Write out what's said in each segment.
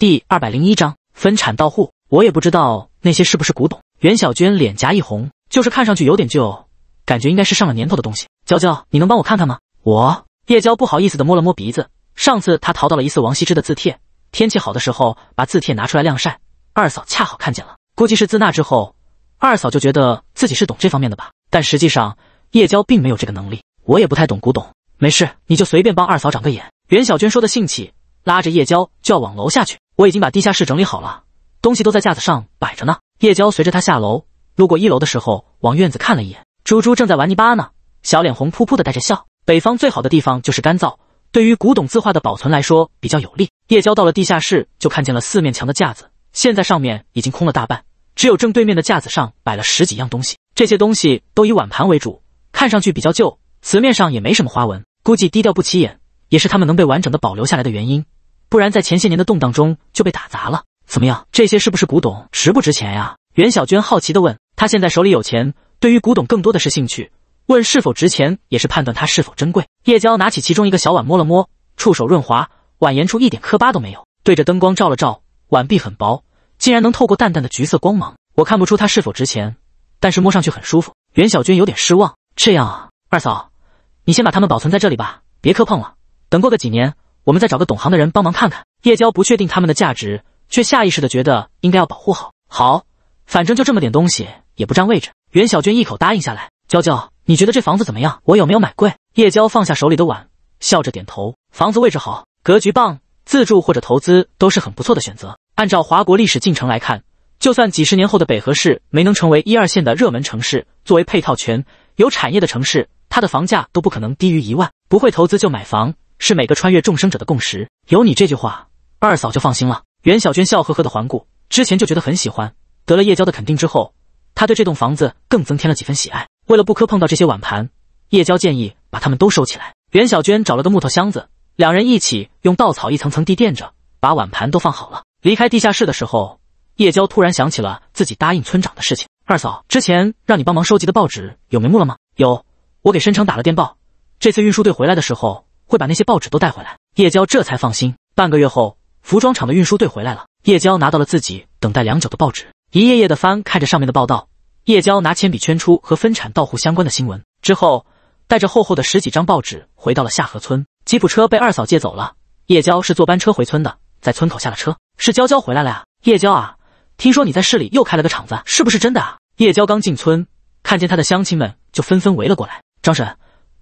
第二百零一章分产到户。我也不知道那些是不是古董。袁小娟脸颊一红，就是看上去有点旧，感觉应该是上了年头的东西。娇娇，你能帮我看看吗？我叶娇不好意思的摸了摸鼻子。上次她淘到了疑似王羲之的字帖，天气好的时候把字帖拿出来晾晒，二嫂恰好看见了，估计是自那之后，二嫂就觉得自己是懂这方面的吧。但实际上，叶娇并没有这个能力，我也不太懂古董，没事，你就随便帮二嫂长个眼。袁小娟说的兴起。拉着叶娇就要往楼下去，我已经把地下室整理好了，东西都在架子上摆着呢。叶娇随着他下楼，路过一楼的时候，往院子看了一眼，猪猪正在玩泥巴呢，小脸红扑扑的，带着笑。北方最好的地方就是干燥，对于古董字画的保存来说比较有利。叶娇到了地下室，就看见了四面墙的架子，现在上面已经空了大半，只有正对面的架子上摆了十几样东西，这些东西都以碗盘为主，看上去比较旧，瓷面上也没什么花纹，估计低调不起眼。也是他们能被完整的保留下来的原因，不然在前些年的动荡中就被打砸了。怎么样，这些是不是古董，值不值钱呀？袁小娟好奇地问。她现在手里有钱，对于古董更多的是兴趣，问是否值钱也是判断它是否珍贵。叶娇拿起其中一个小碗，摸了摸，触手润滑，碗沿处一点磕巴都没有。对着灯光照了照，碗壁很薄，竟然能透过淡淡的橘色光芒。我看不出它是否值钱，但是摸上去很舒服。袁小娟有点失望。这样啊，二嫂，你先把它们保存在这里吧，别磕碰了。等过个几年，我们再找个懂行的人帮忙看看。叶娇不确定他们的价值，却下意识的觉得应该要保护好。好，反正就这么点东西，也不占位置。袁小娟一口答应下来。娇娇，你觉得这房子怎么样？我有没有买贵？叶娇放下手里的碗，笑着点头。房子位置好，格局棒，自住或者投资都是很不错的选择。按照华国历史进程来看，就算几十年后的北河市没能成为一二线的热门城市，作为配套全、有产业的城市，它的房价都不可能低于一万。不会投资就买房。是每个穿越众生者的共识。有你这句话，二嫂就放心了。袁小娟笑呵呵的环顾，之前就觉得很喜欢。得了叶娇的肯定之后，她对这栋房子更增添了几分喜爱。为了不磕碰到这些碗盘，叶娇建议把它们都收起来。袁小娟找了个木头箱子，两人一起用稻草一层层地垫着，把碗盘都放好了。离开地下室的时候，叶娇突然想起了自己答应村长的事情。二嫂之前让你帮忙收集的报纸有眉目了吗？有，我给申城打了电报，这次运输队回来的时候。会把那些报纸都带回来，叶娇这才放心。半个月后，服装厂的运输队回来了，叶娇拿到了自己等待良久的报纸，一页页的翻看着上面的报道。叶娇拿铅笔圈出和分产到户相关的新闻，之后带着厚厚的十几张报纸回到了下河村。吉普车被二嫂借走了，叶娇是坐班车回村的，在村口下了车。是娇娇回来了呀？叶娇啊，听说你在市里又开了个厂子，是不是真的啊？叶娇刚进村，看见他的乡亲们就纷纷围了过来。张婶，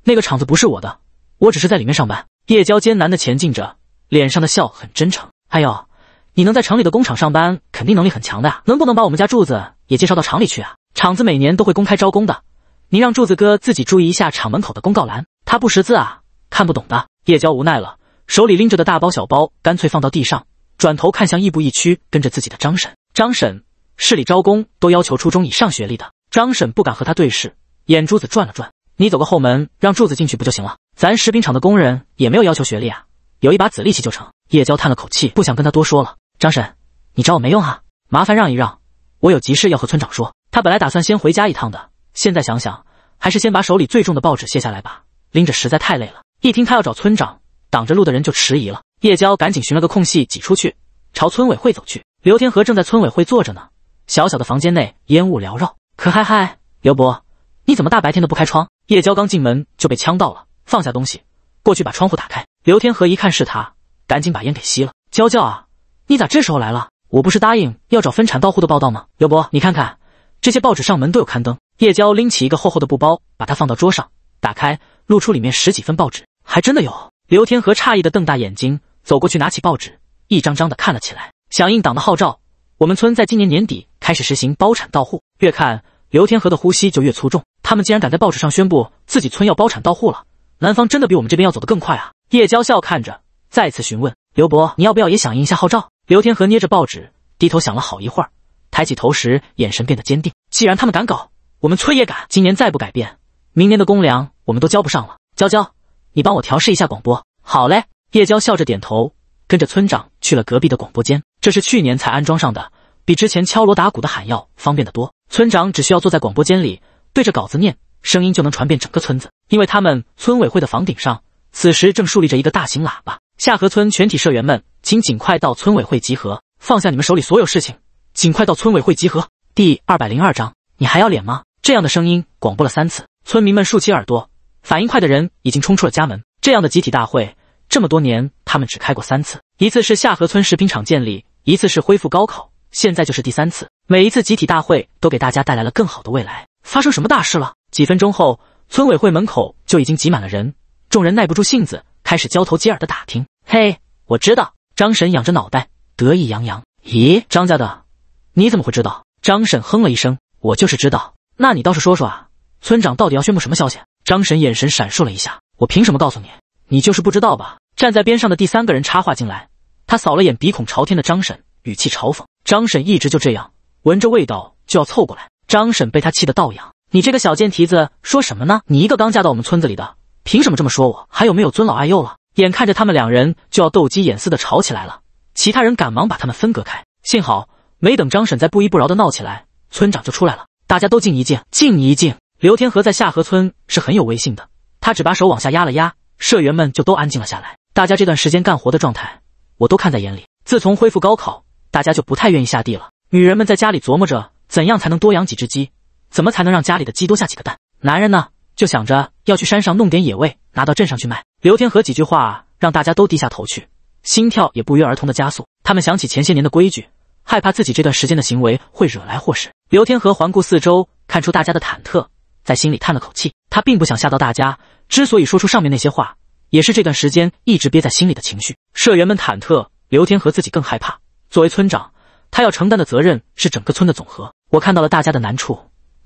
那个厂子不是我的。我只是在里面上班。叶娇艰难的前进着，脸上的笑很真诚。还有，你能在城里的工厂上班，肯定能力很强的啊！能不能把我们家柱子也介绍到厂里去啊？厂子每年都会公开招工的，您让柱子哥自己注意一下厂门口的公告栏。他不识字啊，看不懂的。叶娇无奈了，手里拎着的大包小包干脆放到地上，转头看向亦步亦趋跟着自己的张婶。张婶，市里招工都要求初中以上学历的。张婶不敢和他对视，眼珠子转了转。你走个后门，让柱子进去不就行了？咱食品厂的工人也没有要求学历啊，有一把子力气就成。叶娇叹了口气，不想跟他多说了。张婶，你找我没用啊，麻烦让一让，我有急事要和村长说。他本来打算先回家一趟的，现在想想，还是先把手里最重的报纸卸下来吧，拎着实在太累了。一听他要找村长，挡着路的人就迟疑了。叶娇赶紧寻了个空隙挤出去，朝村委会走去。刘天河正在村委会坐着呢，小小的房间内烟雾缭绕。可嗨嗨，刘伯，你怎么大白天的不开窗？叶娇刚进门就被呛到了。放下东西，过去把窗户打开。刘天河一看是他，赶紧把烟给熄了。娇娇啊，你咋这时候来了？我不是答应要找分产到户的报道吗？刘伯，你看看这些报纸，上门都有刊登。叶娇拎起一个厚厚的布包，把它放到桌上，打开，露出里面十几份报纸，还真的有。刘天河诧异的瞪大眼睛，走过去拿起报纸，一张张的看了起来。响应党的号召，我们村在今年年底开始实行包产到户。越看，刘天河的呼吸就越粗重。他们竟然敢在报纸上宣布自己村要包产到户了！南方真的比我们这边要走得更快啊！叶娇笑看着，再次询问刘伯：“你要不要也响应一下号召？”刘天河捏着报纸，低头想了好一会儿，抬起头时眼神变得坚定：“既然他们敢搞，我们村也敢。今年再不改变，明年的公粮我们都交不上了。”娇娇，你帮我调试一下广播。好嘞！叶娇笑着点头，跟着村长去了隔壁的广播间。这是去年才安装上的，比之前敲锣打鼓的喊要方便得多。村长只需要坐在广播间里对着稿子念，声音就能传遍整个村子。因为他们村委会的房顶上，此时正竖立着一个大型喇叭。下河村全体社员们，请尽快到村委会集合，放下你们手里所有事情，尽快到村委会集合。第二百零二章，你还要脸吗？这样的声音广播了三次，村民们竖起耳朵，反应快的人已经冲出了家门。这样的集体大会，这么多年他们只开过三次，一次是下河村食品厂建立，一次是恢复高考，现在就是第三次。每一次集体大会都给大家带来了更好的未来。发生什么大事了？几分钟后。村委会门口就已经挤满了人，众人耐不住性子，开始交头接耳的打听。嘿，我知道，张婶仰着脑袋，得意洋洋。咦，张家的，你怎么会知道？张婶哼了一声，我就是知道。那你倒是说说啊，村长到底要宣布什么消息？张婶眼神闪烁了一下，我凭什么告诉你？你就是不知道吧？站在边上的第三个人插话进来，他扫了眼鼻孔朝天的张婶，语气嘲讽。张婶一直就这样，闻着味道就要凑过来。张婶被他气得倒仰。你这个小贱蹄子，说什么呢？你一个刚嫁到我们村子里的，凭什么这么说我？还有没有尊老爱幼了？眼看着他们两人就要斗鸡眼似的吵起来了，其他人赶忙把他们分隔开。幸好没等张婶再不依不饶的闹起来，村长就出来了。大家都静一静，静一静。刘天河在下河村是很有威信的，他只把手往下压了压，社员们就都安静了下来。大家这段时间干活的状态，我都看在眼里。自从恢复高考，大家就不太愿意下地了。女人们在家里琢磨着怎样才能多养几只鸡。怎么才能让家里的鸡多下几个蛋？男人呢，就想着要去山上弄点野味，拿到镇上去卖。刘天河几句话让大家都低下头去，心跳也不约而同的加速。他们想起前些年的规矩，害怕自己这段时间的行为会惹来祸事。刘天河环顾四周，看出大家的忐忑，在心里叹了口气。他并不想吓到大家，之所以说出上面那些话，也是这段时间一直憋在心里的情绪。社员们忐忑，刘天河自己更害怕。作为村长，他要承担的责任是整个村的总和。我看到了大家的难处。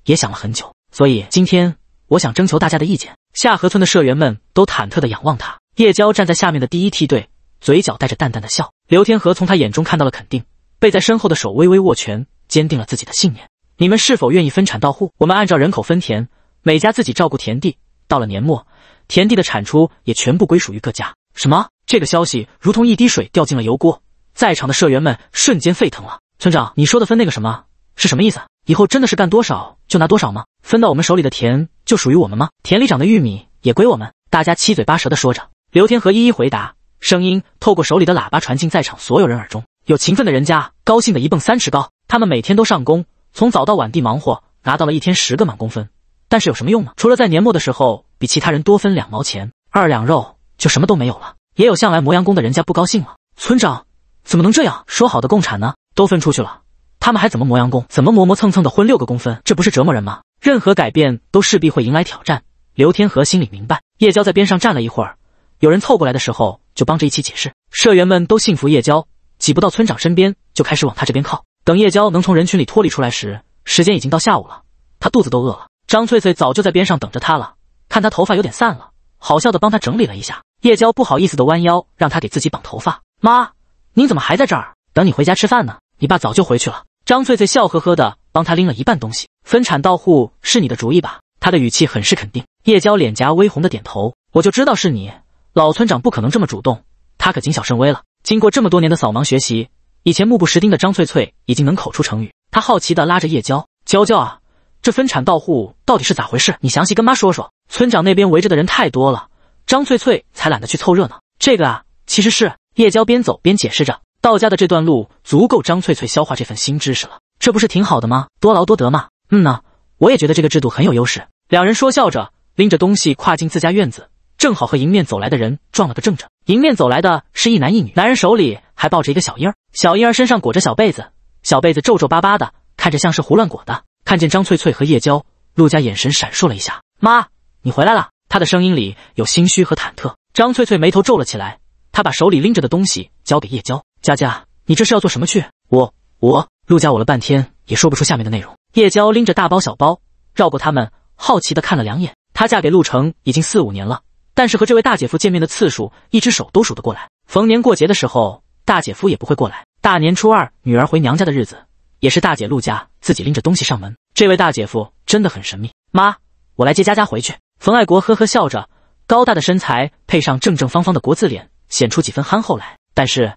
也想了很久，所以今天我想征求大家的意见。夏河村的社员们都忐忑地仰望他。叶娇站在下面的第一梯队，嘴角带着淡淡的笑。刘天河从他眼中看到了肯定，背在身后的手微微握拳，坚定了自己的信念。你们是否愿意分产到户？我们按照人口分田，每家自己照顾田地。到了年末，田地的产出也全部归属于各家。什么？这个消息如同一滴水掉进了油锅，在场的社员们瞬间沸腾了。村长，你说的分那个什么是什么意思？以后真的是干多少就拿多少吗？分到我们手里的田就属于我们吗？田里长的玉米也归我们？大家七嘴八舌的说着，刘天和一一回答，声音透过手里的喇叭传进在场所有人耳中。有勤奋的人家高兴的一蹦三尺高，他们每天都上工，从早到晚地忙活，拿到了一天十个满工分。但是有什么用呢？除了在年末的时候比其他人多分两毛钱、二两肉，就什么都没有了。也有向来磨洋工的人家不高兴了，村长怎么能这样说好的共产呢？都分出去了。他们还怎么磨洋工？怎么磨磨蹭蹭的混六个公分？这不是折磨人吗？任何改变都势必会迎来挑战。刘天河心里明白。叶娇在边上站了一会儿，有人凑过来的时候，就帮着一起解释。社员们都信服叶娇，挤不到村长身边，就开始往他这边靠。等叶娇能从人群里脱离出来时，时间已经到下午了，她肚子都饿了。张翠翠早就在边上等着她了，看她头发有点散了，好笑的帮她整理了一下。叶娇不好意思的弯腰，让她给自己绑头发。妈，您怎么还在这儿？等你回家吃饭呢？你爸早就回去了。张翠翠笑呵呵的帮他拎了一半东西，分产到户是你的主意吧？他的语气很是肯定。叶娇脸颊微红的点头，我就知道是你，老村长不可能这么主动，他可谨小慎微了。经过这么多年的扫盲学习，以前目不识丁的张翠翠已经能口出成语。他好奇的拉着叶娇，娇娇啊，这分产到户到底是咋回事？你详细跟妈说说。村长那边围着的人太多了，张翠翠才懒得去凑热闹。这个啊，其实是叶娇边走边解释着。道家的这段路足够张翠翠消化这份新知识了，这不是挺好的吗？多劳多得嘛。嗯呢，我也觉得这个制度很有优势。两人说笑着，拎着东西跨进自家院子，正好和迎面走来的人撞了个正着。迎面走来的是一男一女，男人手里还抱着一个小婴儿，小婴儿身上裹着小被子，小被子皱皱巴巴的，看着像是胡乱裹的。看见张翠翠和叶娇，陆家眼神闪烁了一下。妈，你回来了。他的声音里有心虚和忐忑。张翠翠眉头皱了起来，她把手里拎着的东西交给叶娇。佳佳，你这是要做什么去？我我陆家，我了半天也说不出下面的内容。叶娇拎着大包小包，绕过他们，好奇的看了两眼。她嫁给陆成已经四五年了，但是和这位大姐夫见面的次数，一只手都数得过来。逢年过节的时候，大姐夫也不会过来。大年初二，女儿回娘家的日子，也是大姐陆家自己拎着东西上门。这位大姐夫真的很神秘。妈，我来接佳佳回去。冯爱国呵呵笑着，高大的身材配上正正方方的国字脸，显出几分憨厚来。但是。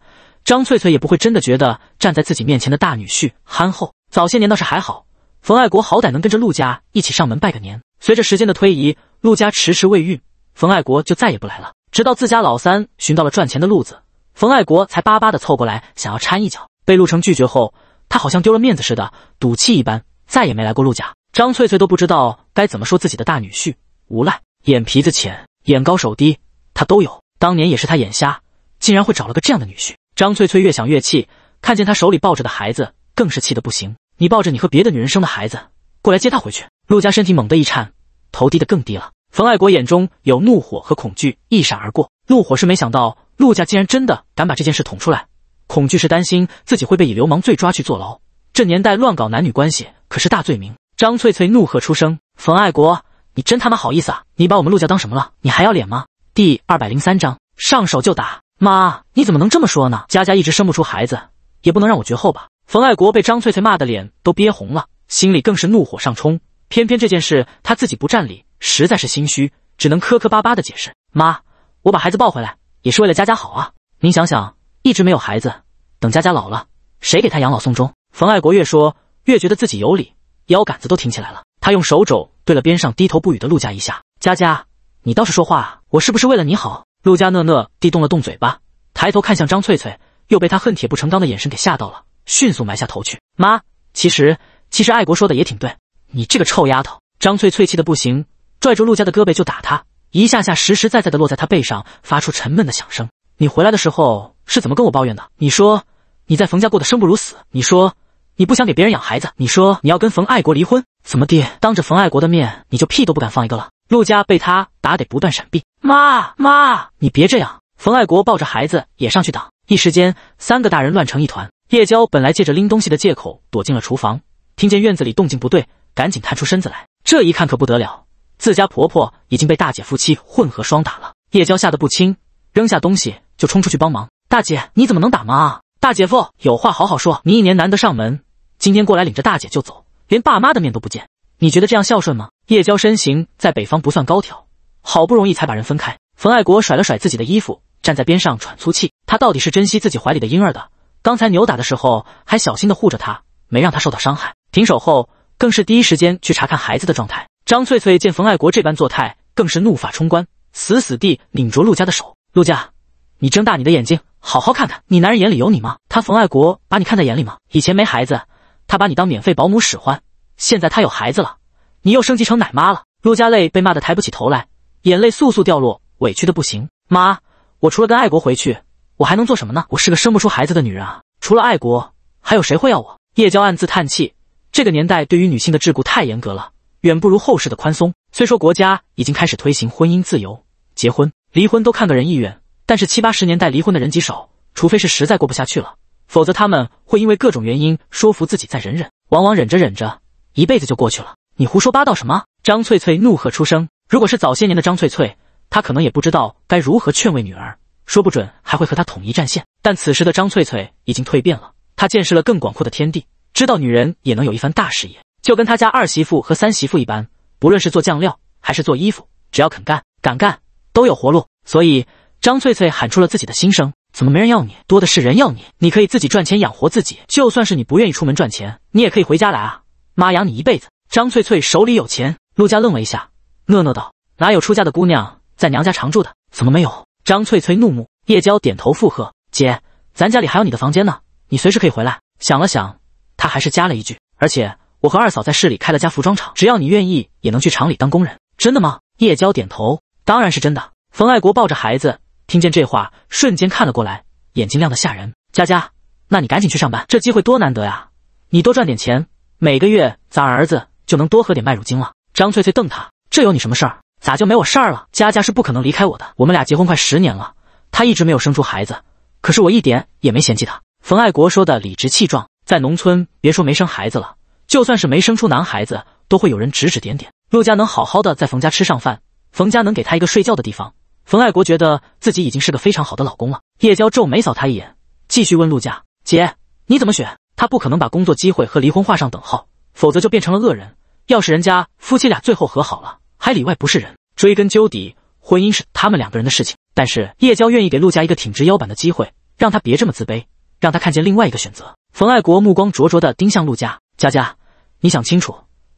张翠翠也不会真的觉得站在自己面前的大女婿憨厚。早些年倒是还好，冯爱国好歹能跟着陆家一起上门拜个年。随着时间的推移，陆家迟迟未孕，冯爱国就再也不来了。直到自家老三寻到了赚钱的路子，冯爱国才巴巴的凑过来想要掺一脚，被陆成拒绝后，他好像丢了面子似的，赌气一般再也没来过陆家。张翠翠都不知道该怎么说自己的大女婿，无赖、眼皮子浅、眼高手低，他都有。当年也是他眼瞎，竟然会找了个这样的女婿。张翠翠越想越气，看见她手里抱着的孩子，更是气得不行。你抱着你和别的女人生的孩子，过来接她回去？陆家身体猛地一颤，头低得更低了。冯爱国眼中有怒火和恐惧一闪而过，怒火是没想到陆家竟然真的敢把这件事捅出来，恐惧是担心自己会被以流氓罪抓去坐牢。这年代乱搞男女关系可是大罪名。张翠翠怒喝出声：“冯爱国，你真他妈好意思啊！你把我们陆家当什么了？你还要脸吗？”第二百零三章，上手就打。妈，你怎么能这么说呢？佳佳一直生不出孩子，也不能让我绝后吧？冯爱国被张翠翠骂的脸都憋红了，心里更是怒火上冲。偏偏这件事他自己不占理，实在是心虚，只能磕磕巴巴的解释。妈，我把孩子抱回来也是为了佳佳好啊！您想想，一直没有孩子，等佳佳老了，谁给她养老送终？冯爱国越说越觉得自己有理，腰杆子都挺起来了。他用手肘对了边上低头不语的陆佳一下：“佳佳，你倒是说话，啊！我是不是为了你好？”陆家讷讷地动了动嘴巴，抬头看向张翠翠，又被她恨铁不成钢的眼神给吓到了，迅速埋下头去。妈，其实其实爱国说的也挺对，你这个臭丫头！张翠翠气得不行，拽住陆家的胳膊就打他，一下下实实在在的落在他背上，发出沉闷的响声。你回来的时候是怎么跟我抱怨的？你说你在冯家过得生不如死，你说你不想给别人养孩子，你说你要跟冯爱国离婚，怎么地？当着冯爱国的面，你就屁都不敢放一个了？陆家被他打得不断闪避。妈妈，你别这样！冯爱国抱着孩子也上去挡，一时间三个大人乱成一团。叶娇本来借着拎东西的借口躲进了厨房，听见院子里动静不对，赶紧探出身子来。这一看可不得了，自家婆婆已经被大姐夫妻混合双打了。叶娇吓得不轻，扔下东西就冲出去帮忙。大姐，你怎么能打妈啊？大姐夫，有话好好说，你一年难得上门，今天过来领着大姐就走，连爸妈的面都不见，你觉得这样孝顺吗？叶娇身形在北方不算高挑。好不容易才把人分开，冯爱国甩了甩自己的衣服，站在边上喘粗气。他到底是珍惜自己怀里的婴儿的，刚才扭打的时候还小心的护着他，没让他受到伤害。停手后，更是第一时间去查看孩子的状态。张翠翠见冯爱国这般作态，更是怒发冲冠，死死地拧着陆家的手。陆家，你睁大你的眼睛，好好看看，你男人眼里有你吗？他冯爱国把你看在眼里吗？以前没孩子，他把你当免费保姆使唤，现在他有孩子了，你又升级成奶妈了。陆家泪被骂得抬不起头来。眼泪簌簌掉落，委屈的不行。妈，我除了跟爱国回去，我还能做什么呢？我是个生不出孩子的女人啊，除了爱国，还有谁会要我？叶娇暗自叹气，这个年代对于女性的桎梏太严格了，远不如后世的宽松。虽说国家已经开始推行婚姻自由，结婚、离婚都看个人意愿，但是七八十年代离婚的人极少，除非是实在过不下去了，否则他们会因为各种原因说服自己再忍忍。往往忍着忍着，一辈子就过去了。你胡说八道什么？张翠翠怒喝出声。如果是早些年的张翠翠，她可能也不知道该如何劝慰女儿，说不准还会和她统一战线。但此时的张翠翠已经蜕变了，她见识了更广阔的天地，知道女人也能有一番大事业，就跟他家二媳妇和三媳妇一般，不论是做酱料还是做衣服，只要肯干敢干，都有活路。所以张翠翠喊出了自己的心声：“怎么没人要你？多的是人要你，你可以自己赚钱养活自己。就算是你不愿意出门赚钱，你也可以回家来啊，妈养你一辈子。”张翠翠手里有钱，陆家愣了一下。讷讷道：“哪有出嫁的姑娘在娘家常住的？怎么没有？”张翠翠怒目，叶娇点头附和：“姐，咱家里还有你的房间呢，你随时可以回来。”想了想，她还是加了一句：“而且我和二嫂在市里开了家服装厂，只要你愿意，也能去厂里当工人。”真的吗？叶娇点头：“当然是真的。”冯爱国抱着孩子，听见这话，瞬间看了过来，眼睛亮得吓人。佳佳，那你赶紧去上班，这机会多难得呀！你多赚点钱，每个月咱儿子就能多喝点麦乳精了。张翠翠瞪他。这有你什么事儿？咋就没我事儿了？佳佳是不可能离开我的。我们俩结婚快十年了，她一直没有生出孩子，可是我一点也没嫌弃她。冯爱国说的理直气壮。在农村，别说没生孩子了，就算是没生出男孩子，都会有人指指点点。陆家能好好的在冯家吃上饭，冯家能给他一个睡觉的地方，冯爱国觉得自己已经是个非常好的老公了。叶娇皱眉扫他一眼，继续问陆家姐：“你怎么选？他不可能把工作机会和离婚画上等号，否则就变成了恶人。要是人家夫妻俩最后和好了。”还里外不是人。追根究底，婚姻是他们两个人的事情。但是叶娇愿意给陆家一个挺直腰板的机会，让他别这么自卑，让他看见另外一个选择。冯爱国目光灼灼地盯向陆家，佳佳，你想清楚，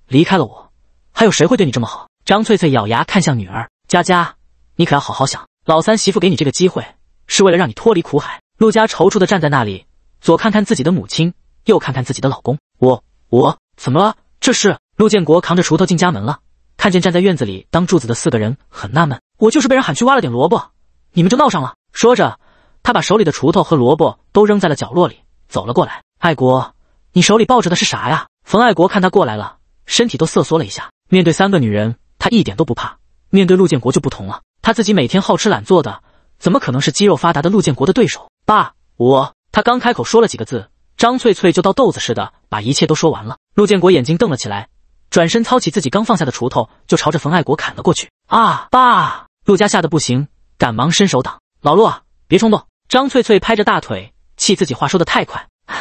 离开了我，还有谁会对你这么好？张翠翠咬牙看向女儿，佳佳，你可要好好想。老三媳妇给你这个机会，是为了让你脱离苦海。陆家踌躇地站在那里，左看看自己的母亲，右看看自己的老公，我我怎么了？这是陆建国扛着锄头进家门了。看见站在院子里当柱子的四个人，很纳闷。我就是被人喊去挖了点萝卜，你们就闹上了。说着，他把手里的锄头和萝卜都扔在了角落里，走了过来。爱国，你手里抱着的是啥呀？冯爱国看他过来了，身体都瑟缩了一下。面对三个女人，他一点都不怕；面对陆建国就不同了，他自己每天好吃懒做的，怎么可能是肌肉发达的陆建国的对手？爸，我……他刚开口说了几个字，张翠翠就到豆子似的把一切都说完了。陆建国眼睛瞪了起来。转身操起自己刚放下的锄头，就朝着冯爱国砍了过去。啊！爸，陆家吓得不行，赶忙伸手挡。老陆，别冲动！张翠翠拍着大腿，气自己话说的太快。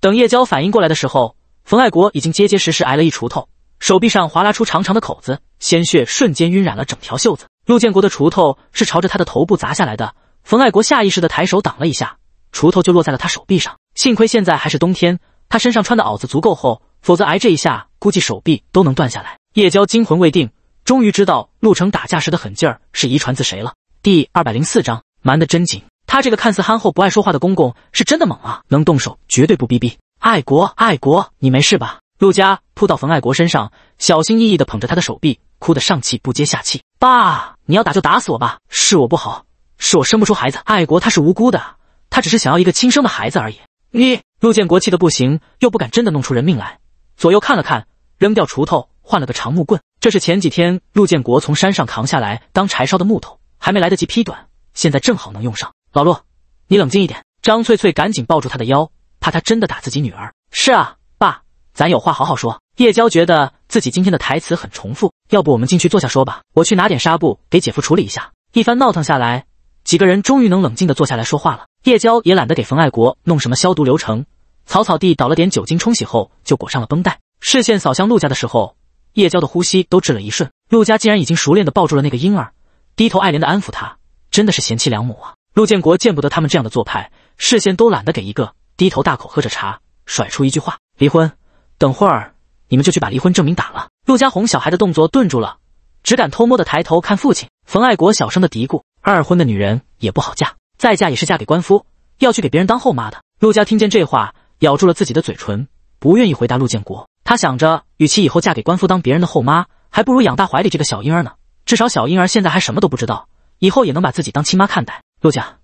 等叶娇反应过来的时候，冯爱国已经结结实实挨了一锄头，手臂上划拉出长长的口子，鲜血瞬间晕染了整条袖子。陆建国的锄头是朝着他的头部砸下来的，冯爱国下意识的抬手挡了一下，锄头就落在了他手臂上。幸亏现在还是冬天，他身上穿的袄子足够厚。否则挨这一下，估计手臂都能断下来。叶娇惊魂未定，终于知道陆成打架时的狠劲儿是遗传自谁了。第二百零四章瞒得真紧，他这个看似憨厚不爱说话的公公是真的猛啊，能动手绝对不逼逼。爱国，爱国，你没事吧？陆家扑到冯爱国身上，小心翼翼的捧着他的手臂，哭得上气不接下气。爸，你要打就打死我吧，是我不好，是我生不出孩子。爱国他是无辜的，他只是想要一个亲生的孩子而已。你，陆建国气得不行，又不敢真的弄出人命来。左右看了看，扔掉锄头，换了个长木棍。这是前几天陆建国从山上扛下来当柴烧的木头，还没来得及劈短，现在正好能用上。老陆，你冷静一点。张翠翠赶紧抱住他的腰，怕他真的打自己女儿。是啊，爸，咱有话好好说。叶娇觉得自己今天的台词很重复，要不我们进去坐下说吧。我去拿点纱布给姐夫处理一下。一番闹腾下来，几个人终于能冷静的坐下来说话了。叶娇也懒得给冯爱国弄什么消毒流程。草草地倒了点酒精冲洗后，就裹上了绷带。视线扫向陆家的时候，叶娇的呼吸都滞了一瞬。陆家竟然已经熟练地抱住了那个婴儿，低头爱怜地安抚他，真的是贤妻良母啊！陆建国见不得他们这样的做派，视线都懒得给一个。低头大口喝着茶，甩出一句话：“离婚，等会儿你们就去把离婚证明打了。”陆家哄小孩的动作顿住了，只敢偷摸地抬头看父亲。冯爱国小声地嘀咕：“二婚的女人也不好嫁，再嫁也是嫁给官夫，要去给别人当后妈的。”陆家听见这话。咬住了自己的嘴唇，不愿意回答陆建国。他想着，与其以后嫁给官夫当别人的后妈，还不如养大怀里这个小婴儿呢。至少小婴儿现在还什么都不知道，以后也能把自己当亲妈看待。陆家，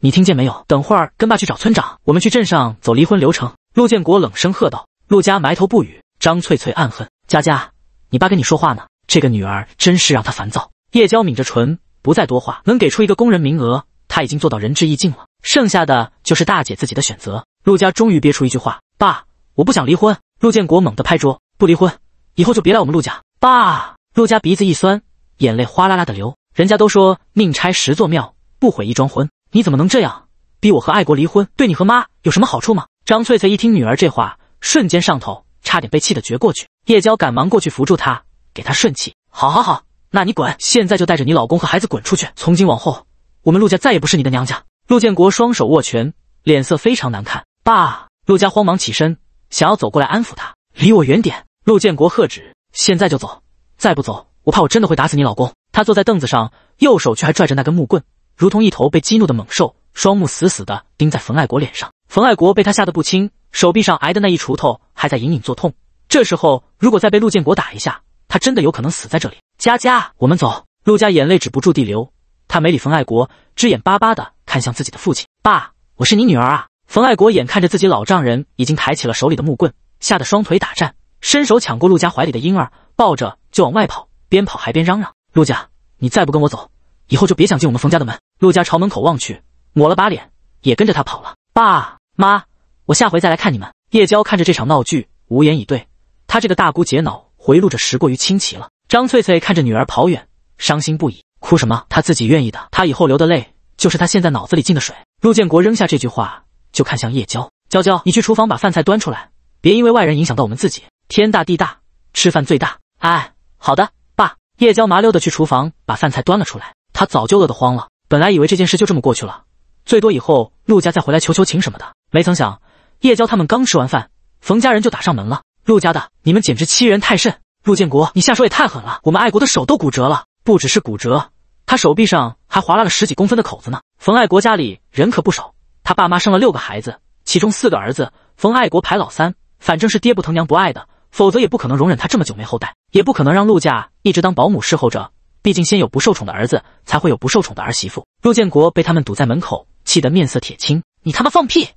你听见没有？等会儿跟爸去找村长，我们去镇上走离婚流程。陆建国冷声喝道。陆家埋头不语。张翠翠暗恨：佳佳，你爸跟你说话呢，这个女儿真是让他烦躁。叶娇抿着唇，不再多话。能给出一个工人名额，他已经做到仁至义尽了，剩下的就是大姐自己的选择。陆家终于憋出一句话：“爸，我不想离婚。”陆建国猛地拍桌：“不离婚，以后就别来我们陆家。”爸，陆家鼻子一酸，眼泪哗啦啦的流。人家都说宁拆十座庙，不毁一桩婚，你怎么能这样逼我和爱国离婚？对你和妈有什么好处吗？张翠翠一听女儿这话，瞬间上头，差点被气得绝过去。叶娇赶忙过去扶住她，给她顺气：“好好好，那你滚，现在就带着你老公和孩子滚出去，从今往后，我们陆家再也不是你的娘家。”陆建国双手握拳，脸色非常难看。爸，陆家慌忙起身，想要走过来安抚他，离我远点！陆建国喝止：“现在就走，再不走，我怕我真的会打死你老公！”他坐在凳子上，右手却还拽着那根木棍，如同一头被激怒的猛兽，双目死死的盯在冯爱国脸上。冯爱国被他吓得不轻，手臂上挨的那一锄头还在隐隐作痛。这时候如果再被陆建国打一下，他真的有可能死在这里。佳佳，我们走！陆家眼泪止不住地流，他没理冯爱国，只眼巴巴的看向自己的父亲：“爸，我是你女儿啊。”冯爱国眼看着自己老丈人已经抬起了手里的木棍，吓得双腿打颤，伸手抢过陆家怀里的婴儿，抱着就往外跑，边跑还边嚷嚷：“陆家，你再不跟我走，以后就别想进我们冯家的门。”陆家朝门口望去，抹了把脸，也跟着他跑了。爸妈，我下回再来看你们。叶娇看着这场闹剧，无言以对。她这个大姑姐脑回路着实过于清奇了。张翠翠看着女儿跑远，伤心不已，哭什么？她自己愿意的，她以后流的泪就是她现在脑子里进的水。陆建国扔下这句话。就看向叶娇，娇娇，你去厨房把饭菜端出来，别因为外人影响到我们自己。天大地大，吃饭最大。哎，好的，爸。叶娇麻溜的去厨房把饭菜端了出来，她早就饿得慌了。本来以为这件事就这么过去了，最多以后陆家再回来求求情什么的，没曾想叶娇他们刚吃完饭，冯家人就打上门了。陆家的，你们简直欺人太甚！陆建国，你下手也太狠了，我们爱国的手都骨折了，不只是骨折，他手臂上还划拉了十几公分的口子呢。冯爱国家里人可不少。他爸妈生了六个孩子，其中四个儿子，冯爱国排老三，反正是爹不疼娘不爱的，否则也不可能容忍他这么久没后代，也不可能让陆家一直当保姆侍候着。毕竟先有不受宠的儿子，才会有不受宠的儿媳妇。陆建国被他们堵在门口，气得面色铁青：“你他妈放屁！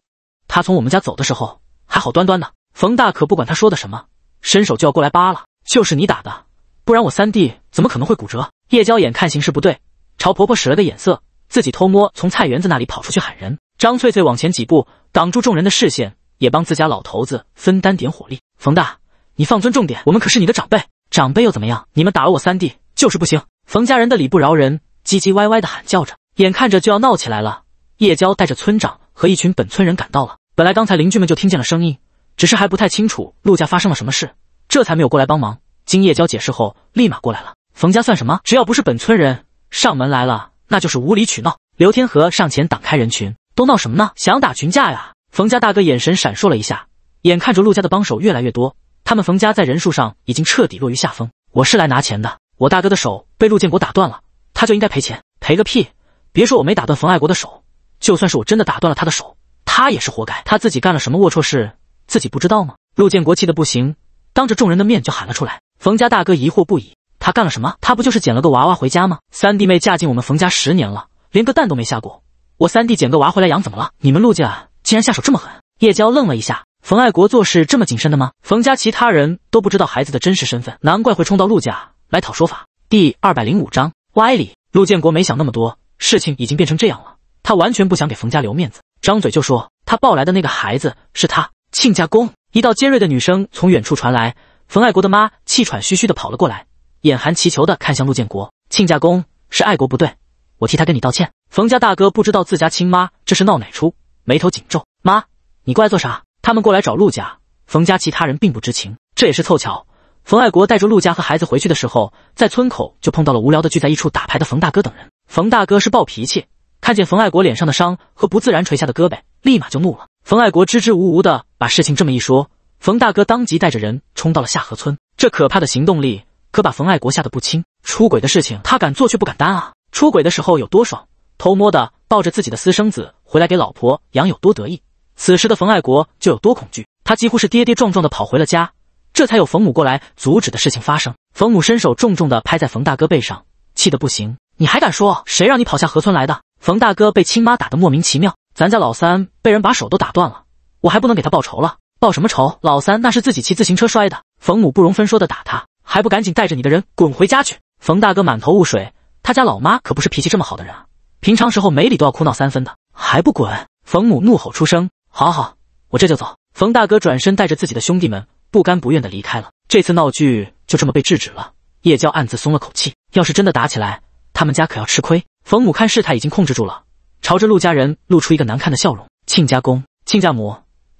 他从我们家走的时候还好端端的。”冯大可不管他说的什么，伸手就要过来扒拉：“就是你打的，不然我三弟怎么可能会骨折？”叶娇眼看形势不对，朝婆婆使了个眼色，自己偷摸从菜园子那里跑出去喊人。张翠翠往前几步，挡住众人的视线，也帮自家老头子分担点火力。冯大，你放尊重点，我们可是你的长辈。长辈又怎么样？你们打了我三弟，就是不行！冯家人的理不饶人，唧唧歪歪的喊叫着，眼看着就要闹起来了。叶娇带着村长和一群本村人赶到了。本来刚才邻居们就听见了声音，只是还不太清楚陆家发生了什么事，这才没有过来帮忙。经叶娇解释后，立马过来了。冯家算什么？只要不是本村人上门来了，那就是无理取闹。刘天河上前挡开人群。都闹什么呢？想打群架呀？冯家大哥眼神闪烁了一下，眼看着陆家的帮手越来越多，他们冯家在人数上已经彻底落于下风。我是来拿钱的，我大哥的手被陆建国打断了，他就应该赔钱，赔个屁！别说我没打断冯爱国的手，就算是我真的打断了他的手，他也是活该。他自己干了什么龌龊事，自己不知道吗？陆建国气得不行，当着众人的面就喊了出来。冯家大哥疑惑不已，他干了什么？他不就是捡了个娃娃回家吗？三弟妹嫁进我们冯家十年了，连个蛋都没下过。我三弟捡个娃回来养，怎么了？你们陆家竟然下手这么狠！叶娇愣了一下，冯爱国做事这么谨慎的吗？冯家其他人都不知道孩子的真实身份，难怪会冲到陆家来讨说法。第二百零五章歪理。陆建国没想那么多，事情已经变成这样了，他完全不想给冯家留面子，张嘴就说他抱来的那个孩子是他亲家公。一道尖锐的女声从远处传来，冯爱国的妈气喘吁吁的跑了过来，眼含祈求的看向陆建国，亲家公是爱国不对，我替他跟你道歉。冯家大哥不知道自家亲妈这是闹哪出，眉头紧皱。妈，你过来做啥？他们过来找陆家，冯家其他人并不知情，这也是凑巧。冯爱国带着陆家和孩子回去的时候，在村口就碰到了无聊的聚在一处打牌的冯大哥等人。冯大哥是暴脾气，看见冯爱国脸上的伤和不自然垂下的胳膊，立马就怒了。冯爱国支支吾吾的把事情这么一说，冯大哥当即带着人冲到了下河村。这可怕的行动力可把冯爱国吓得不轻。出轨的事情他敢做却不敢担啊！出轨的时候有多爽？偷摸的抱着自己的私生子回来给老婆养有多得意，此时的冯爱国就有多恐惧。他几乎是跌跌撞撞的跑回了家，这才有冯母过来阻止的事情发生。冯母伸手重重的拍在冯大哥背上，气得不行：“你还敢说？谁让你跑下河村来的？”冯大哥被亲妈打得莫名其妙。咱家老三被人把手都打断了，我还不能给他报仇了？报什么仇？老三那是自己骑自行车摔的。冯母不容分说的打他，还不赶紧带着你的人滚回家去？冯大哥满头雾水，他家老妈可不是脾气这么好的人啊。平常时候没理都要哭闹三分的，还不滚！冯母怒吼出声：“好好，我这就走。”冯大哥转身带着自己的兄弟们，不甘不愿的离开了。这次闹剧就这么被制止了。叶娇暗自松了口气，要是真的打起来，他们家可要吃亏。冯母看事态已经控制住了，朝着陆家人露出一个难看的笑容：“亲家公、亲家母，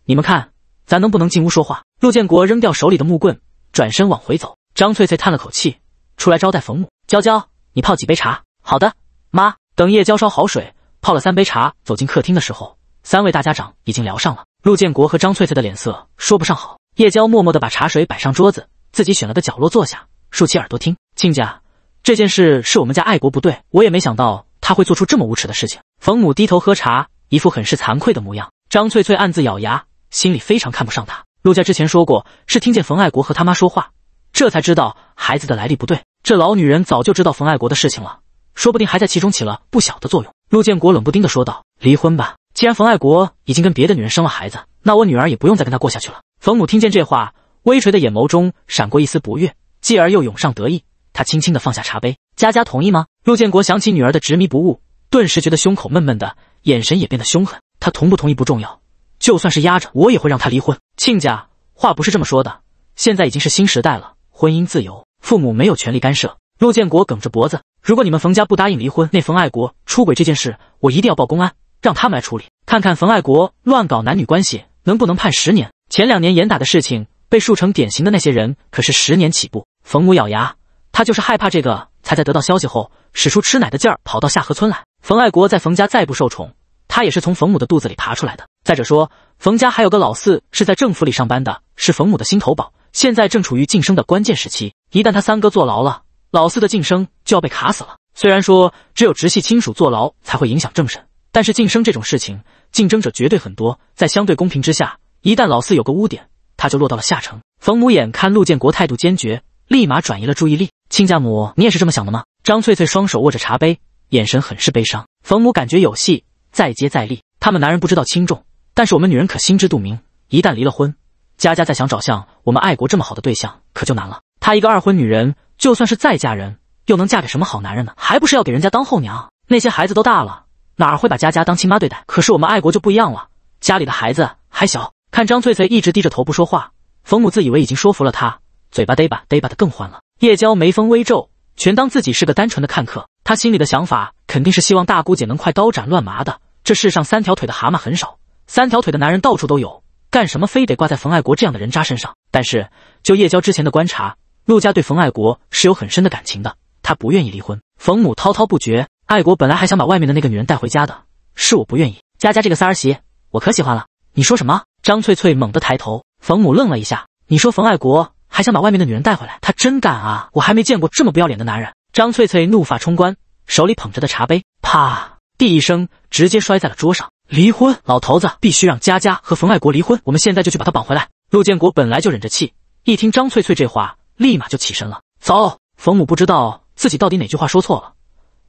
你们看，咱能不能进屋说话？”陆建国扔掉手里的木棍，转身往回走。张翠翠叹了口气，出来招待冯母：“娇娇，你泡几杯茶。”“好的，妈。”等叶娇烧好水，泡了三杯茶，走进客厅的时候，三位大家长已经聊上了。陆建国和张翠翠的脸色说不上好。叶娇默默地把茶水摆上桌子，自己选了个角落坐下，竖起耳朵听。亲家，这件事是我们家爱国不对，我也没想到他会做出这么无耻的事情。冯母低头喝茶，一副很是惭愧的模样。张翠翠暗自咬牙，心里非常看不上他。陆家之前说过，是听见冯爱国和他妈说话，这才知道孩子的来历不对。这老女人早就知道冯爱国的事情了。说不定还在其中起了不小的作用。”陆建国冷不丁的说道，“离婚吧，既然冯爱国已经跟别的女人生了孩子，那我女儿也不用再跟他过下去了。”冯母听见这话，微垂的眼眸中闪过一丝不悦，继而又涌上得意。他轻轻的放下茶杯：“佳佳同意吗？”陆建国想起女儿的执迷不悟，顿时觉得胸口闷闷的，眼神也变得凶狠。他同不同意不重要，就算是压着我，也会让他离婚。亲家，话不是这么说的，现在已经是新时代了，婚姻自由，父母没有权利干涉。”陆建国梗着脖子。如果你们冯家不答应离婚，那冯爱国出轨这件事，我一定要报公安，让他们来处理，看看冯爱国乱搞男女关系能不能判十年。前两年严打的事情被树成典型的那些人，可是十年起步。冯母咬牙，他就是害怕这个，才在得到消息后使出吃奶的劲儿跑到下河村来。冯爱国在冯家再不受宠，他也是从冯母的肚子里爬出来的。再者说，冯家还有个老四是在政府里上班的，是冯母的心头宝，现在正处于晋升的关键时期，一旦他三哥坐牢了。老四的晋升就要被卡死了。虽然说只有直系亲属坐牢才会影响政审，但是晋升这种事情竞争者绝对很多，在相对公平之下，一旦老四有个污点，他就落到了下乘。冯母眼看陆建国态度坚决，立马转移了注意力。亲家母，你也是这么想的吗？张翠翠双手握着茶杯，眼神很是悲伤。冯母感觉有戏，再接再厉。他们男人不知道轻重，但是我们女人可心知肚明。一旦离了婚，佳佳再想找像我们爱国这么好的对象可就难了。她一个二婚女人。就算是再嫁人，又能嫁给什么好男人呢？还不是要给人家当后娘？那些孩子都大了，哪会把佳佳当亲妈对待？可是我们爱国就不一样了，家里的孩子还小。看张翠翠一直低着头不说话，冯母自以为已经说服了她，嘴巴嘚吧嘚吧的更欢了。叶娇眉峰微皱，全当自己是个单纯的看客。她心里的想法肯定是希望大姑姐能快刀斩乱麻的。这世上三条腿的蛤蟆很少，三条腿的男人到处都有，干什么非得挂在冯爱国这样的人渣身上？但是就叶娇之前的观察。陆家对冯爱国是有很深的感情的，他不愿意离婚。冯母滔滔不绝，爱国本来还想把外面的那个女人带回家的，是我不愿意。佳佳这个三儿媳，我可喜欢了。你说什么？张翠翠猛地抬头，冯母愣了一下。你说冯爱国还想把外面的女人带回来？他真敢啊！我还没见过这么不要脸的男人。张翠翠怒发冲冠，手里捧着的茶杯啪地一声直接摔在了桌上。离婚，老头子必须让佳佳和冯爱国离婚。我们现在就去把他绑回来。陆建国本来就忍着气，一听张翠翠这话。立马就起身了，走。冯母不知道自己到底哪句话说错了，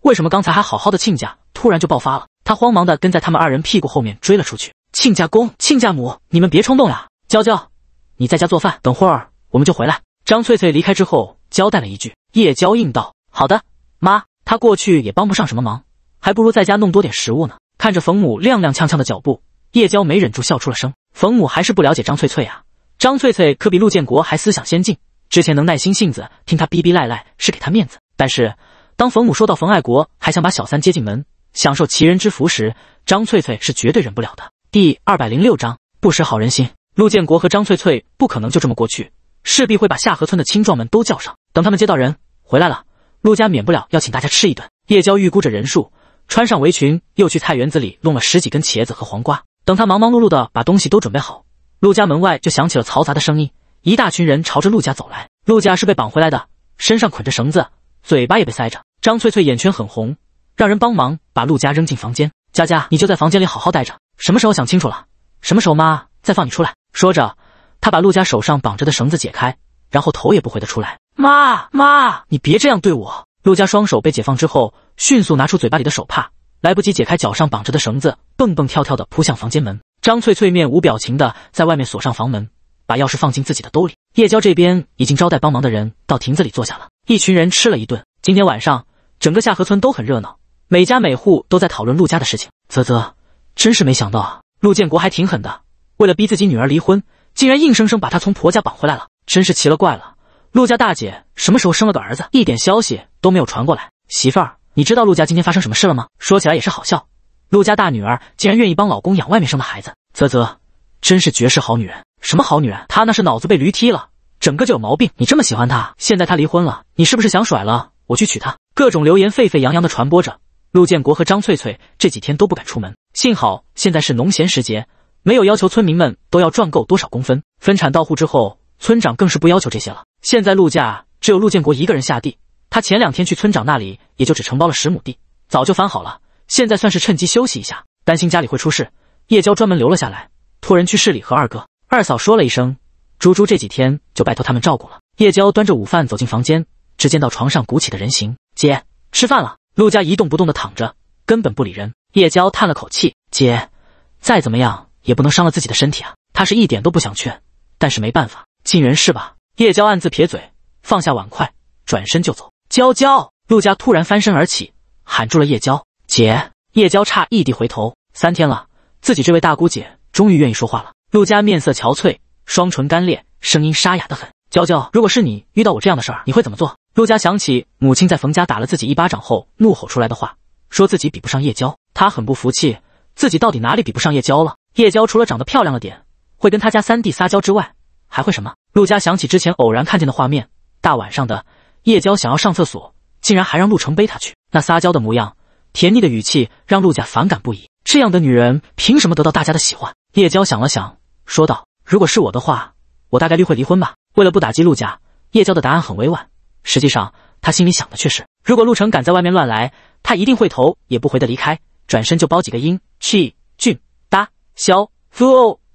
为什么刚才还好好的亲家突然就爆发了？他慌忙的跟在他们二人屁股后面追了出去。亲家公、亲家母，你们别冲动呀！娇娇，你在家做饭，等会儿我们就回来。张翠翠离开之后，交代了一句。叶娇应道：“好的，妈。”她过去也帮不上什么忙，还不如在家弄多点食物呢。看着冯母踉踉跄跄的脚步，叶娇没忍住笑出了声。冯母还是不了解张翠翠啊！张翠翠可比陆建国还思想先进。之前能耐心性子听他逼逼赖赖是给他面子，但是当冯母说到冯爱国还想把小三接进门享受齐人之福时，张翠翠是绝对忍不了的。第二百零六章不识好人心。陆建国和张翠翠不可能就这么过去，势必会把下河村的青壮们都叫上。等他们接到人回来了，陆家免不了要请大家吃一顿。叶娇预估着人数，穿上围裙又去菜园子里弄了十几根茄子和黄瓜。等他忙忙碌碌的把东西都准备好，陆家门外就响起了嘈杂的声音。一大群人朝着陆家走来，陆家是被绑回来的，身上捆着绳子，嘴巴也被塞着。张翠翠眼圈很红，让人帮忙把陆家扔进房间。佳佳，你就在房间里好好待着，什么时候想清楚了，什么时候妈再放你出来。说着，她把陆家手上绑着的绳子解开，然后头也不回的出来。妈妈，你别这样对我！陆家双手被解放之后，迅速拿出嘴巴里的手帕，来不及解开脚上绑着的绳子，蹦蹦跳跳的扑向房间门。张翠翠面无表情的在外面锁上房门。把钥匙放进自己的兜里。叶娇这边已经招待帮忙的人到亭子里坐下了，一群人吃了一顿。今天晚上，整个下河村都很热闹，每家每户都在讨论陆家的事情。啧啧，真是没想到啊！陆建国还挺狠的，为了逼自己女儿离婚，竟然硬生生把她从婆家绑回来了。真是奇了怪了，陆家大姐什么时候生了个儿子，一点消息都没有传过来。媳妇儿，你知道陆家今天发生什么事了吗？说起来也是好笑，陆家大女儿竟然愿意帮老公养外面生的孩子。啧啧，真是绝世好女人。什么好女人？她那是脑子被驴踢了，整个就有毛病。你这么喜欢她，现在她离婚了，你是不是想甩了我去娶她？各种流言沸沸扬扬的传播着。陆建国和张翠翠这几天都不敢出门，幸好现在是农闲时节，没有要求村民们都要赚够多少工分。分产到户之后，村长更是不要求这些了。现在陆家只有陆建国一个人下地，他前两天去村长那里也就只承包了十亩地，早就翻好了，现在算是趁机休息一下。担心家里会出事，叶娇专门留了下来，托人去市里和二哥。二嫂说了一声：“猪猪这几天就拜托他们照顾了。”叶娇端着午饭走进房间，只见到床上鼓起的人形。姐，吃饭了。陆家一动不动的躺着，根本不理人。叶娇叹了口气：“姐，再怎么样也不能伤了自己的身体啊。”她是一点都不想劝，但是没办法，尽人事吧。叶娇暗自撇嘴，放下碗筷，转身就走。娇娇，陆家突然翻身而起，喊住了叶娇：“姐。”叶娇诧异地回头，三天了，自己这位大姑姐终于愿意说话了。陆家面色憔悴，双唇干裂，声音沙哑的很。娇娇，如果是你遇到我这样的事儿，你会怎么做？陆家想起母亲在冯家打了自己一巴掌后怒吼出来的话，说自己比不上叶娇，他很不服气，自己到底哪里比不上叶娇了？叶娇除了长得漂亮了点，会跟他家三弟撒娇之外，还会什么？陆家想起之前偶然看见的画面，大晚上的，叶娇想要上厕所，竟然还让陆成背她去，那撒娇的模样，甜腻的语气，让陆家反感不已。这样的女人凭什么得到大家的喜欢？叶娇想了想。说道：“如果是我的话，我大概率会离婚吧。为了不打击陆家，叶娇的答案很委婉。实际上，他心里想的却是，如果陆成敢在外面乱来，他一定会头也不回的离开，转身就包几个英气俊、大、潇、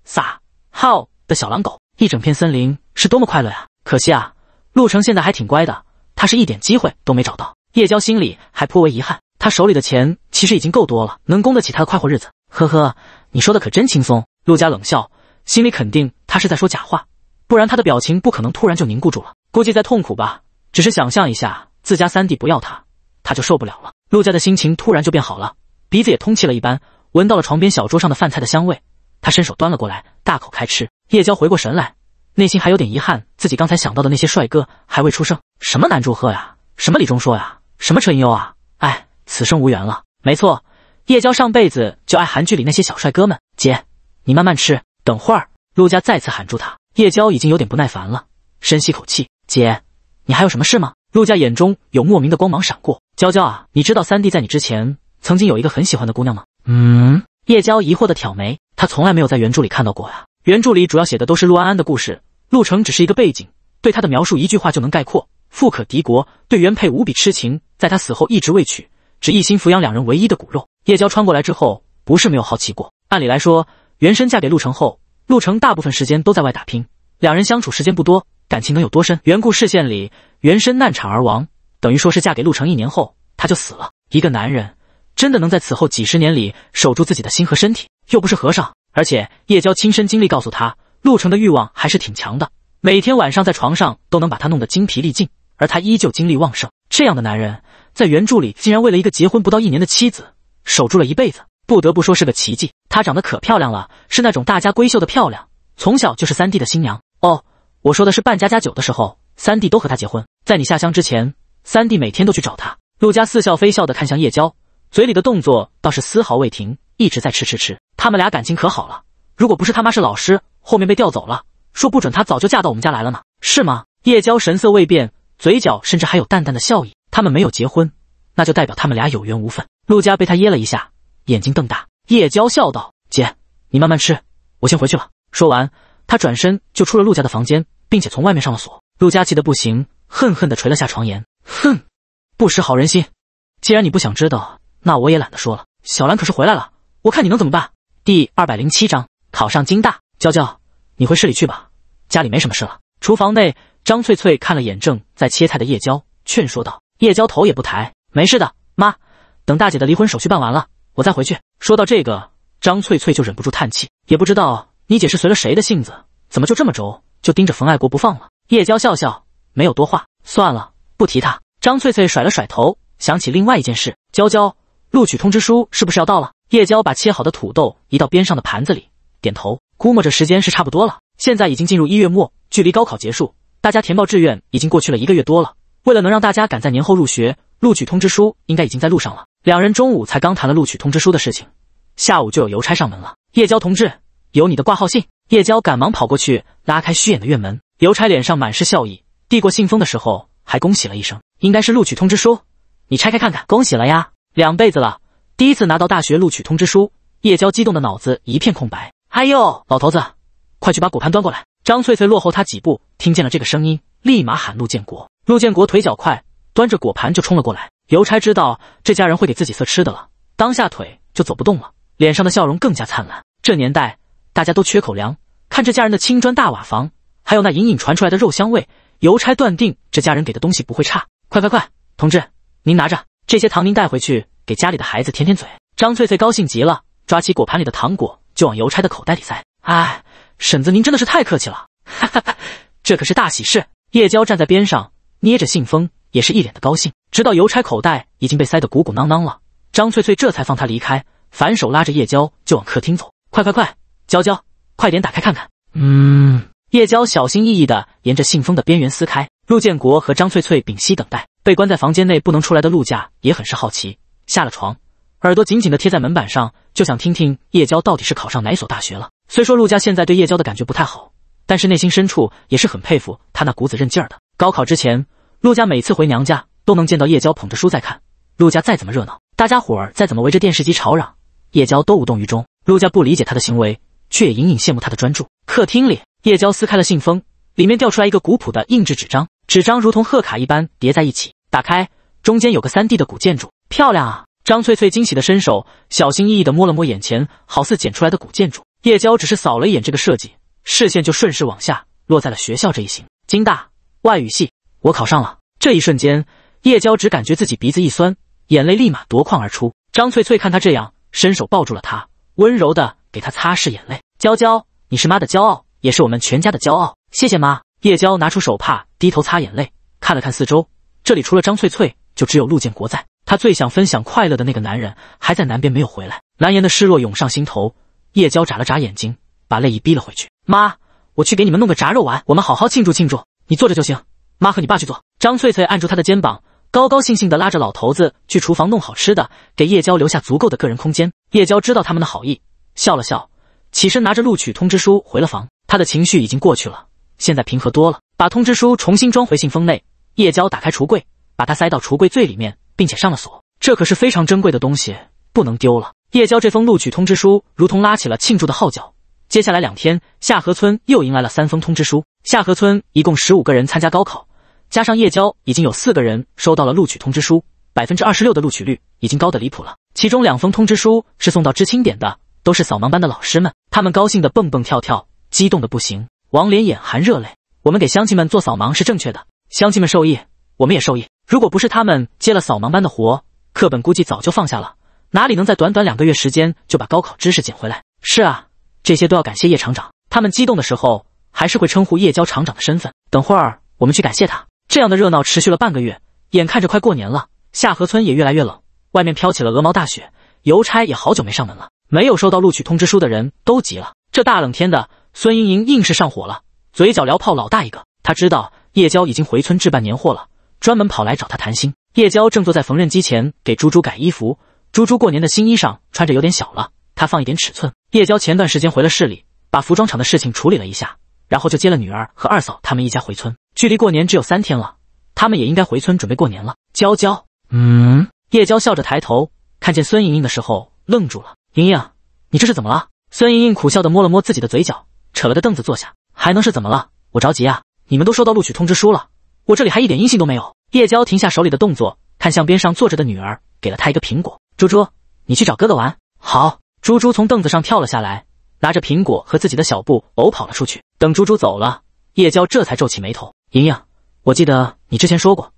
撒、how 的小狼狗，一整片森林是多么快乐啊！可惜啊，陆成现在还挺乖的，他是一点机会都没找到。叶娇心里还颇为遗憾，他手里的钱其实已经够多了，能供得起他的快活日子。呵呵，你说的可真轻松。”陆家冷笑。心里肯定他是在说假话，不然他的表情不可能突然就凝固住了。估计在痛苦吧。只是想象一下自家三弟不要他，他就受不了了。陆家的心情突然就变好了，鼻子也通气了一般，闻到了床边小桌上的饭菜的香味，他伸手端了过来，大口开吃。叶娇回过神来，内心还有点遗憾，自己刚才想到的那些帅哥还未出生，什么南柱赫呀，什么李钟硕呀，什么陈优啊，哎，此生无缘了。没错，叶娇上辈子就爱韩剧里那些小帅哥们。姐，你慢慢吃。等会儿，陆家再次喊住他。叶娇已经有点不耐烦了，深吸口气：“姐，你还有什么事吗？”陆家眼中有莫名的光芒闪过：“娇娇啊，你知道三弟在你之前曾经有一个很喜欢的姑娘吗？”“嗯。”叶娇疑惑的挑眉：“他从来没有在原著里看到过呀。原著里主要写的都是陆安安的故事，陆成只是一个背景，对他的描述一句话就能概括：富可敌国，对原配无比痴情，在他死后一直未娶，只一心抚养两人唯一的骨肉。叶娇穿过来之后，不是没有好奇过，按理来说。”原身嫁给陆城后，陆城大部分时间都在外打拼，两人相处时间不多，感情能有多深？原故视线里，原身难产而亡，等于说是嫁给陆城一年后，他就死了。一个男人真的能在此后几十年里守住自己的心和身体？又不是和尚，而且叶娇亲身经历告诉他，陆城的欲望还是挺强的，每天晚上在床上都能把她弄得精疲力尽，而他依旧精力旺盛。这样的男人，在原著里竟然为了一个结婚不到一年的妻子守住了一辈子，不得不说是个奇迹。她长得可漂亮了，是那种大家闺秀的漂亮。从小就是三弟的新娘哦，我说的是办家家酒的时候，三弟都和她结婚。在你下乡之前，三弟每天都去找她。陆家似笑非笑地看向叶娇，嘴里的动作倒是丝毫未停，一直在吃吃吃。他们俩感情可好了，如果不是他妈是老师，后面被调走了，说不准她早就嫁到我们家来了呢，是吗？叶娇神色未变，嘴角甚至还有淡淡的笑意。他们没有结婚，那就代表他们俩有缘无分。陆家被他噎了一下，眼睛瞪大。叶娇笑道：“姐，你慢慢吃，我先回去了。”说完，她转身就出了陆家的房间，并且从外面上了锁。陆家气得不行，恨恨地捶了下床沿：“哼，不识好人心！既然你不想知道，那我也懒得说了。”小兰可是回来了，我看你能怎么办。第二百零七章考上京大。娇娇，你回市里去吧，家里没什么事了。厨房内，张翠翠看了眼正在切菜的叶娇，劝说道：“叶娇，头也不抬，没事的，妈，等大姐的离婚手续办完了。”我再回去。说到这个，张翠翠就忍不住叹气，也不知道你姐是随了谁的性子，怎么就这么轴，就盯着冯爱国不放了。叶娇笑笑，没有多话，算了，不提他。张翠翠甩了甩头，想起另外一件事：，娇娇，录取通知书是不是要到了？叶娇把切好的土豆移到边上的盘子里，点头，估摸着时间是差不多了。现在已经进入一月末，距离高考结束，大家填报志愿已经过去了一个月多了。为了能让大家赶在年后入学，录取通知书应该已经在路上了。两人中午才刚谈了录取通知书的事情，下午就有邮差上门了。叶娇同志，有你的挂号信。叶娇赶忙跑过去，拉开虚掩的院门。邮差脸上满是笑意，递过信封的时候还恭喜了一声：“应该是录取通知书，你拆开看看。”“恭喜了呀，两辈子了，第一次拿到大学录取通知书。”叶娇激动的脑子一片空白。哎呦，老头子，快去把果盘端过来。张翠翠落后他几步，听见了这个声音，立马喊陆建国。陆建国腿脚快，端着果盘就冲了过来。邮差知道这家人会给自己塞吃的了，当下腿就走不动了，脸上的笑容更加灿烂。这年代大家都缺口粮，看这家人的青砖大瓦房，还有那隐隐传出来的肉香味，邮差断定这家人给的东西不会差。快快快，同志，您拿着这些糖您带回去给家里的孩子舔舔嘴。张翠翠高兴极了，抓起果盘里的糖果就往邮差的口袋里塞。哎，婶子您真的是太客气了，哈哈哈，这可是大喜事。叶娇站在边上，捏着信封。也是一脸的高兴，直到邮差口袋已经被塞得鼓鼓囊囊了，张翠翠这才放他离开，反手拉着叶娇就往客厅走。快快快，娇娇，快点打开看看。嗯。叶娇小心翼翼的沿着信封的边缘撕开，陆建国和张翠翠屏息等待。被关在房间内不能出来的陆家也很是好奇，下了床，耳朵紧紧的贴在门板上，就想听听叶娇到底是考上哪所大学了。虽说陆家现在对叶娇的感觉不太好，但是内心深处也是很佩服他那股子韧劲儿的。高考之前。陆家每次回娘家都能见到叶娇捧着书在看。陆家再怎么热闹，大家伙儿再怎么围着电视机吵嚷，叶娇都无动于衷。陆家不理解她的行为，却也隐隐羡慕她的专注。客厅里，叶娇撕开了信封，里面掉出来一个古朴的硬质纸张，纸张如同贺卡一般叠在一起。打开，中间有个三 D 的古建筑，漂亮啊！张翠翠惊喜的伸手，小心翼翼的摸了摸眼前好似捡出来的古建筑。叶娇只是扫了一眼这个设计，视线就顺势往下落在了学校这一行，金大外语系。我考上了，这一瞬间，叶娇只感觉自己鼻子一酸，眼泪立马夺眶而出。张翠翠看她这样，伸手抱住了她，温柔的给她擦拭眼泪。娇娇，你是妈的骄傲，也是我们全家的骄傲。谢谢妈。叶娇拿出手帕，低头擦眼泪，看了看四周，这里除了张翠翠，就只有陆建国在。他最想分享快乐的那个男人，还在南边没有回来。蓝颜的失落涌上心头。叶娇眨了眨眼睛，把泪意逼了回去。妈，我去给你们弄个炸肉丸，我们好好庆祝庆祝。你坐着就行。妈和你爸去做。张翠翠按住他的肩膀，高高兴兴地拉着老头子去厨房弄好吃的，给叶娇留下足够的个人空间。叶娇知道他们的好意，笑了笑，起身拿着录取通知书回了房。她的情绪已经过去了，现在平和多了。把通知书重新装回信封内，叶娇打开橱柜，把它塞到橱柜最里面，并且上了锁。这可是非常珍贵的东西，不能丢了。叶娇这封录取通知书，如同拉起了庆祝的号角。接下来两天，下河村又迎来了三封通知书。下河村一共十五个人参加高考，加上叶娇，已经有四个人收到了录取通知书，百分之二十六的录取率已经高得离谱了。其中两封通知书是送到知青点的，都是扫盲班的老师们，他们高兴的蹦蹦跳跳，激动的不行。王莲眼含热泪：“我们给乡亲们做扫盲是正确的，乡亲们受益，我们也受益。如果不是他们接了扫盲班的活，课本估计早就放下了，哪里能在短短两个月时间就把高考知识捡回来？”是啊，这些都要感谢叶厂长。他们激动的时候。还是会称呼叶娇厂长的身份。等会儿我们去感谢他。这样的热闹持续了半个月，眼看着快过年了，下河村也越来越冷，外面飘起了鹅毛大雪，邮差也好久没上门了。没有收到录取通知书的人都急了。这大冷天的，孙莹莹硬是上火了，嘴角燎泡老大一个。她知道叶娇已经回村置办年货了，专门跑来找她谈心。叶娇正坐在缝纫机前给猪猪改衣服，猪猪过年的新衣裳穿着有点小了，她放一点尺寸。叶娇前段时间回了市里，把服装厂的事情处理了一下。然后就接了女儿和二嫂他们一家回村，距离过年只有三天了，他们也应该回村准备过年了。娇娇，嗯。叶娇笑着抬头，看见孙莹莹的时候愣住了。莹莹，你这是怎么了？孙莹莹苦笑的摸了摸自己的嘴角，扯了个凳子坐下。还能是怎么了？我着急啊！你们都收到录取通知书了，我这里还一点音信都没有。叶娇停下手里的动作，看向边上坐着的女儿，给了她一个苹果。猪猪，你去找哥哥玩。好。猪猪从凳子上跳了下来。拿着苹果和自己的小布偶跑了出去。等猪猪走了，叶娇这才皱起眉头：“莹莹，我记得你之前说过，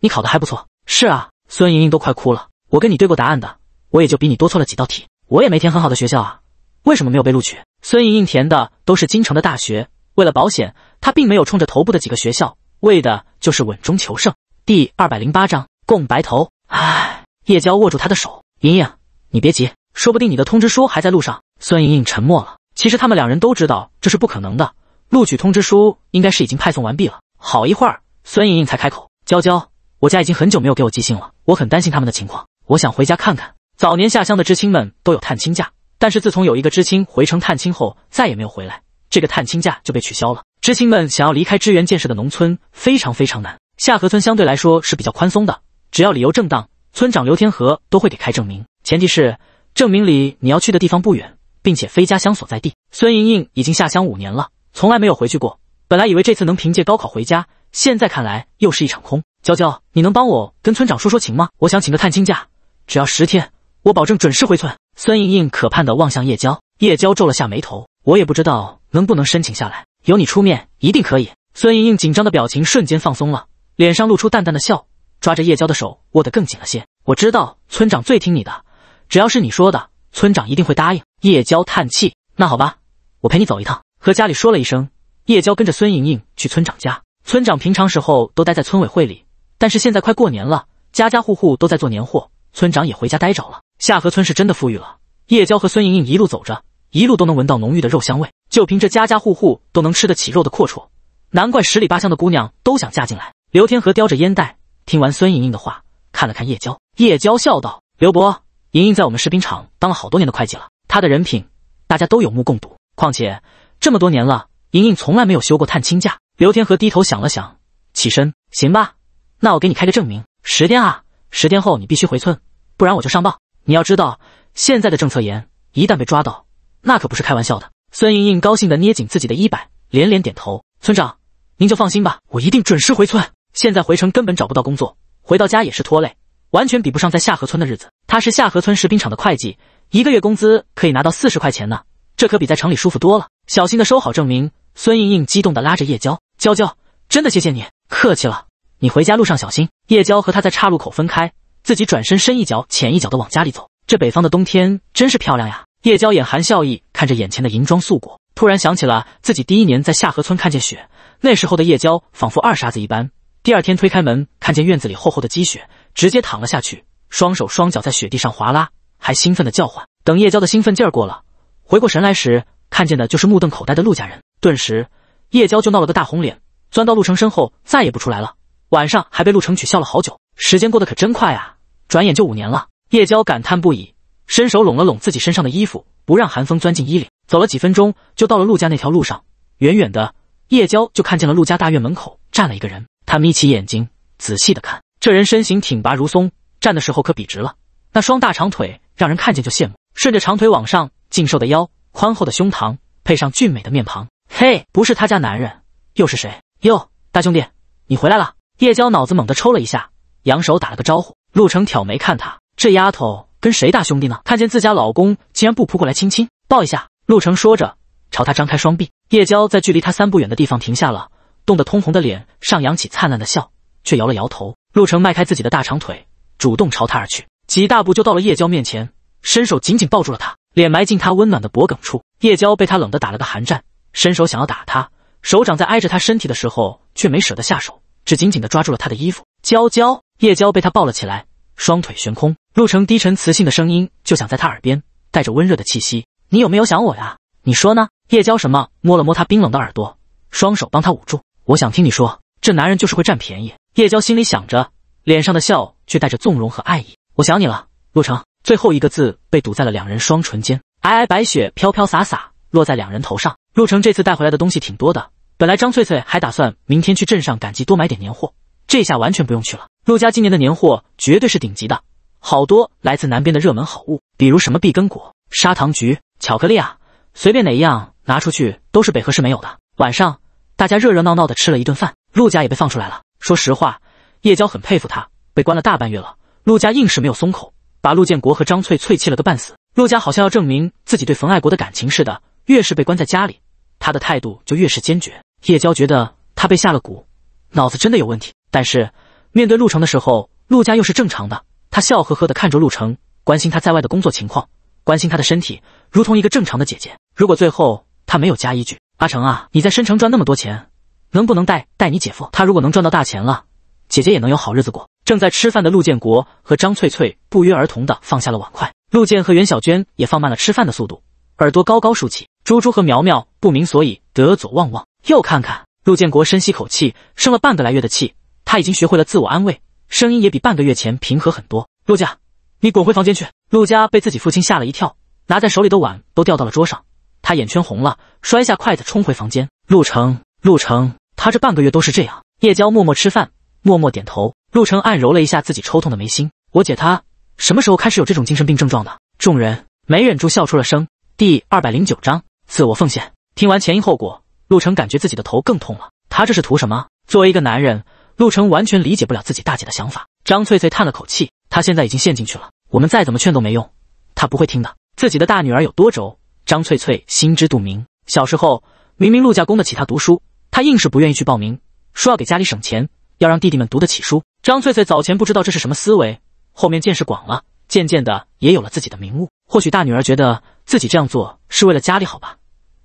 你考的还不错。”“是啊。”孙莹莹都快哭了，“我跟你对过答案的，我也就比你多错了几道题。我也没填很好的学校啊，为什么没有被录取？”孙莹莹填的都是京城的大学，为了保险，她并没有冲着头部的几个学校，为的就是稳中求胜。第二百零八章共白头。唉，叶娇握住他的手：“莹莹，你别急，说不定你的通知书还在路上。”孙莹莹沉默了。其实他们两人都知道这是不可能的。录取通知书应该是已经派送完毕了。好一会儿，孙莹莹才开口：“娇娇，我家已经很久没有给我寄信了，我很担心他们的情况。我想回家看看。早年下乡的知青们都有探亲假，但是自从有一个知青回城探亲后，再也没有回来，这个探亲假就被取消了。知青们想要离开支援建设的农村非常非常难。下河村相对来说是比较宽松的，只要理由正当，村长刘天河都会给开证明，前提是证明里你要去的地方不远。”并且非家乡所在地，孙莹莹已经下乡五年了，从来没有回去过。本来以为这次能凭借高考回家，现在看来又是一场空。娇娇，你能帮我跟村长说说情吗？我想请个探亲假，只要十天，我保证准时回村。孙莹莹可盼的望向叶娇，叶娇皱了下眉头：“我也不知道能不能申请下来，有你出面一定可以。”孙莹莹紧张的表情瞬间放松了，脸上露出淡淡的笑，抓着叶娇的手握得更紧了些：“我知道村长最听你的，只要是你说的。”村长一定会答应。叶娇叹气，那好吧，我陪你走一趟，和家里说了一声。叶娇跟着孙莹莹去村长家。村长平常时候都待在村委会里，但是现在快过年了，家家户户都在做年货，村长也回家待着了。下河村是真的富裕了。叶娇和孙莹莹一路走着，一路都能闻到浓郁的肉香味。就凭这家家户户都能吃得起肉的阔绰，难怪十里八乡的姑娘都想嫁进来。刘天和叼着烟袋，听完孙莹莹的话，看了看叶娇。叶娇笑道：“刘伯。”莹莹在我们食品厂当了好多年的会计了，她的人品大家都有目共睹。况且这么多年了，莹莹从来没有休过探亲假。刘天河低头想了想，起身：“行吧，那我给你开个证明，十天啊，十天后你必须回村，不然我就上报。你要知道，现在的政策严，一旦被抓到，那可不是开玩笑的。”孙莹莹高兴地捏紧自己的衣摆，连连点头：“村长，您就放心吧，我一定准时回村。现在回城根本找不到工作，回到家也是拖累。”完全比不上在下河村的日子。他是下河村食品厂的会计，一个月工资可以拿到四十块钱呢，这可比在城里舒服多了。小心的收好证明，孙莹莹激动的拉着叶娇：“娇娇，真的谢谢你，客气了。你回家路上小心。”叶娇和他在岔路口分开，自己转身深一脚浅一脚的往家里走。这北方的冬天真是漂亮呀！叶娇眼含笑意看着眼前的银装素裹，突然想起了自己第一年在下河村看见雪，那时候的叶娇仿佛二傻子一般。第二天推开门，看见院子里厚厚的积雪。直接躺了下去，双手双脚在雪地上滑拉，还兴奋的叫唤。等叶娇的兴奋劲儿过了，回过神来时，看见的就是目瞪口呆的陆家人。顿时，叶娇就闹了个大红脸，钻到陆成身后，再也不出来了。晚上还被陆成取笑了好久。时间过得可真快啊，转眼就五年了。叶娇感叹不已，伸手拢了拢自己身上的衣服，不让寒风钻进衣领。走了几分钟，就到了陆家那条路上。远远的，叶娇就看见了陆家大院门口站了一个人。他眯起眼睛，仔细的看。这人身形挺拔如松，站的时候可笔直了。那双大长腿让人看见就羡慕。顺着长腿往上，劲瘦的腰、宽厚的胸膛，配上俊美的面庞，嘿，不是他家男人又是谁？哟，大兄弟，你回来了！叶娇脑子猛地抽了一下，扬手打了个招呼。陆成挑眉看他，这丫头跟谁大兄弟呢？看见自家老公竟然不扑过来亲亲抱一下，陆成说着朝他张开双臂。叶娇在距离他三步远的地方停下了，冻得通红的脸上扬起灿烂的笑，却摇了摇头。陆成迈开自己的大长腿，主动朝他而去，几大步就到了叶娇面前，伸手紧紧抱住了她，脸埋进他温暖的脖梗处。叶娇被他冷得打了个寒战，伸手想要打他，手掌在挨着他身体的时候，却没舍得下手，只紧紧地抓住了他的衣服。娇娇，叶娇被他抱了起来，双腿悬空。陆成低沉磁性的声音就想在他耳边，带着温热的气息：“你有没有想我呀？你说呢？”叶娇什么摸了摸他冰冷的耳朵，双手帮他捂住：“我想听你说，这男人就是会占便宜。”叶娇心里想着，脸上的笑却带着纵容和爱意。我想你了，陆成。最后一个字被堵在了两人双唇间。皑皑白雪飘飘洒洒落在两人头上。陆成这次带回来的东西挺多的，本来张翠翠还打算明天去镇上赶集多买点年货，这下完全不用去了。陆家今年的年货绝对是顶级的，好多来自南边的热门好物，比如什么碧根果、砂糖橘、巧克力啊，随便哪一样拿出去都是北河市没有的。晚上，大家热热闹闹的吃了一顿饭，陆家也被放出来了。说实话，叶娇很佩服他。被关了大半月了，陆家硬是没有松口，把陆建国和张翠翠气了个半死。陆家好像要证明自己对冯爱国的感情似的，越是被关在家里，他的态度就越是坚决。叶娇觉得他被下了蛊，脑子真的有问题。但是面对陆成的时候，陆家又是正常的。他笑呵呵的看着陆成，关心他在外的工作情况，关心他的身体，如同一个正常的姐姐。如果最后他没有加一句：“阿成啊，你在申城赚那么多钱。”能不能带带你姐夫？他如果能赚到大钱了，姐姐也能有好日子过。正在吃饭的陆建国和张翠翠不约而同地放下了碗筷，陆建和袁小娟也放慢了吃饭的速度，耳朵高高竖起。猪猪和苗苗不明所以，得左望望，右看看。陆建国深吸口气，生了半个来月的气，他已经学会了自我安慰，声音也比半个月前平和很多。陆家，你滚回房间去！陆家被自己父亲吓了一跳，拿在手里的碗都掉到了桌上，他眼圈红了，摔下筷子冲回房间。陆成，陆成。他这半个月都是这样。叶娇默默吃饭，默默点头。陆成按揉了一下自己抽痛的眉心。我姐她什么时候开始有这种精神病症状的？众人没忍住笑出了声。第二百零九章自我奉献。听完前因后果，陆成感觉自己的头更痛了。他这是图什么？作为一个男人，陆成完全理解不了自己大姐的想法。张翠翠叹了口气，她现在已经陷进去了，我们再怎么劝都没用，她不会听的。自己的大女儿有多轴，张翠翠心知肚明。小时候明明陆家供得起她读书。他硬是不愿意去报名，说要给家里省钱，要让弟弟们读得起书。张翠翠早前不知道这是什么思维，后面见识广了，渐渐的也有了自己的明悟。或许大女儿觉得自己这样做是为了家里好吧，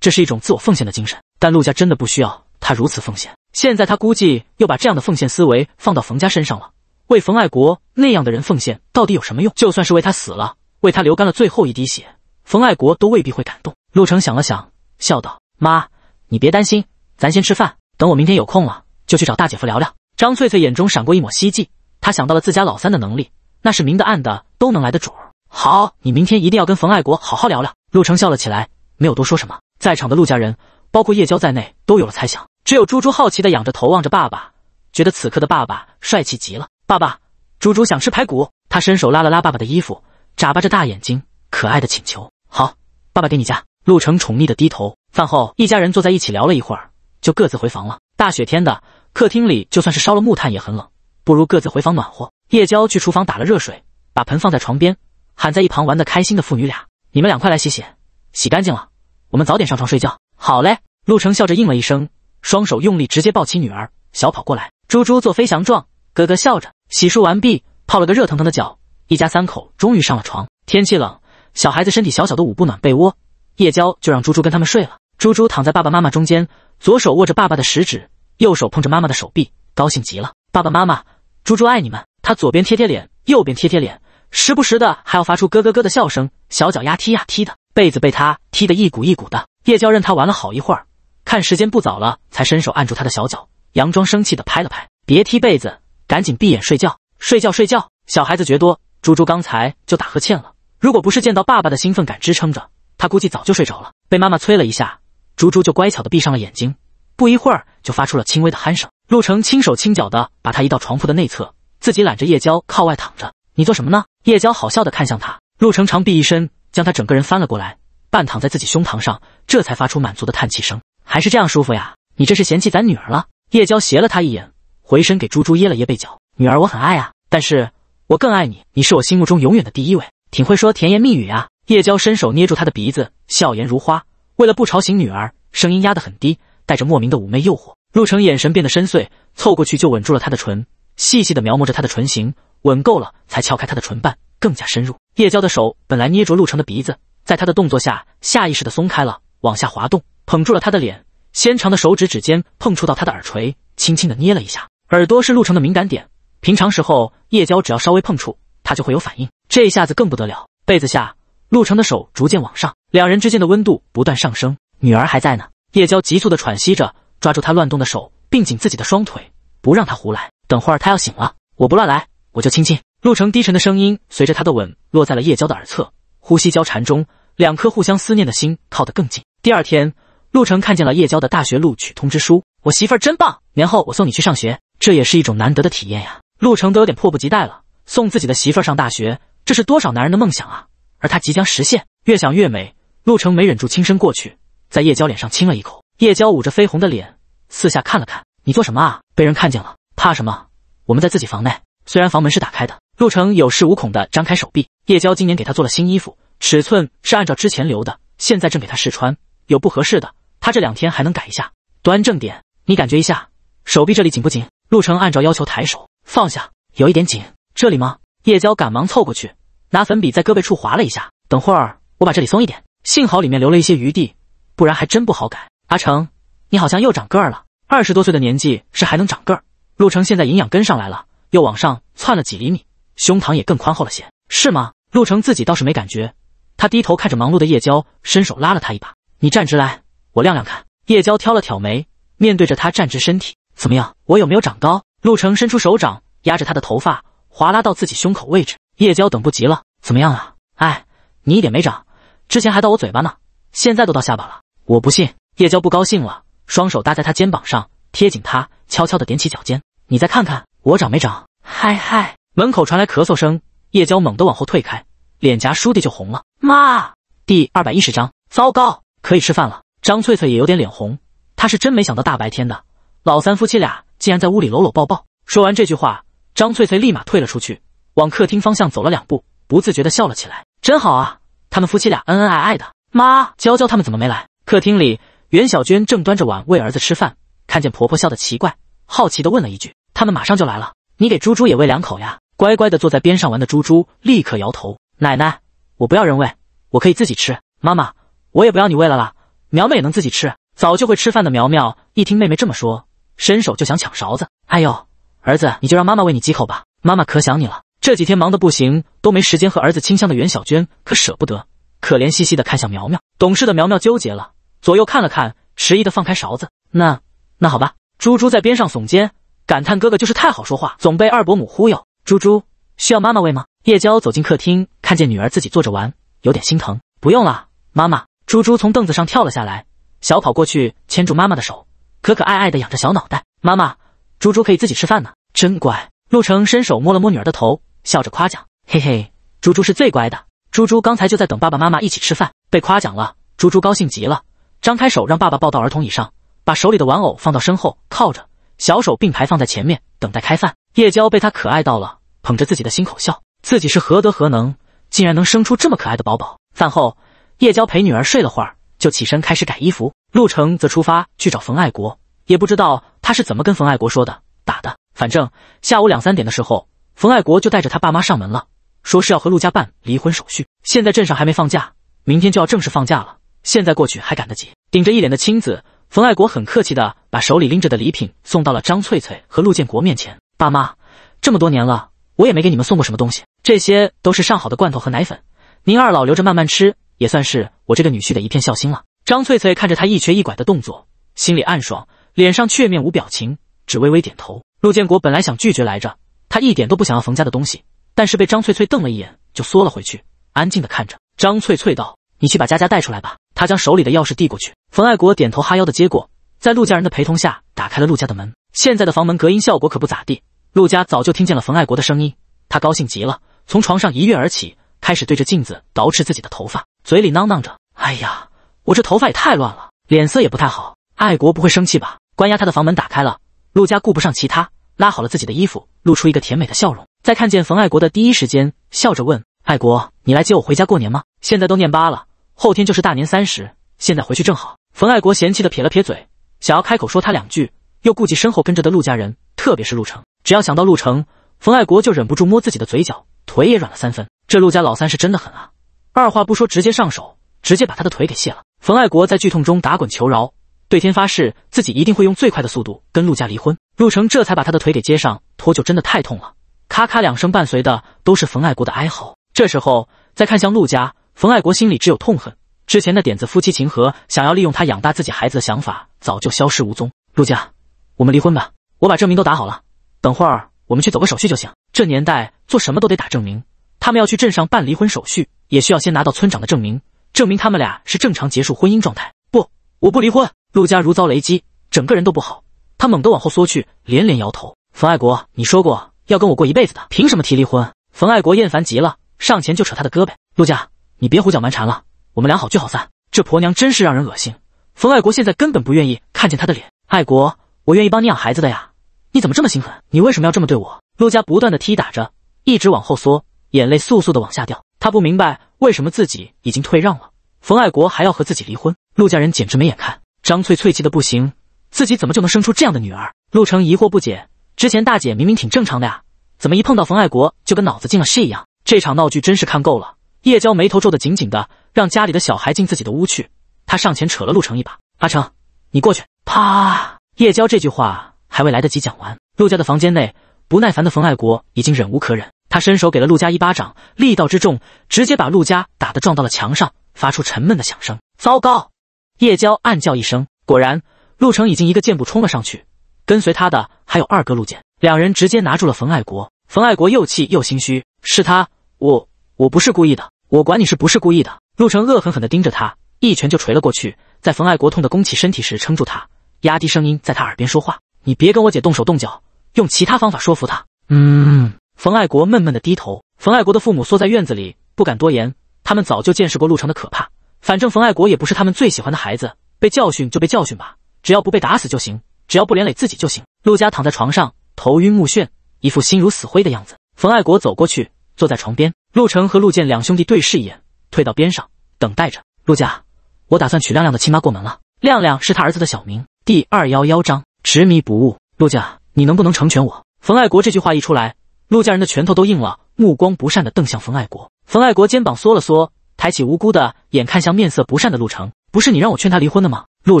这是一种自我奉献的精神。但陆家真的不需要她如此奉献。现在她估计又把这样的奉献思维放到冯家身上了，为冯爱国那样的人奉献到底有什么用？就算是为他死了，为他流干了最后一滴血，冯爱国都未必会感动。陆成想了想，笑道：“妈，你别担心。”咱先吃饭，等我明天有空了就去找大姐夫聊聊。张翠翠眼中闪过一抹希冀，她想到了自家老三的能力，那是明的暗的都能来的主儿。好，你明天一定要跟冯爱国好好聊聊。陆成笑了起来，没有多说什么。在场的陆家人，包括叶娇在内，都有了猜想。只有猪猪好奇的仰着头望着爸爸，觉得此刻的爸爸帅气极了。爸爸，猪猪想吃排骨。他伸手拉了拉爸爸的衣服，眨巴着大眼睛，可爱的请求。好，爸爸给你夹。陆成宠溺的低头。饭后，一家人坐在一起聊了一会儿。就各自回房了。大雪天的，客厅里就算是烧了木炭也很冷，不如各自回房暖和。叶娇去厨房打了热水，把盆放在床边，喊在一旁玩得开心的父女俩：“你们俩快来洗洗，洗干净了，我们早点上床睡觉。”“好嘞。”陆成笑着应了一声，双手用力直接抱起女儿，小跑过来。猪猪做飞翔状，咯咯笑着。洗漱完毕，泡了个热腾腾的脚，一家三口终于上了床。天气冷，小孩子身体小小的捂不暖被窝，叶娇就让猪猪跟他们睡了。猪猪躺在爸爸妈妈中间，左手握着爸爸的食指，右手碰着妈妈的手臂，高兴极了。爸爸妈妈，猪猪爱你们。他左边贴贴脸，右边贴贴脸，时不时的还要发出咯咯咯的笑声，小脚丫踢呀踢的，被子被他踢得一鼓一鼓的。叶娇任他玩了好一会儿，看时间不早了，才伸手按住他的小脚，佯装生气的拍了拍：“别踢被子，赶紧闭眼睡觉，睡觉，睡觉。”小孩子觉多，猪猪刚才就打呵欠了。如果不是见到爸爸的兴奋感支撑着，他估计早就睡着了。被妈妈催了一下。猪猪就乖巧的闭上了眼睛，不一会儿就发出了轻微的鼾声。陆成轻手轻脚的把他移到床铺的内侧，自己揽着叶娇靠外躺着。你做什么呢？叶娇好笑的看向他。陆成长臂一伸，将他整个人翻了过来，半躺在自己胸膛上，这才发出满足的叹气声。还是这样舒服呀！你这是嫌弃咱女儿了？叶娇斜了他一眼，回身给猪猪掖了掖被角。女儿我很爱啊，但是我更爱你，你是我心目中永远的第一位。挺会说甜言蜜语啊！叶娇伸手捏住他的鼻子，笑颜如花。为了不吵醒女儿，声音压得很低，带着莫名的妩媚诱惑。陆成眼神变得深邃，凑过去就吻住了她的唇，细细地描摹着她的唇形，吻够了才撬开她的唇瓣，更加深入。叶娇的手本来捏着陆成的鼻子，在他的动作下下意识地松开了，往下滑动，捧住了他的脸，纤长的手指指尖碰触到他的耳垂，轻轻地捏了一下。耳朵是陆成的敏感点，平常时候叶娇只要稍微碰触，他就会有反应，这一下子更不得了。被子下，陆成的手逐渐往上。两人之间的温度不断上升，女儿还在呢。叶娇急促的喘息着，抓住他乱动的手，并紧自己的双腿，不让他胡来。等会儿他要醒了，我不乱来，我就亲亲。陆成低沉的声音随着他的吻落在了叶娇的耳侧，呼吸交缠中，两颗互相思念的心靠得更近。第二天，陆成看见了叶娇的大学录取通知书，我媳妇儿真棒！年后我送你去上学，这也是一种难得的体验呀。陆成都有点迫不及待了，送自己的媳妇儿上大学，这是多少男人的梦想啊，而他即将实现，越想越美。陆成没忍住，轻身过去，在叶娇脸上亲了一口。叶娇捂着绯红的脸，四下看了看：“你做什么啊？被人看见了，怕什么？我们在自己房内，虽然房门是打开的。”陆成有恃无恐地张开手臂。叶娇今年给他做了新衣服，尺寸是按照之前留的，现在正给他试穿，有不合适的，他这两天还能改一下。端正点，你感觉一下，手臂这里紧不紧？陆成按照要求抬手放下，有一点紧，这里吗？叶娇赶忙凑过去，拿粉笔在胳膊处划了一下。等会儿我把这里松一点。幸好里面留了一些余地，不然还真不好改。阿成，你好像又长个儿了。二十多岁的年纪是还能长个儿。陆成现在营养跟上来了，又往上窜了几厘米，胸膛也更宽厚了些，是吗？陆成自己倒是没感觉，他低头看着忙碌的叶娇，伸手拉了他一把：“你站直来，我量量看。”叶娇挑了挑眉，面对着他站直身体：“怎么样，我有没有长高？”陆成伸出手掌压着他的头发，划拉到自己胸口位置。叶娇等不及了：“怎么样啊？哎，你一点没长。”之前还到我嘴巴呢，现在都到下巴了，我不信。叶娇不高兴了，双手搭在他肩膀上，贴紧他，悄悄地踮起脚尖，你再看看我长没长？嗨嗨！门口传来咳嗽声，叶娇猛地往后退开，脸颊倏地就红了。妈！第二百一十章，糟糕，可以吃饭了。张翠翠也有点脸红，她是真没想到大白天的，老三夫妻俩竟然在屋里搂搂抱抱。说完这句话，张翠翠立马退了出去，往客厅方向走了两步，不自觉地笑了起来。真好啊！他们夫妻俩恩恩爱爱的。妈，娇娇他们怎么没来？客厅里，袁小娟正端着碗喂儿子吃饭，看见婆婆笑得奇怪，好奇的问了一句：“他们马上就来了，你给猪猪也喂两口呀？”乖乖的坐在边上玩的猪猪立刻摇头：“奶奶，我不要人喂，我可以自己吃。”妈妈，我也不要你喂了啦。苗苗也能自己吃，早就会吃饭的苗苗一听妹妹这么说，伸手就想抢勺子。哎呦，儿子，你就让妈妈喂你几口吧，妈妈可想你了。这几天忙得不行，都没时间和儿子清香的袁小娟可舍不得，可怜兮兮的看向苗苗。懂事的苗苗纠结了，左右看了看，迟疑的放开勺子。那那好吧。猪猪在边上耸肩，感叹哥哥就是太好说话，总被二伯母忽悠。猪猪需要妈妈喂吗？叶娇走进客厅，看见女儿自己坐着玩，有点心疼。不用了，妈妈。猪猪从凳子上跳了下来，小跑过去牵住妈妈的手，可可爱爱的仰着小脑袋。妈妈，猪猪可以自己吃饭呢，真乖。陆成伸手摸了摸女儿的头。笑着夸奖，嘿嘿，猪猪是最乖的。猪猪刚才就在等爸爸妈妈一起吃饭，被夸奖了，猪猪高兴极了，张开手让爸爸抱到儿童椅上，把手里的玩偶放到身后靠着，小手并排放在前面，等待开饭。叶娇被他可爱到了，捧着自己的心口笑，自己是何德何能，竟然能生出这么可爱的宝宝。饭后，叶娇陪女儿睡了会儿，就起身开始改衣服。陆程则出发去找冯爱国，也不知道他是怎么跟冯爱国说的打的，反正下午两三点的时候。冯爱国就带着他爸妈上门了，说是要和陆家办离婚手续。现在镇上还没放假，明天就要正式放假了，现在过去还赶得及。顶着一脸的青紫，冯爱国很客气的把手里拎着的礼品送到了张翠翠和陆建国面前。爸妈，这么多年了，我也没给你们送过什么东西，这些都是上好的罐头和奶粉，您二老留着慢慢吃，也算是我这个女婿的一片孝心了。张翠翠看着他一瘸一拐的动作，心里暗爽，脸上却面无表情，只微微点头。陆建国本来想拒绝来着。他一点都不想要冯家的东西，但是被张翠翠瞪了一眼，就缩了回去，安静的看着张翠翠道：“你去把佳佳带出来吧。”他将手里的钥匙递过去，冯爱国点头哈腰的接过，在陆家人的陪同下打开了陆家的门。现在的房门隔音效果可不咋地，陆家早就听见了冯爱国的声音，他高兴极了，从床上一跃而起，开始对着镜子捯饬自己的头发，嘴里囔囔着：“哎呀，我这头发也太乱了，脸色也不太好，爱国不会生气吧？”关押他的房门打开了，陆家顾不上其他。拉好了自己的衣服，露出一个甜美的笑容，在看见冯爱国的第一时间，笑着问：“爱国，你来接我回家过年吗？现在都念八了，后天就是大年三十，现在回去正好。”冯爱国嫌弃的撇了撇嘴，想要开口说他两句，又顾忌身后跟着的陆家人，特别是陆成。只要想到陆成，冯爱国就忍不住摸自己的嘴角，腿也软了三分。这陆家老三是真的狠啊！二话不说，直接上手，直接把他的腿给卸了。冯爱国在剧痛中打滚求饶，对天发誓自己一定会用最快的速度跟陆家离婚。陆成这才把他的腿给接上，脱臼真的太痛了，咔咔两声，伴随的都是冯爱国的哀嚎。这时候再看向陆家，冯爱国心里只有痛恨。之前的点子夫妻情和，想要利用他养大自己孩子的想法早就消失无踪。陆家，我们离婚吧，我把证明都打好了，等会儿我们去走个手续就行。这年代做什么都得打证明，他们要去镇上办离婚手续，也需要先拿到村长的证明，证明他们俩是正常结束婚姻状态。不，我不离婚。陆家如遭雷击，整个人都不好。他猛地往后缩去，连连摇头。冯爱国，你说过要跟我过一辈子的，凭什么提离婚？冯爱国厌烦极了，上前就扯他的胳膊。陆家，你别胡搅蛮缠了，我们俩好聚好散。这婆娘真是让人恶心。冯爱国现在根本不愿意看见她的脸。爱国，我愿意帮你养孩子的呀，你怎么这么心狠？你为什么要这么对我？陆家不断的踢打着，一直往后缩，眼泪簌簌的往下掉。他不明白为什么自己已经退让了，冯爱国还要和自己离婚。陆家人简直没眼看。张翠翠气得不行。自己怎么就能生出这样的女儿？陆成疑惑不解。之前大姐明明挺正常的呀，怎么一碰到冯爱国就跟脑子进了戏一样？这场闹剧真是看够了。叶娇眉头皱得紧紧的，让家里的小孩进自己的屋去。她上前扯了陆成一把：“阿成，你过去。”啪！叶娇这句话还未来得及讲完，陆家的房间内，不耐烦的冯爱国已经忍无可忍，他伸手给了陆家一巴掌，力道之重，直接把陆家打得撞到了墙上，发出沉闷的响声。糟糕！叶娇暗叫一声，果然。陆成已经一个箭步冲了上去，跟随他的还有二哥陆简，两人直接拿住了冯爱国。冯爱国又气又心虚，是他，我我不是故意的，我管你是不是故意的。陆成恶狠狠地盯着他，一拳就锤了过去。在冯爱国痛得弓起身体时，撑住他，压低声音在他耳边说话：“你别跟我姐动手动脚，用其他方法说服他。”嗯。冯爱国闷闷地低头。冯爱国的父母缩在院子里不敢多言，他们早就见识过陆成的可怕，反正冯爱国也不是他们最喜欢的孩子，被教训就被教训吧。只要不被打死就行，只要不连累自己就行。陆家躺在床上，头晕目眩，一副心如死灰的样子。冯爱国走过去，坐在床边。陆成和陆建两兄弟对视一眼，退到边上，等待着。陆家，我打算娶亮亮的亲妈过门了。亮亮是他儿子的小名。第二幺幺章，执迷不悟。陆家，你能不能成全我？冯爱国这句话一出来，陆家人的拳头都硬了，目光不善的瞪向冯爱国。冯爱国肩膀缩了缩，抬起无辜的眼看向面色不善的陆成。不是你让我劝他离婚的吗？陆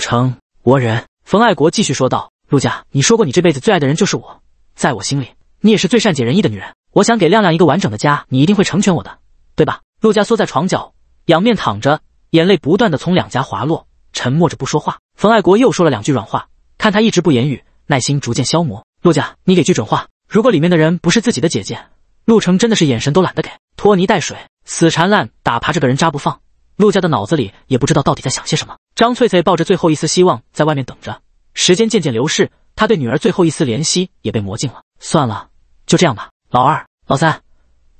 成。国人冯爱国继续说道：“陆家，你说过你这辈子最爱的人就是我，在我心里，你也是最善解人意的女人。我想给亮亮一个完整的家，你一定会成全我的，对吧？”陆家缩在床角，仰面躺着，眼泪不断的从两颊滑落，沉默着不说话。冯爱国又说了两句软话，看他一直不言语，耐心逐渐消磨。陆家，你给句准话，如果里面的人不是自己的姐姐，陆成真的是眼神都懒得给，拖泥带水，死缠烂打，趴着个人渣不放。陆家的脑子里也不知道到底在想些什么。张翠翠抱着最后一丝希望在外面等着，时间渐渐流逝，她对女儿最后一丝怜惜也被磨尽了。算了，就这样吧。老二、老三，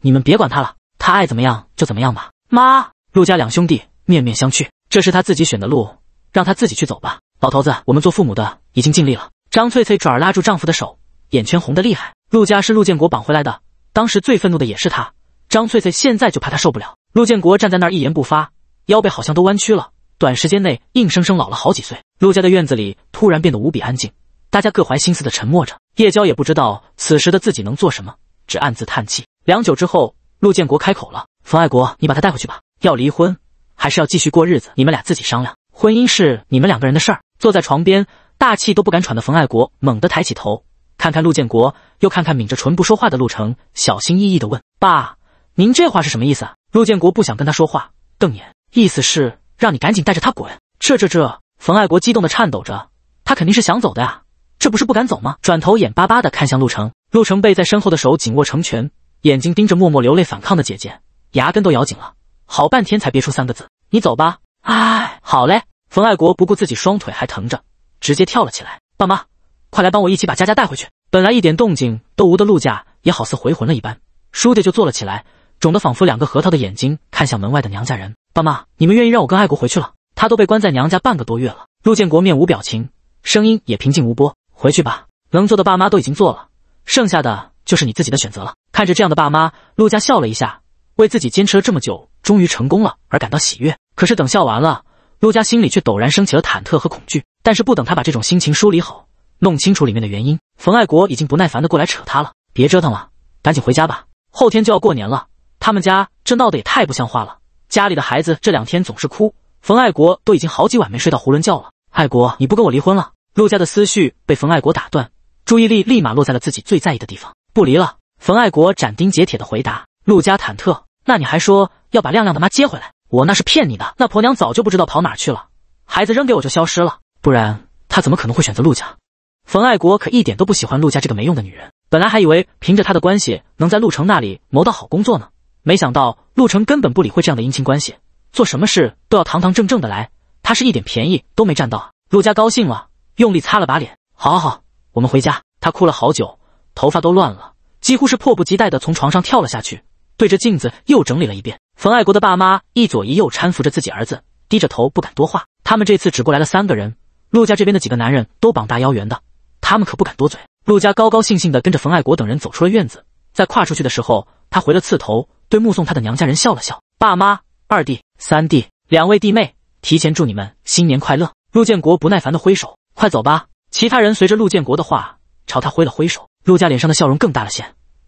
你们别管他了，他爱怎么样就怎么样吧。妈，陆家两兄弟面面相觑，这是他自己选的路，让他自己去走吧。老头子，我们做父母的已经尽力了。张翠翠转而拉住丈夫的手，眼圈红得厉害。陆家是陆建国绑回来的，当时最愤怒的也是他。张翠翠现在就怕他受不了。陆建国站在那儿一言不发，腰背好像都弯曲了。短时间内硬生生老了好几岁。陆家的院子里突然变得无比安静，大家各怀心思的沉默着。叶娇也不知道此时的自己能做什么，只暗自叹气。良久之后，陆建国开口了：“冯爱国，你把他带回去吧。要离婚还是要继续过日子，你们俩自己商量。婚姻是你们两个人的事儿。”坐在床边大气都不敢喘的冯爱国猛地抬起头，看看陆建国，又看看抿着唇不说话的陆成，小心翼翼地问：“爸，您这话是什么意思？”陆建国不想跟他说话，瞪眼，意思是。让你赶紧带着他滚！这这这！冯爱国激动的颤抖着，他肯定是想走的呀，这不是不敢走吗？转头眼巴巴的看向陆成，陆成背在身后的手紧握成拳，眼睛盯着默默流泪反抗的姐姐，牙根都咬紧了，好半天才憋出三个字：“你走吧。”哎，好嘞！冯爱国不顾自己双腿还疼着，直接跳了起来：“爸妈，快来帮我一起把佳佳带回去！”本来一点动静都无的陆家也好似回魂了一般，倏地就坐了起来，肿得仿佛两个核桃的眼睛看向门外的娘家人。爸妈，你们愿意让我跟爱国回去了？他都被关在娘家半个多月了。陆建国面无表情，声音也平静无波。回去吧，能做的爸妈都已经做了，剩下的就是你自己的选择了。看着这样的爸妈，陆家笑了一下，为自己坚持了这么久，终于成功了而感到喜悦。可是等笑完了，陆家心里却陡然升起了忐忑和恐惧。但是不等他把这种心情梳理好，弄清楚里面的原因，冯爱国已经不耐烦的过来扯他了：“别折腾了，赶紧回家吧，后天就要过年了。他们家这闹得也太不像话了。”家里的孩子这两天总是哭，冯爱国都已经好几晚没睡到囫囵觉了。爱国，你不跟我离婚了？陆家的思绪被冯爱国打断，注意力立马落在了自己最在意的地方。不离了！冯爱国斩钉截铁的回答。陆家忐忑，那你还说要把亮亮的妈接回来？我那是骗你的，那婆娘早就不知道跑哪去了，孩子扔给我就消失了，不然她怎么可能会选择陆家？冯爱国可一点都不喜欢陆家这个没用的女人，本来还以为凭着他的关系能在陆城那里谋到好工作呢。没想到陆成根本不理会这样的姻亲关系，做什么事都要堂堂正正的来。他是一点便宜都没占到，陆家高兴了，用力擦了把脸。好好好，我们回家。他哭了好久，头发都乱了，几乎是迫不及待的从床上跳了下去，对着镜子又整理了一遍。冯爱国的爸妈一左一右搀扶着自己儿子，低着头不敢多话。他们这次只过来了三个人，陆家这边的几个男人都膀大腰圆的，他们可不敢多嘴。陆家高高兴兴的跟着冯爱国等人走出了院子，在跨出去的时候，他回了刺头。对目送他的娘家人笑了笑，爸妈、二弟、三弟、两位弟妹，提前祝你们新年快乐。陆建国不耐烦地挥手：“快走吧。”其他人随着陆建国的话朝他挥了挥手。陆家脸上的笑容更大了些，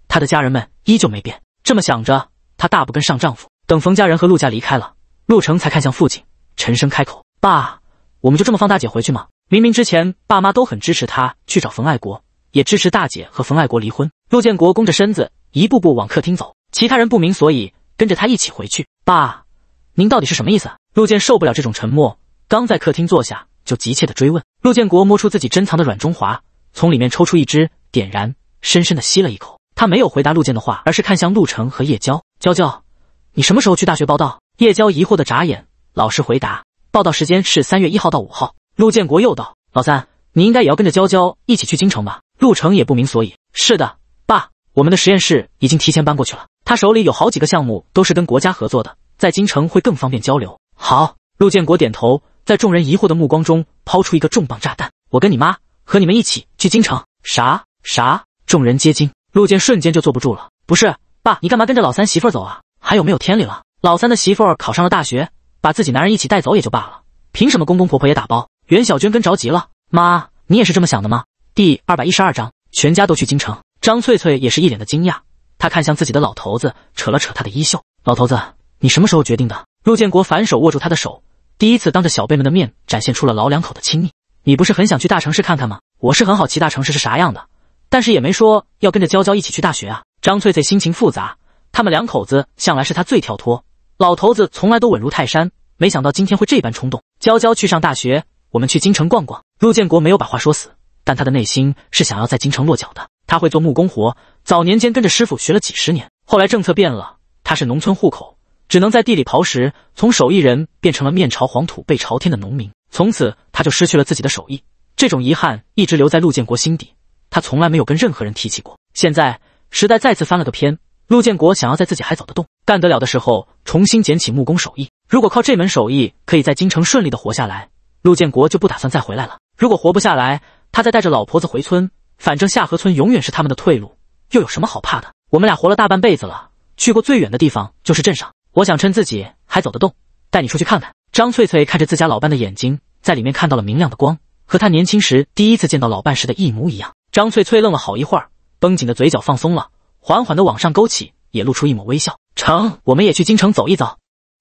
他的家人们依旧没变。这么想着，他大步跟上丈夫。等冯家人和陆家离开了，陆成才看向父亲，沉声开口：“爸，我们就这么放大姐回去吗？明明之前爸妈都很支持他去找冯爱国，也支持大姐和冯爱国离婚。”陆建国弓着身子，一步步往客厅走。其他人不明所以，跟着他一起回去。爸，您到底是什么意思？陆建受不了这种沉默，刚在客厅坐下，就急切的追问。陆建国摸出自己珍藏的软中华，从里面抽出一支，点燃，深深的吸了一口。他没有回答陆建的话，而是看向陆成和叶娇。娇娇，你什么时候去大学报道？叶娇疑惑的眨眼，老实回答：报道时间是三月一号到五号。陆建国又道：老三，你应该也要跟着娇娇一起去京城吧？陆成也不明所以，是的。我们的实验室已经提前搬过去了，他手里有好几个项目都是跟国家合作的，在京城会更方便交流。好，陆建国点头，在众人疑惑的目光中抛出一个重磅炸弹：我跟你妈和你们一起去京城。啥？啥？众人皆惊，陆建瞬间就坐不住了。不是，爸，你干嘛跟着老三媳妇走啊？还有没有天理了？老三的媳妇考上了大学，把自己男人一起带走也就罢了，凭什么公公婆婆也打包？袁小娟跟着急了，妈，你也是这么想的吗？第二百一十二章，全家都去京城。张翠翠也是一脸的惊讶，她看向自己的老头子，扯了扯他的衣袖：“老头子，你什么时候决定的？”陆建国反手握住他的手，第一次当着小辈们的面展现出了老两口的亲密。你不是很想去大城市看看吗？我是很好奇大城市是啥样的，但是也没说要跟着娇娇一起去大学啊。”张翠翠心情复杂，他们两口子向来是他最跳脱，老头子从来都稳如泰山，没想到今天会这般冲动。娇娇去上大学，我们去京城逛逛。陆建国没有把话说死，但他的内心是想要在京城落脚的。他会做木工活，早年间跟着师傅学了几十年。后来政策变了，他是农村户口，只能在地里刨食，从手艺人变成了面朝黄土背朝天的农民。从此，他就失去了自己的手艺，这种遗憾一直留在陆建国心底，他从来没有跟任何人提起过。现在时代再次翻了个篇，陆建国想要在自己还走得动、干得了的时候重新捡起木工手艺。如果靠这门手艺可以在京城顺利的活下来，陆建国就不打算再回来了。如果活不下来，他再带着老婆子回村。反正下河村永远是他们的退路，又有什么好怕的？我们俩活了大半辈子了，去过最远的地方就是镇上。我想趁自己还走得动，带你出去看看。张翠翠看着自家老伴的眼睛，在里面看到了明亮的光，和她年轻时第一次见到老伴时的一模一样。张翠翠愣了好一会儿，绷紧的嘴角放松了，缓缓地往上勾起，也露出一抹微笑。成，我们也去京城走一走，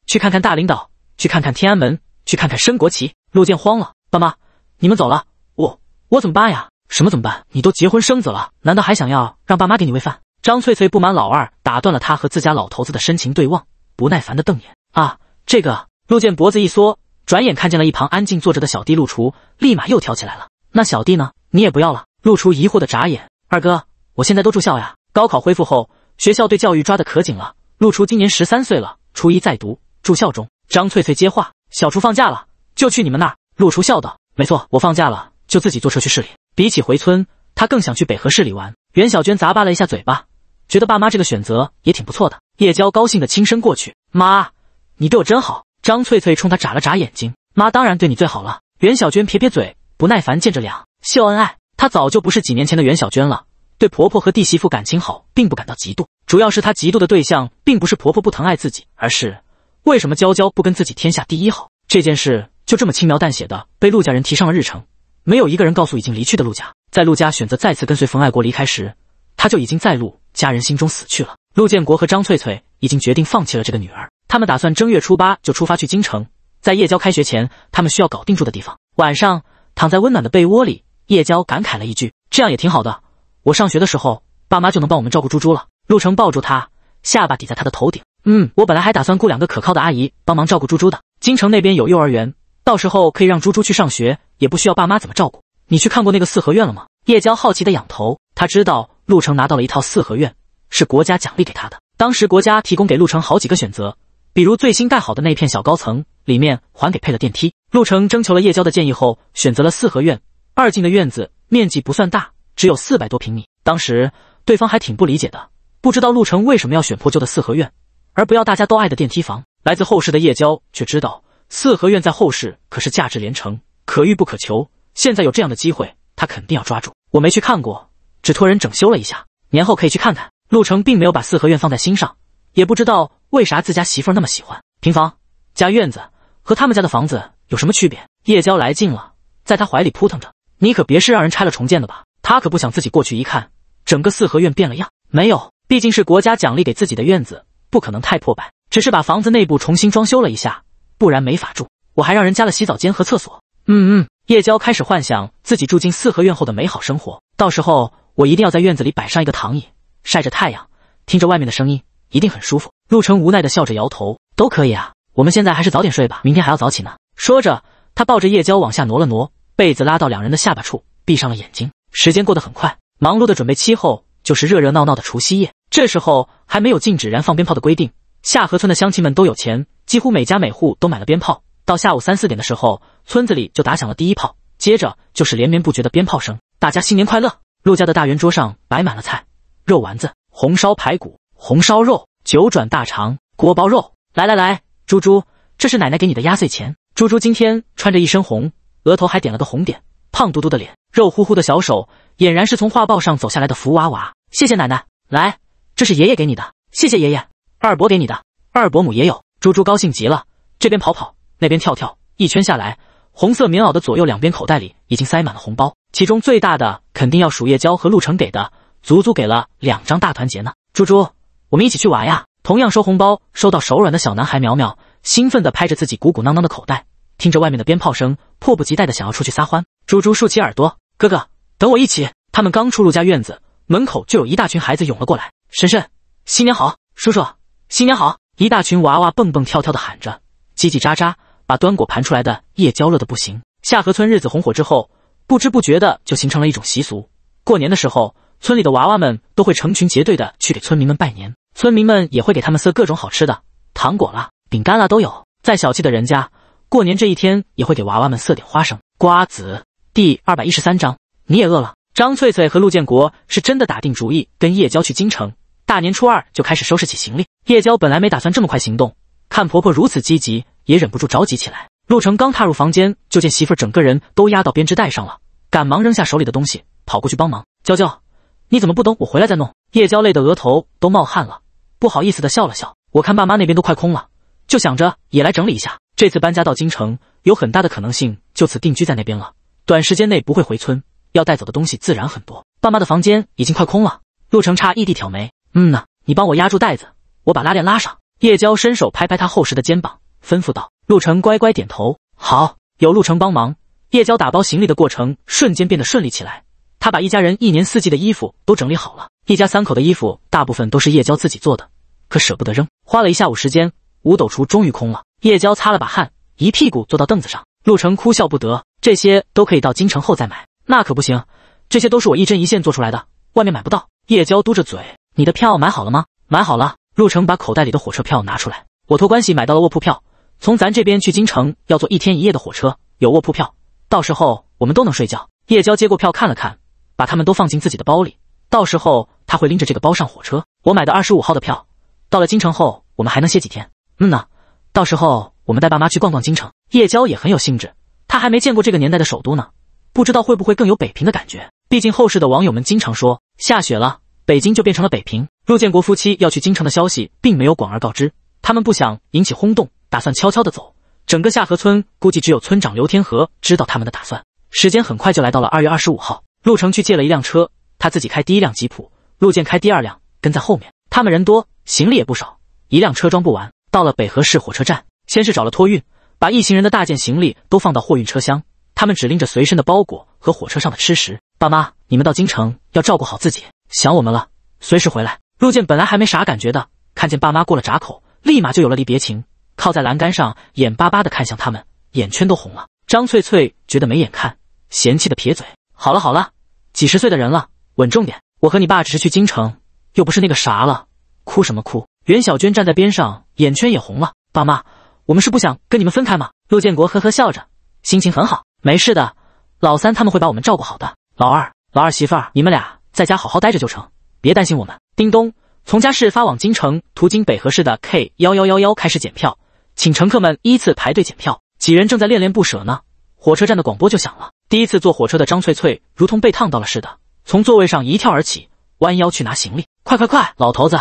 去看看大领导，去看看天安门，去看看升国旗。陆剑慌了，爸妈，你们走了，我我怎么办呀？什么怎么办？你都结婚生子了，难道还想要让爸妈给你喂饭？张翠翠不满，老二打断了他和自家老头子的深情对望，不耐烦的瞪眼。啊，这个陆剑脖子一缩，转眼看见了一旁安静坐着的小弟陆厨，立马又挑起来了。那小弟呢？你也不要了？陆厨疑惑的眨眼。二哥，我现在都住校呀。高考恢复后，学校对教育抓的可紧了。陆厨今年十三岁了，初一在读，住校中。张翠翠接话，小厨放假了就去你们那儿。陆厨笑道，没错，我放假了就自己坐车去市里。比起回村，他更想去北河市里玩。袁小娟咂巴了一下嘴巴，觉得爸妈这个选择也挺不错的。叶娇高兴的轻身过去，妈，你对我真好。张翠翠冲她眨了眨眼睛，妈当然对你最好了。袁小娟撇撇嘴，不耐烦见着俩秀恩爱。她早就不是几年前的袁小娟了，对婆婆和弟媳妇感情好，并不感到嫉妒。主要是她嫉妒的对象并不是婆婆不疼爱自己，而是为什么娇娇不跟自己天下第一好？这件事就这么轻描淡写的被陆家人提上了日程。没有一个人告诉已经离去的陆家，在陆家选择再次跟随冯爱国离开时，他就已经在陆家人心中死去了。陆建国和张翠翠已经决定放弃了这个女儿，他们打算正月初八就出发去京城，在叶娇开学前，他们需要搞定住的地方。晚上躺在温暖的被窝里，叶娇感慨了一句：“这样也挺好的，我上学的时候，爸妈就能帮我们照顾猪猪了。”陆成抱住她，下巴抵在她的头顶：“嗯，我本来还打算雇两个可靠的阿姨帮忙照顾猪猪的。京城那边有幼儿园，到时候可以让猪猪去上学。”也不需要爸妈怎么照顾。你去看过那个四合院了吗？叶娇好奇的仰头，他知道陆成拿到了一套四合院，是国家奖励给他的。当时国家提供给陆成好几个选择，比如最新盖好的那片小高层，里面还给配了电梯。陆成征求了叶娇的建议后，选择了四合院。二进的院子面积不算大，只有四百多平米。当时对方还挺不理解的，不知道陆成为什么要选破旧的四合院，而不要大家都爱的电梯房。来自后世的叶娇却知道，四合院在后世可是价值连城。可遇不可求，现在有这样的机会，他肯定要抓住。我没去看过，只托人整修了一下，年后可以去看看。陆成并没有把四合院放在心上，也不知道为啥自家媳妇那么喜欢平房加院子，和他们家的房子有什么区别？叶娇来劲了，在他怀里扑腾着：“你可别是让人拆了重建的吧？他可不想自己过去一看，整个四合院变了样。”没有，毕竟是国家奖励给自己的院子，不可能太破败，只是把房子内部重新装修了一下，不然没法住。我还让人加了洗澡间和厕所。嗯嗯，叶娇开始幻想自己住进四合院后的美好生活。到时候我一定要在院子里摆上一个躺椅，晒着太阳，听着外面的声音，一定很舒服。陆成无奈的笑着摇头：“都可以啊，我们现在还是早点睡吧，明天还要早起呢。”说着，他抱着叶娇往下挪了挪，被子拉到两人的下巴处，闭上了眼睛。时间过得很快，忙碌的准备期后就是热热闹闹的除夕夜。这时候还没有禁止燃放鞭炮的规定，下河村的乡亲们都有钱，几乎每家每户都买了鞭炮。到下午三四点的时候。村子里就打响了第一炮，接着就是连绵不绝的鞭炮声。大家新年快乐！陆家的大圆桌上摆满了菜：肉丸子、红烧排骨、红烧肉、九转大肠、锅包肉。来来来，猪猪，这是奶奶给你的压岁钱。猪猪今天穿着一身红，额头还点了个红点，胖嘟嘟的脸，肉乎乎的小手，俨然是从画报上走下来的福娃娃。谢谢奶奶。来，这是爷爷给你的，谢谢爷爷。二伯给你的，二伯母也有。猪猪高兴极了，这边跑跑，那边跳跳，一圈下来。红色棉袄的左右两边口袋里已经塞满了红包，其中最大的肯定要鼠叶娇和陆程给的，足足给了两张大团结呢。猪猪，我们一起去玩呀！同样收红包收到手软的小男孩苗苗兴奋地拍着自己鼓鼓囊囊的口袋，听着外面的鞭炮声，迫不及待地想要出去撒欢。猪猪竖起耳朵，哥哥，等我一起。他们刚出陆家院子门口，就有一大群孩子涌了过来。婶婶，新年好！叔叔，新年好！一大群娃娃蹦蹦跳跳地喊着，叽叽喳喳。把端果盘出来的叶娇乐的不行。下河村日子红火之后，不知不觉的就形成了一种习俗：过年的时候，村里的娃娃们都会成群结队的去给村民们拜年，村民们也会给他们塞各种好吃的，糖果啦、饼干啦都有。再小气的人家，过年这一天也会给娃娃们塞点花生、瓜子。第二百一十三章，你也饿了。张翠翠和陆建国是真的打定主意跟叶娇去京城，大年初二就开始收拾起行李。叶娇本来没打算这么快行动，看婆婆如此积极。也忍不住着急起来。陆成刚踏入房间，就见媳妇儿整个人都压到编织袋上了，赶忙扔下手里的东西，跑过去帮忙。娇娇，你怎么不等我回来再弄？叶娇累得额头都冒汗了，不好意思地笑了笑。我看爸妈那边都快空了，就想着也来整理一下。这次搬家到京城，有很大的可能性就此定居在那边了，短时间内不会回村，要带走的东西自然很多。爸妈的房间已经快空了。陆成诧异地挑眉，嗯呐，你帮我压住袋子，我把拉链拉上。叶娇伸手拍拍他厚实的肩膀。吩咐道：“陆成，乖乖点头。好，有陆成帮忙，叶娇打包行李的过程瞬间变得顺利起来。他把一家人一年四季的衣服都整理好了。一家三口的衣服大部分都是叶娇自己做的，可舍不得扔。花了一下午时间，五斗橱终于空了。叶娇擦了把汗，一屁股坐到凳子上。陆程哭笑不得：这些都可以到京城后再买，那可不行。这些都是我一针一线做出来的，外面买不到。叶娇嘟着嘴：你的票买好了吗？买好了。陆程把口袋里的火车票拿出来：我托关系买到了卧铺票。”从咱这边去京城要坐一天一夜的火车，有卧铺票，到时候我们都能睡觉。叶娇接过票看了看，把他们都放进自己的包里。到时候他会拎着这个包上火车。我买的二十五号的票，到了京城后我们还能歇几天？嗯呢，到时候我们带爸妈去逛逛京城。叶娇也很有兴致，她还没见过这个年代的首都呢，不知道会不会更有北平的感觉。毕竟后世的网友们经常说，下雪了北京就变成了北平。陆建国夫妻要去京城的消息并没有广而告之，他们不想引起轰动。打算悄悄的走，整个下河村估计只有村长刘天河知道他们的打算。时间很快就来到了二月二十五号，陆成去借了一辆车，他自己开第一辆吉普，陆健开第二辆，跟在后面。他们人多，行李也不少，一辆车装不完。到了北河市火车站，先是找了托运，把一行人的大件行李都放到货运车厢，他们只拎着随身的包裹和火车上的吃食。爸妈，你们到京城要照顾好自己，想我们了随时回来。陆健本来还没啥感觉的，看见爸妈过了闸口，立马就有了离别情。靠在栏杆上，眼巴巴的看向他们，眼圈都红了。张翠翠觉得没眼看，嫌弃的撇嘴：“好了好了，几十岁的人了，稳重点。我和你爸只是去京城，又不是那个啥了，哭什么哭？”袁小娟站在边上，眼圈也红了：“爸妈，我们是不想跟你们分开吗？”陆建国呵呵笑着，心情很好：“没事的，老三他们会把我们照顾好的。老二，老二媳妇儿，你们俩在家好好待着就成，别担心我们。”叮咚，从家市发往京城，途经北河市的 K 幺幺幺幺开始检票。请乘客们依次排队检票。几人正在恋恋不舍呢，火车站的广播就响了。第一次坐火车的张翠翠如同被烫到了似的，从座位上一跳而起，弯腰去拿行李。快快快，老头子，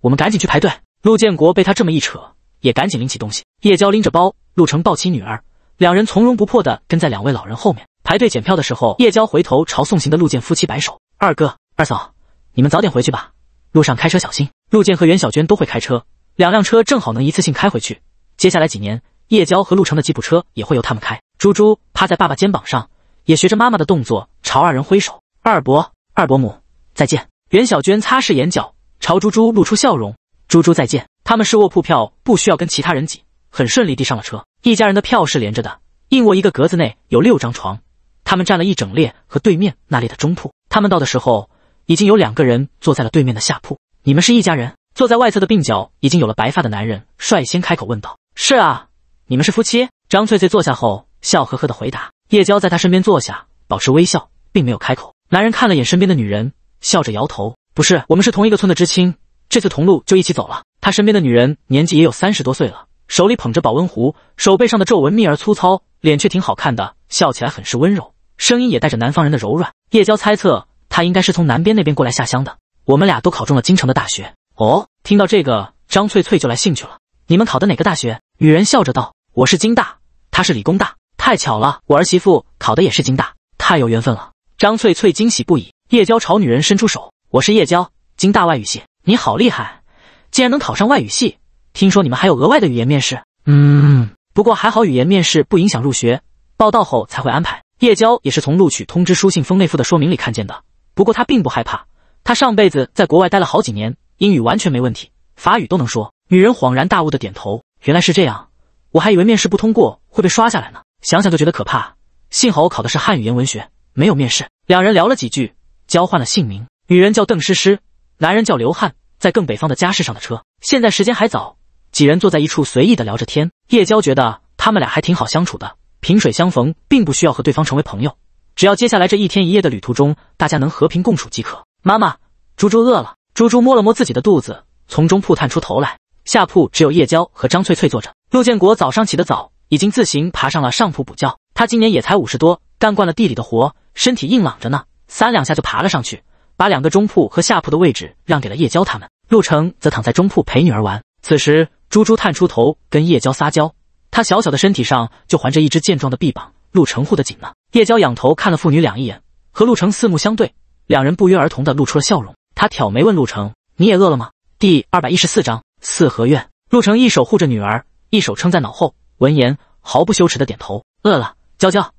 我们赶紧去排队。陆建国被他这么一扯，也赶紧拎起东西。叶娇拎着包，陆成抱起女儿，两人从容不迫地跟在两位老人后面排队检票的时候，叶娇回头朝送行的陆建夫妻摆手：“二哥，二嫂，你们早点回去吧，路上开车小心。”陆建和袁小娟都会开车，两辆车正好能一次性开回去。接下来几年，叶娇和陆程的吉普车也会由他们开。猪猪趴在爸爸肩膀上，也学着妈妈的动作朝二人挥手：“二伯、二伯母，再见。”袁小娟擦拭眼角，朝猪猪露出笑容：“猪猪，再见。”他们是卧铺票，不需要跟其他人挤，很顺利地上了车。一家人的票是连着的，硬卧一个格子内有六张床，他们占了一整列和对面那列的中铺。他们到的时候，已经有两个人坐在了对面的下铺。你们是一家人？坐在外侧的鬓角已经有了白发的男人率先开口问道。是啊，你们是夫妻。张翠翠坐下后，笑呵呵的回答。叶娇在她身边坐下，保持微笑，并没有开口。男人看了眼身边的女人，笑着摇头：“不是，我们是同一个村的知青，这次同路就一起走了。”他身边的女人年纪也有三十多岁了，手里捧着保温壶，手背上的皱纹密而粗糙，脸却挺好看的，笑起来很是温柔，声音也带着南方人的柔软。叶娇猜测她应该是从南边那边过来下乡的。我们俩都考中了京城的大学。哦，听到这个，张翠翠就来兴趣了。你们考的哪个大学？女人笑着道：“我是京大，他是理工大，太巧了，我儿媳妇考的也是京大，太有缘分了。”张翠翠惊喜不已。叶娇朝女人伸出手：“我是叶娇，京大外语系，你好厉害，竟然能考上外语系。听说你们还有额外的语言面试，嗯，不过还好，语言面试不影响入学，报道后才会安排。”叶娇也是从录取通知书信封内附的说明里看见的，不过她并不害怕，她上辈子在国外待了好几年，英语完全没问题，法语都能说。女人恍然大悟的点头，原来是这样，我还以为面试不通过会被刷下来呢，想想就觉得可怕。幸好我考的是汉语言文学，没有面试。两人聊了几句，交换了姓名，女人叫邓诗诗，男人叫刘汉，在更北方的家市上的车。现在时间还早，几人坐在一处随意的聊着天。叶娇觉得他们俩还挺好相处的，萍水相逢并不需要和对方成为朋友，只要接下来这一天一夜的旅途中，大家能和平共处即可。妈妈，猪猪饿了。猪猪摸了摸自己的肚子，从中铺探出头来。下铺只有叶娇和张翠翠坐着。陆建国早上起得早，已经自行爬上了上铺补觉。他今年也才五十多，干惯了地里的活，身体硬朗着呢，三两下就爬了上去，把两个中铺和下铺的位置让给了叶娇他们。陆成则躺在中铺陪女儿玩。此时，猪猪探出头跟叶娇撒娇，他小小的身体上就环着一只健壮的臂膀，陆成护得紧呢。叶娇仰头看了父女两一眼，和陆成四目相对，两人不约而同的露出了笑容。他挑眉问陆成：“你也饿了吗？”第二百一十四章。四合院，陆成一手护着女儿，一手撑在脑后。闻言，毫不羞耻的点头。乐乐，娇娇，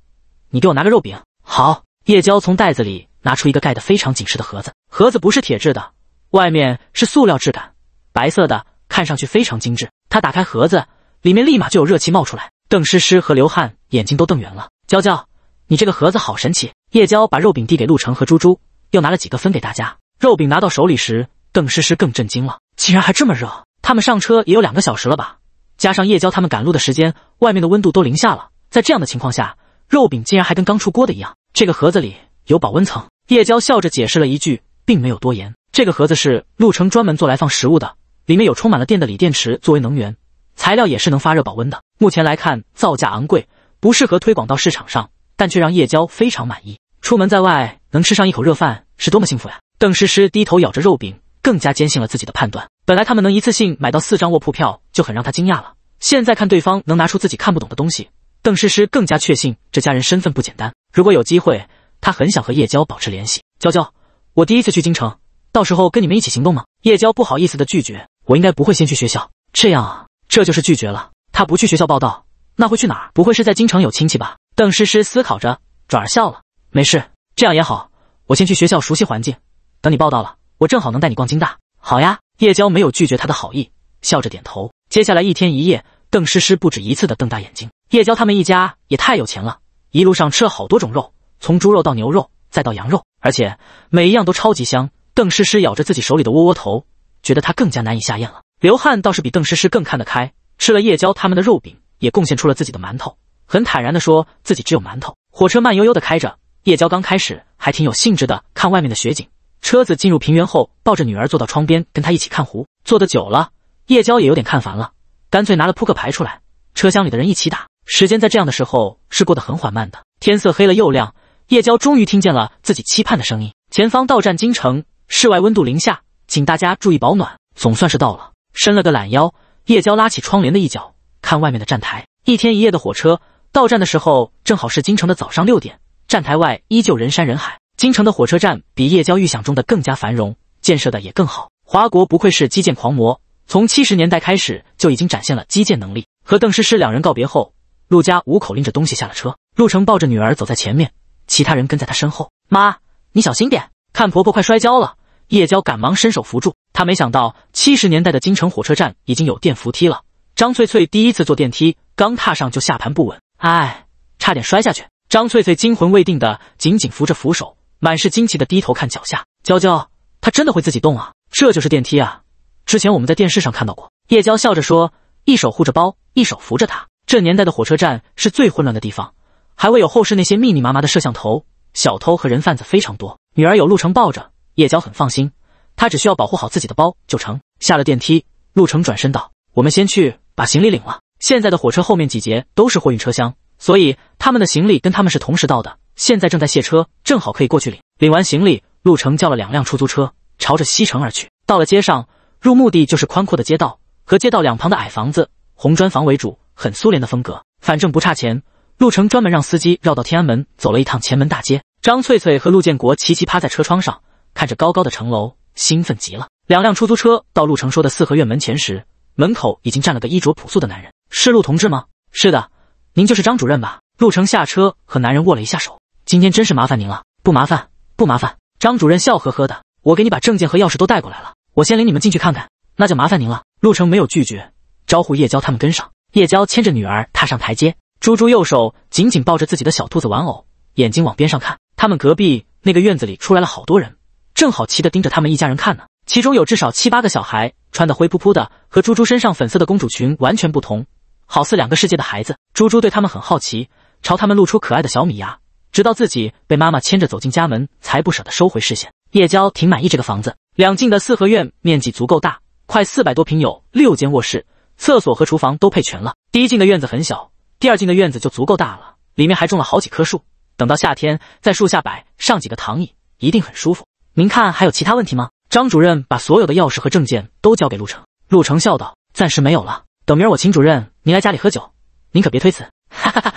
你给我拿个肉饼。好。叶娇从袋子里拿出一个盖得非常紧实的盒子，盒子不是铁质的，外面是塑料质感，白色的，看上去非常精致。他打开盒子，里面立马就有热气冒出来。邓诗诗和刘汉眼睛都瞪圆了。娇娇，你这个盒子好神奇。叶娇把肉饼递给陆成和猪猪，又拿了几个分给大家。肉饼拿到手里时，邓诗诗更震惊了，竟然还这么热。他们上车也有两个小时了吧，加上叶娇他们赶路的时间，外面的温度都零下了。在这样的情况下，肉饼竟然还跟刚出锅的一样。这个盒子里有保温层，叶娇笑着解释了一句，并没有多言。这个盒子是陆程专门做来放食物的，里面有充满了电的锂电池作为能源，材料也是能发热保温的。目前来看，造价昂贵，不适合推广到市场上，但却让叶娇非常满意。出门在外能吃上一口热饭，是多么幸福呀！邓诗诗低头咬着肉饼。更加坚信了自己的判断。本来他们能一次性买到四张卧铺票就很让他惊讶了，现在看对方能拿出自己看不懂的东西，邓诗诗更加确信这家人身份不简单。如果有机会，他很想和叶娇保持联系。娇娇，我第一次去京城，到时候跟你们一起行动吗？叶娇不好意思的拒绝。我应该不会先去学校。这样啊，这就是拒绝了。他不去学校报道，那会去哪儿？不会是在京城有亲戚吧？邓诗诗思考着，转而笑了。没事，这样也好。我先去学校熟悉环境，等你报道了。我正好能带你逛京大，好呀！叶娇没有拒绝他的好意，笑着点头。接下来一天一夜，邓诗诗不止一次的瞪大眼睛。叶娇他们一家也太有钱了，一路上吃了好多种肉，从猪肉到牛肉再到羊肉，而且每一样都超级香。邓诗诗咬着自己手里的窝窝头，觉得他更加难以下咽了。刘汉倒是比邓诗诗更看得开，吃了叶娇他们的肉饼，也贡献出了自己的馒头，很坦然的说自己只有馒头。火车慢悠悠的开着，叶娇刚开始还挺有兴致的看外面的雪景。车子进入平原后，抱着女儿坐到窗边，跟她一起看湖。坐的久了，叶娇也有点看烦了，干脆拿了扑克牌出来，车厢里的人一起打。时间在这样的时候是过得很缓慢的。天色黑了又亮，叶娇终于听见了自己期盼的声音：“前方到站，京城。室外温度零下，请大家注意保暖。”总算是到了，伸了个懒腰，叶娇拉起窗帘的一角，看外面的站台。一天一夜的火车，到站的时候正好是京城的早上六点，站台外依旧人山人海。京城的火车站比叶娇预想中的更加繁荣，建设的也更好。华国不愧是基建狂魔，从七十年代开始就已经展现了基建能力。和邓诗诗两人告别后，陆家五口拎着东西下了车。陆成抱着女儿走在前面，其他人跟在他身后。妈，你小心点，看婆婆快摔跤了。叶娇赶忙伸手扶住她。没想到七十年代的京城火车站已经有电扶梯了。张翠翠第一次坐电梯，刚踏上就下盘不稳，哎，差点摔下去。张翠翠惊魂未定的紧紧扶着扶手。满是惊奇的低头看脚下，娇娇，她真的会自己动啊！这就是电梯啊！之前我们在电视上看到过。叶娇笑着说，一手护着包，一手扶着她。这年代的火车站是最混乱的地方，还未有后世那些密密麻麻的摄像头，小偷和人贩子非常多。女儿有陆成抱着，叶娇很放心，她只需要保护好自己的包就成。下了电梯，陆成转身道：“我们先去把行李领了。现在的火车后面几节都是货运车厢，所以他们的行李跟他们是同时到的。”现在正在卸车，正好可以过去领。领完行李，陆成叫了两辆出租车，朝着西城而去。到了街上，入目的就是宽阔的街道和街道两旁的矮房子，红砖房为主，很苏联的风格。反正不差钱，陆成专门让司机绕到天安门，走了一趟前门大街。张翠翠和陆建国齐齐趴在车窗上，看着高高的城楼，兴奋极了。两辆出租车到陆成说的四合院门前时，门口已经站了个衣着朴素的男人。“是陆同志吗？”“是的，您就是张主任吧？”陆成下车和男人握了一下手。今天真是麻烦您了，不麻烦，不麻烦。张主任笑呵呵的，我给你把证件和钥匙都带过来了，我先领你们进去看看，那就麻烦您了。陆成没有拒绝，招呼叶娇他们跟上。叶娇牵着女儿踏上台阶，猪猪右手紧紧抱着自己的小兔子玩偶，眼睛往边上看。他们隔壁那个院子里出来了好多人，正好齐的盯着他们一家人看呢。其中有至少七八个小孩，穿的灰扑扑的，和猪猪身上粉色的公主裙完全不同，好似两个世界的孩子。猪猪对他们很好奇，朝他们露出可爱的小米牙。直到自己被妈妈牵着走进家门，才不舍得收回视线。叶娇挺满意这个房子，两进的四合院面积足够大，快四百多平，有六间卧室，厕所和厨房都配全了。第一进的院子很小，第二进的院子就足够大了，里面还种了好几棵树。等到夏天，在树下摆上几个躺椅，一定很舒服。您看还有其他问题吗？张主任把所有的钥匙和证件都交给陆成，陆成笑道：“暂时没有了。等明儿我请主任您来家里喝酒，您可别推辞。”哈哈哈，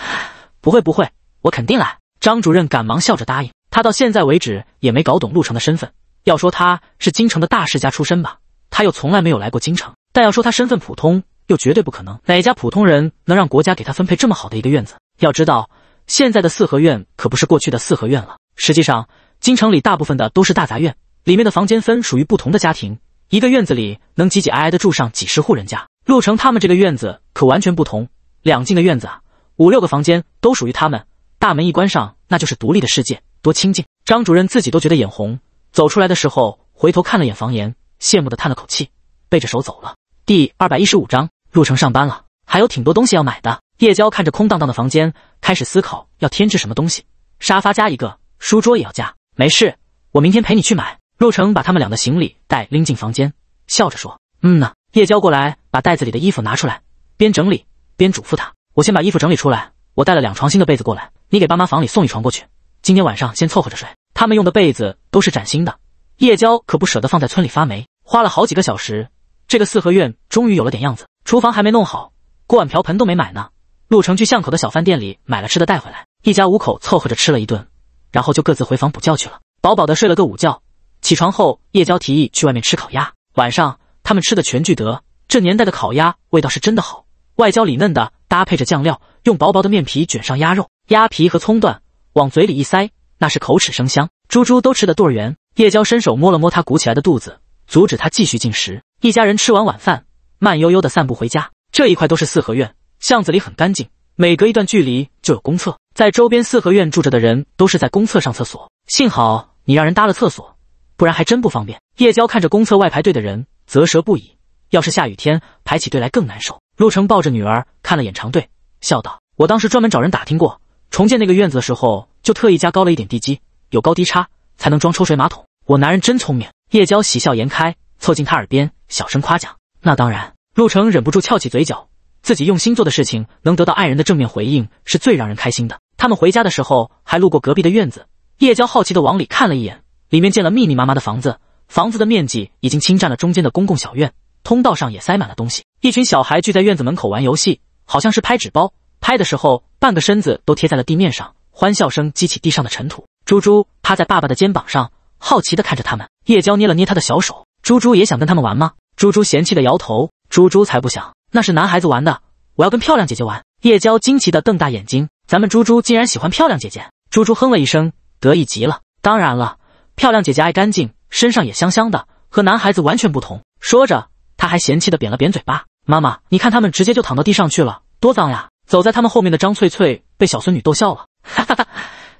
不会不会，我肯定来。张主任赶忙笑着答应。他到现在为止也没搞懂陆成的身份。要说他是京城的大世家出身吧，他又从来没有来过京城；但要说他身份普通，又绝对不可能。哪家普通人能让国家给他分配这么好的一个院子？要知道，现在的四合院可不是过去的四合院了。实际上，京城里大部分的都是大杂院，里面的房间分属于不同的家庭。一个院子里能挤挤挨挨的住上几十户人家。陆成他们这个院子可完全不同，两进的院子啊，五六个房间都属于他们。大门一关上，那就是独立的世界，多清静。张主任自己都觉得眼红。走出来的时候，回头看了眼房檐，羡慕的叹了口气，背着手走了。第二百一十五章，陆成上班了，还有挺多东西要买的。叶娇看着空荡荡的房间，开始思考要添置什么东西。沙发加一个，书桌也要加。没事，我明天陪你去买。陆成把他们俩的行李袋拎进房间，笑着说：“嗯呢。”叶娇过来把袋子里的衣服拿出来，边整理边嘱咐他：“我先把衣服整理出来。”我带了两床新的被子过来，你给爸妈房里送一床过去。今天晚上先凑合着睡，他们用的被子都是崭新的。叶娇可不舍得放在村里发霉，花了好几个小时，这个四合院终于有了点样子。厨房还没弄好，锅碗瓢盆都没买呢。陆成去巷口的小饭店里买了吃的带回来，一家五口凑合着吃了一顿，然后就各自回房补觉去了。饱饱的睡了个午觉，起床后叶娇提议去外面吃烤鸭。晚上他们吃的全聚德，这年代的烤鸭味道是真的好，外焦里嫩的。搭配着酱料，用薄薄的面皮卷上鸭肉、鸭皮和葱段，往嘴里一塞，那是口齿生香。猪猪都吃得肚儿圆。叶娇伸手摸了摸他鼓起来的肚子，阻止他继续进食。一家人吃完晚饭，慢悠悠地散步回家。这一块都是四合院，巷子里很干净，每隔一段距离就有公厕。在周边四合院住着的人都是在公厕上厕所。幸好你让人搭了厕所，不然还真不方便。叶娇看着公厕外排队的人，啧舌不已。要是下雨天，排起队来更难受。陆成抱着女儿看了眼长队，笑道：“我当时专门找人打听过，重建那个院子的时候，就特意加高了一点地基，有高低差才能装抽水马桶。我男人真聪明。”叶娇喜笑颜开，凑近他耳边小声夸奖：“那当然。”陆成忍不住翘起嘴角，自己用心做的事情能得到爱人的正面回应，是最让人开心的。他们回家的时候还路过隔壁的院子，叶娇好奇地往里看了一眼，里面建了密密麻麻的房子，房子的面积已经侵占了中间的公共小院。通道上也塞满了东西，一群小孩聚在院子门口玩游戏，好像是拍纸包。拍的时候，半个身子都贴在了地面上，欢笑声激起地上的尘土。猪猪趴在爸爸的肩膀上，好奇的看着他们。叶娇捏了捏他的小手，猪猪也想跟他们玩吗？猪猪嫌弃的摇头，猪猪才不想，那是男孩子玩的，我要跟漂亮姐姐玩。叶娇惊奇的瞪大眼睛，咱们猪猪竟然喜欢漂亮姐姐。猪猪哼了一声，得意极了。当然了，漂亮姐姐爱干净，身上也香香的，和男孩子完全不同。说着。他还嫌弃的扁了扁嘴巴，妈妈，你看他们直接就躺到地上去了，多脏呀！走在他们后面的张翠翠被小孙女逗笑了，哈哈哈！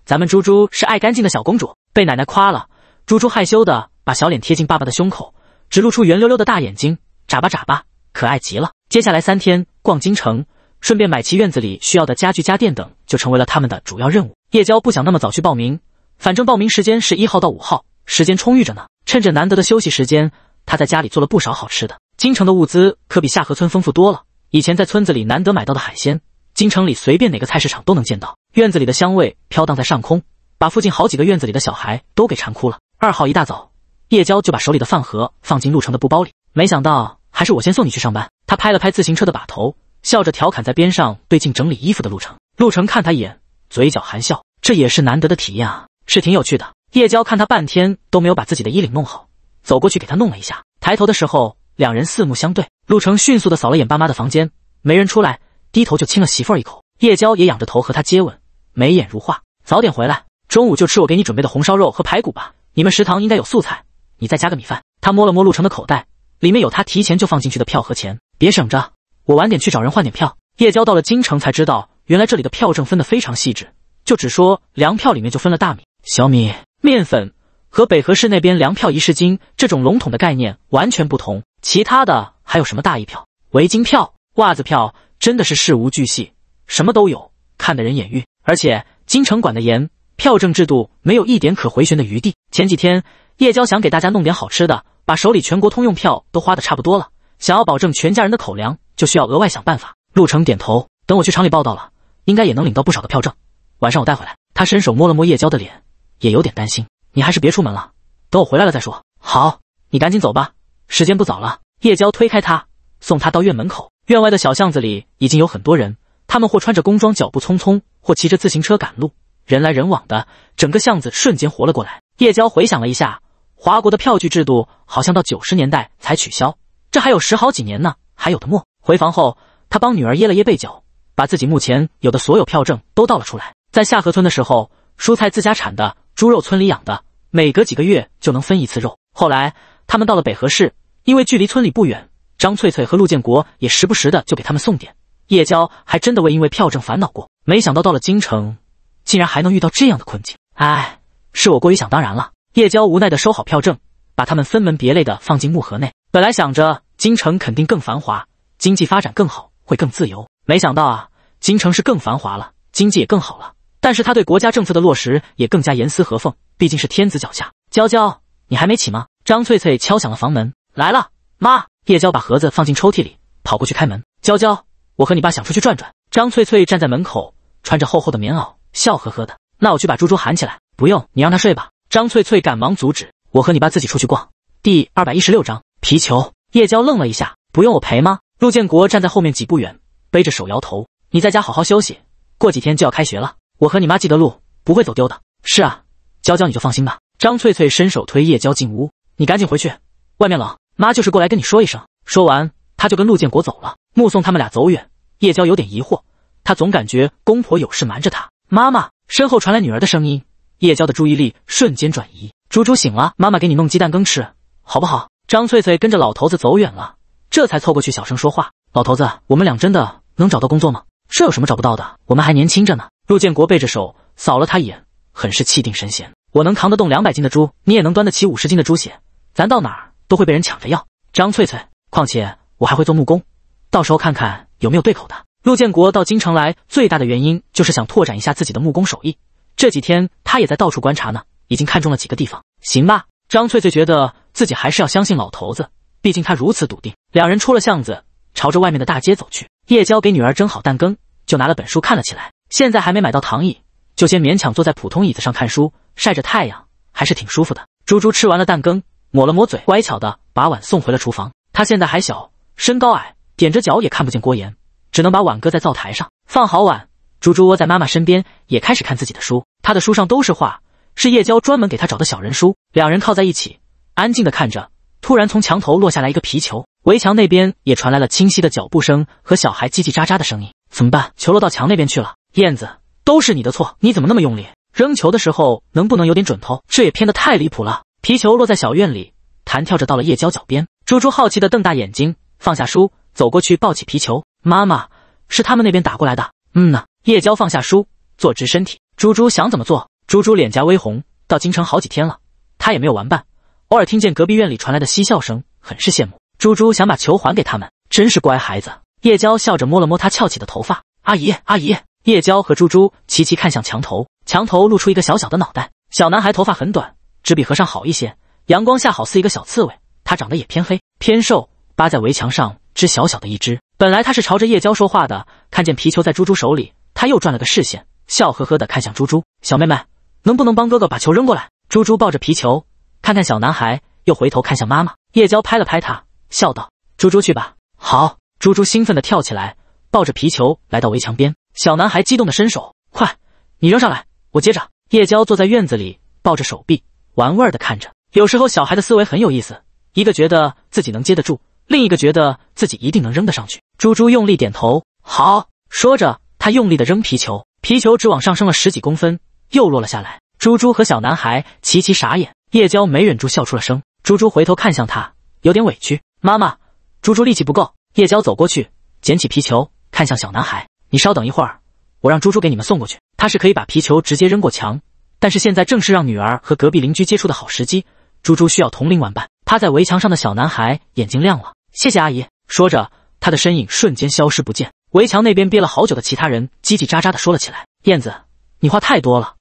咱们猪猪是爱干净的小公主，被奶奶夸了，猪猪害羞的把小脸贴近爸爸的胸口，只露出圆溜溜的大眼睛，眨巴眨巴，可爱极了。接下来三天逛京城，顺便买齐院子里需要的家具、家电等，就成为了他们的主要任务。叶娇不想那么早去报名，反正报名时间是一号到五号，时间充裕着呢。趁着难得的休息时间，她在家里做了不少好吃的。京城的物资可比下河村丰富多了。以前在村子里难得买到的海鲜，京城里随便哪个菜市场都能见到。院子里的香味飘荡在上空，把附近好几个院子里的小孩都给馋哭了。二号一大早，叶娇就把手里的饭盒放进陆成的布包里。没想到，还是我先送你去上班。他拍了拍自行车的把头，笑着调侃在边上对镜整理衣服的陆成。陆成看他一眼，嘴角含笑，这也是难得的体验啊，是挺有趣的。叶娇看他半天都没有把自己的衣领弄好，走过去给他弄了一下。抬头的时候。两人四目相对，陆成迅速地扫了眼爸妈的房间，没人出来，低头就亲了媳妇儿一口。叶娇也仰着头和他接吻，眉眼如画。早点回来，中午就吃我给你准备的红烧肉和排骨吧，你们食堂应该有素菜，你再加个米饭。他摸了摸陆成的口袋，里面有他提前就放进去的票和钱，别省着，我晚点去找人换点票。叶娇到了京城才知道，原来这里的票证分得非常细致，就只说粮票里面就分了大米、小米、面粉和北河市那边粮票一市斤这种笼统的概念完全不同。其他的还有什么大衣票、围巾票、袜子票，真的是事无巨细，什么都有，看得人眼晕。而且金城管的严，票证制度没有一点可回旋的余地。前几天叶娇想给大家弄点好吃的，把手里全国通用票都花的差不多了，想要保证全家人的口粮，就需要额外想办法。陆成点头，等我去厂里报道了，应该也能领到不少的票证。晚上我带回来。他伸手摸了摸叶娇的脸，也有点担心，你还是别出门了，等我回来了再说。好，你赶紧走吧。时间不早了，叶娇推开他，送他到院门口。院外的小巷子里已经有很多人，他们或穿着工装，脚步匆匆，或骑着自行车赶路，人来人往的，整个巷子瞬间活了过来。叶娇回想了一下，华国的票据制度好像到九十年代才取消，这还有十好几年呢，还有的没。回房后，他帮女儿掖了掖被角，把自己目前有的所有票证都倒了出来。在下河村的时候，蔬菜自家产的，猪肉村里养的，每隔几个月就能分一次肉。后来他们到了北河市。因为距离村里不远，张翠翠和陆建国也时不时的就给他们送点。叶娇还真的未因为票证烦恼过，没想到到了京城，竟然还能遇到这样的困境。哎，是我过于想当然了。叶娇无奈的收好票证，把他们分门别类的放进木盒内。本来想着京城肯定更繁华，经济发展更好，会更自由。没想到啊，京城是更繁华了，经济也更好了，但是他对国家政策的落实也更加严丝合缝。毕竟是天子脚下。娇娇，你还没起吗？张翠翠敲响了房门。来了，妈。叶娇把盒子放进抽屉里，跑过去开门。娇娇，我和你爸想出去转转。张翠翠站在门口，穿着厚厚的棉袄，笑呵呵的。那我去把猪猪喊起来。不用，你让他睡吧。张翠翠赶忙阻止。我和你爸自己出去逛。第二百一十六章皮球。叶娇愣了一下，不用我陪吗？陆建国站在后面几步远，背着手摇头。你在家好好休息，过几天就要开学了。我和你妈记得路，不会走丢的。是啊，娇娇你就放心吧。张翠翠伸手推叶娇进屋。你赶紧回去，外面冷。妈就是过来跟你说一声。说完，他就跟陆建国走了。目送他们俩走远，叶娇有点疑惑，她总感觉公婆有事瞒着她。妈妈身后传来女儿的声音，叶娇的注意力瞬间转移。猪猪醒了，妈妈给你弄鸡蛋羹吃，好不好？张翠翠跟着老头子走远了，这才凑过去小声说话。老头子，我们俩真的能找到工作吗？这有什么找不到的？我们还年轻着呢。陆建国背着手扫了他一眼，很是气定神闲。我能扛得动两百斤的猪，你也能端得起五十斤的猪血，咱到哪儿？都会被人抢着要。张翠翠，况且我还会做木工，到时候看看有没有对口的。陆建国到京城来最大的原因就是想拓展一下自己的木工手艺。这几天他也在到处观察呢，已经看中了几个地方。行吧，张翠翠觉得自己还是要相信老头子，毕竟他如此笃定。两人出了巷子，朝着外面的大街走去。叶娇给女儿蒸好蛋羹，就拿了本书看了起来。现在还没买到躺椅，就先勉强坐在普通椅子上看书，晒着太阳还是挺舒服的。猪猪吃完了蛋羹。抹了抹嘴，乖巧的把碗送回了厨房。他现在还小，身高矮，踮着脚也看不见郭岩，只能把碗搁在灶台上。放好碗，猪猪窝在妈妈身边，也开始看自己的书。他的书上都是画，是叶娇专门给他找的小人书。两人靠在一起，安静的看着。突然从墙头落下来一个皮球，围墙那边也传来了清晰的脚步声和小孩叽叽喳喳的声音。怎么办？球落到墙那边去了。燕子，都是你的错，你怎么那么用力扔球的时候能不能有点准头？这也偏的太离谱了。皮球落在小院里，弹跳着到了叶娇脚边。猪猪好奇的瞪大眼睛，放下书，走过去抱起皮球。妈妈，是他们那边打过来的。嗯呢。叶娇放下书，坐直身体。猪猪想怎么做？猪猪脸颊微红，到京城好几天了，他也没有玩伴，偶尔听见隔壁院里传来的嬉笑声，很是羡慕。猪猪想把球还给他们，真是乖孩子。叶娇笑着摸了摸他翘起的头发。阿姨，阿姨。叶娇和猪猪齐齐看向墙头，墙头露出一个小小的脑袋。小男孩头发很短。只比和尚好一些。阳光下，好似一个小刺猬。它长得也偏黑偏瘦，扒在围墙上，只小小的一只。本来它是朝着叶娇说话的，看见皮球在猪猪手里，它又转了个视线，笑呵呵的看向猪猪。小妹妹，能不能帮哥哥把球扔过来？猪猪抱着皮球，看看小男孩，又回头看向妈妈。叶娇拍了拍他，笑道：“猪猪去吧。”好。猪猪兴奋的跳起来，抱着皮球来到围墙边。小男孩激动的伸手：“快，你扔上来，我接着。”叶娇坐在院子里，抱着手臂。玩味儿的看着，有时候小孩的思维很有意思。一个觉得自己能接得住，另一个觉得自己一定能扔得上去。猪猪用力点头，好。说着，他用力的扔皮球，皮球只往上升了十几公分，又落了下来。猪猪和小男孩齐齐傻眼，叶娇没忍住笑出了声。猪猪回头看向他，有点委屈：“妈妈，猪猪力气不够。”叶娇走过去捡起皮球，看向小男孩：“你稍等一会儿，我让猪猪给你们送过去。他是可以把皮球直接扔过墙。”但是现在正是让女儿和隔壁邻居接触的好时机，猪猪需要同龄玩伴。趴在围墙上的小男孩眼睛亮了，谢谢阿姨。说着，他的身影瞬间消失不见。围墙那边憋了好久的其他人叽叽喳喳地说了起来：“燕子，你话太多了，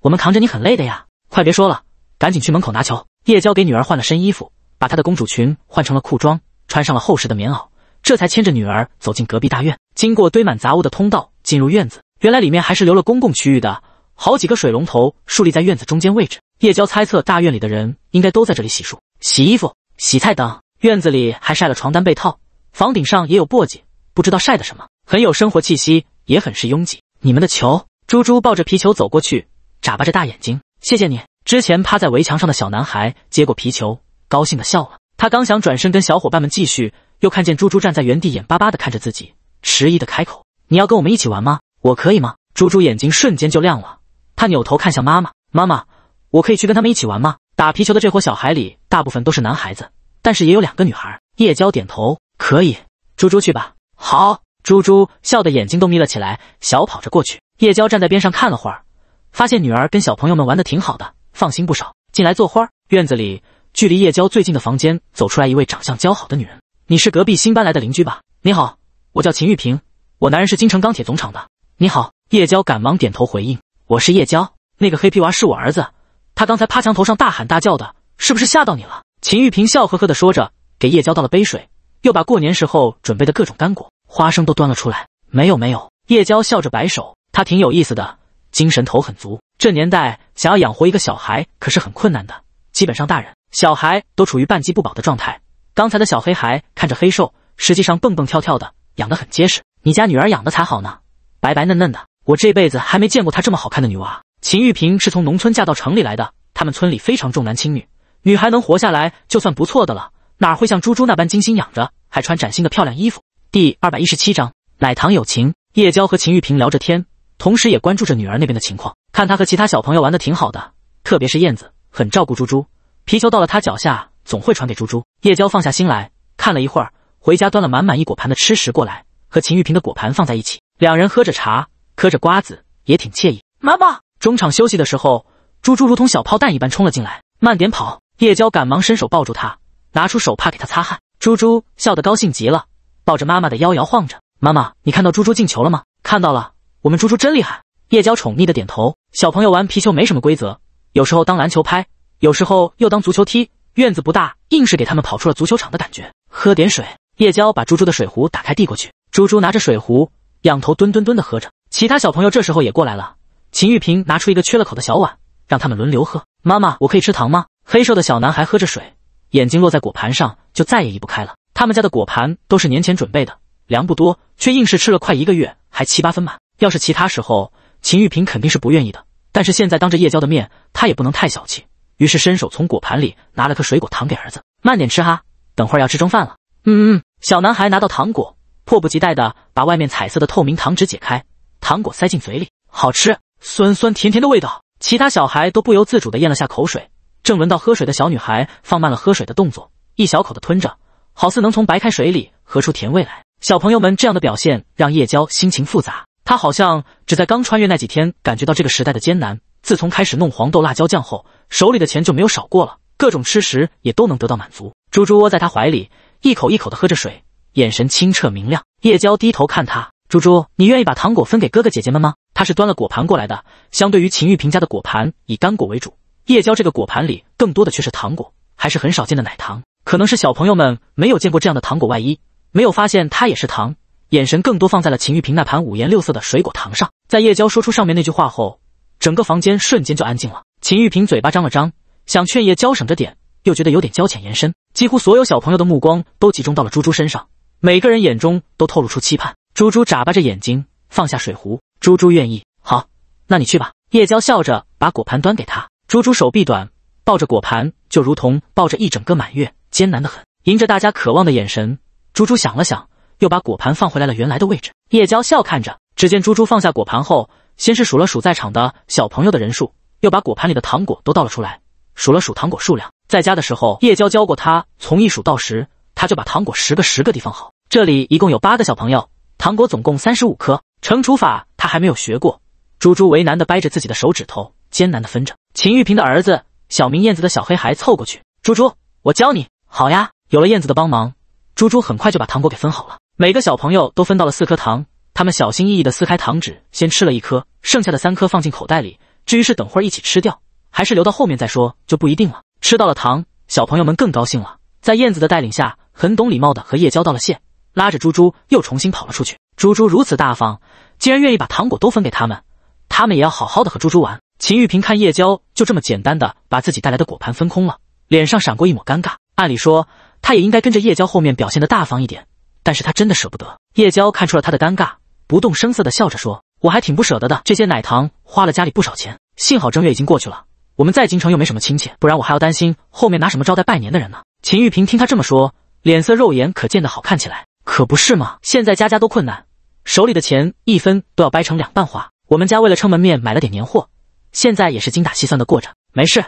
我们扛着你很累的呀，快别说了，赶紧去门口拿球。”叶娇给女儿换了身衣服，把她的公主裙换成了裤装，穿上了厚实的棉袄，这才牵着女儿走进隔壁大院。经过堆满杂物的通道，进入院子，原来里面还是留了公共区域的。好几个水龙头竖立在院子中间位置，叶娇猜测大院里的人应该都在这里洗漱、洗衣服、洗菜等。院子里还晒了床单被套，房顶上也有簸箕，不知道晒的什么，很有生活气息，也很是拥挤。你们的球，猪猪抱着皮球走过去，眨巴着大眼睛，谢谢你。之前趴在围墙上的小男孩接过皮球，高兴的笑了。他刚想转身跟小伙伴们继续，又看见猪猪站在原地，眼巴巴的看着自己，迟疑的开口：“你要跟我们一起玩吗？我可以吗？”猪猪眼睛瞬间就亮了。他扭头看向妈妈，妈妈，我可以去跟他们一起玩吗？打皮球的这伙小孩里，大部分都是男孩子，但是也有两个女孩。叶娇点头，可以，猪猪去吧。好，猪猪笑得眼睛都眯了起来，小跑着过去。叶娇站在边上看了会儿，发现女儿跟小朋友们玩的挺好的，放心不少。进来坐，花儿。院子里，距离叶娇最近的房间走出来一位长相姣好的女人。你是隔壁新搬来的邻居吧？你好，我叫秦玉萍，我男人是京城钢铁总厂的。你好，叶娇赶忙点头回应。我是叶娇，那个黑皮娃是我儿子，他刚才趴墙头上大喊大叫的，是不是吓到你了？秦玉萍笑呵呵地说着，给叶娇倒了杯水，又把过年时候准备的各种干果、花生都端了出来。没有没有，叶娇笑着摆手，他挺有意思的，精神头很足。这年代想要养活一个小孩可是很困难的，基本上大人小孩都处于半饥不饱的状态。刚才的小黑孩看着黑瘦，实际上蹦蹦跳跳的，养得很结实。你家女儿养的才好呢，白白嫩嫩的。我这辈子还没见过她这么好看的女娃。秦玉萍是从农村嫁到城里来的，他们村里非常重男轻女，女孩能活下来就算不错的了，哪会像猪猪那般精心养着，还穿崭新的漂亮衣服。第二百一十七章奶糖友情。叶娇和秦玉萍聊着天，同时也关注着女儿那边的情况，看她和其他小朋友玩的挺好的，特别是燕子很照顾猪猪，皮球到了她脚下总会传给猪猪。叶娇放下心来，看了一会儿，回家端了满满一果盘的吃食过来，和秦玉萍的果盘放在一起，两人喝着茶。嗑着瓜子也挺惬意。妈妈，中场休息的时候，猪猪如同小炮弹一般冲了进来。慢点跑！叶娇赶忙伸手抱住他，拿出手帕给他擦汗。猪猪笑得高兴极了，抱着妈妈的腰摇晃着。妈妈，你看到猪猪进球了吗？看到了，我们猪猪真厉害！叶娇宠溺的点头。小朋友玩皮球没什么规则，有时候当篮球拍，有时候又当足球踢。院子不大，硬是给他们跑出了足球场的感觉。喝点水。叶娇把猪猪的水壶打开递过去，猪猪拿着水壶仰头蹲蹲蹲的喝着。其他小朋友这时候也过来了。秦玉萍拿出一个缺了口的小碗，让他们轮流喝。妈妈，我可以吃糖吗？黑瘦的小男孩喝着水，眼睛落在果盘上，就再也移不开了。他们家的果盘都是年前准备的，量不多，却硬是吃了快一个月，还七八分满。要是其他时候，秦玉萍肯定是不愿意的。但是现在当着叶娇的面，她也不能太小气，于是伸手从果盘里拿了颗水果糖给儿子。慢点吃哈，等会儿要吃中饭了。嗯嗯。小男孩拿到糖果，迫不及待的把外面彩色的透明糖纸解开。糖果塞进嘴里，好吃，酸酸甜甜的味道。其他小孩都不由自主的咽了下口水。正轮到喝水的小女孩放慢了喝水的动作，一小口的吞着，好似能从白开水里喝出甜味来。小朋友们这样的表现让叶娇心情复杂。她好像只在刚穿越那几天感觉到这个时代的艰难。自从开始弄黄豆辣椒酱后，手里的钱就没有少过了，各种吃食也都能得到满足。猪猪窝在她怀里，一口一口的喝着水，眼神清澈明亮。叶娇低头看她。猪猪，你愿意把糖果分给哥哥姐姐们吗？他是端了果盘过来的。相对于秦玉萍家的果盘以干果为主，叶娇这个果盘里更多的却是糖果，还是很少见的奶糖。可能是小朋友们没有见过这样的糖果外衣，没有发现它也是糖，眼神更多放在了秦玉萍那盘五颜六色的水果糖上。在叶娇说出上面那句话后，整个房间瞬间就安静了。秦玉萍嘴巴张了张，想劝叶娇省着点，又觉得有点交浅言深。几乎所有小朋友的目光都集中到了猪猪身上，每个人眼中都透露出期盼。猪猪眨巴着眼睛，放下水壶。猪猪愿意，好，那你去吧。叶娇笑着把果盘端给他。猪猪手臂短，抱着果盘就如同抱着一整个满月，艰难的很。迎着大家渴望的眼神，猪猪想了想，又把果盘放回来了原来的位置。叶娇笑看着，只见猪猪放下果盘后，先是数了数在场的小朋友的人数，又把果盘里的糖果都倒了出来，数了数糖果数量。在家的时候，叶娇教过他从一数到十，他就把糖果十个十个地方好。这里一共有八个小朋友。糖果总共三十五颗，乘除法他还没有学过。猪猪为难的掰着自己的手指头，艰难的分着。秦玉平的儿子小明，燕子的小黑孩凑过去，猪猪，我教你好呀。有了燕子的帮忙，猪猪很快就把糖果给分好了。每个小朋友都分到了四颗糖，他们小心翼翼的撕开糖纸，先吃了一颗，剩下的三颗放进口袋里。至于是等会儿一起吃掉，还是留到后面再说，就不一定了。吃到了糖，小朋友们更高兴了，在燕子的带领下，很懂礼貌的和叶娇道了谢。拉着猪猪又重新跑了出去。猪猪如此大方，竟然愿意把糖果都分给他们，他们也要好好的和猪猪玩。秦玉平看叶娇就这么简单的把自己带来的果盘分空了，脸上闪过一抹尴尬。按理说，他也应该跟着叶娇后面表现的大方一点，但是他真的舍不得。叶娇看出了他的尴尬，不动声色的笑着说：“我还挺不舍得的，这些奶糖花了家里不少钱。幸好正月已经过去了，我们在京城又没什么亲戚，不然我还要担心后面拿什么招待拜年的人呢。”秦玉平听他这么说，脸色肉眼可见的好看起来。可不是嘛！现在家家都困难，手里的钱一分都要掰成两半花。我们家为了撑门面买了点年货，现在也是精打细算的过着。没事，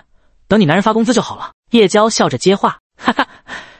等你男人发工资就好了。叶娇笑着接话，哈哈，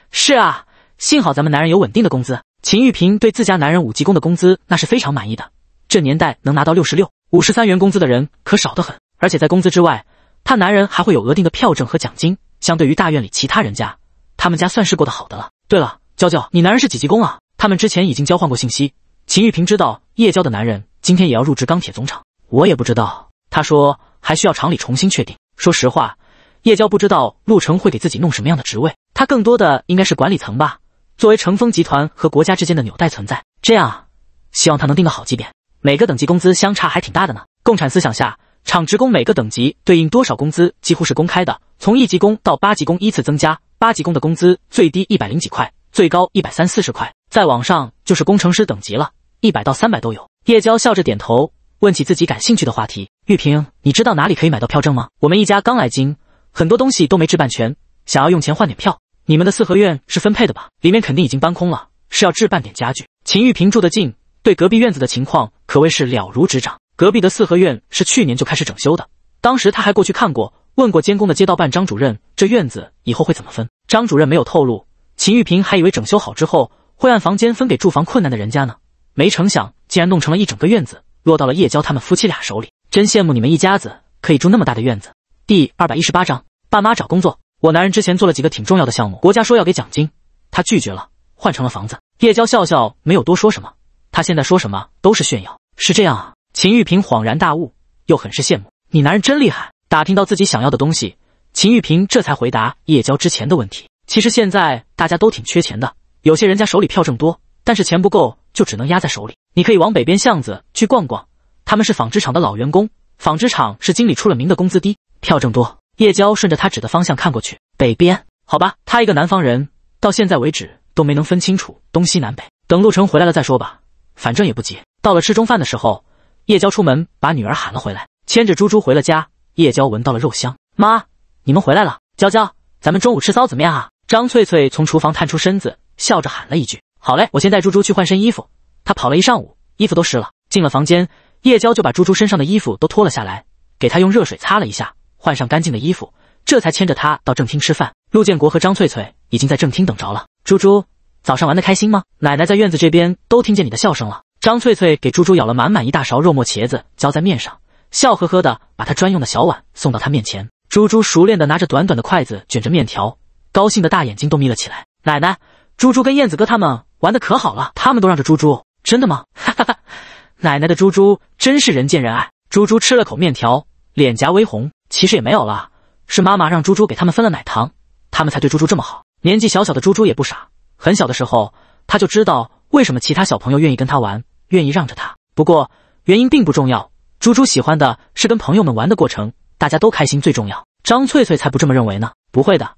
是啊，幸好咱们男人有稳定的工资。秦玉萍对自家男人五级工的工资那是非常满意的。这年代能拿到六十六五十三元工资的人可少得很，而且在工资之外，她男人还会有额定的票证和奖金。相对于大院里其他人家，他们家算是过得好的了。对了，娇娇，你男人是几级工啊？他们之前已经交换过信息，秦玉萍知道叶娇的男人今天也要入职钢铁总厂。我也不知道，他说还需要厂里重新确定。说实话，叶娇不知道陆成会给自己弄什么样的职位，他更多的应该是管理层吧，作为成风集团和国家之间的纽带存在。这样啊，希望他能定个好级别，每个等级工资相差还挺大的呢。共产思想下，厂职工每个等级对应多少工资几乎是公开的，从一级工到八级工依次增加，八级工的工资最低一百零几块，最高一百三四十块。在网上就是工程师等级了，一百到三百都有。叶娇笑着点头，问起自己感兴趣的话题：“玉萍，你知道哪里可以买到票证吗？我们一家刚来京，很多东西都没置办全，想要用钱换点票。你们的四合院是分配的吧？里面肯定已经搬空了，是要置办点家具。”秦玉萍住得近，对隔壁院子的情况可谓是了如指掌。隔壁的四合院是去年就开始整修的，当时他还过去看过，问过监工的街道办张主任，这院子以后会怎么分？张主任没有透露，秦玉萍还以为整修好之后。会按房间分给住房困难的人家呢，没成想竟然弄成了一整个院子，落到了叶娇他们夫妻俩手里。真羡慕你们一家子可以住那么大的院子。第二百一十八章，爸妈找工作。我男人之前做了几个挺重要的项目，国家说要给奖金，他拒绝了，换成了房子。叶娇笑笑，没有多说什么。他现在说什么都是炫耀。是这样啊？秦玉萍恍然大悟，又很是羡慕。你男人真厉害。打听到自己想要的东西，秦玉萍这才回答叶娇之前的问题。其实现在大家都挺缺钱的。有些人家手里票证多，但是钱不够，就只能压在手里。你可以往北边巷子去逛逛，他们是纺织厂的老员工，纺织厂是经理出了名的工资低，票证多。叶娇顺着他指的方向看过去，北边，好吧，他一个南方人，到现在为止都没能分清楚东西南北。等陆成回来了再说吧，反正也不急。到了吃中饭的时候，叶娇出门把女儿喊了回来，牵着猪猪回了家。叶娇闻到了肉香，妈，你们回来了，娇娇，咱们中午吃臊子面啊。张翠翠从厨房探出身子。笑着喊了一句：“好嘞，我先带猪猪去换身衣服。”他跑了一上午，衣服都湿了。进了房间，叶娇就把猪猪身上的衣服都脱了下来，给他用热水擦了一下，换上干净的衣服，这才牵着他到正厅吃饭。陆建国和张翠翠已经在正厅等着了。猪猪，早上玩的开心吗？奶奶在院子这边都听见你的笑声了。张翠翠给猪猪舀了满满一大勺肉末茄子，浇在面上，笑呵呵的把他专用的小碗送到他面前。猪猪熟练的拿着短短的筷子卷着面条，高兴的大眼睛都眯了起来。奶奶。猪猪跟燕子哥他们玩的可好了，他们都让着猪猪，真的吗？哈哈，奶奶的猪猪真是人见人爱。猪猪吃了口面条，脸颊微红，其实也没有了，是妈妈让猪猪给他们分了奶糖，他们才对猪猪这么好。年纪小小的猪猪也不傻，很小的时候他就知道为什么其他小朋友愿意跟他玩，愿意让着他。不过原因并不重要，猪猪喜欢的是跟朋友们玩的过程，大家都开心最重要。张翠翠才不这么认为呢，不会的，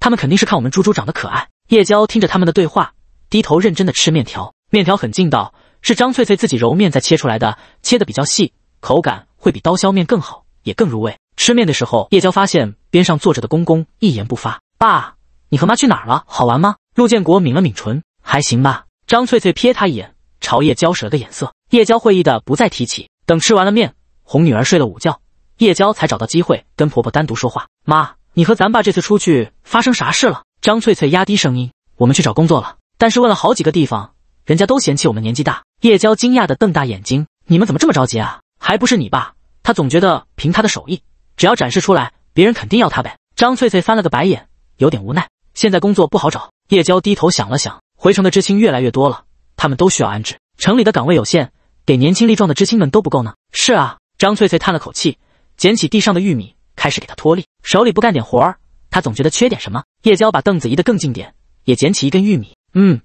他们肯定是看我们猪猪长得可爱。叶娇听着他们的对话，低头认真的吃面条。面条很劲道，是张翠翠自己揉面再切出来的，切的比较细，口感会比刀削面更好，也更入味。吃面的时候，叶娇发现边上坐着的公公一言不发。爸，你和妈去哪儿了？好玩吗？陆建国抿了抿唇，还行吧。张翠翠瞥他一眼，朝叶娇使了个眼色。叶娇会意的不再提起。等吃完了面，哄女儿睡了午觉，叶娇才找到机会跟婆婆单独说话。妈，你和咱爸这次出去发生啥事了？张翠翠压低声音：“我们去找工作了，但是问了好几个地方，人家都嫌弃我们年纪大。”叶娇惊讶的瞪大眼睛：“你们怎么这么着急啊？还不是你爸？他总觉得凭他的手艺，只要展示出来，别人肯定要他呗。”张翠翠翻了个白眼，有点无奈：“现在工作不好找。”叶娇低头想了想：“回城的知青越来越多了，他们都需要安置，城里的岗位有限，给年轻力壮的知青们都不够呢。”“是啊。”张翠翠叹了口气，捡起地上的玉米，开始给他脱粒，手里不干点活儿。他总觉得缺点什么。叶娇把凳子移得更近点，也捡起一根玉米。嗯，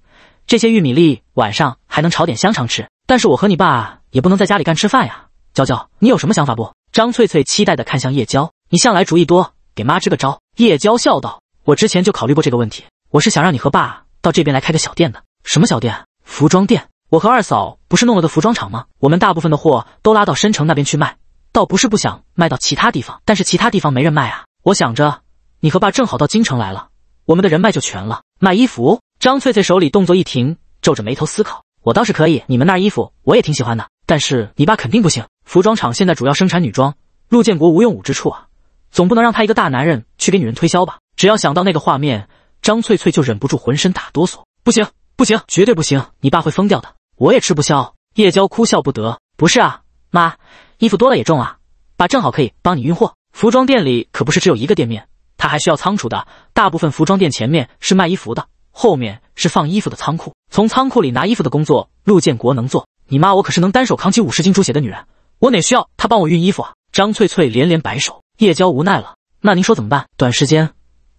这些玉米粒晚上还能炒点香肠吃。但是我和你爸也不能在家里干吃饭呀，娇娇，你有什么想法不？张翠翠期待地看向叶娇，你向来主意多，给妈支个招。叶娇笑道：“我之前就考虑过这个问题，我是想让你和爸到这边来开个小店的。什么小店？服装店？我和二嫂不是弄了个服装厂吗？我们大部分的货都拉到申城那边去卖，倒不是不想卖到其他地方，但是其他地方没人卖啊。我想着。”你和爸正好到京城来了，我们的人脉就全了。卖衣服？张翠翠手里动作一停，皱着眉头思考。我倒是可以，你们那儿衣服我也挺喜欢的。但是你爸肯定不行。服装厂现在主要生产女装，陆建国无用武之处啊，总不能让他一个大男人去给女人推销吧？只要想到那个画面，张翠翠就忍不住浑身打哆嗦。不行，不行，绝对不行！你爸会疯掉的，我也吃不消。叶娇哭笑不得。不是啊，妈，衣服多了也重啊。爸正好可以帮你运货。服装店里可不是只有一个店面。他还需要仓储的，大部分服装店前面是卖衣服的，后面是放衣服的仓库。从仓库里拿衣服的工作，陆建国能做。你妈，我可是能单手扛起五十斤猪血的女人，我哪需要她帮我运衣服啊？张翠翠连连摆手。叶娇无奈了，那您说怎么办？短时间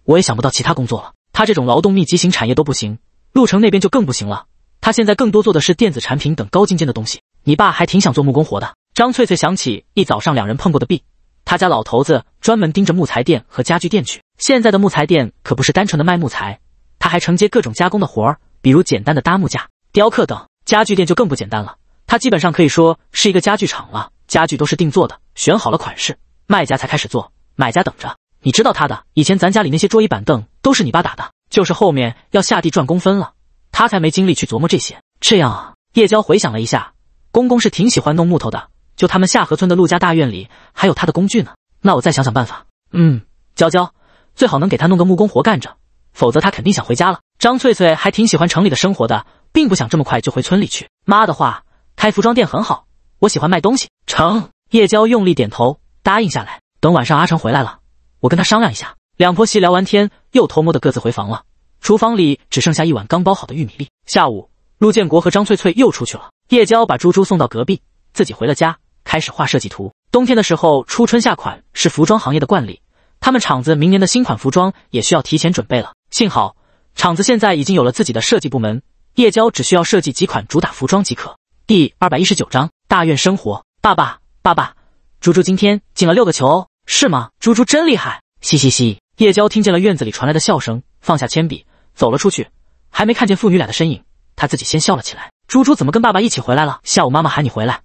我也想不到其他工作了。他这种劳动密集型产业都不行，陆城那边就更不行了。他现在更多做的是电子产品等高精尖的东西。你爸还挺想做木工活的。张翠翠想起一早上两人碰过的壁。他家老头子专门盯着木材店和家具店去。现在的木材店可不是单纯的卖木材，他还承接各种加工的活儿，比如简单的搭木架、雕刻等。家具店就更不简单了，他基本上可以说是一个家具厂了。家具都是定做的，选好了款式，卖家才开始做，买家等着。你知道他的？以前咱家里那些桌椅板凳都是你爸打的，就是后面要下地赚工分了，他才没精力去琢磨这些。这样啊？叶娇回想了一下，公公是挺喜欢弄木头的。就他们下河村的陆家大院里还有他的工具呢。那我再想想办法。嗯，娇娇，最好能给他弄个木工活干着，否则他肯定想回家了。张翠翠还挺喜欢城里的生活的，并不想这么快就回村里去。妈的话，开服装店很好，我喜欢卖东西。成。叶娇用力点头，答应下来。等晚上阿成回来了，我跟他商量一下。两婆媳聊完天，又偷摸的各自回房了。厨房里只剩下一碗刚包好的玉米粒。下午，陆建国和张翠翠又出去了。叶娇把猪猪送到隔壁，自己回了家。开始画设计图。冬天的时候出春夏款是服装行业的惯例，他们厂子明年的新款服装也需要提前准备了。幸好厂子现在已经有了自己的设计部门，叶娇只需要设计几款主打服装即可。第二百一十九章大院生活。爸爸，爸爸，猪猪今天进了六个球，哦，是吗？猪猪真厉害！嘻嘻嘻。叶娇听见了院子里传来的笑声，放下铅笔，走了出去。还没看见父女俩的身影，她自己先笑了起来。猪猪怎么跟爸爸一起回来了？下午妈妈喊你回来。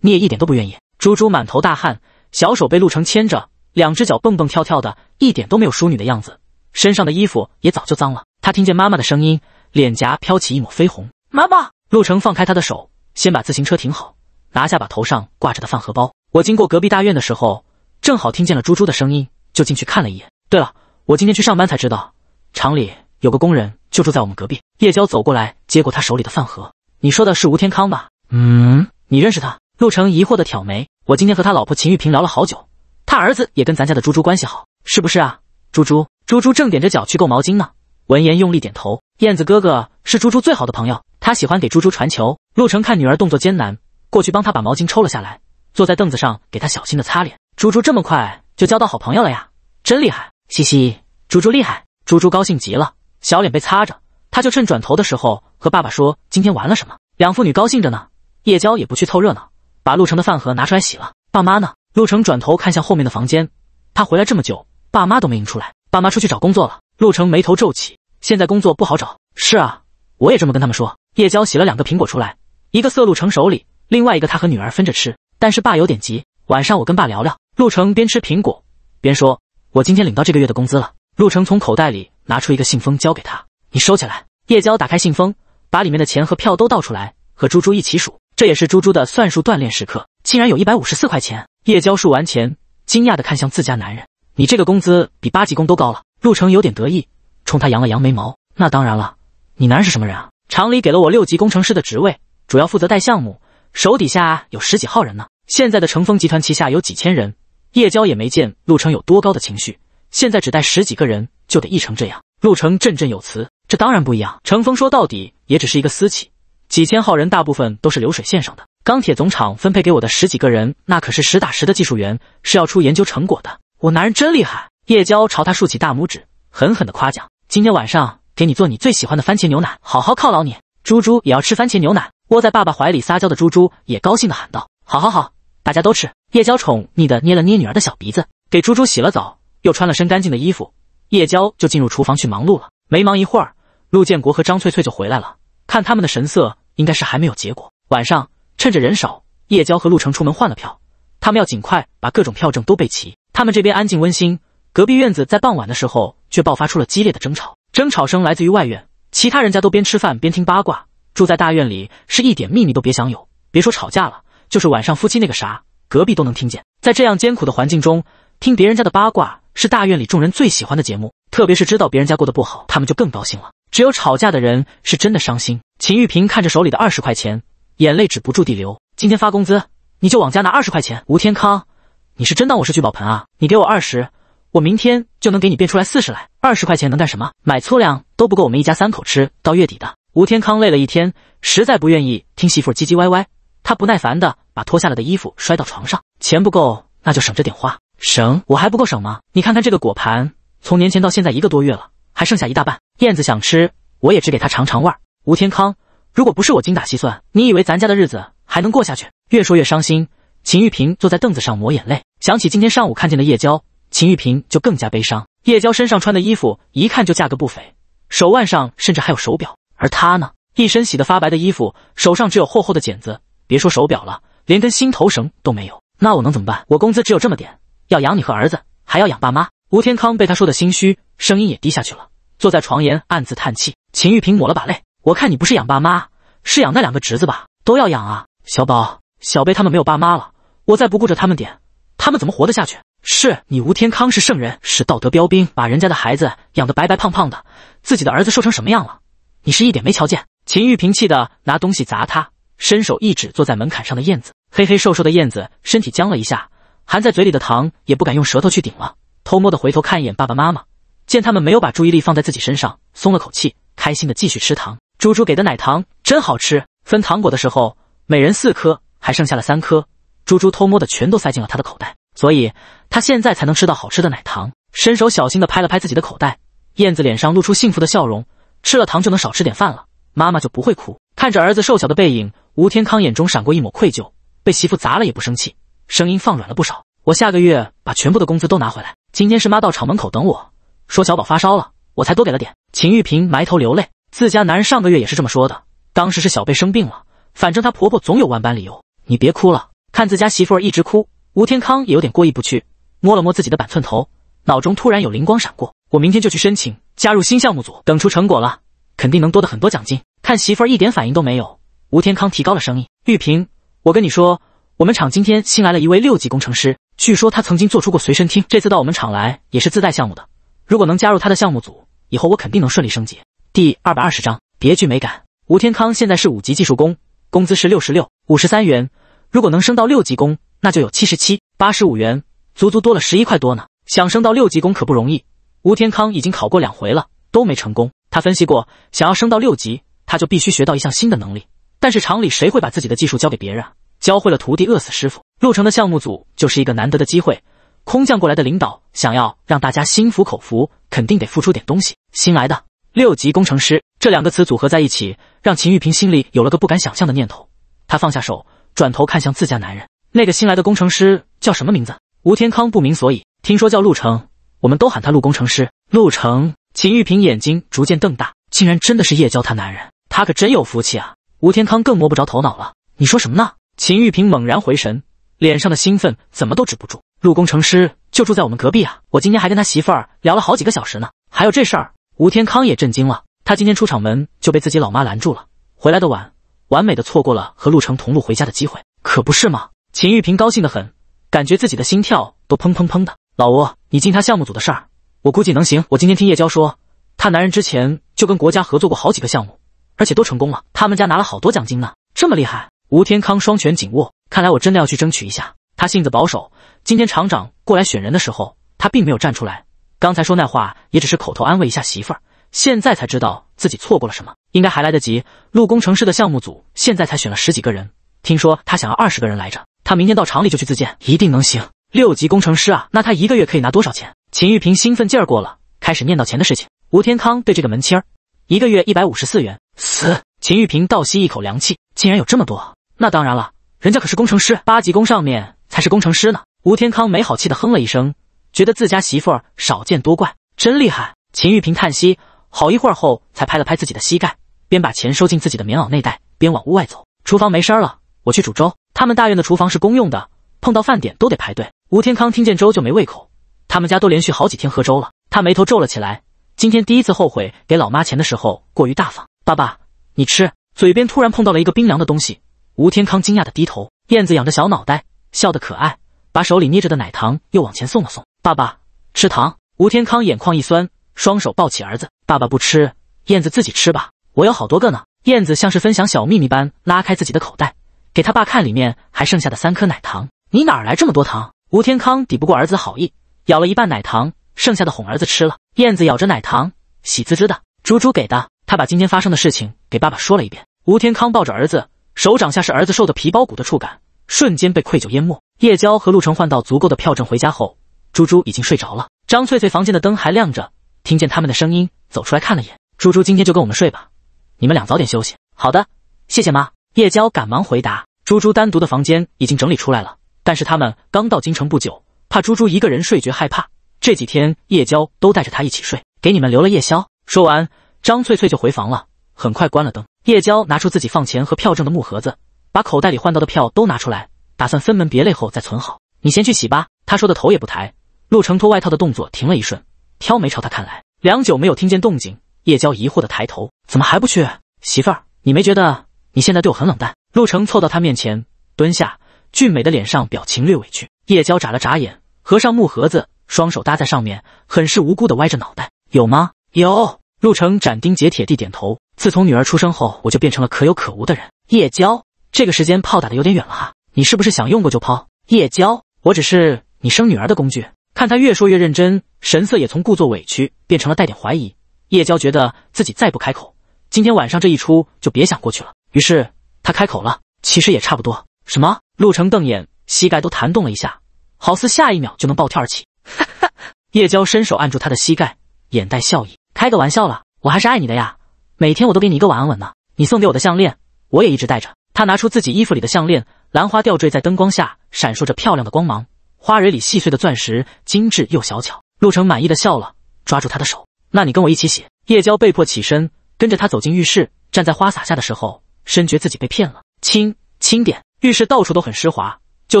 你也一点都不愿意。猪猪满头大汗，小手被陆成牵着，两只脚蹦蹦跳跳的，一点都没有淑女的样子。身上的衣服也早就脏了。他听见妈妈的声音，脸颊飘起一抹绯红。妈妈，陆成放开他的手，先把自行车停好，拿下把头上挂着的饭盒包。我经过隔壁大院的时候，正好听见了猪猪的声音，就进去看了一眼。对了，我今天去上班才知道，厂里有个工人就住在我们隔壁。叶娇走过来，接过他手里的饭盒。你说的是吴天康吧？嗯，你认识他？陆成疑惑的挑眉，我今天和他老婆秦玉萍聊了好久，他儿子也跟咱家的猪猪关系好，是不是啊？猪猪，猪猪正踮着脚去够毛巾呢。闻言用力点头。燕子哥哥是猪猪最好的朋友，他喜欢给猪猪传球。陆成看女儿动作艰难，过去帮她把毛巾抽了下来，坐在凳子上给她小心的擦脸。猪猪这么快就交到好朋友了呀，真厉害，嘻嘻，猪猪厉害。猪猪高兴极了，小脸被擦着，他就趁转头的时候和爸爸说今天玩了什么。两父女高兴着呢，叶娇也不去凑热闹。把陆成的饭盒拿出来洗了。爸妈呢？陆成转头看向后面的房间，他回来这么久，爸妈都没迎出来。爸妈出去找工作了。陆成眉头皱起，现在工作不好找。是啊，我也这么跟他们说。叶娇洗了两个苹果出来，一个塞陆成手里，另外一个他和女儿分着吃。但是爸有点急，晚上我跟爸聊聊。陆成边吃苹果边说：“我今天领到这个月的工资了。”陆成从口袋里拿出一个信封交给他：“你收起来。”叶娇打开信封，把里面的钱和票都倒出来，和猪猪一起数。这也是猪猪的算术锻炼时刻，竟然有一百五十四块钱。叶娇数完钱，惊讶的看向自家男人：“你这个工资比八级工都高了。”陆成有点得意，冲他扬了扬眉毛：“那当然了，你男人是什么人啊？厂里给了我六级工程师的职位，主要负责带项目，手底下有十几号人呢。现在的成风集团旗下有几千人，叶娇也没见陆成有多高的情绪。现在只带十几个人就得一成这样，陆成振振有词：“这当然不一样，成风说到底也只是一个私企。”几千号人，大部分都是流水线上的。钢铁总厂分配给我的十几个人，那可是实打实的技术员，是要出研究成果的。我男人真厉害！叶娇朝他竖起大拇指，狠狠的夸奖。今天晚上给你做你最喜欢的番茄牛奶，好好犒劳你。猪猪也要吃番茄牛奶。窝在爸爸怀里撒娇的猪猪也高兴的喊道：“好好好，大家都吃。”叶娇宠溺的捏了捏女儿的小鼻子，给猪猪洗了澡，又穿了身干净的衣服。叶娇就进入厨房去忙碌了。没忙一会儿，陆建国和张翠翠就回来了，看他们的神色。应该是还没有结果。晚上趁着人少，叶娇和陆程出门换了票，他们要尽快把各种票证都备齐。他们这边安静温馨，隔壁院子在傍晚的时候却爆发出了激烈的争吵，争吵声来自于外院。其他人家都边吃饭边听八卦，住在大院里是一点秘密都别想有，别说吵架了，就是晚上夫妻那个啥，隔壁都能听见。在这样艰苦的环境中，听别人家的八卦是大院里众人最喜欢的节目，特别是知道别人家过得不好，他们就更高兴了。只有吵架的人是真的伤心。秦玉萍看着手里的二十块钱，眼泪止不住地流。今天发工资，你就往家拿二十块钱。吴天康，你是真当我是聚宝盆啊？你给我二十，我明天就能给你变出来四十来。二十块钱能干什么？买粗粮都不够我们一家三口吃到月底的。吴天康累了一天，实在不愿意听媳妇唧唧歪歪，他不耐烦地把脱下来的衣服摔到床上。钱不够，那就省着点花。省我还不够省吗？你看看这个果盘，从年前到现在一个多月了，还剩下一大半。燕子想吃，我也只给他尝尝味儿。吴天康，如果不是我精打细算，你以为咱家的日子还能过下去？越说越伤心，秦玉萍坐在凳子上抹眼泪，想起今天上午看见的叶娇，秦玉萍就更加悲伤。叶娇身上穿的衣服一看就价格不菲，手腕上甚至还有手表，而他呢，一身洗得发白的衣服，手上只有厚厚的茧子，别说手表了，连根新头绳都没有。那我能怎么办？我工资只有这么点，要养你和儿子，还要养爸妈。吴天康被他说的心虚，声音也低下去了，坐在床沿暗自叹气。秦玉萍抹了把泪。我看你不是养爸妈，是养那两个侄子吧？都要养啊！小宝、小贝他们没有爸妈了，我再不顾着他们点，他们怎么活得下去？是你吴天康是圣人，是道德标兵，把人家的孩子养得白白胖胖的，自己的儿子瘦成什么样了？你是一点没瞧见？秦玉萍气的拿东西砸他，伸手一指坐在门槛上的燕子，黑黑瘦瘦的燕子身体僵了一下，含在嘴里的糖也不敢用舌头去顶了，偷摸的回头看一眼爸爸妈妈，见他们没有把注意力放在自己身上，松了口气，开心的继续吃糖。猪猪给的奶糖真好吃。分糖果的时候，每人四颗，还剩下了三颗。猪猪偷摸的，全都塞进了他的口袋，所以他现在才能吃到好吃的奶糖。伸手小心的拍了拍自己的口袋，燕子脸上露出幸福的笑容。吃了糖就能少吃点饭了，妈妈就不会哭。看着儿子瘦小的背影，吴天康眼中闪过一抹愧疚。被媳妇砸了也不生气，声音放软了不少。我下个月把全部的工资都拿回来。今天是妈到厂门口等我说小宝发烧了，我才多给了点。秦玉萍埋头流泪。自家男人上个月也是这么说的，当时是小贝生病了，反正她婆婆总有万般理由。你别哭了，看自家媳妇儿一直哭，吴天康也有点过意不去，摸了摸自己的板寸头，脑中突然有灵光闪过，我明天就去申请加入新项目组，等出成果了，肯定能多得很多奖金。看媳妇儿一点反应都没有，吴天康提高了声音：“玉萍，我跟你说，我们厂今天新来了一位六级工程师，据说他曾经做出过随身听，这次到我们厂来也是自带项目的，如果能加入他的项目组，以后我肯定能顺利升级。”第二百二十章别具美感。吴天康现在是五级技术工，工资是六十六五十三元。如果能升到六级工，那就有七十七八十五元，足足多了十一块多呢。想升到六级工可不容易。吴天康已经考过两回了，都没成功。他分析过，想要升到六级，他就必须学到一项新的能力。但是厂里谁会把自己的技术交给别人教会了徒弟，饿死师傅。陆成的项目组就是一个难得的机会。空降过来的领导，想要让大家心服口服，肯定得付出点东西。新来的。六级工程师这两个词组合在一起，让秦玉萍心里有了个不敢想象的念头。她放下手，转头看向自家男人，那个新来的工程师叫什么名字？吴天康不明所以，听说叫陆成，我们都喊他陆工程师。陆成，秦玉萍眼睛逐渐瞪大，竟然真的是叶娇他男人，他可真有福气啊！吴天康更摸不着头脑了，你说什么呢？秦玉萍猛然回神，脸上的兴奋怎么都止不住。陆工程师就住在我们隔壁啊，我今天还跟他媳妇儿聊了好几个小时呢，还有这事儿。吴天康也震惊了，他今天出场门就被自己老妈拦住了，回来的晚，完美的错过了和陆成同路回家的机会，可不是吗？秦玉萍高兴的很，感觉自己的心跳都砰砰砰的。老吴，你进他项目组的事儿，我估计能行。我今天听叶娇说，她男人之前就跟国家合作过好几个项目，而且都成功了，他们家拿了好多奖金呢，这么厉害？吴天康双拳紧握，看来我真的要去争取一下。他性子保守，今天厂长过来选人的时候，他并没有站出来。刚才说那话也只是口头安慰一下媳妇儿，现在才知道自己错过了什么，应该还来得及。陆工程师的项目组现在才选了十几个人，听说他想要二十个人来着，他明天到厂里就去自荐，一定能行。六级工程师啊，那他一个月可以拿多少钱？秦玉平兴奋劲儿过了，开始念叨钱的事情。吴天康对这个门清儿，一个月一百五十四元，死！秦玉平倒吸一口凉气，竟然有这么多？那当然了，人家可是工程师，八级工上面才是工程师呢。吴天康没好气的哼了一声。觉得自家媳妇儿少见多怪，真厉害。秦玉萍叹息，好一会儿后才拍了拍自己的膝盖，边把钱收进自己的棉袄内袋，边往屋外走。厨房没声了，我去煮粥。他们大院的厨房是公用的，碰到饭点都得排队。吴天康听见粥就没胃口，他们家都连续好几天喝粥了，他眉头皱了起来，今天第一次后悔给老妈钱的时候过于大方。爸爸，你吃。嘴边突然碰到了一个冰凉的东西，吴天康惊讶的低头，燕子仰着小脑袋，笑得可爱，把手里捏着的奶糖又往前送了送。爸爸吃糖，吴天康眼眶一酸，双手抱起儿子。爸爸不吃，燕子自己吃吧，我有好多个呢。燕子像是分享小秘密般拉开自己的口袋，给他爸看里面还剩下的三颗奶糖。你哪来这么多糖？吴天康抵不过儿子好意，咬了一半奶糖，剩下的哄儿子吃了。燕子咬着奶糖，喜滋滋的。猪猪给的，他把今天发生的事情给爸爸说了一遍。吴天康抱着儿子，手掌下是儿子瘦的皮包骨的触感，瞬间被愧疚淹没。叶娇和陆成换到足够的票证回家后。猪猪已经睡着了，张翠翠房间的灯还亮着，听见他们的声音，走出来看了眼，猪猪今天就跟我们睡吧，你们俩早点休息。好的，谢谢妈。叶娇赶忙回答。猪猪单独的房间已经整理出来了，但是他们刚到京城不久，怕猪猪一个人睡觉害怕，这几天叶娇都带着他一起睡，给你们留了夜宵。说完，张翠翠就回房了，很快关了灯。叶娇拿出自己放钱和票证的木盒子，把口袋里换到的票都拿出来，打算分门别类后再存好。你先去洗吧。他说的头也不抬。陆成脱外套的动作停了一瞬，挑眉朝他看来。良久没有听见动静，叶娇疑惑地抬头：“怎么还不去？媳妇儿，你没觉得你现在对我很冷淡？”陆成凑到他面前，蹲下，俊美的脸上表情略委屈。叶娇眨了眨眼，合上木盒子，双手搭在上面，很是无辜地歪着脑袋：“有吗？”“有。”陆成斩钉截铁地点头。自从女儿出生后，我就变成了可有可无的人。叶娇，这个时间炮打的有点远了哈，你是不是想用过就抛？叶娇，我只是你生女儿的工具。看他越说越认真，神色也从故作委屈变成了带点怀疑。叶娇觉得自己再不开口，今天晚上这一出就别想过去了。于是他开口了：“其实也差不多。”什么？陆成瞪眼，膝盖都弹动了一下，好似下一秒就能暴跳而起。哈哈！叶娇伸手按住他的膝盖，眼带笑意：“开个玩笑了，我还是爱你的呀。每天我都给你一个晚安吻呢。你送给我的项链，我也一直戴着。”他拿出自己衣服里的项链，兰花吊坠在灯光下闪烁着漂亮的光芒。花蕊里细碎的钻石，精致又小巧。陆成满意的笑了，抓住他的手。那你跟我一起写。叶娇被迫起身，跟着他走进浴室。站在花洒下的时候，深觉自己被骗了。轻，轻点。浴室到处都很湿滑，就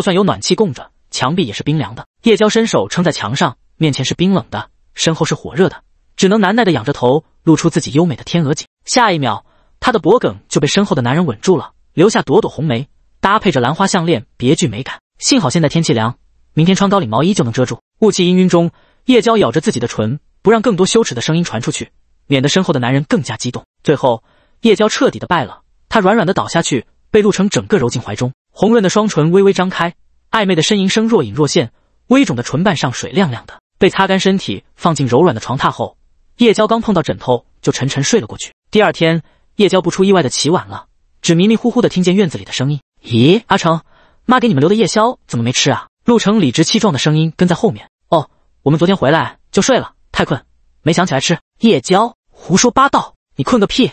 算有暖气供着，墙壁也是冰凉的。叶娇伸手撑在墙上，面前是冰冷的，身后是火热的，只能难耐的仰着头，露出自己优美的天鹅颈。下一秒，她的脖梗就被身后的男人吻住了，留下朵朵红梅，搭配着兰花项链，别具美感。幸好现在天气凉。明天穿高领毛衣就能遮住。雾气氤氲中，叶娇咬着自己的唇，不让更多羞耻的声音传出去，免得身后的男人更加激动。最后，叶娇彻底的败了，她软软的倒下去，被陆成整个揉进怀中。红润的双唇微微张开，暧昧的呻吟声若隐若现。微肿的唇瓣上水亮亮的，被擦干身体放进柔软的床榻后，叶娇刚碰到枕头就沉沉睡了过去。第二天，叶娇不出意外的起晚了，只迷迷糊糊的听见院子里的声音：“咦，阿成，妈给你们留的夜宵怎么没吃啊？”陆成理直气壮的声音跟在后面。哦，我们昨天回来就睡了，太困，没想起来吃。叶娇，胡说八道！你困个屁！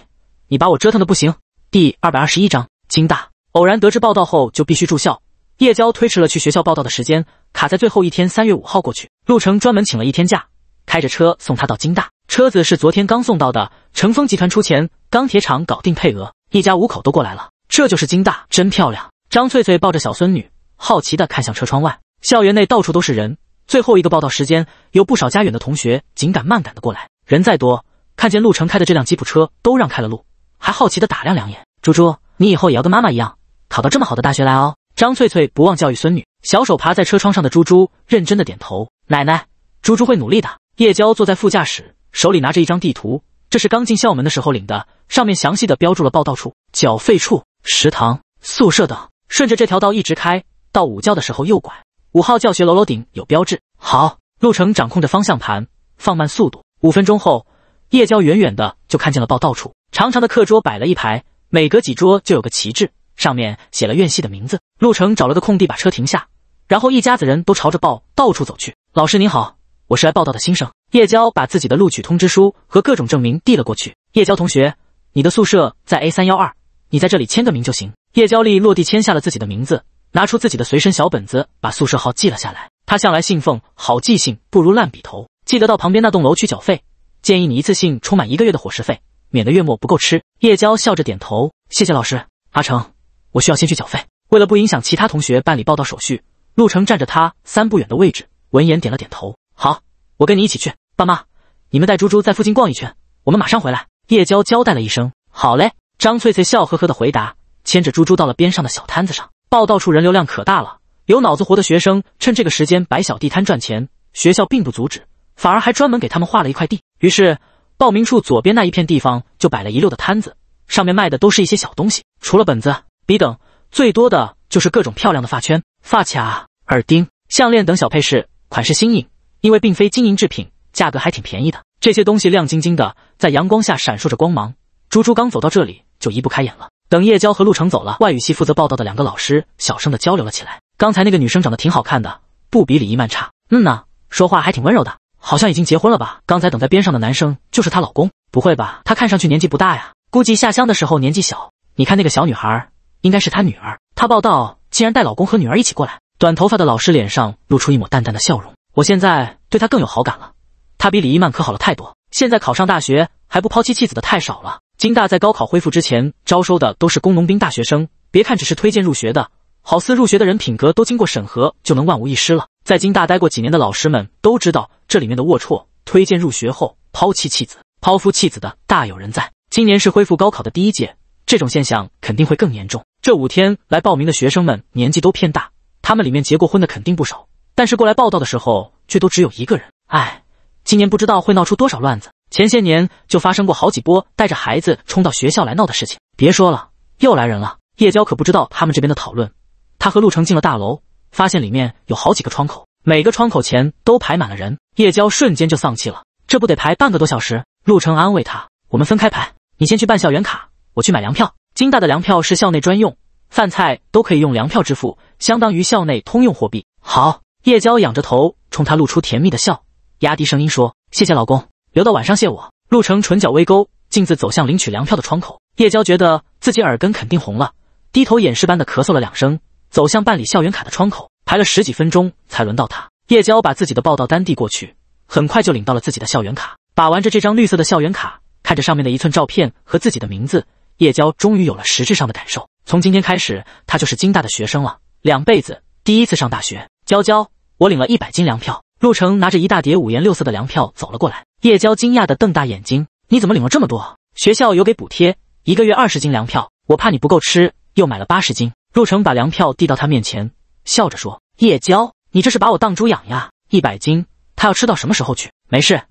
你把我折腾的不行。第二百二十一章，金大偶然得知报道后就必须住校。叶娇推迟了去学校报道的时间，卡在最后一天三月五号过去。陆成专门请了一天假，开着车送她到金大。车子是昨天刚送到的，成风集团出钱，钢铁厂搞定配额，一家五口都过来了。这就是金大，真漂亮。张翠翠抱着小孙女。好奇的看向车窗外，校园内到处都是人。最后一个报道时间，有不少家远的同学紧赶慢赶的过来。人再多，看见陆程开的这辆吉普车都让开了路，还好奇的打量两眼。猪猪，你以后也要跟妈妈一样，考到这么好的大学来哦。张翠翠不忘教育孙女，小手爬在车窗上的猪猪认真的点头：“奶奶，猪猪会努力的。”叶娇坐在副驾驶，手里拿着一张地图，这是刚进校门的时候领的，上面详细的标注了报道处、缴费处、食堂、宿舍等，顺着这条道一直开。到午觉的时候右拐，五号教学楼楼顶有标志。好，陆成掌控着方向盘，放慢速度。五分钟后，叶娇远远的就看见了报到处，长长的课桌摆了一排，每隔几桌就有个旗帜，上面写了院系的名字。陆成找了个空地把车停下，然后一家子人都朝着报到处走去。老师您好，我是来报道的新生。叶娇把自己的录取通知书和各种证明递了过去。叶娇同学，你的宿舍在 A 三幺二，你在这里签个名就行。叶娇丽落地签下了自己的名字。拿出自己的随身小本子，把宿舍号记了下来。他向来信奉好记性不如烂笔头，记得到旁边那栋楼去缴费。建议你一次性充满一个月的伙食费，免得月末不够吃。叶娇笑着点头，谢谢老师。阿成，我需要先去缴费。为了不影响其他同学办理报到手续，陆成站着他三不远的位置，闻言点了点头。好，我跟你一起去。爸妈，你们带猪猪在附近逛一圈，我们马上回来。叶娇交代了一声。好嘞。张翠翠笑呵呵的回答，牵着猪猪到了边上的小摊子上。报道处人流量可大了，有脑子活的学生趁这个时间摆小地摊赚钱，学校并不阻止，反而还专门给他们划了一块地。于是，报名处左边那一片地方就摆了一溜的摊子，上面卖的都是一些小东西，除了本子、笔等，最多的就是各种漂亮的发圈、发卡、耳钉、项链等小配饰，款式新颖，因为并非金银制品，价格还挺便宜的。这些东西亮晶晶的，在阳光下闪烁着光芒。猪猪刚走到这里，就移不开眼了。等叶娇和陆成走了，外语系负责报道的两个老师小声的交流了起来。刚才那个女生长得挺好看的，不比李一曼差。嗯呐，说话还挺温柔的，好像已经结婚了吧？刚才等在边上的男生就是她老公？不会吧？她看上去年纪不大呀，估计下乡的时候年纪小。你看那个小女孩，应该是她女儿。她报道竟然带老公和女儿一起过来。短头发的老师脸上露出一抹淡淡的笑容。我现在对她更有好感了，她比李一曼可好了太多。现在考上大学还不抛弃妻子的太少了。金大在高考恢复之前招收的都是工农兵大学生，别看只是推荐入学的，好似入学的人品格都经过审核就能万无一失了。在金大待过几年的老师们都知道这里面的龌龊，推荐入学后抛弃子、抛夫弃子的大有人在。今年是恢复高考的第一届，这种现象肯定会更严重。这五天来报名的学生们年纪都偏大，他们里面结过婚的肯定不少，但是过来报道的时候却都只有一个人。唉，今年不知道会闹出多少乱子。前些年就发生过好几波带着孩子冲到学校来闹的事情。别说了，又来人了。叶娇可不知道他们这边的讨论，她和陆成进了大楼，发现里面有好几个窗口，每个窗口前都排满了人。叶娇瞬间就丧气了，这不得排半个多小时？陆成安慰她：“我们分开排，你先去办校园卡，我去买粮票。金大的粮票是校内专用，饭菜都可以用粮票支付，相当于校内通用货币。”好，叶娇仰着头冲他露出甜蜜的笑，压低声音说：“谢谢老公。”留到晚上谢我。陆成唇角微勾，径自走向领取粮票的窗口。叶娇觉得自己耳根肯定红了，低头掩饰般的咳嗽了两声，走向办理校园卡的窗口。排了十几分钟才轮到他。叶娇把自己的报到单递过去，很快就领到了自己的校园卡。把玩着这张绿色的校园卡，看着上面的一寸照片和自己的名字，叶娇终于有了实质上的感受。从今天开始，她就是金大的学生了。两辈子第一次上大学。娇娇，我领了一百斤粮票。陆成拿着一大叠五颜六色的粮票走了过来。叶娇惊讶地瞪大眼睛：“你怎么领了这么多？学校有给补贴，一个月二十斤粮票，我怕你不够吃，又买了八十斤。”陆成把粮票递到他面前，笑着说：“叶娇，你这是把我当猪养呀？一百斤，他要吃到什么时候去？没事，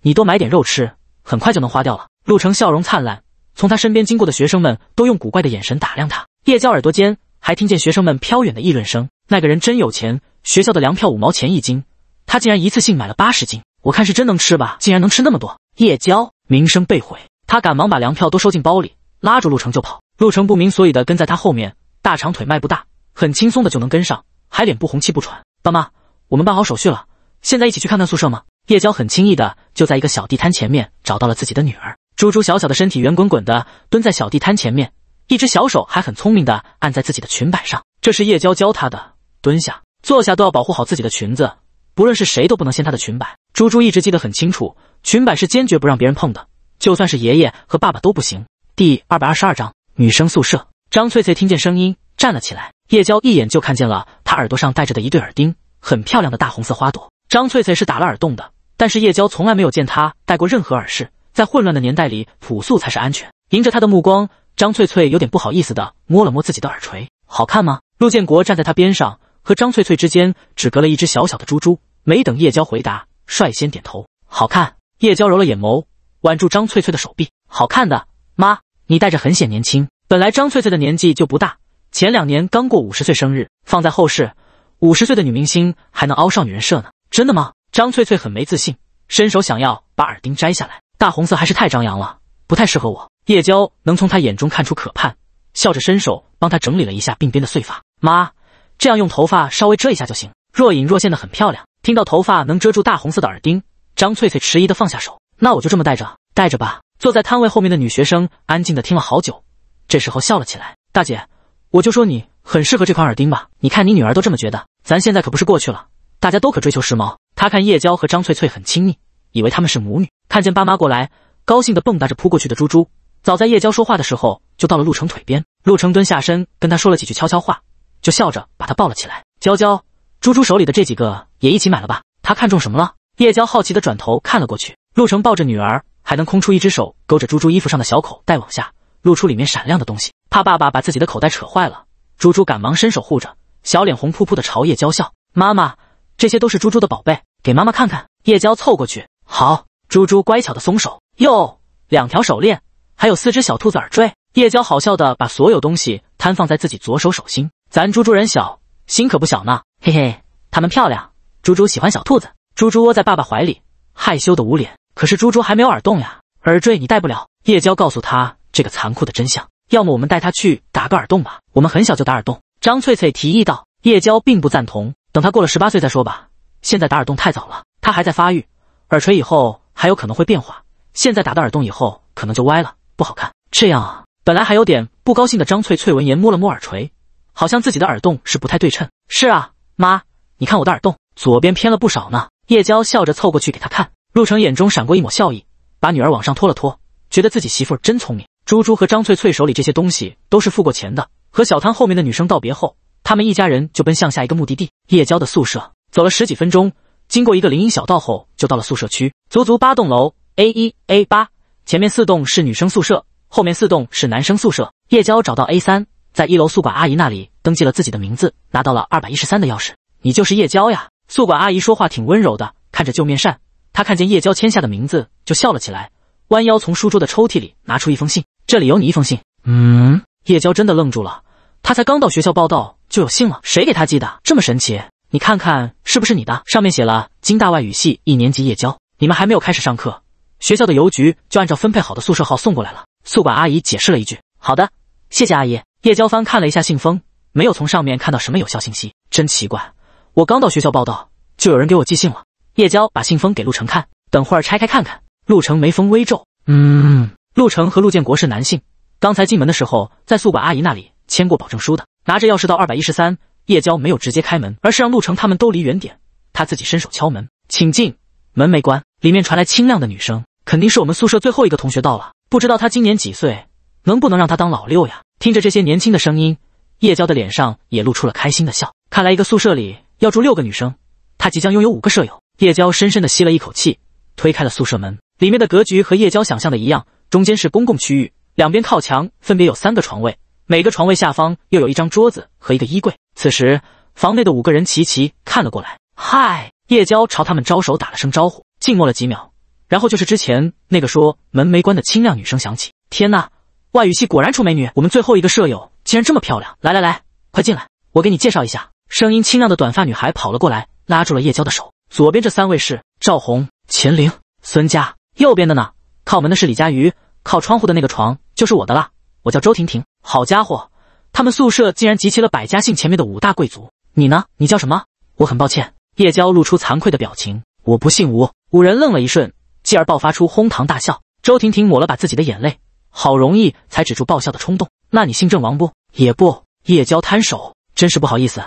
你多买点肉吃，很快就能花掉了。”陆成笑容灿烂，从他身边经过的学生们都用古怪的眼神打量他。叶娇耳朵尖，还听见学生们飘远的议论声：“那个人真有钱，学校的粮票五毛钱一斤，他竟然一次性买了八十斤。”我看是真能吃吧，竟然能吃那么多！叶娇名声被毁，她赶忙把粮票都收进包里，拉住陆成就跑。陆成不明所以的跟在他后面，大长腿迈步大，很轻松的就能跟上，还脸不红气不喘。爸妈，我们办好手续了，现在一起去看看宿舍吗？叶娇很轻易的就在一个小地摊前面找到了自己的女儿，猪猪小小的身体圆滚滚的蹲在小地摊前面，一只小手还很聪明的按在自己的裙摆上，这是叶娇教她的，蹲下、坐下都要保护好自己的裙子。不论是谁都不能掀她的裙摆。猪猪一直记得很清楚，裙摆是坚决不让别人碰的，就算是爷爷和爸爸都不行。第二百二十二章女生宿舍。张翠翠听见声音，站了起来。叶娇一眼就看见了她耳朵上戴着的一对耳钉，很漂亮的大红色花朵。张翠翠是打了耳洞的，但是叶娇从来没有见她戴过任何耳饰。在混乱的年代里，朴素才是安全。迎着她的目光，张翠翠有点不好意思的摸了摸自己的耳垂，好看吗？陆建国站在她边上。和张翠翠之间只隔了一只小小的珠珠，没等叶娇回答，率先点头，好看。叶娇揉了眼眸，挽住张翠翠的手臂，好看的，妈，你戴着很显年轻。本来张翠翠的年纪就不大，前两年刚过五十岁生日，放在后世，五十岁的女明星还能凹少女人设呢。真的吗？张翠翠很没自信，伸手想要把耳钉摘下来，大红色还是太张扬了，不太适合我。叶娇能从她眼中看出可盼，笑着伸手帮她整理了一下鬓边的碎发，妈。这样用头发稍微遮一下就行，若隐若现的很漂亮。听到头发能遮住大红色的耳钉，张翠翠迟疑的放下手。那我就这么戴着，戴着吧。坐在摊位后面的女学生安静的听了好久，这时候笑了起来。大姐，我就说你很适合这款耳钉吧？你看你女儿都这么觉得，咱现在可不是过去了，大家都可追求时髦。她看叶娇和张翠翠很亲密，以为他们是母女。看见爸妈过来，高兴的蹦跶着扑过去的猪猪，早在叶娇说话的时候就到了陆成腿边。陆成蹲下身跟他说了几句悄悄话。就笑着把她抱了起来。娇娇、猪猪手里的这几个也一起买了吧？她看中什么了？叶娇好奇的转头看了过去。陆成抱着女儿，还能空出一只手勾着猪猪衣服上的小口袋往下，露出里面闪亮的东西，怕爸爸把自己的口袋扯坏了。猪猪赶忙伸手护着，小脸红扑扑的朝叶娇笑：“妈妈，这些都是猪猪的宝贝，给妈妈看看。”叶娇凑过去，好，猪猪乖巧的松手。哟，两条手链，还有四只小兔子耳坠。叶娇好笑的把所有东西摊放在自己左手手心。咱猪猪人小心可不小呢，嘿嘿，他们漂亮，猪猪喜欢小兔子。猪猪窝在爸爸怀里，害羞的捂脸。可是猪猪还没有耳洞呀，耳坠你戴不了。叶娇告诉他这个残酷的真相。要么我们带他去打个耳洞吧？我们很小就打耳洞。张翠翠提议道。叶娇并不赞同，等他过了十八岁再说吧。现在打耳洞太早了，他还在发育，耳垂以后还有可能会变化，现在打的耳洞以后可能就歪了，不好看。这样啊？本来还有点不高兴的张翠翠闻言摸了摸耳垂。好像自己的耳洞是不太对称。是啊，妈，你看我的耳洞，左边偏了不少呢。叶娇笑着凑过去给他看。陆成眼中闪过一抹笑意，把女儿往上拖了拖，觉得自己媳妇真聪明。猪猪和张翠翠手里这些东西都是付过钱的。和小摊后面的女生道别后，他们一家人就奔向下一个目的地——叶娇的宿舍。走了十几分钟，经过一个林荫小道后，就到了宿舍区，足足八栋楼，A 一、A 八，前面四栋是女生宿舍，后面四栋是男生宿舍。叶娇找到 A 三。在一楼宿管阿姨那里登记了自己的名字，拿到了二百一十三的钥匙。你就是叶娇呀？宿管阿姨说话挺温柔的，看着旧面扇，她看见叶娇签下的名字就笑了起来，弯腰从书桌的抽屉里拿出一封信。这里有你一封信。嗯，叶娇真的愣住了。她才刚到学校报道就有信了，谁给她寄的？这么神奇？你看看是不是你的？上面写了“金大外语系一年级叶娇”。你们还没有开始上课，学校的邮局就按照分配好的宿舍号送过来了。宿管阿姨解释了一句：“好的，谢谢阿姨。”叶娇翻看了一下信封，没有从上面看到什么有效信息，真奇怪。我刚到学校报道，就有人给我寄信了。叶娇把信封给陆成看，等会儿拆开看看。陆成眉峰微皱，嗯。陆成和陆建国是男性，刚才进门的时候在宿管阿姨那里签过保证书的，拿着钥匙到二百一十三。叶娇没有直接开门，而是让陆成他们都离远点，他自己伸手敲门，请进门没关，里面传来清亮的女声，肯定是我们宿舍最后一个同学到了，不知道她今年几岁。能不能让他当老六呀？听着这些年轻的声音，叶娇的脸上也露出了开心的笑。看来一个宿舍里要住六个女生，她即将拥有五个舍友。叶娇深深地吸了一口气，推开了宿舍门。里面的格局和叶娇想象的一样，中间是公共区域，两边靠墙分别有三个床位，每个床位下方又有一张桌子和一个衣柜。此时，房内的五个人齐齐看了过来。嗨，叶娇朝他们招手打了声招呼。静默了几秒，然后就是之前那个说门没关的清亮女生响起：“天哪！”外语系果然出美女，我们最后一个舍友竟然这么漂亮！来来来，快进来，我给你介绍一下。声音清亮的短发女孩跑了过来，拉住了叶娇的手。左边这三位是赵红、钱玲、孙佳，右边的呢？靠门的是李佳瑜，靠窗户的那个床就是我的啦。我叫周婷婷。好家伙，他们宿舍竟然集齐了百家姓前面的五大贵族。你呢？你叫什么？我很抱歉。叶娇露出惭愧的表情。我不姓吴。五人愣了一瞬，继而爆发出哄堂大笑。周婷婷抹了把自己的眼泪。好容易才止住爆笑的冲动，那你姓郑王不？也不。叶娇摊手，真是不好意思，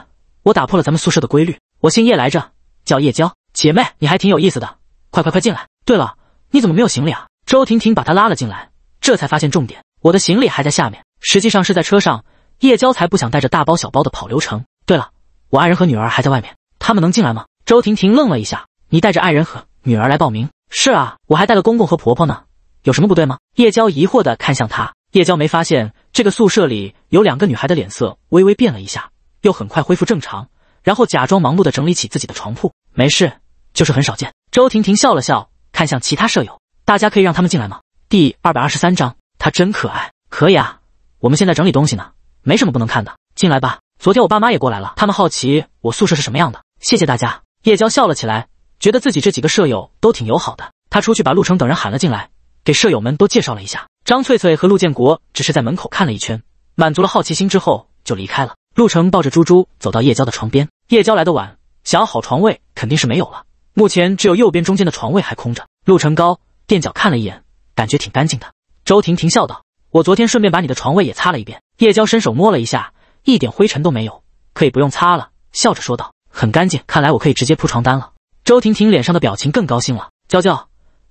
我打破了咱们宿舍的规律。我姓叶来着，叫叶娇。姐妹，你还挺有意思的，快快快进来。对了，你怎么没有行李啊？周婷婷把他拉了进来，这才发现重点，我的行李还在下面，实际上是在车上。叶娇才不想带着大包小包的跑流程。对了，我爱人和女儿还在外面，他们能进来吗？周婷婷愣了一下，你带着爱人和女儿来报名？是啊，我还带了公公和婆婆呢。有什么不对吗？叶娇疑惑的看向她。叶娇没发现这个宿舍里有两个女孩的脸色微微变了一下，又很快恢复正常，然后假装忙碌的整理起自己的床铺。没事，就是很少见。周婷婷笑了笑，看向其他舍友，大家可以让他们进来吗？第二百二十三章，她真可爱。可以啊，我们现在整理东西呢，没什么不能看的，进来吧。昨天我爸妈也过来了，他们好奇我宿舍是什么样的。谢谢大家。叶娇笑了起来，觉得自己这几个舍友都挺友好的。她出去把陆成等人喊了进来。给舍友们都介绍了一下，张翠翠和陆建国只是在门口看了一圈，满足了好奇心之后就离开了。陆成抱着猪猪走到叶娇的床边，叶娇来的晚，想要好床位肯定是没有了，目前只有右边中间的床位还空着。陆成高垫脚看了一眼，感觉挺干净的。周婷婷笑道：“我昨天顺便把你的床位也擦了一遍。”叶娇伸手摸了一下，一点灰尘都没有，可以不用擦了，笑着说道：“很干净，看来我可以直接铺床单了。”周婷婷脸上的表情更高兴了，娇娇。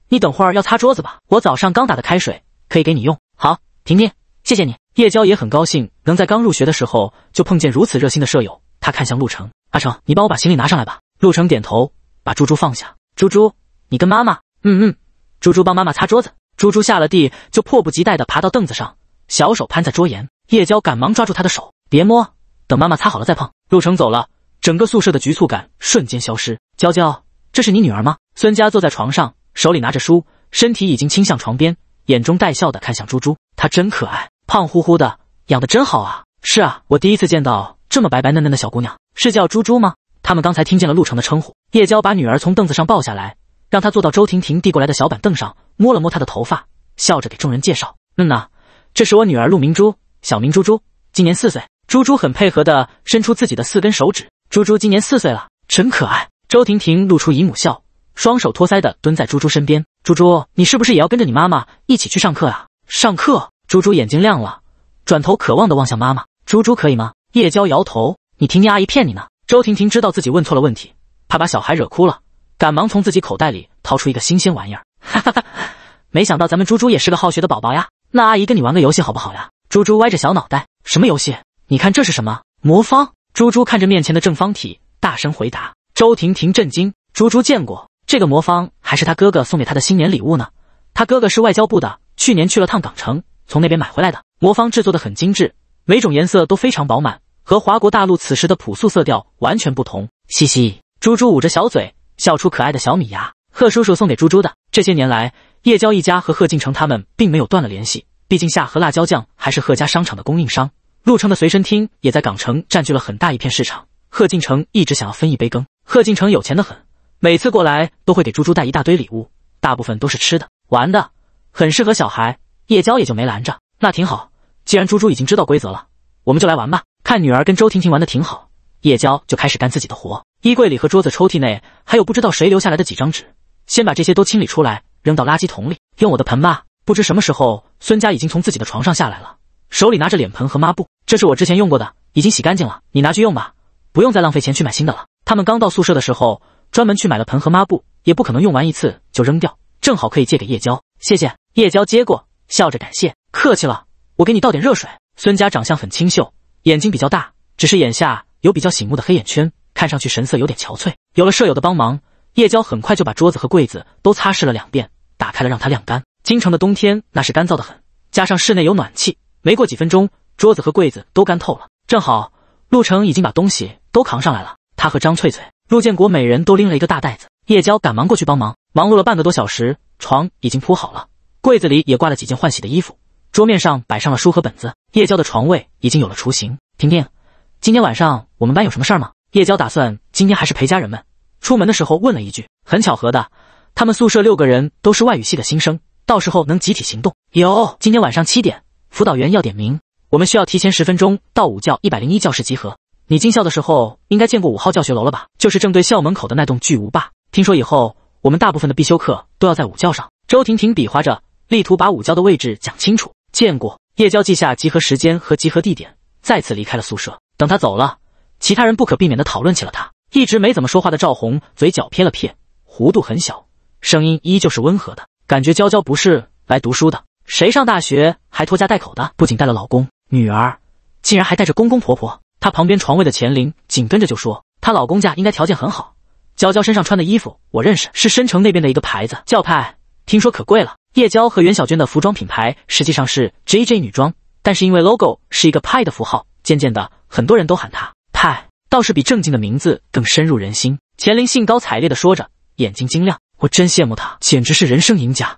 你等会儿要擦桌子吧，我早上刚打的开水可以给你用。好，婷婷，谢谢你。叶娇也很高兴能在刚入学的时候就碰见如此热心的舍友。她看向陆成，阿成，你帮我把行李拿上来吧。陆成点头，把猪猪放下。猪猪，你跟妈妈。嗯嗯。猪猪帮妈妈擦桌子。猪猪下了地就迫不及待地爬到凳子上，小手攀在桌沿。叶娇赶忙抓住她的手，别摸，等妈妈擦好了再碰。陆成走了，整个宿舍的局促感瞬间消失。娇娇，这是你女儿吗？孙佳坐在床上。手里拿着书，身体已经倾向床边，眼中带笑的看向猪猪，她真可爱，胖乎乎的，养的真好啊！是啊，我第一次见到这么白白嫩嫩的小姑娘，是叫猪猪吗？他们刚才听见了陆程的称呼。叶娇把女儿从凳子上抱下来，让她坐到周婷婷递过来的小板凳上，摸了摸她的头发，笑着给众人介绍：“嗯呐，这是我女儿陆明珠，小明珠珠，今年四岁。”猪猪很配合的伸出自己的四根手指。猪猪今年四岁了，真可爱。周婷婷露出姨母笑。双手托腮的蹲在猪猪身边，猪猪，你是不是也要跟着你妈妈一起去上课啊？上课！猪猪眼睛亮了，转头渴望的望向妈妈。猪猪可以吗？叶娇摇头。你婷婷阿姨骗你呢。周婷婷知道自己问错了问题，怕把小孩惹哭了，赶忙从自己口袋里掏出一个新鲜玩意儿。哈哈哈，没想到咱们猪猪也是个好学的宝宝呀。那阿姨跟你玩个游戏好不好呀？猪猪歪着小脑袋。什么游戏？你看这是什么？魔方。猪猪看着面前的正方体，大声回答。周婷婷震惊。猪猪见过。这个魔方还是他哥哥送给他的新年礼物呢。他哥哥是外交部的，去年去了趟港城，从那边买回来的。魔方制作的很精致，每种颜色都非常饱满，和华国大陆此时的朴素色调完全不同。嘻嘻，猪猪捂着小嘴，笑出可爱的小米牙。贺叔叔送给猪猪的。这些年来，叶娇一家和贺进成他们并没有断了联系，毕竟夏和辣椒酱还是贺家商场的供应商。陆程的随身听也在港城占据了很大一片市场，贺进成一直想要分一杯羹。贺进成有钱的很。每次过来都会给猪猪带一大堆礼物，大部分都是吃的、玩的，很适合小孩。叶娇也就没拦着，那挺好。既然猪猪已经知道规则了，我们就来玩吧。看女儿跟周婷婷玩的挺好，叶娇就开始干自己的活。衣柜里和桌子抽屉内还有不知道谁留下来的几张纸，先把这些都清理出来，扔到垃圾桶里。用我的盆吧。不知什么时候，孙佳已经从自己的床上下来了，手里拿着脸盆和抹布。这是我之前用过的，已经洗干净了，你拿去用吧，不用再浪费钱去买新的了。他们刚到宿舍的时候。专门去买了盆和抹布，也不可能用完一次就扔掉，正好可以借给叶娇。谢谢叶娇接过，笑着感谢，客气了。我给你倒点热水。孙家长相很清秀，眼睛比较大，只是眼下有比较醒目的黑眼圈，看上去神色有点憔悴。有了舍友的帮忙，叶娇很快就把桌子和柜子都擦拭了两遍，打开了让它晾干。京城的冬天那是干燥的很，加上室内有暖气，没过几分钟，桌子和柜子都干透了。正好陆成已经把东西都扛上来了，他和张翠翠。陆建国每人都拎了一个大袋子，叶娇赶忙过去帮忙。忙碌了半个多小时，床已经铺好了，柜子里也挂了几件换洗的衣服，桌面上摆上了书和本子。叶娇的床位已经有了雏形。婷婷，今天晚上我们班有什么事儿吗？叶娇打算今天还是陪家人们。出门的时候问了一句，很巧合的，他们宿舍六个人都是外语系的新生，到时候能集体行动。有，今天晚上七点，辅导员要点名，我们需要提前十分钟到五教一百零一教室集合。你进校的时候应该见过五号教学楼了吧？就是正对校门口的那栋巨无霸。听说以后我们大部分的必修课都要在午教上。周婷婷比划着，力图把午教的位置讲清楚。见过叶娇记下集合时间和集合地点，再次离开了宿舍。等她走了，其他人不可避免地讨论起了她。一直没怎么说话的赵红嘴角撇了撇，弧度很小，声音依旧是温和的。感觉娇娇不是来读书的，谁上大学还拖家带口的？不仅带了老公、女儿，竟然还带着公公婆婆。她旁边床位的钱玲紧跟着就说：“她老公家应该条件很好。娇娇身上穿的衣服我认识，是申城那边的一个牌子，叫派。听说可贵了。叶娇和袁小娟的服装品牌实际上是 j j 女装，但是因为 logo 是一个派的符号，渐渐的很多人都喊她派，倒是比正经的名字更深入人心。”钱玲兴高采烈地说着，眼睛晶亮。我真羡慕她，简直是人生赢家，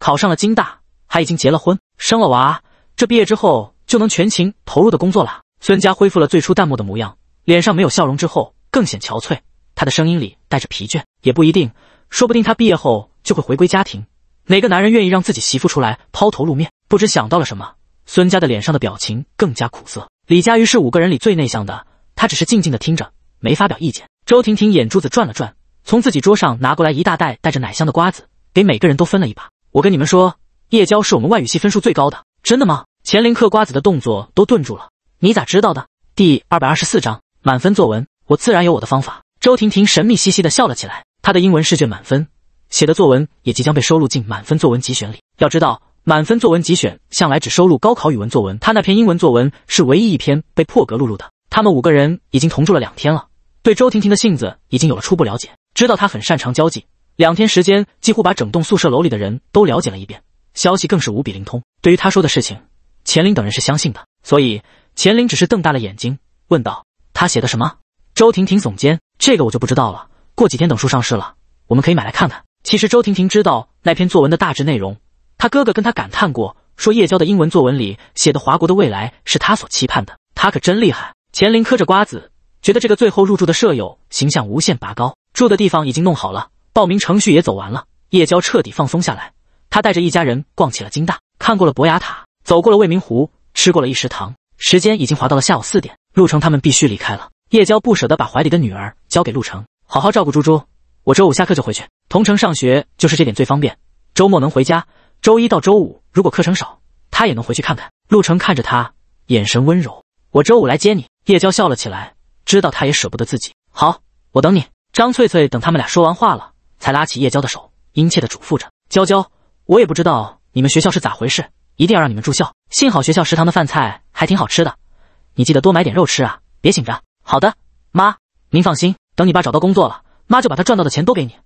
考上了京大，还已经结了婚，生了娃，这毕业之后就能全情投入的工作了。孙家恢复了最初淡漠的模样，脸上没有笑容，之后更显憔悴。他的声音里带着疲倦，也不一定，说不定他毕业后就会回归家庭。哪个男人愿意让自己媳妇出来抛头露面？不知想到了什么，孙家的脸上的表情更加苦涩。李佳瑜是五个人里最内向的，他只是静静的听着，没发表意见。周婷婷眼珠子转了转，从自己桌上拿过来一大袋带着奶香的瓜子，给每个人都分了一把。我跟你们说，叶娇是我们外语系分数最高的，真的吗？钱林嗑瓜子的动作都顿住了。你咋知道的？第二百二十四章满分作文，我自然有我的方法。周婷婷神秘兮兮地笑了起来。她的英文试卷满分，写的作文也即将被收录进满分作文集选里。要知道，满分作文集选向来只收录高考语文作文，她那篇英文作文是唯一一篇被破格录入的。他们五个人已经同住了两天了，对周婷婷的性子已经有了初步了解，知道她很擅长交际，两天时间几乎把整栋宿舍楼里的人都了解了一遍，消息更是无比灵通。对于她说的事情，钱林等人是相信的，所以。钱玲只是瞪大了眼睛，问道：“他写的什么？”周婷婷耸肩：“这个我就不知道了。过几天等书上市了，我们可以买来看看。”其实周婷婷知道那篇作文的大致内容，她哥哥跟她感叹过，说叶娇的英文作文里写的华国的未来是他所期盼的。他可真厉害！钱玲嗑着瓜子，觉得这个最后入住的舍友形象无限拔高。住的地方已经弄好了，报名程序也走完了，叶娇彻底放松下来。她带着一家人逛起了金大，看过了博雅塔，走过了未名湖，吃过了一食堂。时间已经滑到了下午四点，陆成他们必须离开了。叶娇不舍得把怀里的女儿交给陆成，好好照顾猪猪。我周五下课就回去，同城上学就是这点最方便。周末能回家，周一到周五如果课程少，他也能回去看看。陆成看着他，眼神温柔。我周五来接你。叶娇笑了起来，知道他也舍不得自己。好，我等你。张翠翠等他们俩说完话了，才拉起叶娇的手，殷切的嘱咐着：“娇娇，我也不知道你们学校是咋回事。”一定要让你们住校，幸好学校食堂的饭菜还挺好吃的，你记得多买点肉吃啊，别醒着。好的，妈，您放心，等你爸找到工作了，妈就把他赚到的钱都给你，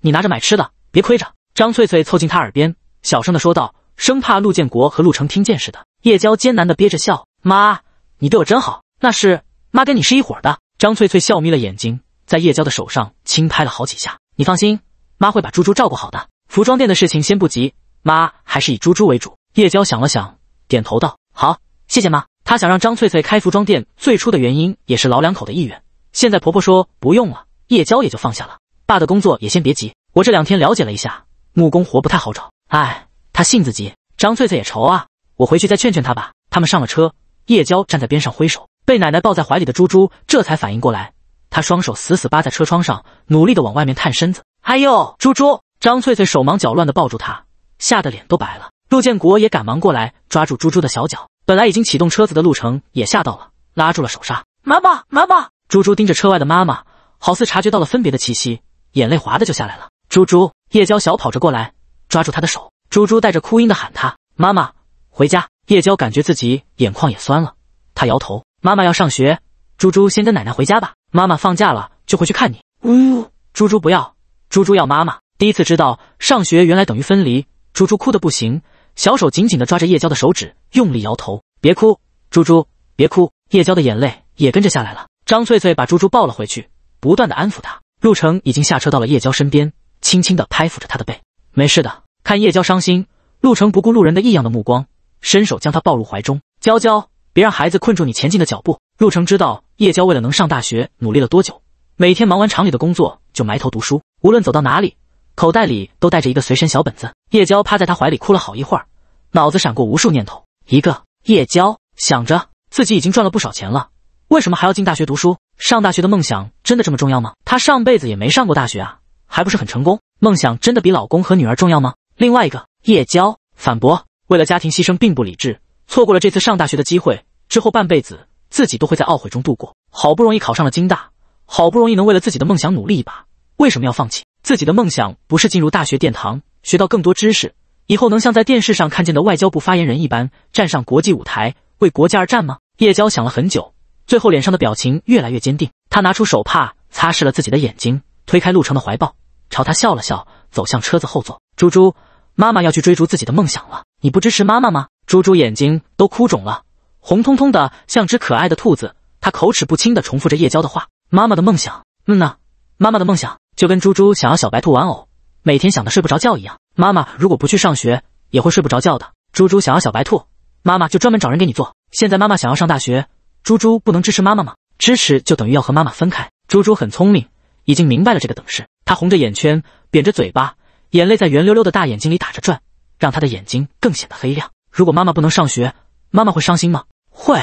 你拿着买吃的，别亏着。张翠翠凑近他耳边，小声的说道，生怕陆建国和陆成听见似的。叶娇艰难的憋着笑，妈，你对我真好，那是，妈跟你是一伙的。张翠翠笑眯了眼睛，在叶娇的手上轻拍了好几下，你放心，妈会把猪猪照顾好的。服装店的事情先不急，妈还是以猪猪为主。叶娇想了想，点头道：“好，谢谢妈。”她想让张翠翠开服装店，最初的原因也是老两口的意愿。现在婆婆说不用了，叶娇也就放下了。爸的工作也先别急，我这两天了解了一下，木工活不太好找。哎，他性子急，张翠翠也愁啊。我回去再劝劝他吧。他们上了车，叶娇站在边上挥手，被奶奶抱在怀里的猪猪这才反应过来，她双手死死扒在车窗上，努力的往外面探身子。哎呦，猪猪！张翠翠手忙脚乱的抱住她，吓得脸都白了。陆建国也赶忙过来抓住猪猪的小脚，本来已经启动车子的陆成也吓到了，拉住了手刹。妈妈，妈妈！猪猪盯着车外的妈妈，好似察觉到了分别的气息，眼泪滑的就下来了。猪猪，叶娇小跑着过来，抓住她的手。猪猪带着哭音的喊她妈妈，回家。叶娇感觉自己眼眶也酸了，她摇头，妈妈要上学，猪猪先跟奶奶回家吧，妈妈放假了就回去看你。呜，猪猪不要，猪猪要妈妈。第一次知道上学原来等于分离，猪猪哭的不行。小手紧紧地抓着叶娇的手指，用力摇头。别哭，猪猪，别哭。叶娇的眼泪也跟着下来了。张翠翠把猪猪抱了回去，不断的安抚她。陆成已经下车到了叶娇身边，轻轻的拍抚着她的背。没事的。看叶娇伤心，陆成不顾路人的异样的目光，伸手将她抱入怀中。娇娇，别让孩子困住你前进的脚步。陆成知道叶娇为了能上大学努力了多久，每天忙完厂里的工作就埋头读书，无论走到哪里。口袋里都带着一个随身小本子，叶娇趴在他怀里哭了好一会儿，脑子闪过无数念头。一个叶娇想着，自己已经赚了不少钱了，为什么还要进大学读书？上大学的梦想真的这么重要吗？她上辈子也没上过大学啊，还不是很成功？梦想真的比老公和女儿重要吗？另外一个叶娇反驳，为了家庭牺牲并不理智，错过了这次上大学的机会之后半辈子，自己都会在懊悔中度过。好不容易考上了京大，好不容易能为了自己的梦想努力一把，为什么要放弃？自己的梦想不是进入大学殿堂，学到更多知识，以后能像在电视上看见的外交部发言人一般，站上国际舞台，为国家而战吗？叶娇想了很久，最后脸上的表情越来越坚定。她拿出手帕擦拭了自己的眼睛，推开陆成的怀抱，朝他笑了笑，走向车子后座。猪猪，妈妈要去追逐自己的梦想了，你不支持妈妈吗？猪猪眼睛都哭肿了，红彤彤的像只可爱的兔子。他口齿不清地重复着叶娇的话：“妈妈的梦想，嗯呢，妈妈的梦想。”就跟猪猪想要小白兔玩偶，每天想的睡不着觉一样。妈妈如果不去上学，也会睡不着觉的。猪猪想要小白兔，妈妈就专门找人给你做。现在妈妈想要上大学，猪猪不能支持妈妈吗？支持就等于要和妈妈分开。猪猪很聪明，已经明白了这个等式。他红着眼圈，扁着嘴巴，眼泪在圆溜溜的大眼睛里打着转，让他的眼睛更显得黑亮。如果妈妈不能上学，妈妈会伤心吗？会，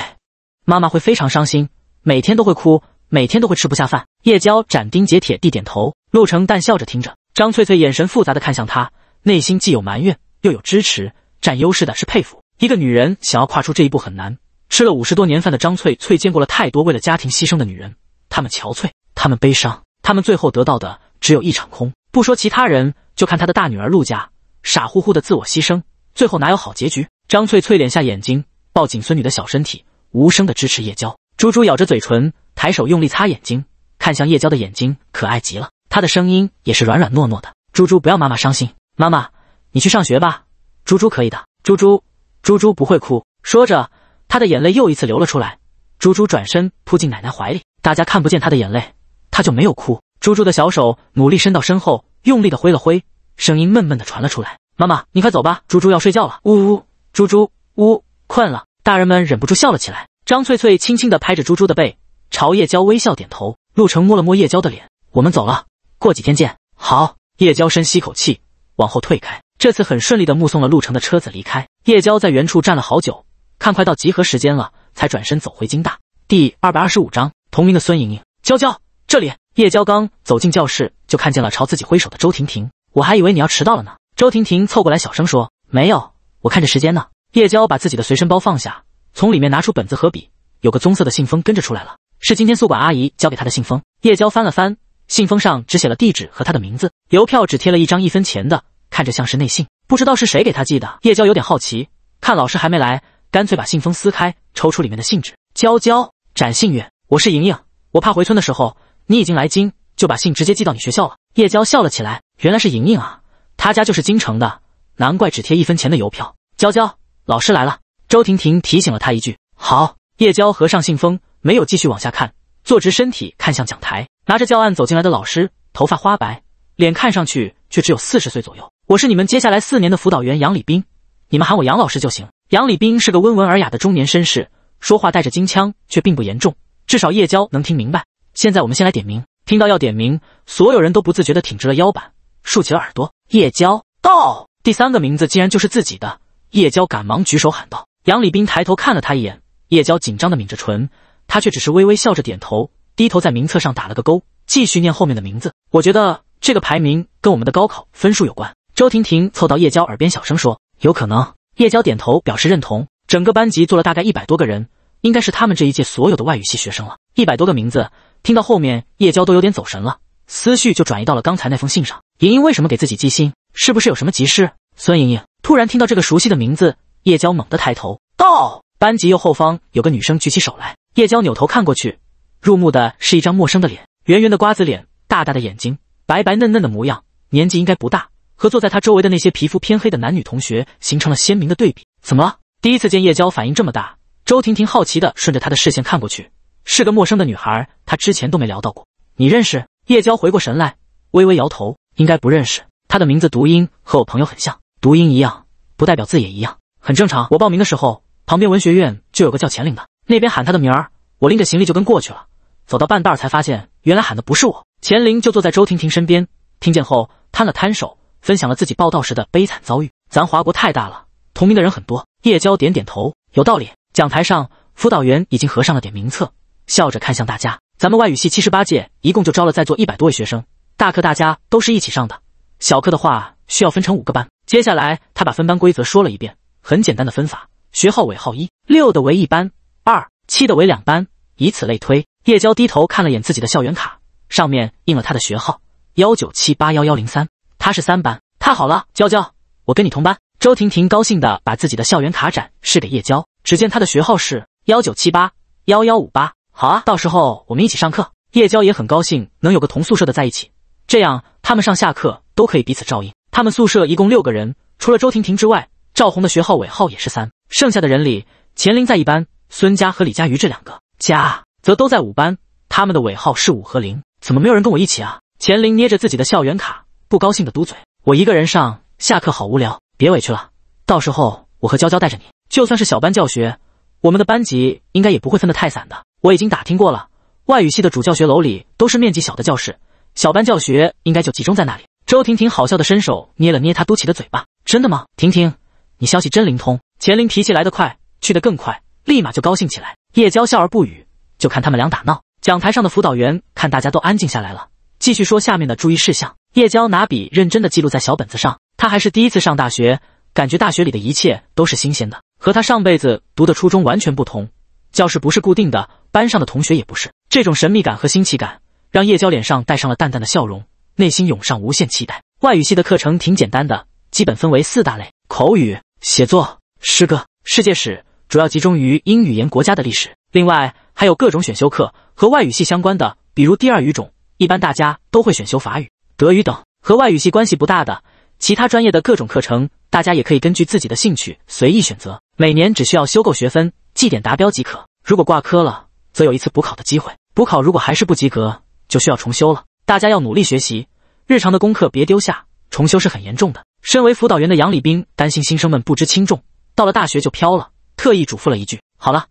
妈妈会非常伤心，每天都会哭，每天都会吃不下饭。叶娇斩钉截铁地点头。陆成淡笑着听着，张翠翠眼神复杂的看向他，内心既有埋怨，又有支持，占优势的是佩服。一个女人想要跨出这一步很难。吃了五十多年饭的张翠翠见过了太多为了家庭牺牲的女人，她们憔悴，她们悲伤，她们最后得到的只有一场空。不说其他人，就看她的大女儿陆家，傻乎乎的自我牺牲，最后哪有好结局？张翠翠敛下眼睛，抱紧孙女的小身体，无声的支持叶娇。猪猪咬着嘴唇，抬手用力擦眼睛，看向叶娇的眼睛，可爱极了。他的声音也是软软糯糯的。猪猪，不要妈妈伤心，妈妈，你去上学吧。猪猪可以的，猪猪，猪猪不会哭。说着，他的眼泪又一次流了出来。猪猪转身扑进奶奶怀里，大家看不见他的眼泪，他就没有哭。猪猪的小手努力伸到身后，用力的挥了挥，声音闷闷的传了出来：“妈妈，你快走吧，猪猪要睡觉了。”呜呜，猪猪，呜，困了。大人们忍不住笑了起来。张翠翠轻轻的拍着猪猪的背，朝叶娇微笑点头。陆成摸了摸叶娇的脸：“我们走了。”过几天见，好。叶娇深吸口气，往后退开。这次很顺利的目送了陆程的车子离开。叶娇在原处站了好久，看快到集合时间了，才转身走回金大。第二百二十五章同名的孙莹莹。娇娇，这里。叶娇刚走进教室，就看见了朝自己挥手的周婷婷。我还以为你要迟到了呢。周婷婷凑过来，小声说：“没有，我看着时间呢。”叶娇把自己的随身包放下，从里面拿出本子和笔，有个棕色的信封跟着出来了，是今天宿管阿姨交给她的信封。叶娇翻了翻。信封上只写了地址和他的名字，邮票只贴了一张一分钱的，看着像是内信，不知道是谁给他寄的。叶娇有点好奇，看老师还没来，干脆把信封撕开，抽出里面的信纸。娇娇展信远，我是莹莹，我怕回村的时候你已经来京，就把信直接寄到你学校了。叶娇笑了起来，原来是莹莹啊，她家就是京城的，难怪只贴一分钱的邮票。娇娇，老师来了。周婷婷提醒了她一句。好，叶娇合上信封，没有继续往下看，坐直身体看向讲台。拿着教案走进来的老师，头发花白，脸看上去却只有四十岁左右。我是你们接下来四年的辅导员杨礼斌，你们喊我杨老师就行。杨礼斌是个温文尔雅的中年绅士，说话带着金腔，却并不严重，至少叶娇能听明白。现在我们先来点名。听到要点名，所有人都不自觉地挺直了腰板，竖起了耳朵。叶娇到，第三个名字竟然就是自己的。叶娇赶忙举手喊道。杨礼斌抬头看了他一眼，叶娇紧张地抿着唇，他却只是微微笑着点头。低头在名册上打了个勾，继续念后面的名字。我觉得这个排名跟我们的高考分数有关。周婷婷凑到叶娇耳边小声说：“有可能。”叶娇点头表示认同。整个班级坐了大概一百多个人，应该是他们这一届所有的外语系学生了。一百多个名字，听到后面，叶娇都有点走神了，思绪就转移到了刚才那封信上。莹莹为什么给自己寄信？是不是有什么急事？孙莹莹突然听到这个熟悉的名字，叶娇猛地抬头。到班级右后方有个女生举起手来，叶娇扭头看过去。入目的是一张陌生的脸，圆圆的瓜子脸，大大的眼睛，白白嫩嫩的模样，年纪应该不大，和坐在他周围的那些皮肤偏黑的男女同学形成了鲜明的对比。怎么了？第一次见叶娇反应这么大，周婷婷好奇的顺着他的视线看过去，是个陌生的女孩，她之前都没聊到过。你认识叶娇？回过神来，微微摇头，应该不认识。她的名字读音和我朋友很像，读音一样不代表字也一样，很正常。我报名的时候，旁边文学院就有个叫钱玲的，那边喊她的名儿，我拎着行李就跟过去了。走到半道儿才发现，原来喊的不是我。钱灵就坐在周婷婷身边，听见后摊了摊手，分享了自己报道时的悲惨遭遇。咱华国太大了，同名的人很多。叶娇点点头，有道理。讲台上，辅导员已经合上了点名册，笑着看向大家。咱们外语系七十八届一共就招了在座一百多位学生，大课大家都是一起上的，小课的话需要分成五个班。接下来，他把分班规则说了一遍，很简单的分法：学号尾号一六的为一班，二七的为两班，以此类推。叶娇低头看了眼自己的校园卡，上面印了他的学号幺九七八幺幺零三，他是三班，太好了，娇娇，我跟你同班。周婷婷高兴的把自己的校园卡展示给叶娇，只见他的学号是幺九七八幺幺五八，好啊，到时候我们一起上课。叶娇也很高兴能有个同宿舍的在一起，这样他们上下课都可以彼此照应。他们宿舍一共六个人，除了周婷婷之外，赵红的学号尾号也是三，剩下的人里，钱玲在一班，孙佳和李佳瑜这两个佳。则都在五班，他们的尾号是五和零，怎么没有人跟我一起啊？钱玲捏着自己的校园卡，不高兴的嘟嘴：“我一个人上下课好无聊，别委屈了，到时候我和娇娇带着你。就算是小班教学，我们的班级应该也不会分得太散的。我已经打听过了，外语系的主教学楼里都是面积小的教室，小班教学应该就集中在那里。”周婷婷好笑的伸手捏了捏她嘟起的嘴巴：“真的吗？婷婷，你消息真灵通。”钱玲脾气来得快，去得更快，立马就高兴起来。叶娇笑而不语。就看他们俩打闹。讲台上的辅导员看大家都安静下来了，继续说下面的注意事项。叶娇拿笔认真的记录在小本子上。她还是第一次上大学，感觉大学里的一切都是新鲜的，和她上辈子读的初中完全不同。教室不是固定的，班上的同学也不是。这种神秘感和新奇感让叶娇脸上带上了淡淡的笑容，内心涌上无限期待。外语系的课程挺简单的，基本分为四大类：口语、写作、诗歌、世界史，主要集中于英语言国家的历史。另外。还有各种选修课和外语系相关的，比如第二语种，一般大家都会选修法语、德语等。和外语系关系不大的其他专业的各种课程，大家也可以根据自己的兴趣随意选择。每年只需要修够学分，绩点达标即可。如果挂科了，则有一次补考的机会。补考如果还是不及格，就需要重修了。大家要努力学习，日常的功课别丢下。重修是很严重的。身为辅导员的杨礼斌担心新生们不知轻重，到了大学就飘了，特意嘱咐了一句：“好了。”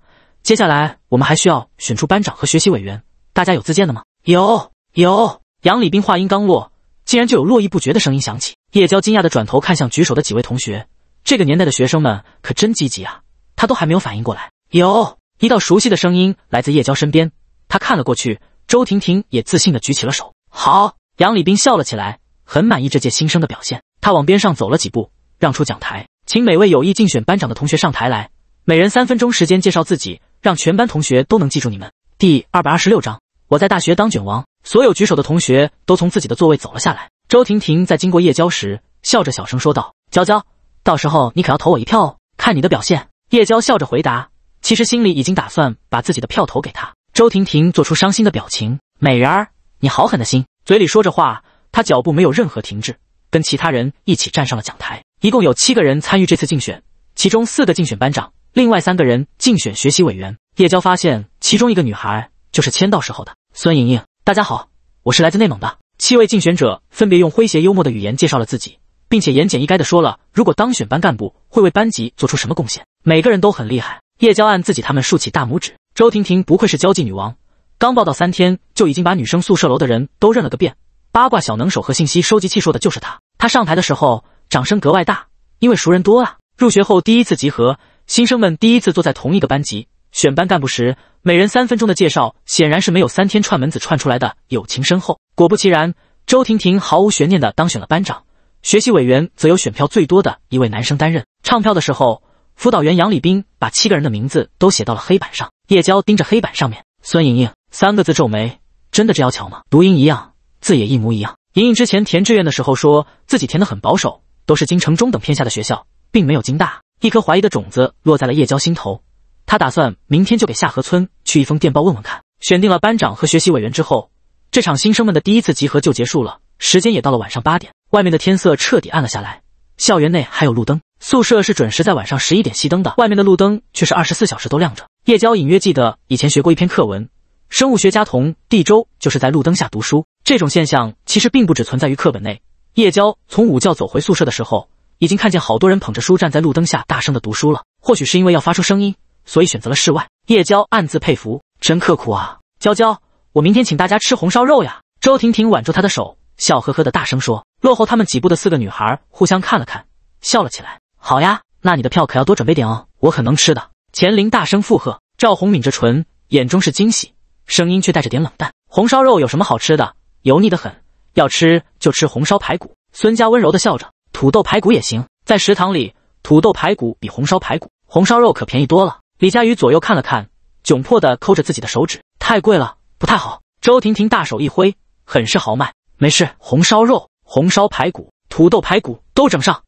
接下来我们还需要选出班长和学习委员，大家有自荐的吗？有有。杨礼斌话音刚落，竟然就有络绎不绝的声音响起。叶娇惊讶的转头看向举手的几位同学，这个年代的学生们可真积极啊！他都还没有反应过来，有一道熟悉的声音来自叶娇身边，他看了过去，周婷婷也自信的举起了手。好，杨礼斌笑了起来，很满意这届新生的表现。他往边上走了几步，让出讲台，请每位有意竞选班长的同学上台来，每人三分钟时间介绍自己。让全班同学都能记住你们。第二百二十六章，我在大学当卷王。所有举手的同学都从自己的座位走了下来。周婷婷在经过叶娇时，笑着小声说道：“娇娇，到时候你可要投我一票哦，看你的表现。”叶娇笑着回答，其实心里已经打算把自己的票投给她。周婷婷做出伤心的表情：“美人儿，你好狠的心！”嘴里说着话，她脚步没有任何停滞，跟其他人一起站上了讲台。一共有七个人参与这次竞选，其中四个竞选班长。另外三个人竞选学习委员。叶娇发现，其中一个女孩就是签到时候的孙莹莹。大家好，我是来自内蒙的。七位竞选者分别用诙谐幽默的语言介绍了自己，并且言简意赅地说了如果当选班干部会为班级做出什么贡献。每个人都很厉害。叶娇按自己他们竖起大拇指。周婷婷不愧是交际女王，刚报道三天就已经把女生宿舍楼的人都认了个遍。八卦小能手和信息收集器说的就是她。她上台的时候掌声格外大，因为熟人多啊。入学后第一次集合。新生们第一次坐在同一个班级选班干部时，每人三分钟的介绍显然是没有三天串门子串出来的友情深厚。果不其然，周婷婷毫无悬念的当选了班长，学习委员则由选票最多的一位男生担任。唱票的时候，辅导员杨礼斌把七个人的名字都写到了黑板上。叶娇盯着黑板上面“孙莹莹”三个字皱眉：“真的这要求吗？读音一样，字也一模一样。莹莹之前填志愿的时候说自己填的很保守，都是京城中等偏下的学校，并没有京大。”一颗怀疑的种子落在了叶娇心头，他打算明天就给下河村去一封电报问问看。选定了班长和学习委员之后，这场新生们的第一次集合就结束了。时间也到了晚上八点，外面的天色彻底暗了下来。校园内还有路灯，宿舍是准时在晚上十一点熄灯的，外面的路灯却是二十四小时都亮着。叶娇隐约记得以前学过一篇课文，生物学家童第周就是在路灯下读书。这种现象其实并不只存在于课本内。叶娇从午觉走回宿舍的时候。已经看见好多人捧着书站在路灯下大声的读书了。或许是因为要发出声音，所以选择了室外。叶娇暗自佩服，真刻苦啊！娇娇，我明天请大家吃红烧肉呀！周婷婷挽住她的手，笑呵呵的大声说。落后他们几步的四个女孩互相看了看，笑了起来。好呀，那你的票可要多准备点哦，我很能吃的。钱玲大声附和。赵红抿着唇，眼中是惊喜，声音却带着点冷淡。红烧肉有什么好吃的？油腻的很，要吃就吃红烧排骨。孙佳温柔的笑着。土豆排骨也行，在食堂里，土豆排骨比红烧排骨、红烧肉可便宜多了。李佳宇左右看了看，窘迫的抠着自己的手指，太贵了，不太好。周婷婷大手一挥，很是豪迈：“没事，红烧肉、红烧排骨、土豆排骨都整上，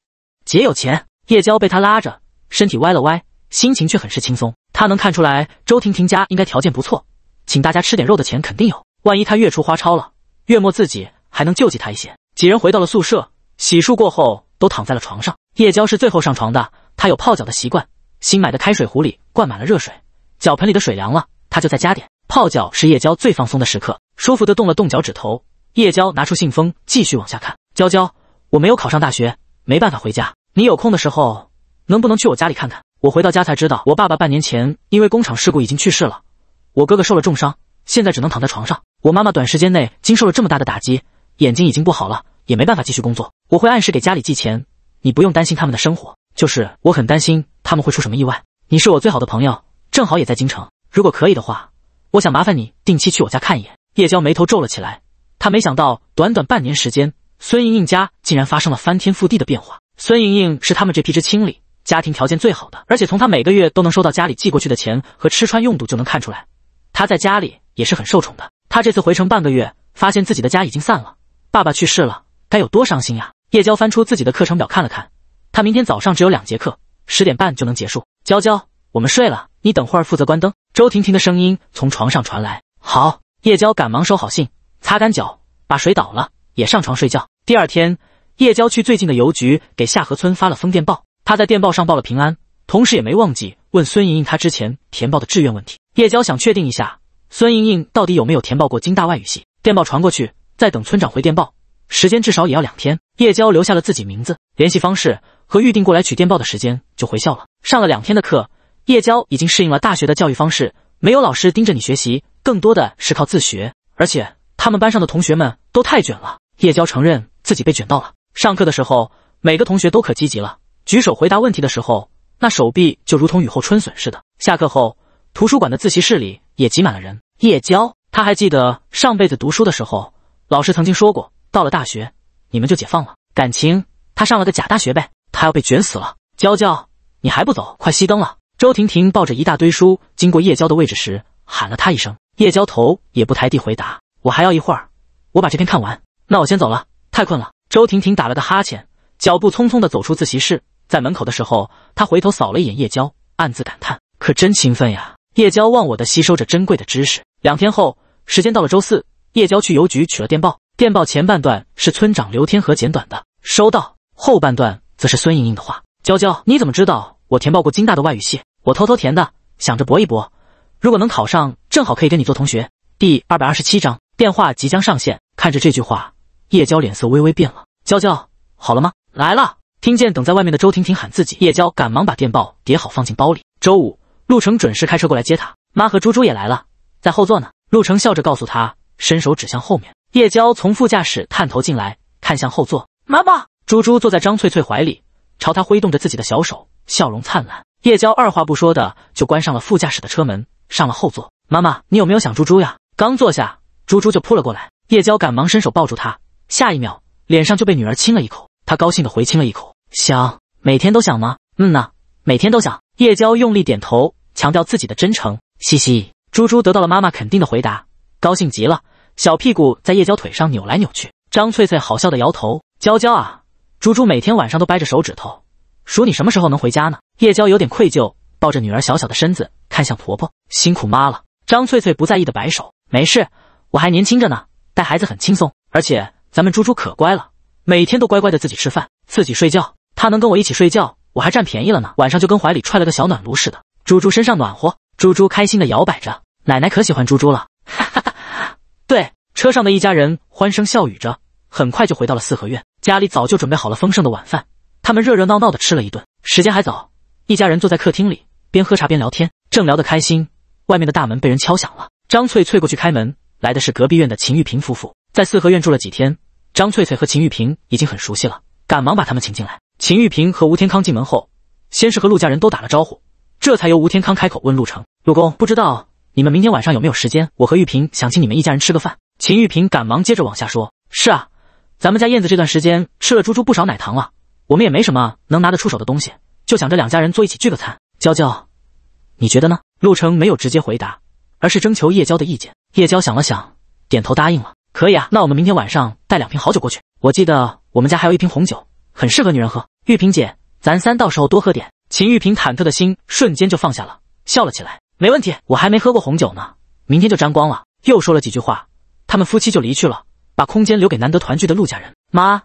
姐有钱。”叶娇被他拉着，身体歪了歪，心情却很是轻松。她能看出来，周婷婷家应该条件不错，请大家吃点肉的钱肯定有。万一她月初花超了，月末自己还能救济她一些。几人回到了宿舍。洗漱过后，都躺在了床上。叶娇是最后上床的，她有泡脚的习惯。新买的开水壶里灌满了热水，脚盆里的水凉了，她就再加点。泡脚是叶娇最放松的时刻，舒服的动了动脚趾头。叶娇拿出信封，继续往下看。娇娇，我没有考上大学，没办法回家。你有空的时候，能不能去我家里看看？我回到家才知道，我爸爸半年前因为工厂事故已经去世了，我哥哥受了重伤，现在只能躺在床上。我妈妈短时间内经受了这么大的打击，眼睛已经不好了。也没办法继续工作，我会按时给家里寄钱，你不用担心他们的生活。就是我很担心他们会出什么意外。你是我最好的朋友，正好也在京城，如果可以的话，我想麻烦你定期去我家看一眼。叶娇眉头皱了起来，她没想到短短半年时间，孙莹莹家竟然发生了翻天覆地的变化。孙莹莹是他们这批之青里家庭条件最好的，而且从她每个月都能收到家里寄过去的钱和吃穿用度就能看出来，她在家里也是很受宠的。她这次回城半个月，发现自己的家已经散了，爸爸去世了。该有多伤心呀！叶娇翻出自己的课程表看了看，她明天早上只有两节课，十点半就能结束。娇娇，我们睡了，你等会儿负责关灯。周婷婷的声音从床上传来。好，叶娇赶忙收好信，擦干脚，把水倒了，也上床睡觉。第二天，叶娇去最近的邮局给下河村发了封电报。她在电报上报了平安，同时也没忘记问孙莹莹她之前填报的志愿问题。叶娇想确定一下孙莹莹到底有没有填报过京大外语系。电报传过去，在等村长回电报。时间至少也要两天。叶娇留下了自己名字、联系方式和预定过来取电报的时间，就回校了。上了两天的课，叶娇已经适应了大学的教育方式，没有老师盯着你学习，更多的是靠自学。而且他们班上的同学们都太卷了，叶娇承认自己被卷到了。上课的时候，每个同学都可积极了，举手回答问题的时候，那手臂就如同雨后春笋似的。下课后，图书馆的自习室里也挤满了人。叶娇，他还记得上辈子读书的时候，老师曾经说过。到了大学，你们就解放了。感情他上了个假大学呗？他要被卷死了。娇娇，你还不走？快熄灯了。周婷婷抱着一大堆书经过叶娇的位置时，喊了他一声。叶娇头也不抬地回答：“我还要一会儿，我把这篇看完。”那我先走了，太困了。周婷婷打了个哈欠，脚步匆匆地走出自习室。在门口的时候，她回头扫了一眼叶娇，暗自感叹：“可真勤奋呀！”叶娇忘我的吸收着珍贵的知识。两天后，时间到了周四，叶娇去邮局取了电报。电报前半段是村长刘天河简短的收到，后半段则是孙莹莹的话。娇娇，你怎么知道我填报过金大的外语系？我偷偷填的，想着搏一搏，如果能考上，正好可以跟你做同学。第二百二十七章，电话即将上线。看着这句话，叶娇脸色微微变了。娇娇，好了吗？来了，听见等在外面的周婷婷喊自己，叶娇赶忙把电报叠好放进包里。周五，陆成准时开车过来接她，妈和猪猪也来了，在后座呢。陆成笑着告诉她，伸手指向后面。叶娇从副驾驶探头进来，看向后座，妈妈，猪猪坐在张翠翠怀里，朝她挥动着自己的小手，笑容灿烂。叶娇二话不说的就关上了副驾驶的车门，上了后座。妈妈，你有没有想猪猪呀？刚坐下，猪猪就扑了过来，叶娇赶忙伸手抱住他，下一秒脸上就被女儿亲了一口，她高兴的回亲了一口。想，每天都想吗？嗯呢，每天都想。叶娇用力点头，强调自己的真诚。嘻嘻，猪猪得到了妈妈肯定的回答，高兴极了。小屁股在叶娇腿上扭来扭去，张翠翠好笑的摇头：“娇娇啊，猪猪每天晚上都掰着手指头数你什么时候能回家呢？”叶娇有点愧疚，抱着女儿小小的身子，看向婆婆：“辛苦妈了。”张翠翠不在意的摆手：“没事，我还年轻着呢，带孩子很轻松。而且咱们猪猪可乖了，每天都乖乖的自己吃饭，自己睡觉。它能跟我一起睡觉，我还占便宜了呢。晚上就跟怀里揣了个小暖炉似的，猪猪身上暖和。猪猪开心的摇摆着，奶奶可喜欢猪猪了，哈哈。”对车上的一家人欢声笑语着，很快就回到了四合院。家里早就准备好了丰盛的晚饭，他们热热闹闹的吃了一顿。时间还早，一家人坐在客厅里边喝茶边聊天，正聊得开心，外面的大门被人敲响了。张翠翠过去开门，来的是隔壁院的秦玉萍夫妇。在四合院住了几天，张翠翠和秦玉萍已经很熟悉了，赶忙把他们请进来。秦玉萍和吴天康进门后，先是和陆家人都打了招呼，这才由吴天康开口问陆程。陆公不知道。你们明天晚上有没有时间？我和玉萍想请你们一家人吃个饭。秦玉萍赶忙接着往下说：“是啊，咱们家燕子这段时间吃了猪猪不少奶糖了，我们也没什么能拿得出手的东西，就想着两家人坐一起聚个餐。娇娇，你觉得呢？”陆成没有直接回答，而是征求叶娇的意见。叶娇想了想，点头答应了：“可以啊，那我们明天晚上带两瓶好酒过去。我记得我们家还有一瓶红酒，很适合女人喝。玉萍姐，咱三到时候多喝点。”秦玉萍忐忑的心瞬间就放下了，笑了起来。没问题，我还没喝过红酒呢，明天就沾光了。又说了几句话，他们夫妻就离去了，把空间留给难得团聚的陆家人。妈，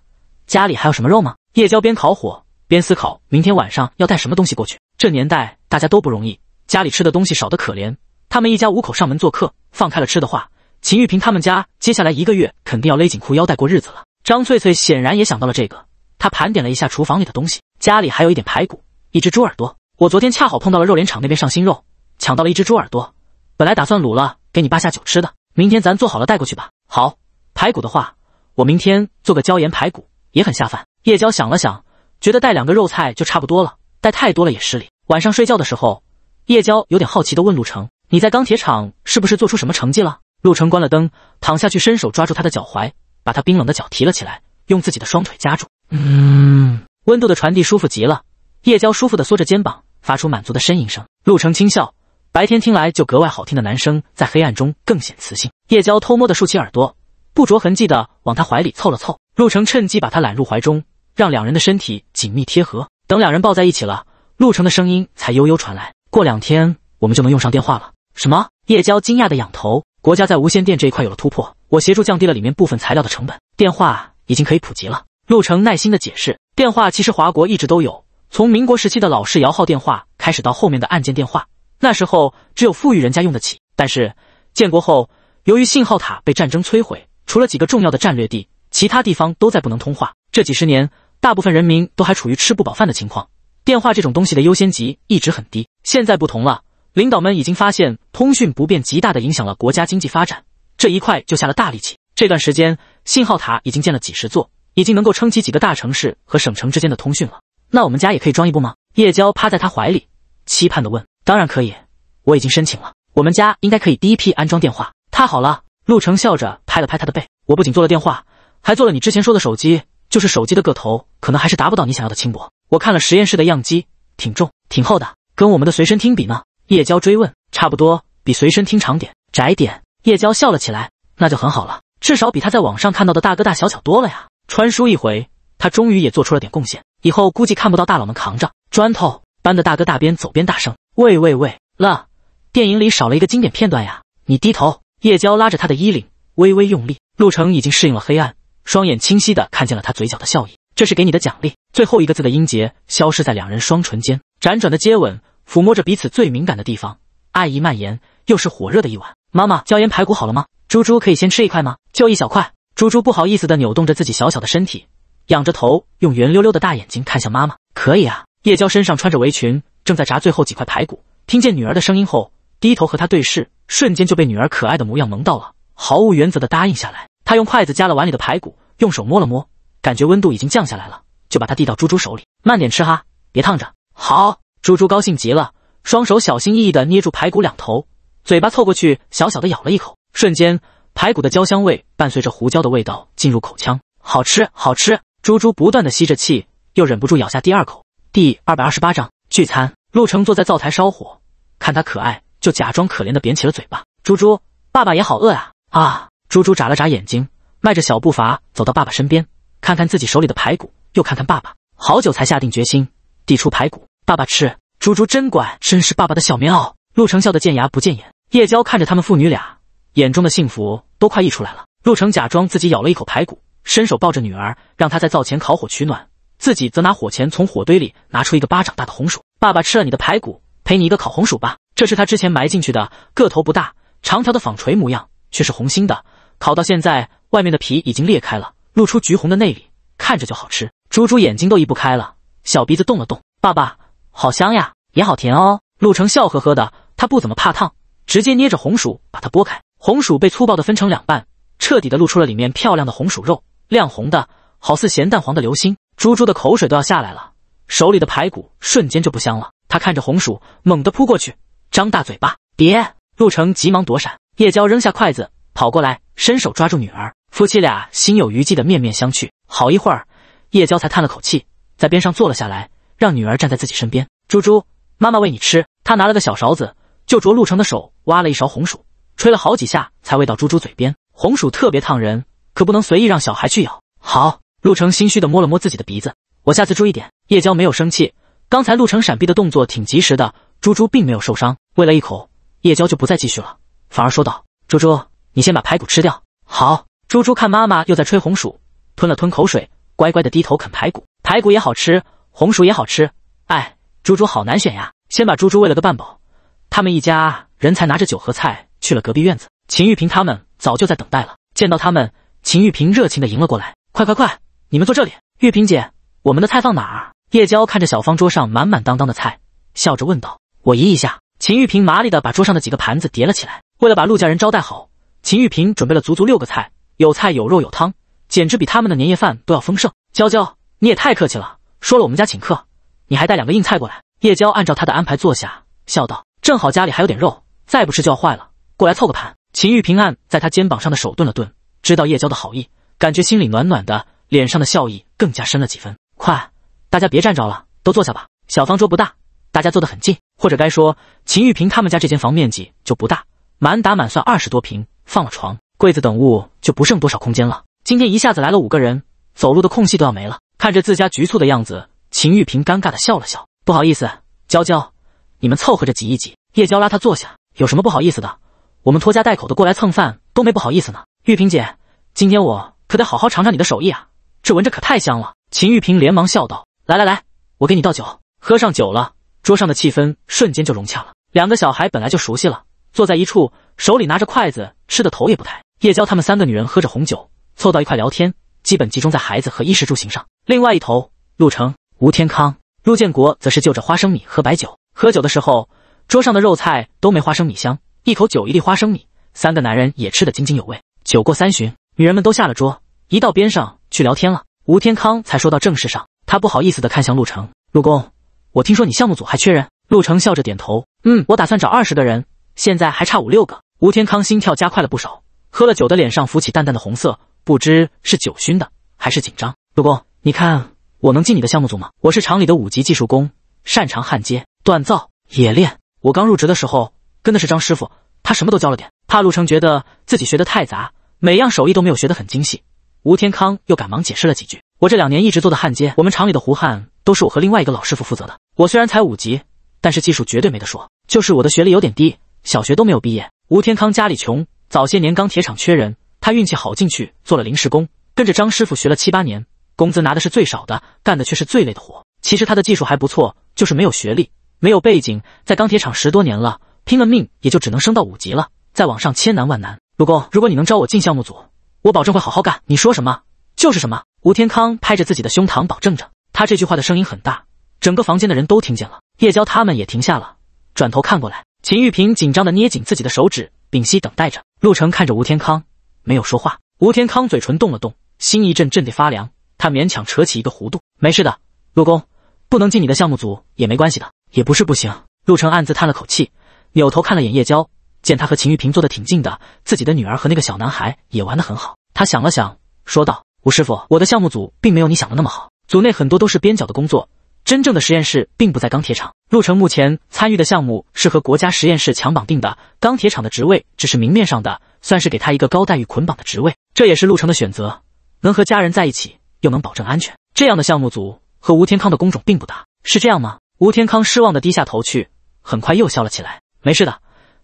家里还有什么肉吗？叶娇边烤火边思考，明天晚上要带什么东西过去？这年代大家都不容易，家里吃的东西少得可怜。他们一家五口上门做客，放开了吃的话，秦玉萍他们家接下来一个月肯定要勒紧裤腰带过日子了。张翠翠显然也想到了这个，她盘点了一下厨房里的东西，家里还有一点排骨，一只猪耳朵。我昨天恰好碰到了肉联厂那边上新肉。抢到了一只猪耳朵，本来打算卤了给你爸下酒吃的。明天咱做好了带过去吧。好，排骨的话，我明天做个椒盐排骨，也很下饭。叶娇想了想，觉得带两个肉菜就差不多了，带太多了也失礼。晚上睡觉的时候，叶娇有点好奇的问陆成：“你在钢铁厂是不是做出什么成绩了？”陆成关了灯，躺下去，伸手抓住他的脚踝，把他冰冷的脚提了起来，用自己的双腿夹住。嗯，温度的传递舒服极了。叶娇舒服的缩着肩膀，发出满足的呻吟声。陆成轻笑。白天听来就格外好听的男声，在黑暗中更显磁性。叶娇偷摸的竖起耳朵，不着痕迹的往他怀里凑了凑。陆成趁机把他揽入怀中，让两人的身体紧密贴合。等两人抱在一起了，陆成的声音才悠悠传来：“过两天我们就能用上电话了。”什么？叶娇惊讶的仰头。国家在无线电这一块有了突破，我协助降低了里面部分材料的成本，电话已经可以普及了。陆成耐心的解释：“电话其实华国一直都有，从民国时期的老式摇号电话开始，到后面的按键电话。”那时候只有富裕人家用得起，但是建国后，由于信号塔被战争摧毁，除了几个重要的战略地，其他地方都在不能通话。这几十年，大部分人民都还处于吃不饱饭的情况，电话这种东西的优先级一直很低。现在不同了，领导们已经发现通讯不便极大的影响了国家经济发展这一块，就下了大力气。这段时间，信号塔已经建了几十座，已经能够撑起几个大城市和省城之间的通讯了。那我们家也可以装一部吗？叶娇趴在他怀里，期盼地问。当然可以，我已经申请了，我们家应该可以第一批安装电话，太好了！陆成笑着拍了拍他的背。我不仅做了电话，还做了你之前说的手机，就是手机的个头可能还是达不到你想要的轻薄。我看了实验室的样机，挺重，挺厚的，跟我们的随身听比呢？叶娇追问。差不多，比随身听长点，窄点。叶娇笑了起来，那就很好了，至少比他在网上看到的大哥大小巧多了呀。穿书一回，他终于也做出了点贡献，以后估计看不到大佬们扛着砖头搬的大哥大边走边大声。喂喂喂！了，电影里少了一个经典片段呀！你低头，叶娇拉着他的衣领，微微用力。陆成已经适应了黑暗，双眼清晰的看见了他嘴角的笑意。这是给你的奖励。最后一个字的音节消失在两人双唇间，辗转的接吻，抚摸着彼此最敏感的地方，爱意蔓延，又是火热的一晚。妈妈，椒盐排骨好了吗？猪猪可以先吃一块吗？就一小块。猪猪不好意思的扭动着自己小小的身体，仰着头，用圆溜溜的大眼睛看向妈妈。可以啊。叶娇身上穿着围裙。正在炸最后几块排骨，听见女儿的声音后，低头和她对视，瞬间就被女儿可爱的模样萌到了，毫无原则的答应下来。他用筷子夹了碗里的排骨，用手摸了摸，感觉温度已经降下来了，就把它递到猪猪手里：“慢点吃哈，别烫着。”好，猪猪高兴极了，双手小心翼翼的捏住排骨两头，嘴巴凑过去，小小的咬了一口，瞬间排骨的焦香味伴随着胡椒的味道进入口腔，好吃，好吃！猪猪不断的吸着气，又忍不住咬下第二口。第二百二十八章聚餐。陆成坐在灶台烧火，看他可爱，就假装可怜的扁起了嘴巴。猪猪，爸爸也好饿啊！啊！猪猪眨了眨眼睛，迈着小步伐走到爸爸身边，看看自己手里的排骨，又看看爸爸，好久才下定决心递出排骨。爸爸吃。猪猪真乖，真是爸爸的小棉袄。陆成笑得见牙不见眼。叶娇看着他们父女俩眼中的幸福都快溢出来了。陆成假装自己咬了一口排骨，伸手抱着女儿，让她在灶前烤火取暖，自己则拿火钳从火堆里拿出一个巴掌大的红薯。爸爸吃了你的排骨，陪你一个烤红薯吧。这是他之前埋进去的，个头不大，长条的纺锤模样，却是红心的。烤到现在，外面的皮已经裂开了，露出橘红的内里，看着就好吃。猪猪眼睛都移不开了，小鼻子动了动。爸爸，好香呀，也好甜哦。陆成笑呵呵的，他不怎么怕烫，直接捏着红薯把它剥开。红薯被粗暴的分成两半，彻底的露出了里面漂亮的红薯肉，亮红的，好似咸蛋黄的流星。猪猪的口水都要下来了。手里的排骨瞬间就不香了，他看着红薯，猛地扑过去，张大嘴巴。别！陆成急忙躲闪，叶娇扔下筷子，跑过来，伸手抓住女儿。夫妻俩心有余悸的面面相觑，好一会儿，叶娇才叹了口气，在边上坐了下来，让女儿站在自己身边。猪猪，妈妈喂你吃。她拿了个小勺子，就着陆成的手，挖了一勺红薯，吹了好几下才喂到猪猪嘴边。红薯特别烫人，可不能随意让小孩去咬。好，陆成心虚的摸了摸自己的鼻子，我下次注意点。叶娇没有生气，刚才陆程闪避的动作挺及时的，猪猪并没有受伤。喂了一口，叶娇就不再继续了，反而说道：“猪猪，你先把排骨吃掉。”好，猪猪看妈妈又在吹红薯，吞了吞口水，乖乖的低头啃排骨。排骨也好吃，红薯也好吃，哎，猪猪好难选呀！先把猪猪喂了个半饱，他们一家人才拿着酒和菜去了隔壁院子。秦玉萍他们早就在等待了，见到他们，秦玉萍热情的迎了过来：“快快快，你们坐这里。玉萍姐，我们的菜放哪儿？”叶娇看着小方桌上满满当当的菜，笑着问道：“我移一下。”秦玉平麻利的把桌上的几个盘子叠了起来。为了把陆家人招待好，秦玉平准备了足足六个菜，有菜有肉有汤，简直比他们的年夜饭都要丰盛。娇娇，你也太客气了，说了我们家请客，你还带两个硬菜过来。叶娇按照他的安排坐下，笑道：“正好家里还有点肉，再不吃就要坏了，过来凑个盘。”秦玉平按在他肩膀上的手顿了顿，知道叶娇的好意，感觉心里暖暖的，脸上的笑意更加深了几分。快！大家别站着了，都坐下吧。小方桌不大，大家坐得很近，或者该说秦玉平他们家这间房面积就不大，满打满算二十多平，放了床、柜子等物就不剩多少空间了。今天一下子来了五个人，走路的空隙都要没了。看着自家局促的样子，秦玉平尴尬的笑了笑，不好意思。娇娇，你们凑合着挤一挤。叶娇拉她坐下，有什么不好意思的？我们拖家带口的过来蹭饭都没不好意思呢。玉平姐，今天我可得好好尝尝你的手艺啊，这闻着可太香了。秦玉平连忙笑道。来来来，我给你倒酒。喝上酒了，桌上的气氛瞬间就融洽了。两个小孩本来就熟悉了，坐在一处，手里拿着筷子，吃的头也不抬。叶娇他们三个女人喝着红酒，凑到一块聊天，基本集中在孩子和衣食住行上。另外一头，陆成、吴天康、陆建国则是就着花生米喝白酒。喝酒的时候，桌上的肉菜都没花生米香，一口酒一粒花生米，三个男人也吃得津津有味。酒过三巡，女人们都下了桌，一到边上去聊天了，吴天康才说到正事上。他不好意思的看向陆成，陆工，我听说你项目组还缺人。陆成笑着点头，嗯，我打算找二十个人，现在还差五六个。吴天康心跳加快了不少，喝了酒的脸上浮起淡淡的红色，不知是酒熏的还是紧张。陆工，你看我能进你的项目组吗？我是厂里的五级技术工，擅长焊接、锻造、冶炼。我刚入职的时候跟的是张师傅，他什么都教了点，怕陆成觉得自己学的太杂，每样手艺都没有学得很精细。吴天康又赶忙解释了几句。我这两年一直做的焊接，我们厂里的胡焊都是我和另外一个老师傅负责的。我虽然才五级，但是技术绝对没得说。就是我的学历有点低，小学都没有毕业。吴天康家里穷，早些年钢铁厂缺人，他运气好进去做了临时工，跟着张师傅学了七八年，工资拿的是最少的，干的却是最累的活。其实他的技术还不错，就是没有学历，没有背景，在钢铁厂十多年了，拼了命也就只能升到五级了，再往上千难万难。陆工，如果你能招我进项目组，我保证会好好干。你说什么？就是什么？吴天康拍着自己的胸膛保证着，他这句话的声音很大，整个房间的人都听见了。叶娇他们也停下了，转头看过来。秦玉萍紧张的捏紧自己的手指，屏息等待着。陆成看着吴天康，没有说话。吴天康嘴唇动了动，心一阵阵地发凉，他勉强扯起一个弧度：“没事的，陆工，不能进你的项目组也没关系的，也不是不行。”陆成暗自叹了口气，扭头看了眼叶娇，见她和秦玉萍坐得挺近的，自己的女儿和那个小男孩也玩得很好。他想了想，说道。吴师傅，我的项目组并没有你想的那么好，组内很多都是边角的工作，真正的实验室并不在钢铁厂。陆成目前参与的项目是和国家实验室强绑定的，钢铁厂的职位只是明面上的，算是给他一个高待遇捆绑的职位，这也是陆成的选择，能和家人在一起，又能保证安全，这样的项目组和吴天康的工种并不搭，是这样吗？吴天康失望的低下头去，很快又笑了起来。没事的，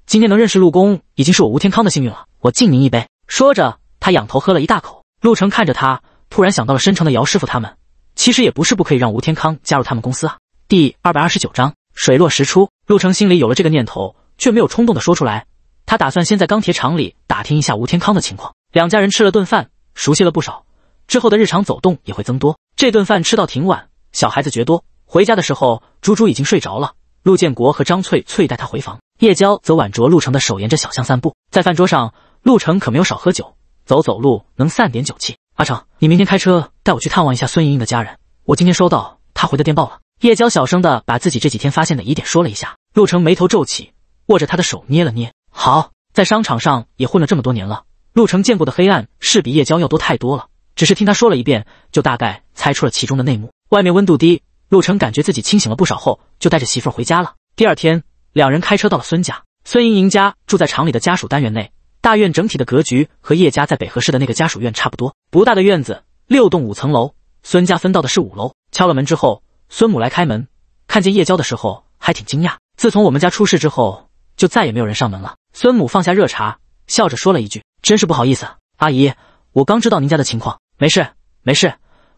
今天能认识陆工，已经是我吴天康的幸运了，我敬您一杯。说着，他仰头喝了一大口。陆成看着他，突然想到了深城的姚师傅他们，其实也不是不可以让吴天康加入他们公司啊。第二百二十九章水落石出。陆成心里有了这个念头，却没有冲动的说出来。他打算先在钢铁厂里打听一下吴天康的情况。两家人吃了顿饭，熟悉了不少，之后的日常走动也会增多。这顿饭吃到挺晚，小孩子绝多。回家的时候，猪猪已经睡着了。陆建国和张翠翠带他回房，叶娇则挽着陆成的手沿着小巷散步。在饭桌上，陆成可没有少喝酒。走走路能散点酒气。阿成，你明天开车带我去探望一下孙莹莹的家人。我今天收到她回的电报了。叶娇小声的把自己这几天发现的疑点说了一下。陆成眉头皱起，握着她的手捏了捏。好在商场上也混了这么多年了，陆成见过的黑暗是比叶娇要多太多了。只是听她说了一遍，就大概猜出了其中的内幕。外面温度低，陆成感觉自己清醒了不少后，就带着媳妇儿回家了。第二天，两人开车到了孙家。孙莹莹家住在厂里的家属单元内。大院整体的格局和叶家在北河市的那个家属院差不多，不大的院子，六栋五层楼。孙家分到的是五楼。敲了门之后，孙母来开门，看见叶娇的时候还挺惊讶。自从我们家出事之后，就再也没有人上门了。孙母放下热茶，笑着说了一句：“真是不好意思，阿姨，我刚知道您家的情况。”“没事，没事。”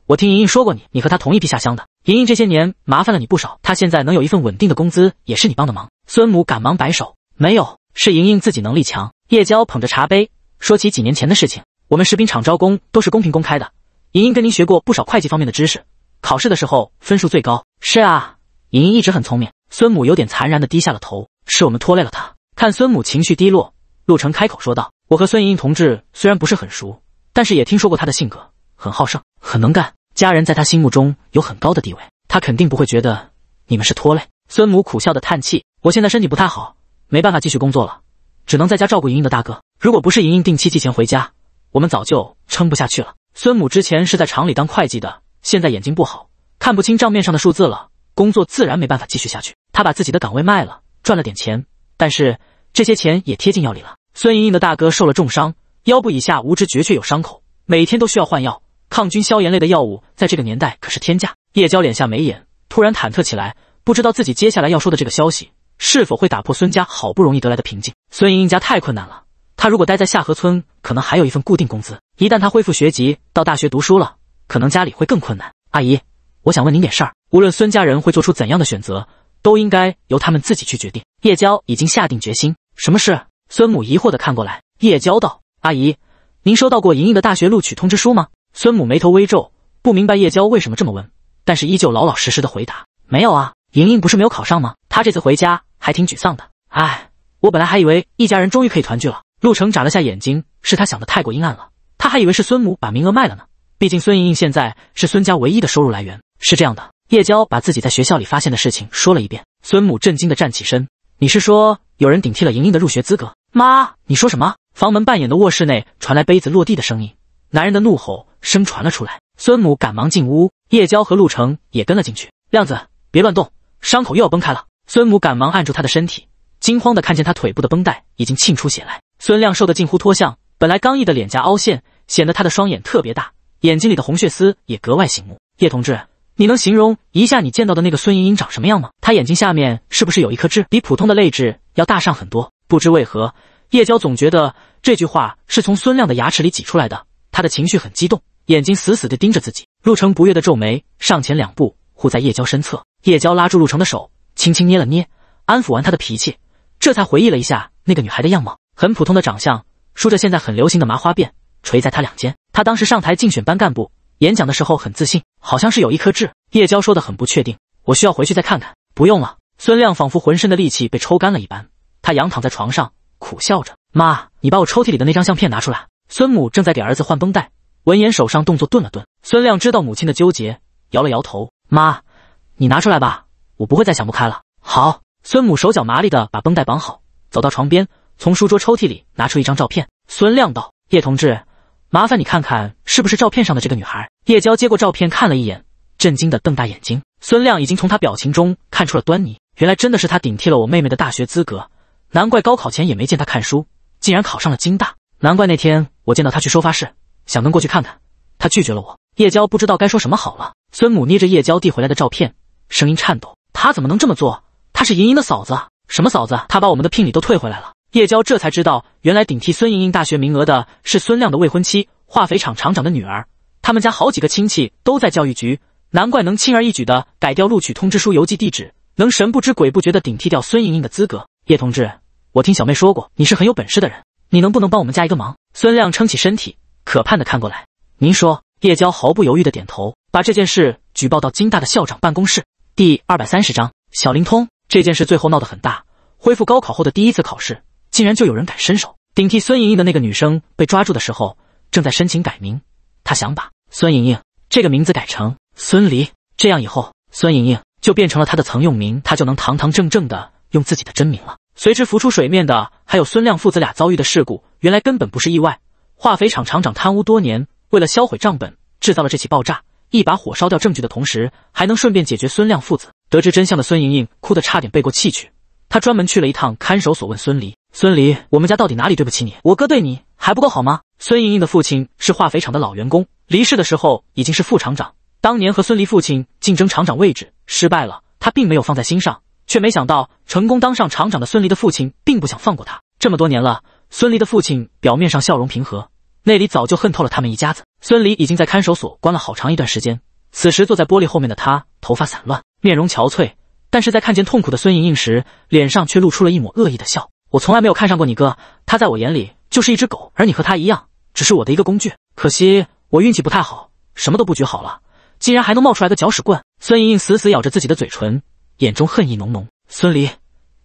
我听莹莹说过你，你和她同一批下乡的。莹莹这些年麻烦了你不少，她现在能有一份稳定的工资，也是你帮的忙。孙母赶忙摆手：“没有，是莹莹自己能力强。”叶娇捧着茶杯，说起几年前的事情。我们食品厂招工都是公平公开的。莹莹跟您学过不少会计方面的知识，考试的时候分数最高。是啊，莹莹一直很聪明。孙母有点残然的低下了头。是我们拖累了她。看孙母情绪低落，陆成开口说道：“我和孙莹莹同志虽然不是很熟，但是也听说过她的性格很好胜，很能干，家人在她心目中有很高的地位。她肯定不会觉得你们是拖累。”孙母苦笑的叹气：“我现在身体不太好，没办法继续工作了。”只能在家照顾莹莹的大哥。如果不是莹莹定期寄钱回家，我们早就撑不下去了。孙母之前是在厂里当会计的，现在眼睛不好，看不清账面上的数字了，工作自然没办法继续下去。她把自己的岗位卖了，赚了点钱，但是这些钱也贴进药里了。孙莹莹的大哥受了重伤，腰部以下无知觉，却有伤口，每天都需要换药。抗菌消炎类的药物在这个年代可是天价。叶娇脸下眉眼，突然忐忑起来，不知道自己接下来要说的这个消息。是否会打破孙家好不容易得来的平静？孙莹莹家太困难了，她如果待在下河村，可能还有一份固定工资。一旦她恢复学籍，到大学读书了，可能家里会更困难。阿姨，我想问您点事儿。无论孙家人会做出怎样的选择，都应该由他们自己去决定。叶娇已经下定决心。什么事？孙母疑惑的看过来。叶娇道：“阿姨，您收到过莹莹的大学录取通知书吗？”孙母眉头微皱，不明白叶娇为什么这么问，但是依旧老老实实的回答：“没有啊。”莹莹不是没有考上吗？她这次回家还挺沮丧的。哎，我本来还以为一家人终于可以团聚了。陆成眨了下眼睛，是他想的太过阴暗了。他还以为是孙母把名额卖了呢。毕竟孙莹莹现在是孙家唯一的收入来源。是这样的，叶娇把自己在学校里发现的事情说了一遍。孙母震惊的站起身：“你是说有人顶替了莹莹的入学资格？”妈，你说什么？房门半掩的卧室内传来杯子落地的声音，男人的怒吼声传了出来。孙母赶忙进屋，叶娇和陆成也跟了进去。亮子，别乱动。伤口又要崩开了，孙母赶忙按住他的身体，惊慌的看见他腿部的绷带已经沁出血来。孙亮瘦得近乎脱相，本来刚毅的脸颊凹陷，显得他的双眼特别大，眼睛里的红血丝也格外醒目。叶同志，你能形容一下你见到的那个孙莹莹长什么样吗？她眼睛下面是不是有一颗痣，比普通的泪痣要大上很多？不知为何，叶娇总觉得这句话是从孙亮的牙齿里挤出来的，他的情绪很激动，眼睛死死地盯着自己。陆成不悦的皱眉，上前两步护在叶娇身侧。叶娇拉住陆成的手，轻轻捏了捏，安抚完他的脾气，这才回忆了一下那个女孩的样貌，很普通的长相，梳着现在很流行的麻花辫，垂在她两肩。她当时上台竞选班干部，演讲的时候很自信，好像是有一颗痣。叶娇说的很不确定，我需要回去再看看。不用了，孙亮仿佛浑身的力气被抽干了一般，他仰躺在床上，苦笑着：“妈，你把我抽屉里的那张相片拿出来。”孙母正在给儿子换绷带，闻言手上动作顿了顿。孙亮知道母亲的纠结，摇了摇头：“妈。”你拿出来吧，我不会再想不开了。好，孙母手脚麻利的把绷带绑好，走到床边，从书桌抽屉里拿出一张照片。孙亮道：“叶同志，麻烦你看看是不是照片上的这个女孩。”叶娇接过照片看了一眼，震惊的瞪大眼睛。孙亮已经从他表情中看出了端倪，原来真的是他顶替了我妹妹的大学资格，难怪高考前也没见他看书，竟然考上了京大。难怪那天我见到他去收发室，想跟过去看看，他拒绝了我。叶娇不知道该说什么好了。孙母捏着叶娇递回来的照片。声音颤抖，他怎么能这么做？他是莹莹的嫂子，什么嫂子？他把我们的聘礼都退回来了。叶娇这才知道，原来顶替孙莹莹大学名额的是孙亮的未婚妻，化肥厂厂长的女儿。他们家好几个亲戚都在教育局，难怪能轻而易举的改掉录取通知书邮寄地址，能神不知鬼不觉的顶替掉孙莹莹的资格。叶同志，我听小妹说过，你是很有本事的人，你能不能帮我们家一个忙？孙亮撑起身体，可盼的看过来。您说？叶娇毫不犹豫的点头，把这件事举报到金大的校长办公室。第二百三十章小灵通这件事最后闹得很大。恢复高考后的第一次考试，竟然就有人敢伸手顶替孙莹莹的那个女生被抓住的时候，正在申请改名。她想把孙莹莹这个名字改成孙离，这样以后孙莹莹就变成了她的曾用名，她就能堂堂正正的用自己的真名了。随之浮出水面的还有孙亮父子俩遭遇的事故，原来根本不是意外。化肥厂厂长贪污多年，为了销毁账本，制造了这起爆炸。一把火烧掉证据的同时，还能顺便解决孙亮父子。得知真相的孙莹莹哭得差点背过气去。她专门去了一趟看守所，问孙离：“孙离，我们家到底哪里对不起你？我哥对你还不够好吗？”孙莹莹的父亲是化肥厂的老员工，离世的时候已经是副厂长。当年和孙离父亲竞争厂长位置失败了，他并没有放在心上，却没想到成功当上厂长的孙离的父亲并不想放过他。这么多年了，孙离的父亲表面上笑容平和，内里早就恨透了他们一家子。孙离已经在看守所关了好长一段时间，此时坐在玻璃后面的他，头发散乱，面容憔悴，但是在看见痛苦的孙莹莹时，脸上却露出了一抹恶意的笑。我从来没有看上过你哥，他在我眼里就是一只狗，而你和他一样，只是我的一个工具。可惜我运气不太好，什么都不举好了，竟然还能冒出来个搅屎棍。孙莹莹死死咬着自己的嘴唇，眼中恨意浓浓。孙离，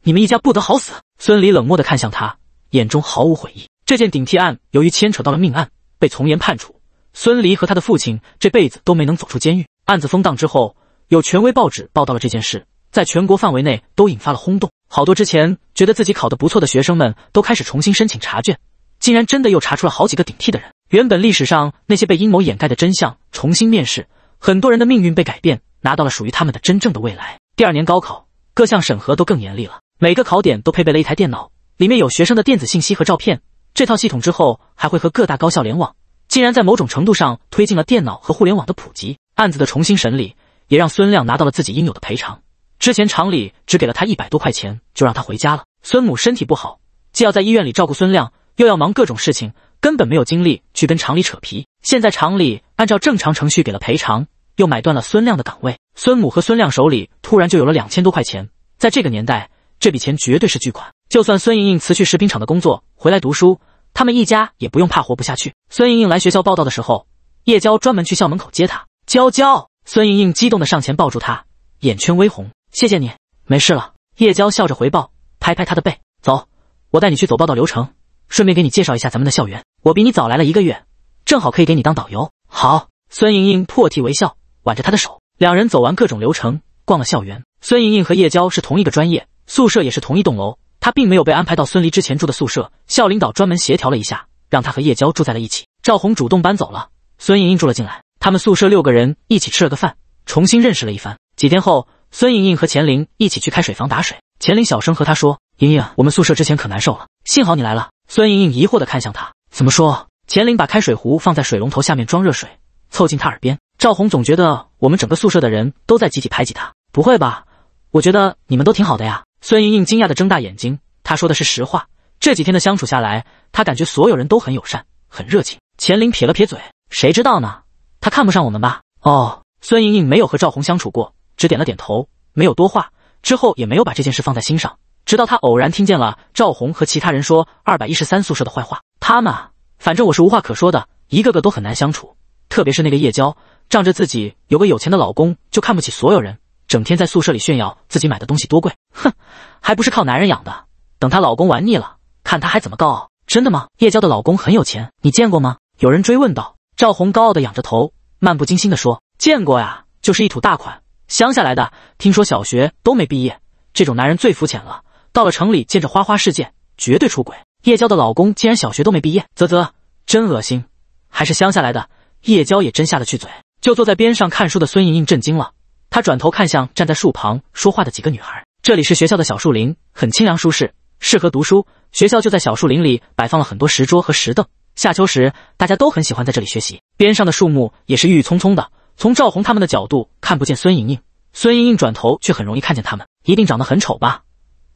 你们一家不得好死。孙离冷漠的看向他，眼中毫无悔意。这件顶替案由于牵扯到了命案，被从严判处。孙离和他的父亲这辈子都没能走出监狱。案子封档之后，有权威报纸报道了这件事，在全国范围内都引发了轰动。好多之前觉得自己考得不错的学生们都开始重新申请查卷，竟然真的又查出了好几个顶替的人。原本历史上那些被阴谋掩盖的真相重新面世，很多人的命运被改变，拿到了属于他们的真正的未来。第二年高考，各项审核都更严厉了，每个考点都配备了一台电脑，里面有学生的电子信息和照片。这套系统之后还会和各大高校联网。竟然在某种程度上推进了电脑和互联网的普及。案子的重新审理也让孙亮拿到了自己应有的赔偿。之前厂里只给了他一百多块钱，就让他回家了。孙母身体不好，既要在医院里照顾孙亮，又要忙各种事情，根本没有精力去跟厂里扯皮。现在厂里按照正常程序给了赔偿，又买断了孙亮的岗位。孙母和孙亮手里突然就有了两千多块钱，在这个年代，这笔钱绝对是巨款。就算孙莹莹辞去食品厂的工作，回来读书。他们一家也不用怕活不下去。孙莹莹来学校报道的时候，叶娇专门去校门口接她。娇娇，孙莹莹激动的上前抱住她，眼圈微红，谢谢你，没事了。叶娇笑着回报，拍拍她的背，走，我带你去走报道流程，顺便给你介绍一下咱们的校园。我比你早来了一个月，正好可以给你当导游。好，孙莹莹破涕为笑，挽着她的手，两人走完各种流程，逛了校园。孙莹莹和叶娇是同一个专业，宿舍也是同一栋楼。他并没有被安排到孙离之前住的宿舍，校领导专门协调了一下，让他和叶娇住在了一起。赵红主动搬走了，孙莹莹住了进来。他们宿舍六个人一起吃了个饭，重新认识了一番。几天后，孙莹莹和钱玲一起去开水房打水。钱玲小声和他说：“莹莹，我们宿舍之前可难受了，幸好你来了。”孙莹莹疑惑地看向他：“怎么说？钱玲把开水壶放在水龙头下面装热水，凑近他耳边。赵红总觉得我们整个宿舍的人都在集体排挤他，不会吧？我觉得你们都挺好的呀。孙莹莹惊讶的睁大眼睛，她说的是实话。这几天的相处下来，她感觉所有人都很友善，很热情。钱林撇了撇嘴，谁知道呢？他看不上我们吧？哦，孙莹莹没有和赵红相处过，只点了点头，没有多话。之后也没有把这件事放在心上。直到她偶然听见了赵红和其他人说二百一十三宿舍的坏话，他嘛，反正我是无话可说的，一个个都很难相处，特别是那个叶娇，仗着自己有个有钱的老公就看不起所有人，整天在宿舍里炫耀自己买的东西多贵。哼。还不是靠男人养的。等她老公玩腻了，看她还怎么高傲？真的吗？叶娇的老公很有钱，你见过吗？有人追问道。赵红高傲的仰着头，漫不经心的说：“见过呀，就是一土大款，乡下来的。听说小学都没毕业，这种男人最肤浅了。到了城里见着花花世界，绝对出轨。”叶娇的老公竟然小学都没毕业，啧啧，真恶心，还是乡下来的。叶娇也真下得去嘴。就坐在边上看书的孙莹莹震惊了，她转头看向站在树旁说话的几个女孩。这里是学校的小树林，很清凉舒适，适合读书。学校就在小树林里摆放了很多石桌和石凳。夏秋时，大家都很喜欢在这里学习。边上的树木也是郁郁葱葱的。从赵红他们的角度看不见孙莹莹，孙莹莹转头却很容易看见他们。一定长得很丑吧？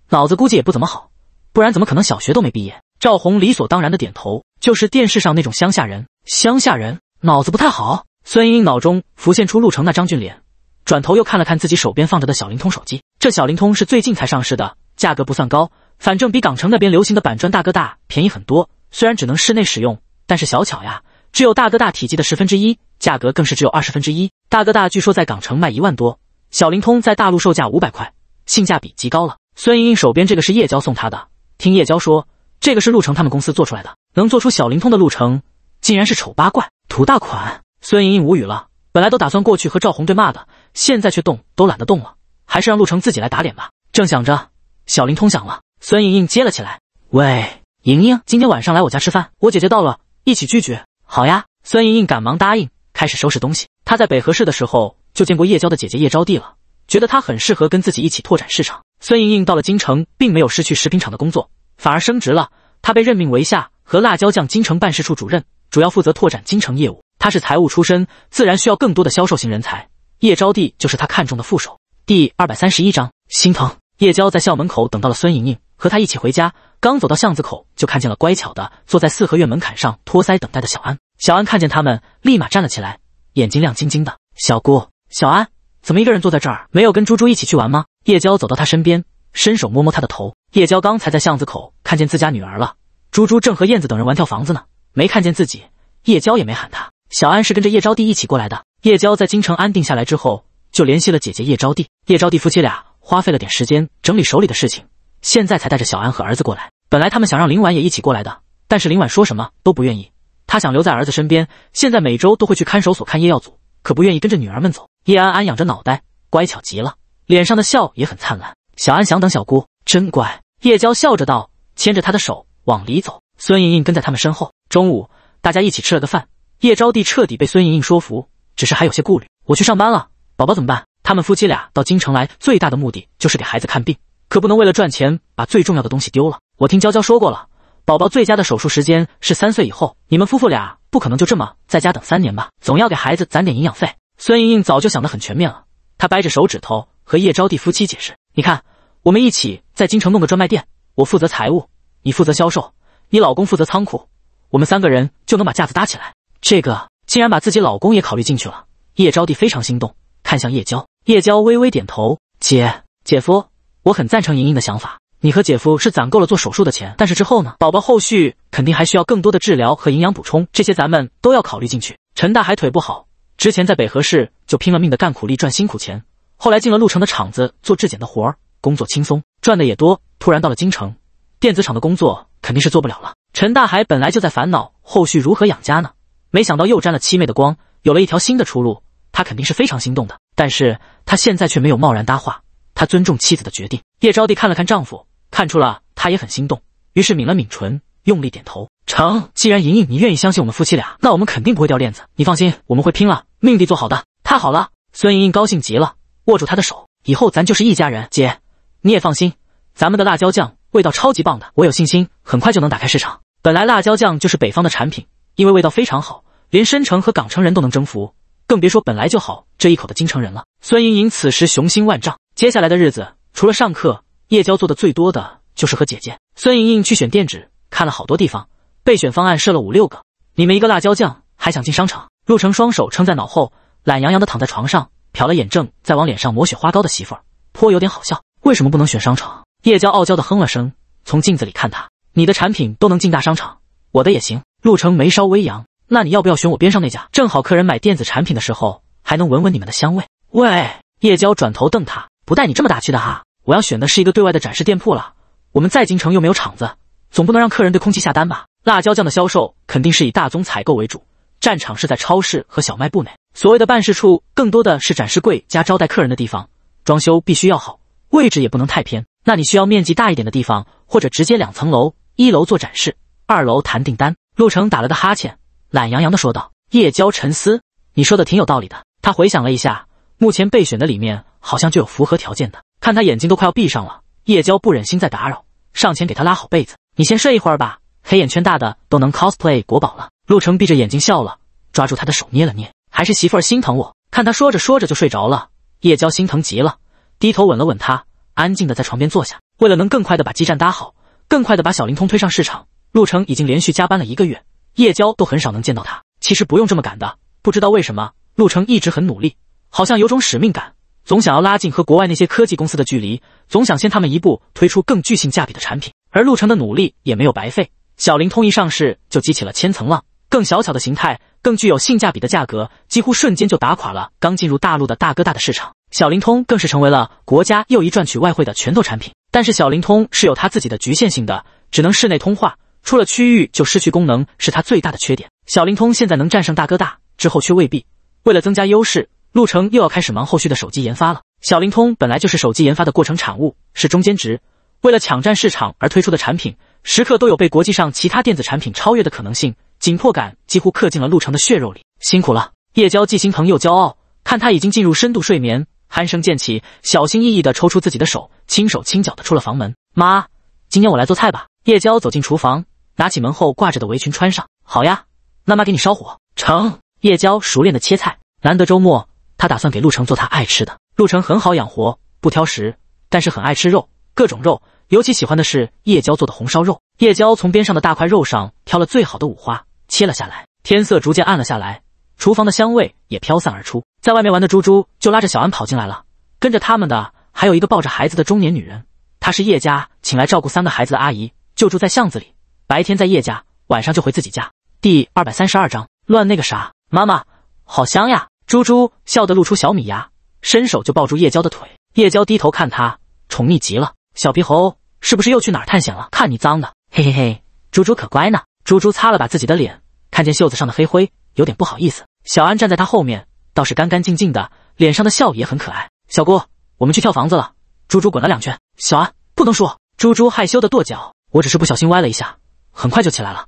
脑子估计也不怎么好，不然怎么可能小学都没毕业？赵红理所当然的点头。就是电视上那种乡下人，乡下人脑子不太好。孙莹莹脑中浮现出陆成那张俊脸，转头又看了看自己手边放着的小灵通手机。这小灵通是最近才上市的，价格不算高，反正比港城那边流行的板砖大哥大便宜很多。虽然只能室内使用，但是小巧呀，只有大哥大体积的十分之一，价格更是只有二十分之一。大哥大据说在港城卖一万多，小灵通在大陆售价五百块，性价比极高了。孙莹莹手边这个是叶娇送她的，听叶娇说，这个是陆程他们公司做出来的，能做出小灵通的陆程竟然是丑八怪、土大款。孙莹莹无语了，本来都打算过去和赵红对骂的，现在却动都懒得动了。还是让陆承自己来打脸吧。正想着，小林通响了，孙莹莹接了起来。喂，莹莹，今天晚上来我家吃饭，我姐姐到了，一起聚聚。好呀！孙莹莹赶忙答应，开始收拾东西。她在北河市的时候就见过叶娇的姐姐叶招娣了，觉得她很适合跟自己一起拓展市场。孙莹莹到了京城，并没有失去食品厂的工作，反而升职了。她被任命为下和辣椒酱京城办事处主任，主要负责拓展京城业务。她是财务出身，自然需要更多的销售型人才。叶招娣就是她看中的副手。第二百三十一章心疼。叶娇在校门口等到了孙莹莹，和她一起回家。刚走到巷子口，就看见了乖巧的坐在四合院门槛上托腮等待的小安。小安看见他们，立马站了起来，眼睛亮晶晶的。小姑，小安，怎么一个人坐在这儿？没有跟猪猪一起去玩吗？叶娇走到他身边，伸手摸摸他的头。叶娇刚才在巷子口看见自家女儿了，猪猪正和燕子等人玩跳房子呢，没看见自己。叶娇也没喊他。小安是跟着叶招娣一起过来的。叶娇在京城安定下来之后。就联系了姐姐叶招娣，叶招娣夫妻俩花费了点时间整理手里的事情，现在才带着小安和儿子过来。本来他们想让林婉也一起过来的，但是林婉说什么都不愿意，她想留在儿子身边。现在每周都会去看守所看叶耀祖，可不愿意跟着女儿们走。叶安安仰着脑袋，乖巧极了，脸上的笑也很灿烂。小安想等小姑，真乖。叶娇笑着道，牵着她的手往里走。孙莹莹跟在他们身后。中午大家一起吃了个饭，叶招娣彻底被孙莹莹说服，只是还有些顾虑。我去上班了。宝宝怎么办？他们夫妻俩到京城来最大的目的就是给孩子看病，可不能为了赚钱把最重要的东西丢了。我听娇娇说过了，宝宝最佳的手术时间是三岁以后。你们夫妇俩不可能就这么在家等三年吧？总要给孩子攒点营养费。孙莹莹早就想得很全面了，她掰着手指头和叶招娣夫妻解释：“你看，我们一起在京城弄个专卖店，我负责财务，你负责销售，你老公负责仓库，我们三个人就能把架子搭起来。”这个竟然把自己老公也考虑进去了，叶招娣非常心动。看向叶娇，叶娇微微点头。姐姐夫，我很赞成莹莹的想法。你和姐夫是攒够了做手术的钱，但是之后呢？宝宝后续肯定还需要更多的治疗和营养补充，这些咱们都要考虑进去。陈大海腿不好，之前在北河市就拼了命的干苦力赚辛苦钱，后来进了鹿城的厂子做质检的活儿，工作轻松，赚的也多。突然到了京城，电子厂的工作肯定是做不了了。陈大海本来就在烦恼后续如何养家呢，没想到又沾了七妹的光，有了一条新的出路。他肯定是非常心动的，但是他现在却没有贸然搭话。他尊重妻子的决定。叶招娣看了看丈夫，看出了他也很心动，于是抿了抿唇，用力点头。成，既然莹莹你愿意相信我们夫妻俩，那我们肯定不会掉链子。你放心，我们会拼了命地做好的。太好了！孙莹莹高兴极了，握住他的手，以后咱就是一家人。姐，你也放心，咱们的辣椒酱味道超级棒的，我有信心很快就能打开市场。本来辣椒酱就是北方的产品，因为味道非常好，连深城和港城人都能征服。更别说本来就好这一口的京城人了。孙莹莹此时雄心万丈，接下来的日子除了上课，叶娇做的最多的就是和姐姐孙莹莹去选店址，看了好多地方，备选方案设了五六个。你们一个辣椒酱还想进商场？陆成双手撑在脑后，懒洋洋地躺在床上，瞟了眼正在往脸上抹雪花膏的媳妇儿，颇有点好笑。为什么不能选商场？叶娇傲娇地哼了声，从镜子里看他，你的产品都能进大商场，我的也行。陆成眉梢微扬。那你要不要选我边上那家？正好客人买电子产品的时候，还能闻闻你们的香味。喂，叶娇转头瞪他，不带你这么打趣的哈。我要选的是一个对外的展示店铺了。我们在京城又没有厂子，总不能让客人对空气下单吧？辣椒酱的销售肯定是以大宗采购为主，战场是在超市和小卖部内。所谓的办事处，更多的是展示柜加招待客人的地方，装修必须要好，位置也不能太偏。那你需要面积大一点的地方，或者直接两层楼，一楼做展示，二楼谈订单。陆成打了个哈欠。懒洋洋地说道。叶娇沉思：“你说的挺有道理的。”他回想了一下，目前备选的里面好像就有符合条件的。看他眼睛都快要闭上了，叶娇不忍心再打扰，上前给他拉好被子：“你先睡一会儿吧。”黑眼圈大的都能 cosplay 国宝了。陆成闭着眼睛笑了，抓住他的手捏了捏，还是媳妇儿心疼我。看他说着说着就睡着了，叶娇心疼极了，低头吻了吻他，安静的在床边坐下。为了能更快的把基站搭好，更快的把小灵通推上市场，陆成已经连续加班了一个月。叶娇都很少能见到他。其实不用这么赶的。不知道为什么，陆程一直很努力，好像有种使命感，总想要拉近和国外那些科技公司的距离，总想先他们一步推出更具性价比的产品。而陆程的努力也没有白费，小灵通一上市就激起了千层浪。更小巧的形态，更具有性价比的价格，几乎瞬间就打垮了刚进入大陆的大哥大的市场。小灵通更是成为了国家又一赚取外汇的拳头产品。但是小灵通是有它自己的局限性的，只能室内通话。出了区域就失去功能，是他最大的缺点。小灵通现在能战胜大哥大，之后却未必。为了增加优势，陆程又要开始忙后续的手机研发了。小灵通本来就是手机研发的过程产物，是中间值。为了抢占市场而推出的产品，时刻都有被国际上其他电子产品超越的可能性。紧迫感几乎刻进了陆程的血肉里。辛苦了，叶娇既心疼又骄傲。看他已经进入深度睡眠，鼾声渐起，小心翼翼地抽出自己的手，轻手轻脚地出了房门。妈，今天我来做菜吧。叶娇走进厨房。拿起门后挂着的围裙穿上，好呀，妈妈给你烧火。成叶娇熟练的切菜，难得周末，她打算给陆成做她爱吃的。陆成很好养活，不挑食，但是很爱吃肉，各种肉，尤其喜欢的是叶娇做的红烧肉。叶娇从边上的大块肉上挑了最好的五花，切了下来。天色逐渐暗了下来，厨房的香味也飘散而出。在外面玩的猪猪就拉着小安跑进来了，跟着他们的还有一个抱着孩子的中年女人，她是叶家请来照顾三个孩子的阿姨，就住在巷子里。白天在叶家，晚上就回自己家。第二百三十二章乱那个啥。妈妈，好香呀！猪猪笑得露出小米牙，伸手就抱住叶娇的腿。叶娇低头看她，宠溺极了。小皮猴是不是又去哪儿探险了？看你脏的，嘿嘿嘿！猪猪可乖呢。猪猪擦了把自己的脸，看见袖子上的黑灰，有点不好意思。小安站在他后面，倒是干干净净的，脸上的笑也很可爱。小姑，我们去跳房子了。猪猪滚了两圈。小安不能说。猪猪害羞的跺脚，我只是不小心歪了一下。很快就起来了，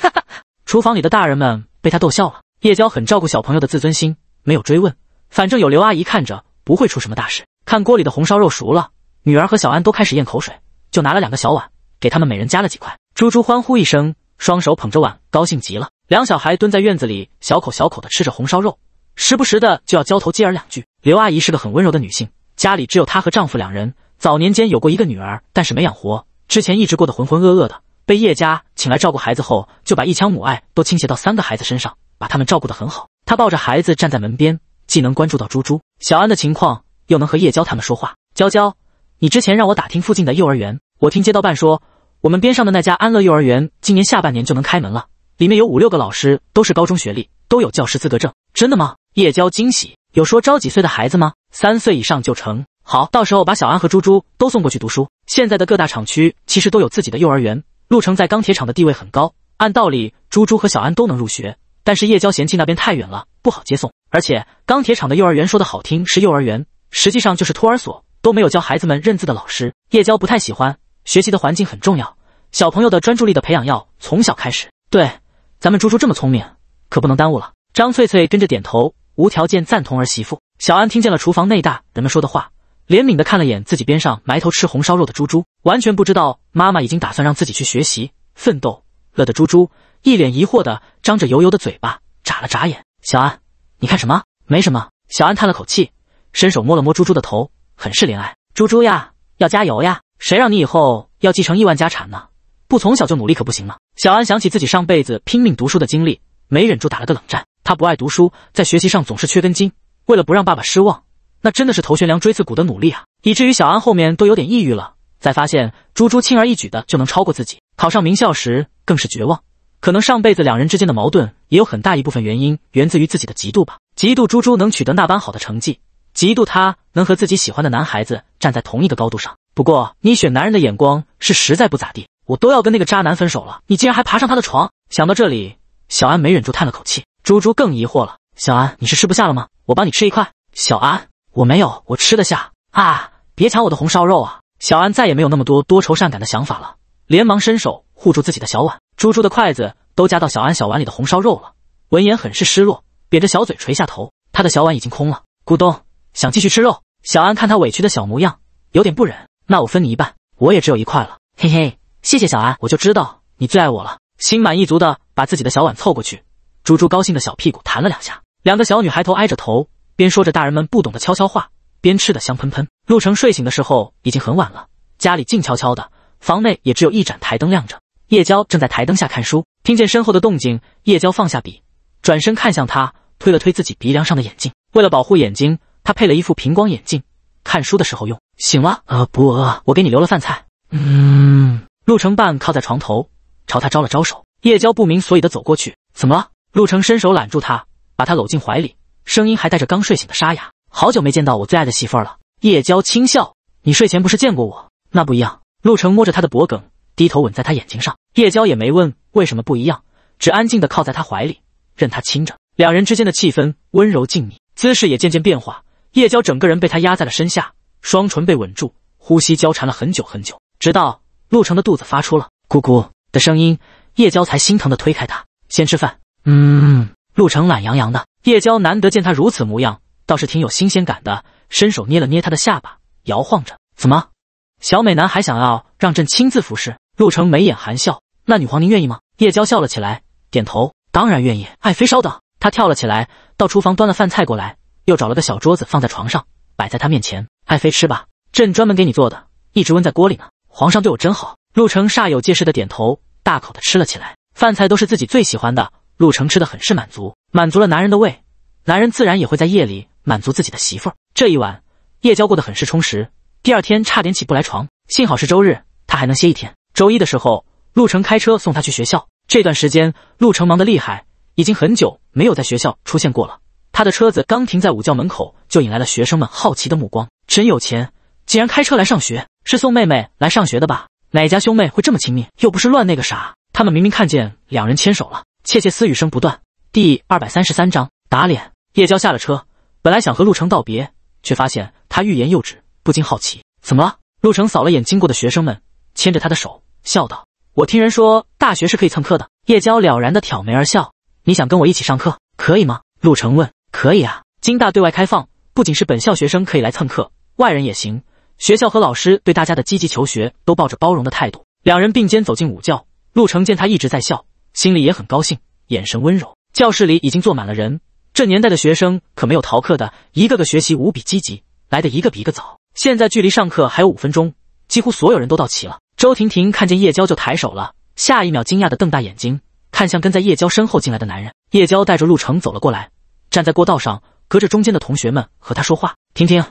哈哈！厨房里的大人们被他逗笑了。叶娇很照顾小朋友的自尊心，没有追问，反正有刘阿姨看着，不会出什么大事。看锅里的红烧肉熟了，女儿和小安都开始咽口水，就拿了两个小碗，给他们每人夹了几块。猪猪欢呼一声，双手捧着碗，高兴极了。两小孩蹲在院子里，小口小口的吃着红烧肉，时不时的就要交头接耳两句。刘阿姨是个很温柔的女性，家里只有她和丈夫两人，早年间有过一个女儿，但是没养活，之前一直过得浑浑噩噩的。被叶家请来照顾孩子后，就把一腔母爱都倾斜到三个孩子身上，把他们照顾得很好。他抱着孩子站在门边，既能关注到猪猪、小安的情况，又能和叶娇他们说话。娇娇，你之前让我打听附近的幼儿园，我听街道办说，我们边上的那家安乐幼儿园今年下半年就能开门了，里面有五六个老师都是高中学历，都有教师资格证。真的吗？叶娇惊喜。有说招几岁的孩子吗？三岁以上就成。好，到时候把小安和猪猪都送过去读书。现在的各大厂区其实都有自己的幼儿园。陆成在钢铁厂的地位很高，按道理，猪猪和小安都能入学。但是叶娇嫌弃那边太远了，不好接送，而且钢铁厂的幼儿园说的好听是幼儿园，实际上就是托儿所，都没有教孩子们认字的老师。叶娇不太喜欢，学习的环境很重要，小朋友的专注力的培养要从小开始。对，咱们猪猪这么聪明，可不能耽误了。张翠翠跟着点头，无条件赞同儿媳妇。小安听见了厨房内大人们说的话。怜悯地看了眼自己边上埋头吃红烧肉的猪猪，完全不知道妈妈已经打算让自己去学习奋斗了的猪猪，一脸疑惑地张着油油的嘴巴，眨了眨眼。小安，你看什么？没什么。小安叹了口气，伸手摸了摸猪猪的头，很是怜爱。猪猪呀，要加油呀！谁让你以后要继承亿万家产呢？不从小就努力可不行吗？小安想起自己上辈子拼命读书的经历，没忍住打了个冷战。他不爱读书，在学习上总是缺根筋。为了不让爸爸失望。那真的是头悬梁锥刺股的努力啊，以至于小安后面都有点抑郁了。在发现猪猪轻而易举的就能超过自己，考上名校时更是绝望。可能上辈子两人之间的矛盾也有很大一部分原因源自于自己的嫉妒吧，嫉妒猪猪能取得那般好的成绩，嫉妒他能和自己喜欢的男孩子站在同一个高度上。不过你选男人的眼光是实在不咋地，我都要跟那个渣男分手了，你竟然还爬上他的床。想到这里，小安没忍住叹了口气。猪猪更疑惑了，小安你是吃不下了吗？我帮你吃一块，小安。我没有，我吃得下啊！别抢我的红烧肉啊！小安再也没有那么多多愁善感的想法了，连忙伸手护住自己的小碗。猪猪的筷子都夹到小安小碗里的红烧肉了，闻言很是失落，瘪着小嘴垂下头。他的小碗已经空了，咕咚，想继续吃肉。小安看他委屈的小模样，有点不忍，那我分你一半，我也只有一块了。嘿嘿，谢谢小安，我就知道你最爱我了。心满意足的把自己的小碗凑过去，猪猪高兴的小屁股弹了两下，两个小女孩头挨着头。边说着大人们不懂的悄悄话，边吃得香喷喷。陆成睡醒的时候已经很晚了，家里静悄悄的，房内也只有一盏台灯亮着。叶娇正在台灯下看书，听见身后的动静，叶娇放下笔，转身看向他，推了推自己鼻梁上的眼镜。为了保护眼睛，他配了一副平光眼镜，看书的时候用。醒了呃，不饿，我给你留了饭菜。嗯，陆成半靠在床头，朝他招了招手。叶娇不明所以的走过去，怎么了？陆成伸手揽住他，把他搂进怀里。声音还带着刚睡醒的沙哑，好久没见到我最爱的媳妇儿了。叶娇轻笑，你睡前不是见过我？那不一样。陆成摸着她的脖颈，低头吻在她眼睛上。叶娇也没问为什么不一样，只安静地靠在他怀里，任他亲着。两人之间的气氛温柔静谧，姿势也渐渐变化。叶娇整个人被他压在了身下，双唇被吻住，呼吸交缠了很久很久，直到陆成的肚子发出了咕咕的声音，叶娇才心疼地推开他，先吃饭。嗯。陆成懒洋洋的。叶娇难得见他如此模样，倒是挺有新鲜感的，伸手捏了捏他的下巴，摇晃着：“怎么，小美男还想要让朕亲自服侍？”陆成眉眼含笑：“那女皇您愿意吗？”叶娇笑了起来，点头：“当然愿意。”爱妃稍等，他跳了起来，到厨房端了饭菜过来，又找了个小桌子放在床上，摆在他面前：“爱妃吃吧，朕专门给你做的，一直温在锅里呢。”皇上对我真好。陆成煞有介事的点头，大口的吃了起来，饭菜都是自己最喜欢的。陆成吃的很是满足，满足了男人的胃，男人自然也会在夜里满足自己的媳妇儿。这一晚夜娇过得很是充实，第二天差点起不来床，幸好是周日，他还能歇一天。周一的时候，陆成开车送他去学校。这段时间陆成忙得厉害，已经很久没有在学校出现过了。他的车子刚停在午教门口，就引来了学生们好奇的目光。真有钱，竟然开车来上学，是送妹妹来上学的吧？哪家兄妹会这么亲密？又不是乱那个啥，他们明明看见两人牵手了。窃窃私语声不断。第二百三十三章打脸。叶娇下了车，本来想和陆成道别，却发现他欲言又止，不禁好奇，怎么了？陆成扫了眼经过的学生们，牵着他的手，笑道：“我听人说，大学是可以蹭课的。”叶娇了然的挑眉而笑：“你想跟我一起上课，可以吗？”陆成问：“可以啊，京大对外开放，不仅是本校学生可以来蹭课，外人也行。学校和老师对大家的积极求学都抱着包容的态度。”两人并肩走进午教，陆成见他一直在笑。心里也很高兴，眼神温柔。教室里已经坐满了人，这年代的学生可没有逃课的，一个个学习无比积极，来的一个比一个早。现在距离上课还有五分钟，几乎所有人都到齐了。周婷婷看见叶娇就抬手了，下一秒惊讶的瞪大眼睛，看向跟在叶娇身后进来的男人。叶娇带着陆程走了过来，站在过道上，隔着中间的同学们和他说话。婷婷，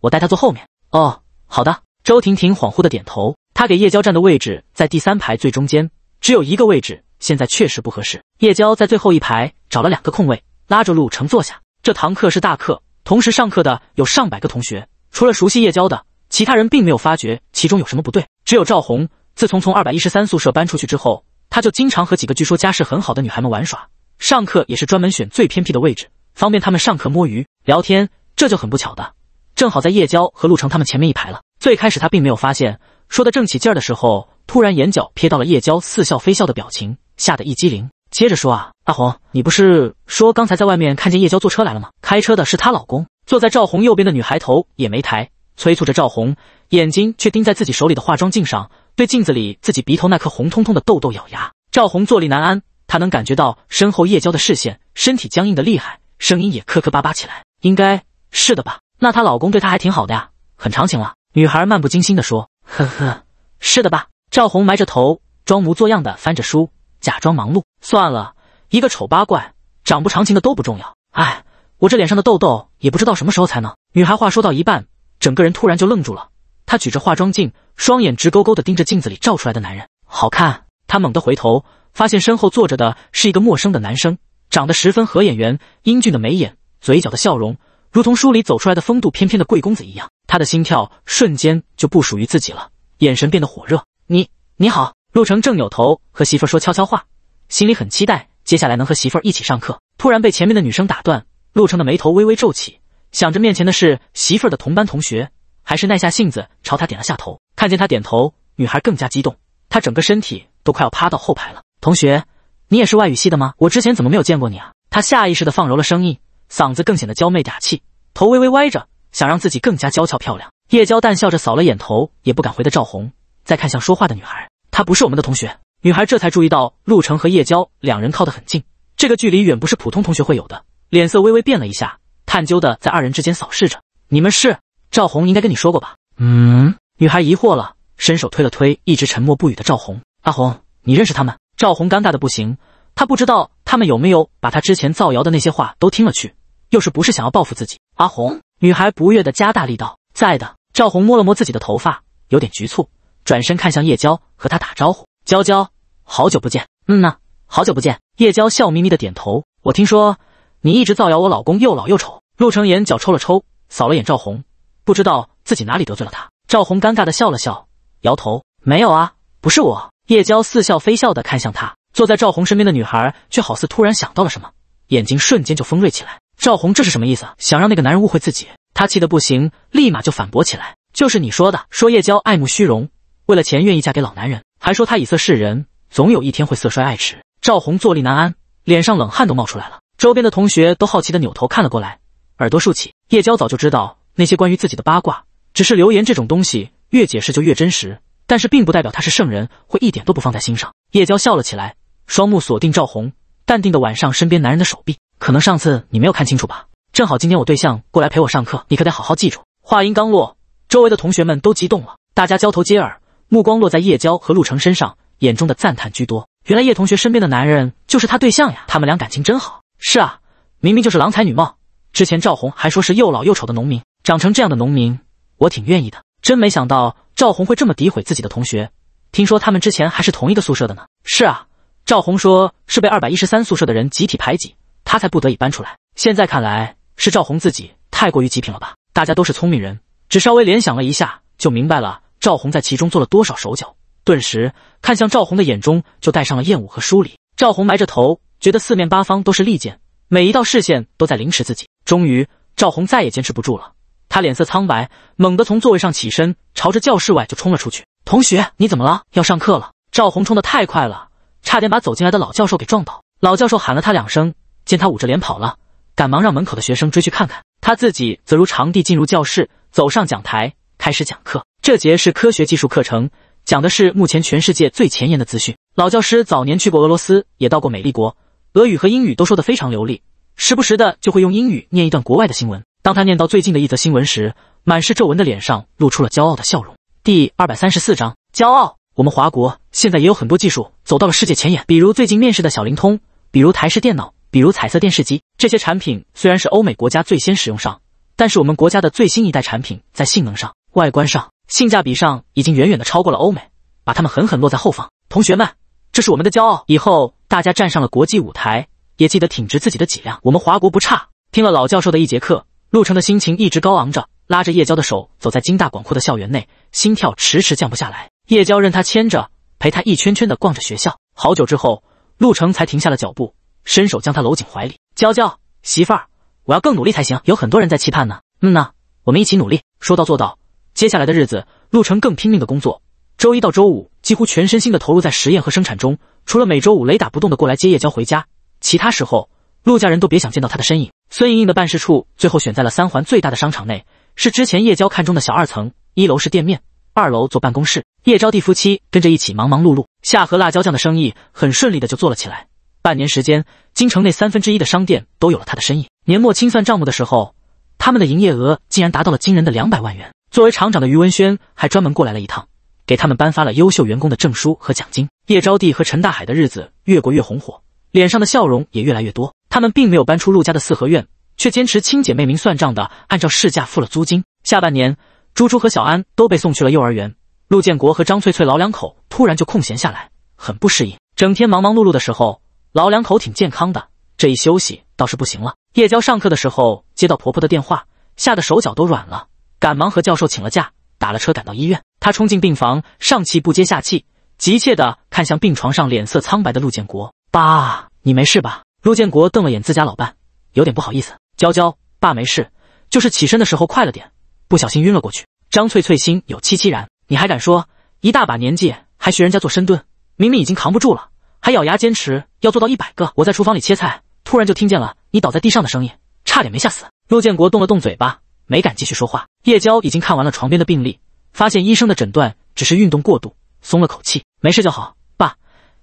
我带他坐后面。哦，好的。周婷婷恍惚的点头。她给叶娇站的位置在第三排最中间，只有一个位置。现在确实不合适。叶娇在最后一排找了两个空位，拉着陆成坐下。这堂课是大课，同时上课的有上百个同学。除了熟悉叶娇的，其他人并没有发觉其中有什么不对。只有赵红，自从从二百一十三宿舍搬出去之后，他就经常和几个据说家世很好的女孩们玩耍，上课也是专门选最偏僻的位置，方便他们上课摸鱼聊天。这就很不巧的，正好在叶娇和陆成他们前面一排了。最开始他并没有发现，说的正起劲的时候，突然眼角瞥到了叶娇似笑非笑的表情。吓得一激灵，接着说啊，阿红，你不是说刚才在外面看见叶娇坐车来了吗？开车的是她老公。坐在赵红右边的女孩头也没抬，催促着赵红，眼睛却盯在自己手里的化妆镜上，对镜子里自己鼻头那颗红彤彤的痘痘咬牙。赵红坐立难安，她能感觉到身后叶娇的视线，身体僵硬的厉害，声音也磕磕巴巴起来。应该是的吧？那她老公对她还挺好的呀，很长情了。女孩漫不经心地说：“呵呵，是的吧？”赵红埋着头，装模作样的翻着书。假装忙碌，算了一个丑八怪，长不长情的都不重要。哎，我这脸上的痘痘也不知道什么时候才能……女孩话说到一半，整个人突然就愣住了。她举着化妆镜，双眼直勾勾的盯着镜子里照出来的男人，好看。她猛地回头，发现身后坐着的是一个陌生的男生，长得十分合眼缘，英俊的眉眼，嘴角的笑容如同书里走出来的风度翩翩的贵公子一样。他的心跳瞬间就不属于自己了，眼神变得火热。你你好。陆成正扭头和媳妇说悄悄话，心里很期待接下来能和媳妇一起上课。突然被前面的女生打断，陆成的眉头微微皱起，想着面前的是媳妇的同班同学，还是耐下性子朝他点了下头。看见他点头，女孩更加激动，她整个身体都快要趴到后排了。同学，你也是外语系的吗？我之前怎么没有见过你啊？她下意识的放柔了声音，嗓子更显得娇媚嗲气，头微微歪着，想让自己更加娇俏漂亮。叶娇淡笑着扫了眼头也不敢回的赵红，再看向说话的女孩。他不是我们的同学。女孩这才注意到陆成和叶娇两人靠得很近，这个距离远不是普通同学会有的，脸色微微变了一下，探究的在二人之间扫视着。你们是赵红，应该跟你说过吧？嗯。女孩疑惑了，伸手推了推一直沉默不语的赵红。阿红，你认识他们？赵红尴尬的不行，他不知道他们有没有把他之前造谣的那些话都听了去，又是不是想要报复自己？阿红，女孩不悦的加大力道。在的。赵红摸了摸自己的头发，有点局促。转身看向叶娇，和她打招呼：“娇娇，好久不见。”“嗯呢，好久不见。”叶娇笑眯眯的点头。我听说你一直造谣我老公又老又丑。陆成眼角抽了抽，扫了眼赵红，不知道自己哪里得罪了她。赵红尴尬的笑了笑，摇头：“没有啊，不是我。”叶娇似笑非笑的看向她，坐在赵红身边的女孩却好似突然想到了什么，眼睛瞬间就锋锐起来。赵红这是什么意思？想让那个男人误会自己？她气得不行，立马就反驳起来：“就是你说的，说叶娇爱慕虚荣。”为了钱愿意嫁给老男人，还说他以色示人，总有一天会色衰爱弛。赵红坐立难安，脸上冷汗都冒出来了。周边的同学都好奇的扭头看了过来，耳朵竖起。叶娇早就知道那些关于自己的八卦，只是流言这种东西越解释就越真实，但是并不代表她是圣人，会一点都不放在心上。叶娇笑了起来，双目锁定赵红，淡定的挽上身边男人的手臂。可能上次你没有看清楚吧，正好今天我对象过来陪我上课，你可得好好记住。话音刚落，周围的同学们都激动了，大家交头接耳。目光落在叶娇和陆成身上，眼中的赞叹居多。原来叶同学身边的男人就是他对象呀，他们俩感情真好。是啊，明明就是郎才女貌。之前赵红还说是又老又丑的农民，长成这样的农民，我挺愿意的。真没想到赵红会这么诋毁自己的同学。听说他们之前还是同一个宿舍的呢。是啊，赵红说是被二百一十三宿舍的人集体排挤，他才不得已搬出来。现在看来是赵红自己太过于极品了吧？大家都是聪明人，只稍微联想了一下就明白了。赵红在其中做了多少手脚？顿时看向赵红的眼中就带上了厌恶和疏离。赵红埋着头，觉得四面八方都是利剑，每一道视线都在凌迟自己。终于，赵红再也坚持不住了，他脸色苍白，猛地从座位上起身，朝着教室外就冲了出去。“同学，你怎么了？要上课了！”赵红冲得太快了，差点把走进来的老教授给撞倒。老教授喊了他两声，见他捂着脸跑了，赶忙让门口的学生追去看看，他自己则如常地进入教室，走上讲台，开始讲课。这节是科学技术课程，讲的是目前全世界最前沿的资讯。老教师早年去过俄罗斯，也到过美丽国，俄语和英语都说得非常流利，时不时的就会用英语念一段国外的新闻。当他念到最近的一则新闻时，满是皱纹的脸上露出了骄傲的笑容。第二百三十四章，骄傲。我们华国现在也有很多技术走到了世界前沿，比如最近面试的小灵通，比如台式电脑，比如彩色电视机。这些产品虽然是欧美国家最先使用上，但是我们国家的最新一代产品在性能上、外观上。性价比上已经远远的超过了欧美，把他们狠狠落在后方。同学们，这是我们的骄傲。以后大家站上了国际舞台，也记得挺直自己的脊梁。我们华国不差。听了老教授的一节课，陆成的心情一直高昂着，拉着叶娇的手，走在金大广阔的校园内，心跳迟迟降不下来。叶娇任他牵着，陪他一圈圈的逛着学校。好久之后，陆成才停下了脚步，伸手将她搂进怀里：“娇娇，媳妇儿，我要更努力才行，有很多人在期盼呢。”“嗯呢，我们一起努力，说到做到。”接下来的日子，陆程更拼命的工作，周一到周五几乎全身心的投入在实验和生产中。除了每周五雷打不动的过来接叶娇回家，其他时候陆家人都别想见到他的身影。孙莹莹的办事处最后选在了三环最大的商场内，是之前叶娇看中的小二层，一楼是店面，二楼做办公室。叶招娣夫妻跟着一起忙忙碌碌，夏河辣椒酱的生意很顺利的就做了起来。半年时间，京城内三分之一的商店都有了他的身影。年末清算账目的时候，他们的营业额竟然达到了惊人的两百万元。作为厂长的于文轩还专门过来了一趟，给他们颁发了优秀员工的证书和奖金。叶招娣和陈大海的日子越过越红火，脸上的笑容也越来越多。他们并没有搬出陆家的四合院，却坚持亲姐妹名算账的，按照市价付了租金。下半年，珠珠和小安都被送去了幼儿园。陆建国和张翠翠老两口突然就空闲下来，很不适应，整天忙忙碌碌的时候，老两口挺健康的，这一休息倒是不行了。叶娇上课的时候接到婆婆的电话，吓得手脚都软了。赶忙和教授请了假，打了车赶到医院。他冲进病房，上气不接下气，急切地看向病床上脸色苍白的陆建国：“爸，你没事吧？”陆建国瞪了眼自家老伴，有点不好意思：“娇娇，爸没事，就是起身的时候快了点，不小心晕了过去。”张翠翠心有戚戚然：“你还敢说，一大把年纪还学人家做深蹲，明明已经扛不住了，还咬牙坚持要做到一百个。我在厨房里切菜，突然就听见了你倒在地上的声音，差点没吓死。”陆建国动了动嘴巴。没敢继续说话。叶娇已经看完了床边的病历，发现医生的诊断只是运动过度，松了口气，没事就好。爸，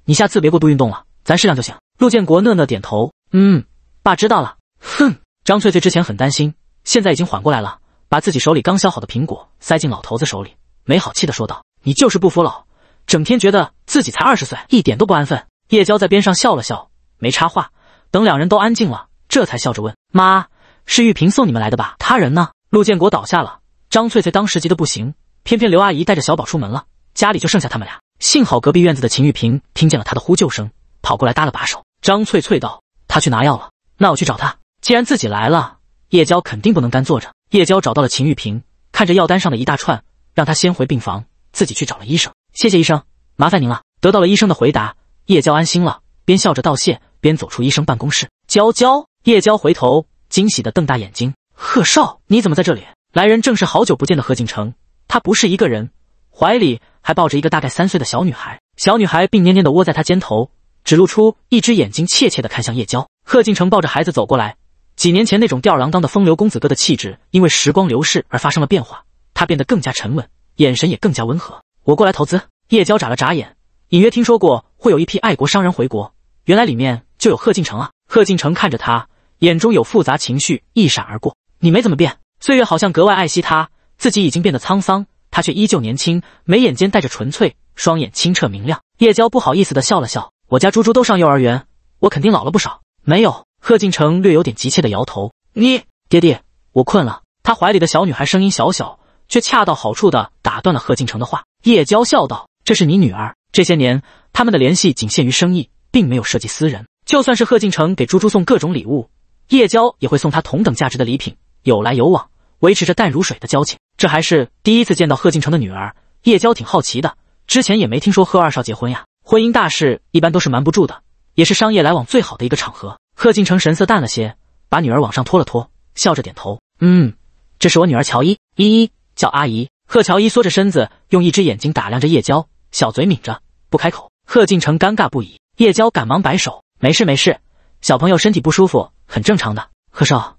你下次别过度运动了，咱适量就行。陆建国讷讷点头，嗯，爸知道了。哼，张翠翠之前很担心，现在已经缓过来了。把自己手里刚削好的苹果塞进老头子手里，没好气的说道：“你就是不服老，整天觉得自己才二十岁，一点都不安分。”叶娇在边上笑了笑，没插话。等两人都安静了，这才笑着问妈。是玉萍送你们来的吧？他人呢？陆建国倒下了，张翠翠当时急得不行，偏偏刘阿姨带着小宝出门了，家里就剩下他们俩。幸好隔壁院子的秦玉萍听见了他的呼救声，跑过来搭了把手。张翠翠道：“他去拿药了，那我去找他。”既然自己来了，叶娇肯定不能干坐着。叶娇找到了秦玉萍，看着药单上的一大串，让他先回病房，自己去找了医生。谢谢医生，麻烦您了。得到了医生的回答，叶娇安心了，边笑着道谢，边走出医生办公室。娇娇，叶娇回头。惊喜的瞪大眼睛，贺少，你怎么在这里？来人正是好久不见的贺进成，他不是一个人，怀里还抱着一个大概三岁的小女孩，小女孩病恹恹的窝在他肩头，只露出一只眼睛怯怯的看向叶娇。贺进成抱着孩子走过来，几年前那种吊儿郎当的风流公子哥的气质，因为时光流逝而发生了变化，他变得更加沉稳，眼神也更加温和。我过来投资。叶娇眨了眨眼，隐约听说过会有一批爱国商人回国，原来里面就有贺敬成啊。贺敬成看着他。眼中有复杂情绪一闪而过，你没怎么变，岁月好像格外爱惜她，自己已经变得沧桑，她却依旧年轻，眉眼间带着纯粹，双眼清澈明亮。叶娇不好意思的笑了笑：“我家猪猪都上幼儿园，我肯定老了不少。”没有。贺敬成略有点急切的摇头：“你爹爹，我困了。”他怀里的小女孩声音小小，却恰到好处的打断了贺敬成的话。叶娇笑道：“这是你女儿，这些年他们的联系仅限于生意，并没有涉及私人，就算是贺敬成给猪猪送各种礼物。”叶娇也会送他同等价值的礼品，有来有往，维持着淡如水的交情。这还是第一次见到贺敬成的女儿，叶娇挺好奇的。之前也没听说贺二少结婚呀，婚姻大事一般都是瞒不住的，也是商业来往最好的一个场合。贺敬成神色淡了些，把女儿往上拖了拖，笑着点头：“嗯，这是我女儿乔伊，依依，叫阿姨。”贺乔伊缩着身子，用一只眼睛打量着叶娇，小嘴抿着不开口。贺敬成尴尬不已，叶娇赶忙摆手：“没事没事，小朋友身体不舒服。”很正常的，贺少，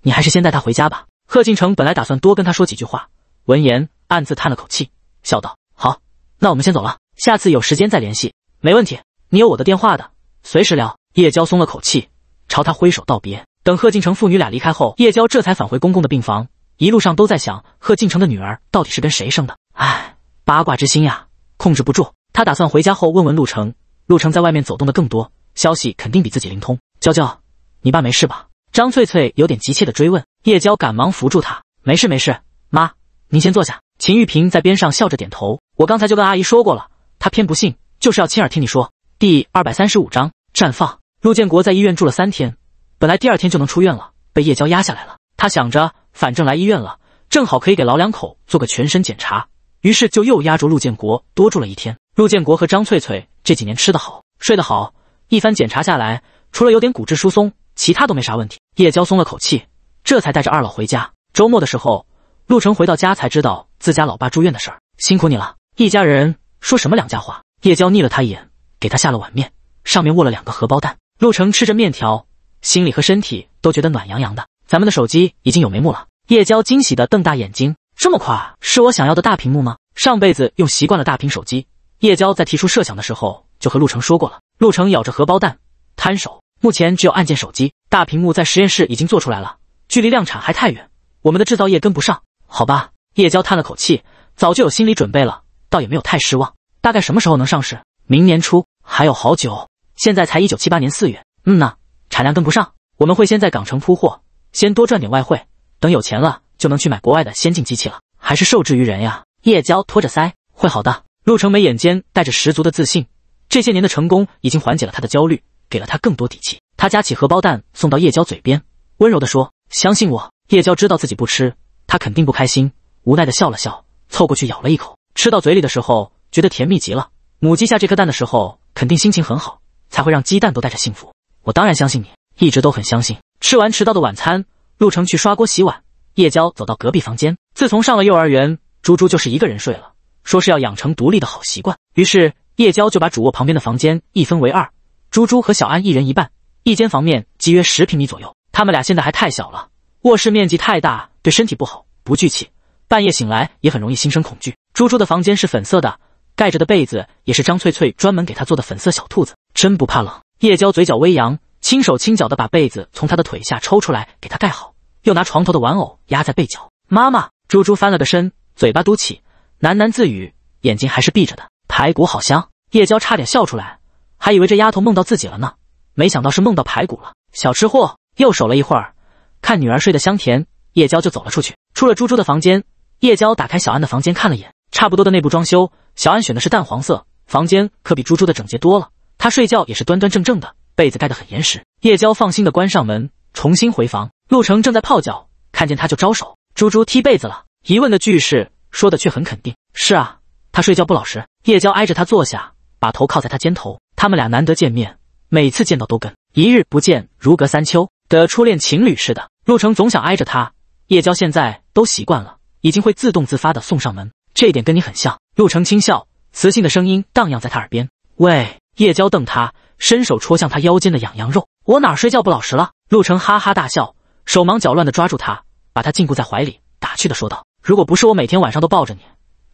你还是先带她回家吧。贺进成本来打算多跟他说几句话，闻言暗自叹了口气，笑道：“好，那我们先走了，下次有时间再联系，没问题。你有我的电话的，随时聊。”叶娇松了口气，朝他挥手道别。等贺进城父女俩离开后，叶娇这才返回公公的病房，一路上都在想贺进城的女儿到底是跟谁生的。唉，八卦之心呀，控制不住。他打算回家后问问陆程，陆程在外面走动的更多，消息肯定比自己灵通。娇娇。你爸没事吧？张翠翠有点急切的追问。叶娇赶忙扶住她：“没事，没事，妈，您先坐下。”秦玉萍在边上笑着点头：“我刚才就跟阿姨说过了，她偏不信，就是要亲耳听你说。”第二百三十五章绽放。陆建国在医院住了三天，本来第二天就能出院了，被叶娇压下来了。他想着，反正来医院了，正好可以给老两口做个全身检查，于是就又压住陆建国多住了一天。陆建国和张翠翠这几年吃得好，睡得好，一番检查下来，除了有点骨质疏松。其他都没啥问题，叶娇松了口气，这才带着二老回家。周末的时候，陆成回到家才知道自家老爸住院的事儿，辛苦你了。一家人说什么两家话？叶娇睨了他一眼，给他下了碗面，上面卧了两个荷包蛋。陆成吃着面条，心里和身体都觉得暖洋洋的。咱们的手机已经有眉目了。叶娇惊喜的瞪大眼睛，这么快？是我想要的大屏幕吗？上辈子用习惯了大屏手机，叶娇在提出设想的时候就和陆成说过了。陆成咬着荷包蛋，摊手。目前只有按键手机，大屏幕在实验室已经做出来了，距离量产还太远，我们的制造业跟不上。好吧，叶娇叹了口气，早就有心理准备了，倒也没有太失望。大概什么时候能上市？明年初，还有好久。现在才一九七八年四月。嗯呢，产量跟不上，我们会先在港城铺货，先多赚点外汇，等有钱了就能去买国外的先进机器了。还是受制于人呀。叶娇托着腮，会好的。陆成美眼间带着十足的自信，这些年的成功已经缓解了他的焦虑。给了他更多底气，他夹起荷包蛋送到叶娇嘴边，温柔的说：“相信我。”叶娇知道自己不吃，他肯定不开心，无奈的笑了笑，凑过去咬了一口。吃到嘴里的时候，觉得甜蜜极了。母鸡下这颗蛋的时候，肯定心情很好，才会让鸡蛋都带着幸福。我当然相信你，一直都很相信。吃完迟到的晚餐，陆程去刷锅洗碗，叶娇走到隔壁房间。自从上了幼儿园，猪猪就是一个人睡了，说是要养成独立的好习惯。于是叶娇就把主卧旁边的房间一分为二。猪猪和小安一人一半，一间房面积约十平米左右。他们俩现在还太小了，卧室面积太大，对身体不好，不聚气，半夜醒来也很容易心生恐惧。猪猪的房间是粉色的，盖着的被子也是张翠翠专门给他做的粉色小兔子，真不怕冷。叶娇嘴角微扬，轻手轻脚的把被子从他的腿下抽出来给他盖好，又拿床头的玩偶压在被角。妈妈，猪猪翻了个身，嘴巴嘟起，喃喃自语，眼睛还是闭着的。排骨好香，叶娇差点笑出来。还以为这丫头梦到自己了呢，没想到是梦到排骨了。小吃货又守了一会儿，看女儿睡得香甜，叶娇就走了出去。出了猪猪的房间，叶娇打开小安的房间看了眼，差不多的内部装修。小安选的是淡黄色，房间可比猪猪的整洁多了。他睡觉也是端端正正的，被子盖得很严实。叶娇放心的关上门，重新回房。陆成正在泡脚，看见他就招手。猪猪踢被子了，疑问的句式说的却很肯定：“是啊，他睡觉不老实。”叶娇挨着他坐下，把头靠在他肩头。他们俩难得见面，每次见到都跟一日不见如隔三秋的初恋情侣似的。陆成总想挨着他，叶娇现在都习惯了，已经会自动自发的送上门，这一点跟你很像。陆成轻笑，磁性的声音荡漾在他耳边。喂，叶娇瞪他，伸手戳向他腰间的痒痒肉，我哪睡觉不老实了？陆成哈哈大笑，手忙脚乱的抓住他，把他禁锢在怀里，打趣的说道：“如果不是我每天晚上都抱着你，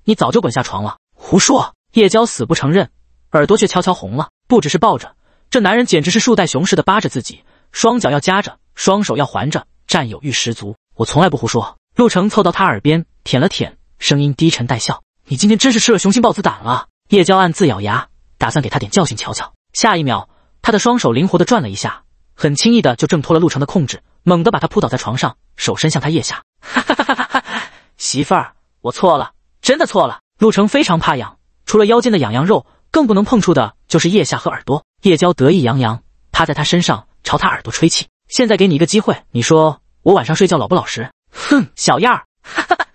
你早就滚下床了。”胡说！叶娇死不承认。耳朵却悄悄红了，不只是抱着，这男人简直是树袋熊似的扒着自己，双脚要夹着，双手要环着，占有欲十足。我从来不胡说。陆成凑到他耳边舔了舔，声音低沉带笑：“你今天真是吃了雄心豹子胆了。”叶娇暗自咬牙，打算给他点教训瞧瞧。下一秒，他的双手灵活的转了一下，很轻易的就挣脱了陆成的控制，猛地把他扑倒在床上，手伸向他腋下。哈哈哈哈哈哈！媳妇儿，我错了，真的错了。陆成非常怕痒，除了腰间的痒痒肉。更不能碰触的就是腋下和耳朵。叶娇得意洋洋，趴在他身上，朝他耳朵吹气。现在给你一个机会，你说我晚上睡觉老不老实？哼，小样儿，哈哈哈，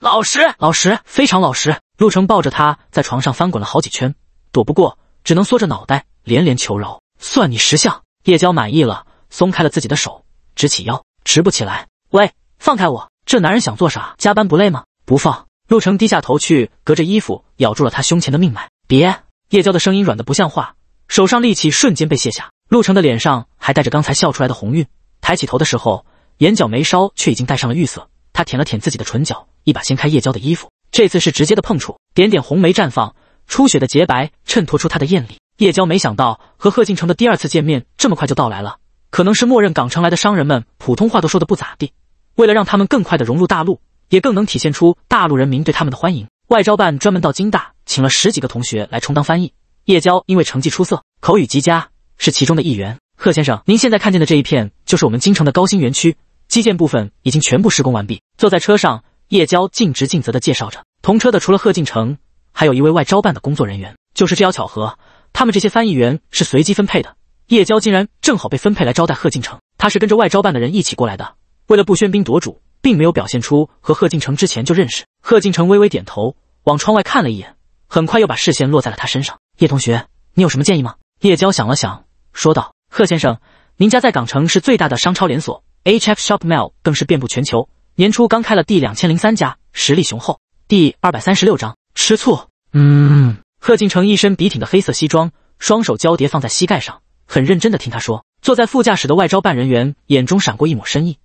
老实，老实，非常老实。陆成抱着他在床上翻滚了好几圈，躲不过，只能缩着脑袋连连求饶。算你识相。叶娇满意了，松开了自己的手，直起腰，直不起来。喂，放开我！这男人想做啥？加班不累吗？不放。陆成低下头去，隔着衣服咬住了他胸前的命脉。别。叶娇的声音软的不像话，手上力气瞬间被卸下。陆成的脸上还带着刚才笑出来的红晕，抬起头的时候，眼角眉梢却已经带上了玉色。他舔了舔自己的唇角，一把掀开叶娇的衣服。这次是直接的碰触，点点红梅绽放，初雪的洁白衬托出她的艳丽。叶娇没想到和贺敬成的第二次见面这么快就到来了，可能是默认港城来的商人们普通话都说的不咋地，为了让他们更快的融入大陆，也更能体现出大陆人民对他们的欢迎，外招办专门到京大。请了十几个同学来充当翻译，叶娇因为成绩出色，口语极佳，是其中的一员。贺先生，您现在看见的这一片就是我们京城的高新园区，基建部分已经全部施工完毕。坐在车上，叶娇尽职尽责的介绍着。同车的除了贺晋成，还有一位外招办的工作人员。就是这要巧合，他们这些翻译员是随机分配的，叶娇竟然正好被分配来招待贺晋成。她是跟着外招办的人一起过来的，为了不喧宾夺主，并没有表现出和贺晋成之前就认识。贺晋成微微点头，往窗外看了一眼。很快又把视线落在了他身上。叶同学，你有什么建议吗？叶娇想了想，说道：“贺先生，您家在港城是最大的商超连锁，H F Shop Mall 更是遍布全球，年初刚开了第两千零三家，实力雄厚。”第二百三十六章吃醋。嗯。贺进城一身笔挺的黑色西装，双手交叠放在膝盖上，很认真的听他说。坐在副驾驶的外招办人员眼中闪过一抹深意。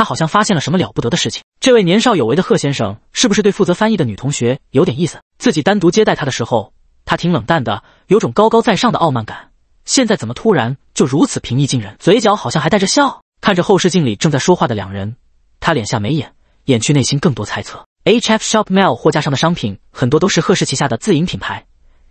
他好像发现了什么了不得的事情。这位年少有为的贺先生，是不是对负责翻译的女同学有点意思？自己单独接待他的时候，他挺冷淡的，有种高高在上的傲慢感。现在怎么突然就如此平易近人？嘴角好像还带着笑。看着后视镜里正在说话的两人，他敛下眉眼，掩去内心更多猜测。H F Shop m a i l 货架上的商品很多都是贺氏旗下的自营品牌。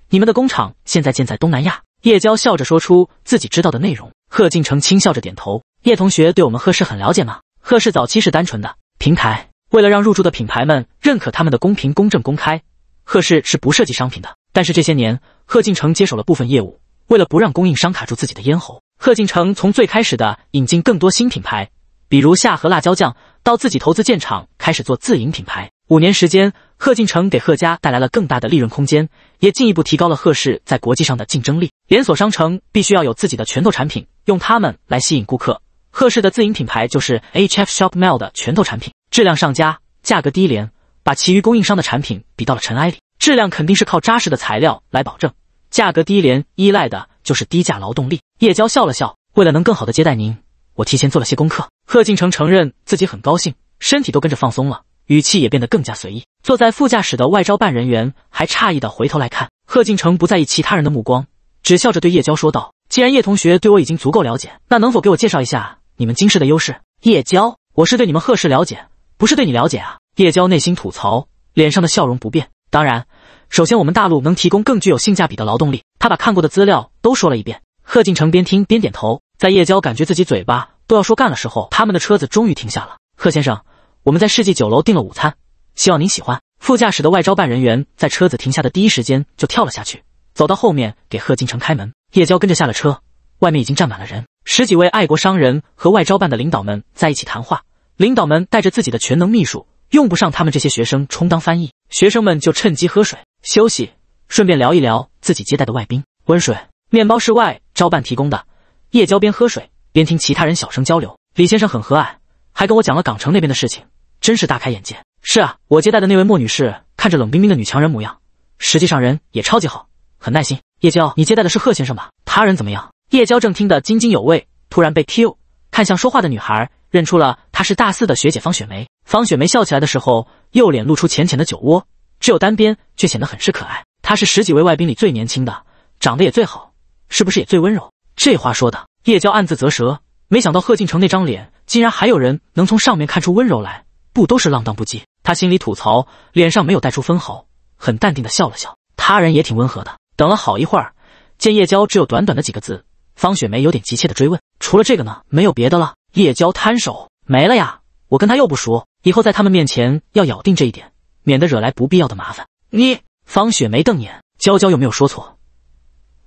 你们的工厂现在建在东南亚？叶娇笑着说出自己知道的内容。贺敬成轻笑着点头。叶同学对我们贺氏很了解吗？贺氏早期是单纯的平台，为了让入驻的品牌们认可他们的公平、公正、公开，贺氏是不涉及商品的。但是这些年，贺竞成接手了部分业务，为了不让供应商卡住自己的咽喉，贺竞成从最开始的引进更多新品牌，比如夏河辣椒酱，到自己投资建厂开始做自营品牌。五年时间，贺竞成给贺家带来了更大的利润空间，也进一步提高了贺氏在国际上的竞争力。连锁商城必须要有自己的拳头产品，用他们来吸引顾客。赫氏的自营品牌就是 H F Shop Mail 的拳头产品，质量上佳，价格低廉，把其余供应商的产品比到了尘埃里。质量肯定是靠扎实的材料来保证，价格低廉依赖的就是低价劳动力。叶娇笑了笑，为了能更好的接待您，我提前做了些功课。贺敬成承认自己很高兴，身体都跟着放松了，语气也变得更加随意。坐在副驾驶的外招办人员还诧异的回头来看，贺敬成不在意其他人的目光，只笑着对叶娇说道：“既然叶同学对我已经足够了解，那能否给我介绍一下？”你们金氏的优势，叶娇，我是对你们贺氏了解，不是对你了解啊！叶娇内心吐槽，脸上的笑容不变。当然，首先我们大陆能提供更具有性价比的劳动力。他把看过的资料都说了一遍。贺晋成边听边点头。在叶娇感觉自己嘴巴都要说干了时候，他们的车子终于停下了。贺先生，我们在世纪酒楼订了午餐，希望您喜欢。副驾驶的外招办人员在车子停下的第一时间就跳了下去，走到后面给贺晋成开门。叶娇跟着下了车，外面已经站满了人。十几位爱国商人和外招办的领导们在一起谈话，领导们带着自己的全能秘书，用不上他们这些学生充当翻译，学生们就趁机喝水休息，顺便聊一聊自己接待的外宾。温水面包是外招办提供的。叶娇边喝水边听其他人小声交流。李先生很和蔼，还跟我讲了港城那边的事情，真是大开眼界。是啊，我接待的那位莫女士，看着冷冰冰的女强人模样，实际上人也超级好，很耐心。叶娇，你接待的是贺先生吧？他人怎么样？叶娇正听得津津有味，突然被 Q 看向说话的女孩，认出了她是大四的学姐方雪梅。方雪梅笑起来的时候，右脸露出浅浅的酒窝，只有单边，却显得很是可爱。她是十几位外宾里最年轻的，长得也最好，是不是也最温柔？这话说的，叶娇暗自啧舌，没想到贺敬成那张脸，竟然还有人能从上面看出温柔来，不都是浪荡不羁？她心里吐槽，脸上没有带出分毫，很淡定地笑了笑。他人也挺温和的。等了好一会儿，见叶娇只有短短的几个字。方雪梅有点急切的追问：“除了这个呢？没有别的了。”叶娇摊手：“没了呀，我跟他又不熟，以后在他们面前要咬定这一点，免得惹来不必要的麻烦。”你，方雪梅瞪眼：“娇娇有没有说错？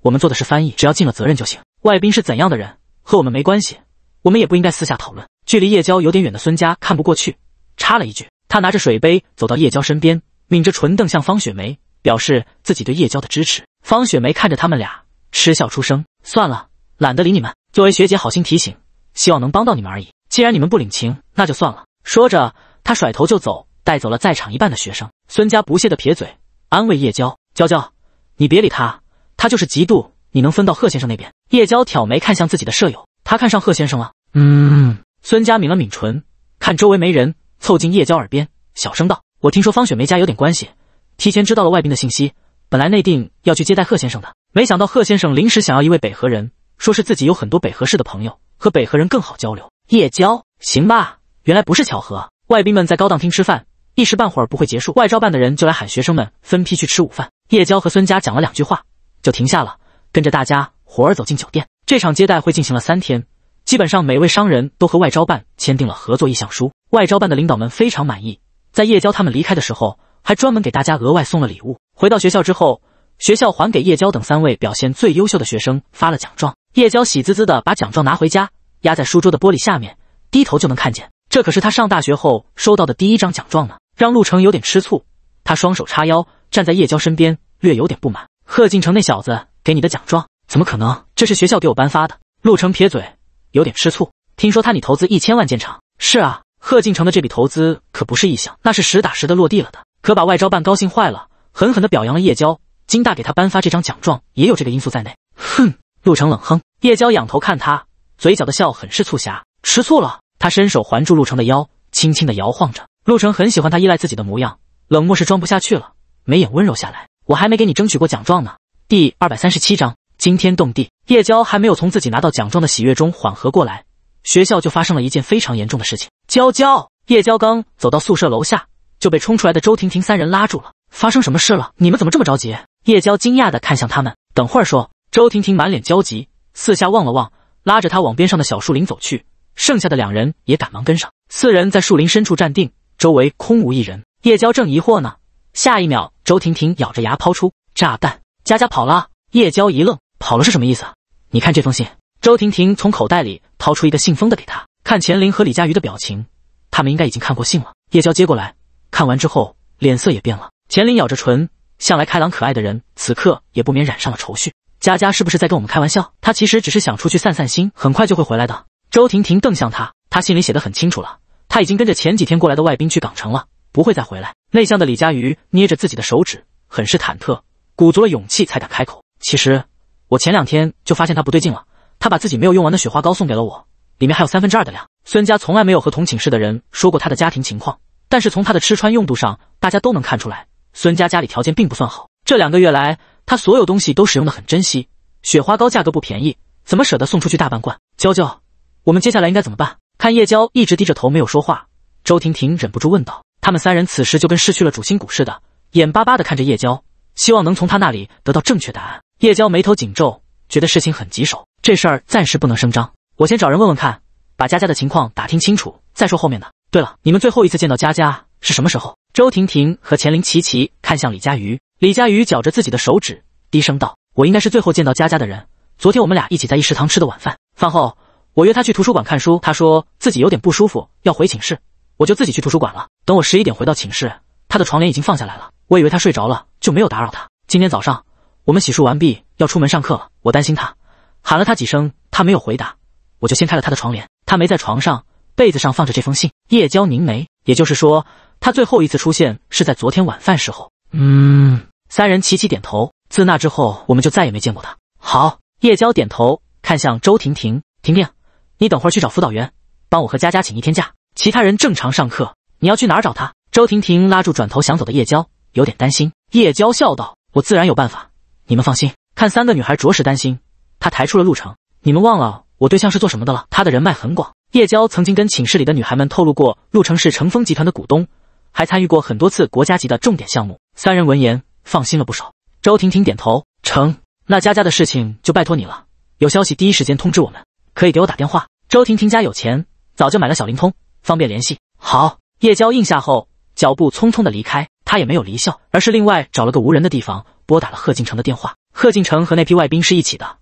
我们做的是翻译，只要尽了责任就行。外宾是怎样的人，和我们没关系，我们也不应该私下讨论。”距离叶娇有点远的孙佳看不过去，插了一句。他拿着水杯走到叶娇身边，抿着唇瞪向方雪梅，表示自己对叶娇的支持。方雪梅看着他们俩，嗤笑出声：“算了。”懒得理你们，作为学姐好心提醒，希望能帮到你们而已。既然你们不领情，那就算了。说着，他甩头就走，带走了在场一半的学生。孙家不屑地撇嘴，安慰叶娇：“娇娇，你别理他，他就是嫉妒你能分到贺先生那边。”叶娇挑眉看向自己的舍友，他看上贺先生了。嗯。孙家抿了抿唇，看周围没人，凑近叶娇耳边小声道：“我听说方雪梅家有点关系，提前知道了外宾的信息，本来内定要去接待贺先生的，没想到贺先生临时想要一位北河人。”说是自己有很多北河市的朋友，和北河人更好交流。叶娇，行吧，原来不是巧合。外宾们在高档厅吃饭，一时半会儿不会结束，外招办的人就来喊学生们分批去吃午饭。叶娇和孙家讲了两句话，就停下了，跟着大家伙儿走进酒店。这场接待会进行了三天，基本上每位商人都和外招办签订了合作意向书。外招办的领导们非常满意，在叶娇他们离开的时候，还专门给大家额外送了礼物。回到学校之后，学校还给叶娇等三位表现最优秀的学生发了奖状。叶娇喜滋滋的把奖状拿回家，压在书桌的玻璃下面，低头就能看见。这可是她上大学后收到的第一张奖状呢，让陆成有点吃醋。他双手叉腰站在叶娇身边，略有点不满：“贺进成那小子给你的奖状，怎么可能？这是学校给我颁发的。”陆成撇嘴，有点吃醋。听说他你投资一千万建厂？是啊，贺进成的这笔投资可不是臆想，那是实打实的落地了的，可把外招办高兴坏了，狠狠的表扬了叶娇。金大给他颁发这张奖状，也有这个因素在内。哼。陆成冷哼，叶娇仰头看他，嘴角的笑很是促狭，吃醋了。她伸手环住陆成的腰，轻轻地摇晃着。陆成很喜欢她依赖自己的模样，冷漠是装不下去了，眉眼温柔下来。我还没给你争取过奖状呢。第二百三十七章惊天动地。叶娇还没有从自己拿到奖状的喜悦中缓和过来，学校就发生了一件非常严重的事情。娇娇，叶娇刚走到宿舍楼下，就被冲出来的周婷婷三人拉住了。发生什么事了？你们怎么这么着急？叶娇惊讶地看向他们，等会儿说。周婷婷满脸焦急，四下望了望，拉着他往边上的小树林走去。剩下的两人也赶忙跟上。四人在树林深处站定，周围空无一人。叶娇正疑惑呢，下一秒，周婷婷咬着牙抛出炸弹：“佳佳跑了！”叶娇一愣：“跑了是什么意思？”你看这封信。周婷婷从口袋里掏出一个信封的给他看。钱林和李佳瑜的表情，他们应该已经看过信了。叶娇接过来，看完之后脸色也变了。钱林咬着唇，向来开朗可爱的人，此刻也不免染上了愁绪。佳佳是不是在跟我们开玩笑？她其实只是想出去散散心，很快就会回来的。周婷婷瞪向他，她心里写得很清楚了，她已经跟着前几天过来的外宾去港城了，不会再回来。内向的李佳瑜捏着自己的手指，很是忐忑，鼓足了勇气才敢开口。其实我前两天就发现她不对劲了，她把自己没有用完的雪花膏送给了我，里面还有三分之二的量。孙佳从来没有和同寝室的人说过她的家庭情况，但是从她的吃穿用度上，大家都能看出来，孙家家里条件并不算好。这两个月来，他所有东西都使用的很珍惜。雪花膏价格不便宜，怎么舍得送出去大半罐？娇娇，我们接下来应该怎么办？看叶娇一直低着头没有说话，周婷婷忍不住问道。他们三人此时就跟失去了主心骨似的，眼巴巴的看着叶娇，希望能从她那里得到正确答案。叶娇眉头紧皱，觉得事情很棘手，这事儿暂时不能声张，我先找人问问看，把佳佳的情况打听清楚再说后面的。对了，你们最后一次见到佳佳是什么时候？周婷婷和钱玲齐齐看向李佳瑜。李佳瑜绞着自己的手指，低声道：“我应该是最后见到佳佳的人。昨天我们俩一起在一食堂吃的晚饭，饭后我约她去图书馆看书，她说自己有点不舒服，要回寝室，我就自己去图书馆了。等我十一点回到寝室，她的床帘已经放下来了，我以为她睡着了，就没有打扰她。今天早上我们洗漱完毕要出门上课了，我担心她，喊了她几声，她没有回答，我就掀开了她的床帘，她没在床上，被子上放着这封信。叶娇凝眉，也就是说，她最后一次出现是在昨天晚饭时候。嗯。”三人齐齐点头。自那之后，我们就再也没见过他。好，叶娇点头，看向周婷婷：“婷婷，你等会儿去找辅导员，帮我和佳佳请一天假，其他人正常上课。你要去哪儿找他？”周婷婷拉住转头想走的叶娇，有点担心。叶娇笑道：“我自然有办法，你们放心。”看三个女孩着实担心，她抬出了陆城。你们忘了我对象是做什么的了？他的人脉很广。叶娇曾经跟寝室里的女孩们透露过，陆城是成风集团的股东，还参与过很多次国家级的重点项目。三人闻言。放心了不少。周婷婷点头，成，那佳佳的事情就拜托你了。有消息第一时间通知我们，可以给我打电话。周婷婷家有钱，早就买了小灵通，方便联系。好。叶娇应下后，脚步匆匆的离开。她也没有离校，而是另外找了个无人的地方拨打了贺晋成的电话。贺晋成和那批外宾是一起的，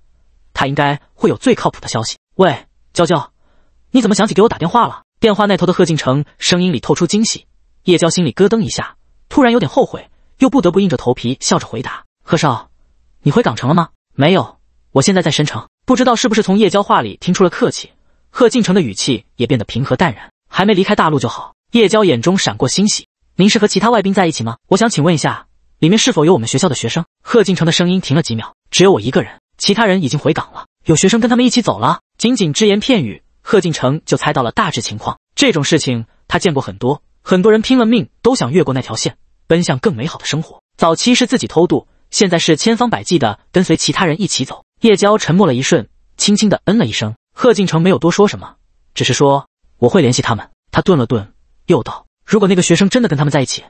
他应该会有最靠谱的消息。喂，娇娇，你怎么想起给我打电话了？电话那头的贺晋成声音里透出惊喜。叶娇心里咯噔一下，突然有点后悔。又不得不硬着头皮笑着回答：“贺少，你回港城了吗？没有，我现在在深城。不知道是不是从叶娇话里听出了客气，贺晋成的语气也变得平和淡然。还没离开大陆就好。”叶娇眼中闪过欣喜：“您是和其他外宾在一起吗？我想请问一下，里面是否有我们学校的学生？”贺晋成的声音停了几秒：“只有我一个人，其他人已经回港了，有学生跟他们一起走了。”仅仅只言片语，贺晋成就猜到了大致情况。这种事情他见过很多，很多人拼了命都想越过那条线。奔向更美好的生活。早期是自己偷渡，现在是千方百计的跟随其他人一起走。叶娇沉默了一瞬，轻轻的嗯了一声。贺敬成没有多说什么，只是说我会联系他们。他顿了顿，又道：“如果那个学生真的跟他们在一起，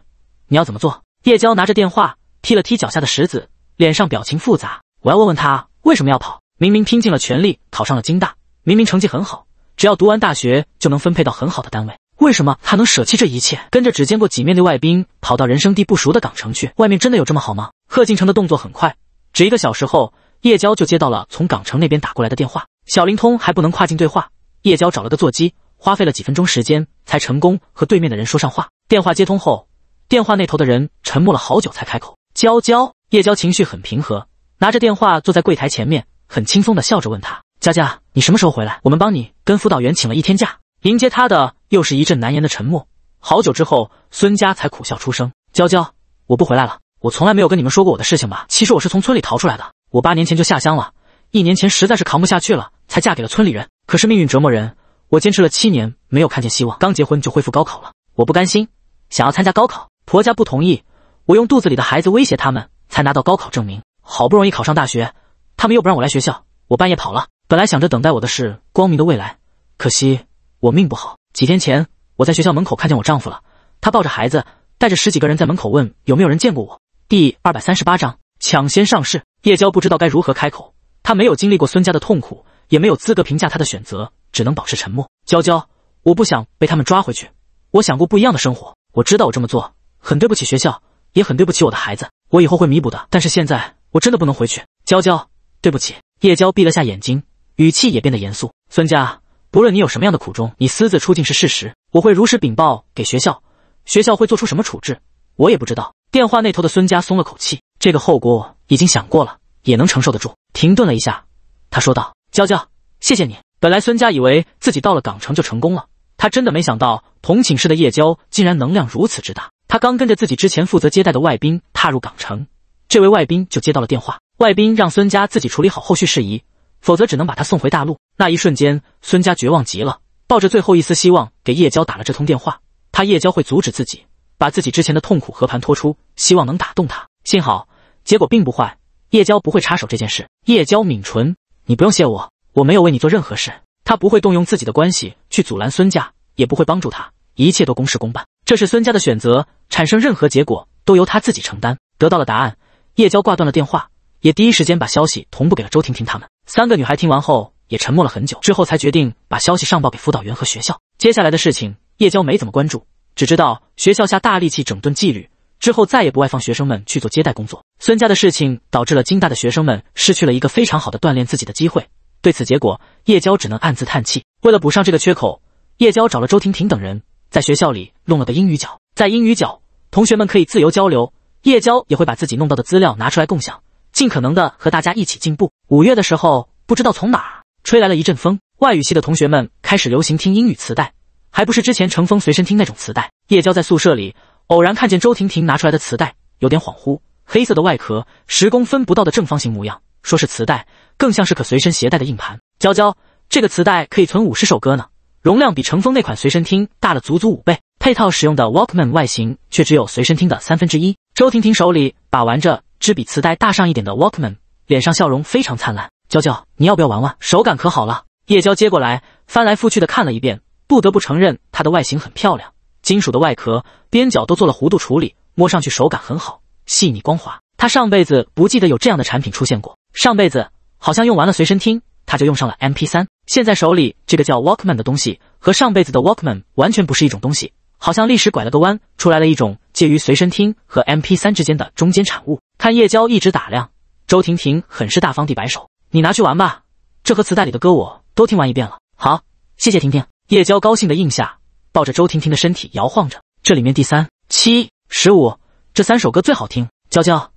你要怎么做？”叶娇拿着电话，踢了踢脚下的石子，脸上表情复杂。我要问问他为什么要跑。明明拼尽了全力考上了京大，明明成绩很好，只要读完大学就能分配到很好的单位。为什么他能舍弃这一切，跟着只见过几面的外宾跑到人生地不熟的港城去？外面真的有这么好吗？贺晋成的动作很快，只一个小时后，叶娇就接到了从港城那边打过来的电话。小灵通还不能跨境对话，叶娇找了个座机，花费了几分钟时间才成功和对面的人说上话。电话接通后，电话那头的人沉默了好久才开口：“娇娇。”叶娇情绪很平和，拿着电话坐在柜台前面，很轻松的笑着问他：“佳佳，你什么时候回来？我们帮你跟辅导员请了一天假。”迎接他的又是一阵难言的沉默。好久之后，孙家才苦笑出声：“娇娇，我不回来了。我从来没有跟你们说过我的事情吧？其实我是从村里逃出来的。我八年前就下乡了，一年前实在是扛不下去了，才嫁给了村里人。可是命运折磨人，我坚持了七年，没有看见希望。刚结婚就恢复高考了，我不甘心，想要参加高考。婆家不同意，我用肚子里的孩子威胁他们，才拿到高考证明。好不容易考上大学，他们又不让我来学校，我半夜跑了。本来想着等待我的是光明的未来，可惜。”我命不好。几天前，我在学校门口看见我丈夫了，他抱着孩子，带着十几个人在门口问有没有人见过我。第二百三十八章抢先上市。叶娇不知道该如何开口，她没有经历过孙家的痛苦，也没有资格评价她的选择，只能保持沉默。娇娇，我不想被他们抓回去，我想过不一样的生活。我知道我这么做很对不起学校，也很对不起我的孩子，我以后会弥补的。但是现在我真的不能回去，娇娇，对不起。叶娇闭了下眼睛，语气也变得严肃。孙家。不论你有什么样的苦衷，你私自出境是事实，我会如实禀报给学校，学校会做出什么处置，我也不知道。电话那头的孙家松了口气，这个后果我已经想过了，也能承受得住。停顿了一下，他说道：“娇娇，谢谢你。”本来孙家以为自己到了港城就成功了，他真的没想到同寝室的叶娇竟然能量如此之大。他刚跟着自己之前负责接待的外宾踏入港城，这位外宾就接到了电话，外宾让孙家自己处理好后续事宜。否则只能把他送回大陆。那一瞬间，孙家绝望极了，抱着最后一丝希望给叶娇打了这通电话。他叶娇会阻止自己，把自己之前的痛苦和盘托出，希望能打动他。幸好，结果并不坏。叶娇不会插手这件事。叶娇抿唇：“你不用谢我，我没有为你做任何事。他不会动用自己的关系去阻拦孙家，也不会帮助他，一切都公事公办。这是孙家的选择，产生任何结果都由他自己承担。”得到了答案，叶娇挂断了电话，也第一时间把消息同步给了周婷婷他们。三个女孩听完后也沉默了很久，之后才决定把消息上报给辅导员和学校。接下来的事情，叶娇没怎么关注，只知道学校下大力气整顿纪律，之后再也不外放学生们去做接待工作。孙家的事情导致了金大的学生们失去了一个非常好的锻炼自己的机会，对此结果，叶娇只能暗自叹气。为了补上这个缺口，叶娇找了周婷婷等人，在学校里弄了个英语角，在英语角，同学们可以自由交流，叶娇也会把自己弄到的资料拿出来共享。尽可能的和大家一起进步。五月的时候，不知道从哪儿吹来了一阵风，外语系的同学们开始流行听英语磁带，还不是之前程峰随身听那种磁带。叶娇在宿舍里偶然看见周婷婷拿出来的磁带，有点恍惚。黑色的外壳，十公分不到的正方形模样，说是磁带，更像是可随身携带的硬盘。娇娇，这个磁带可以存五十首歌呢，容量比程峰那款随身听大了足足五倍，配套使用的 Walkman 外形却只有随身听的三分之一。周婷婷手里把玩着。只比磁带大上一点的 Walkman，脸上笑容非常灿烂。娇娇，你要不要玩玩？手感可好了。叶娇接过来，翻来覆去的看了一遍，不得不承认它的外形很漂亮。金属的外壳，边角都做了弧度处理，摸上去手感很好，细腻光滑。她上辈子不记得有这样的产品出现过，上辈子好像用完了随身听，她就用上了 MP 三。现在手里这个叫 Walkman 的东西，和上辈子的 Walkman 完全不是一种东西。好像历史拐了个弯，出来了一种介于随身听和 M P 三之间的中间产物。看叶娇一直打量周婷婷，很是大方地摆手：“你拿去玩吧，这和磁带里的歌我都听完一遍了。”好，谢谢婷婷。叶娇高兴地应下，抱着周婷婷的身体摇晃着。这里面第三七十五这三首歌最好听，娇娇，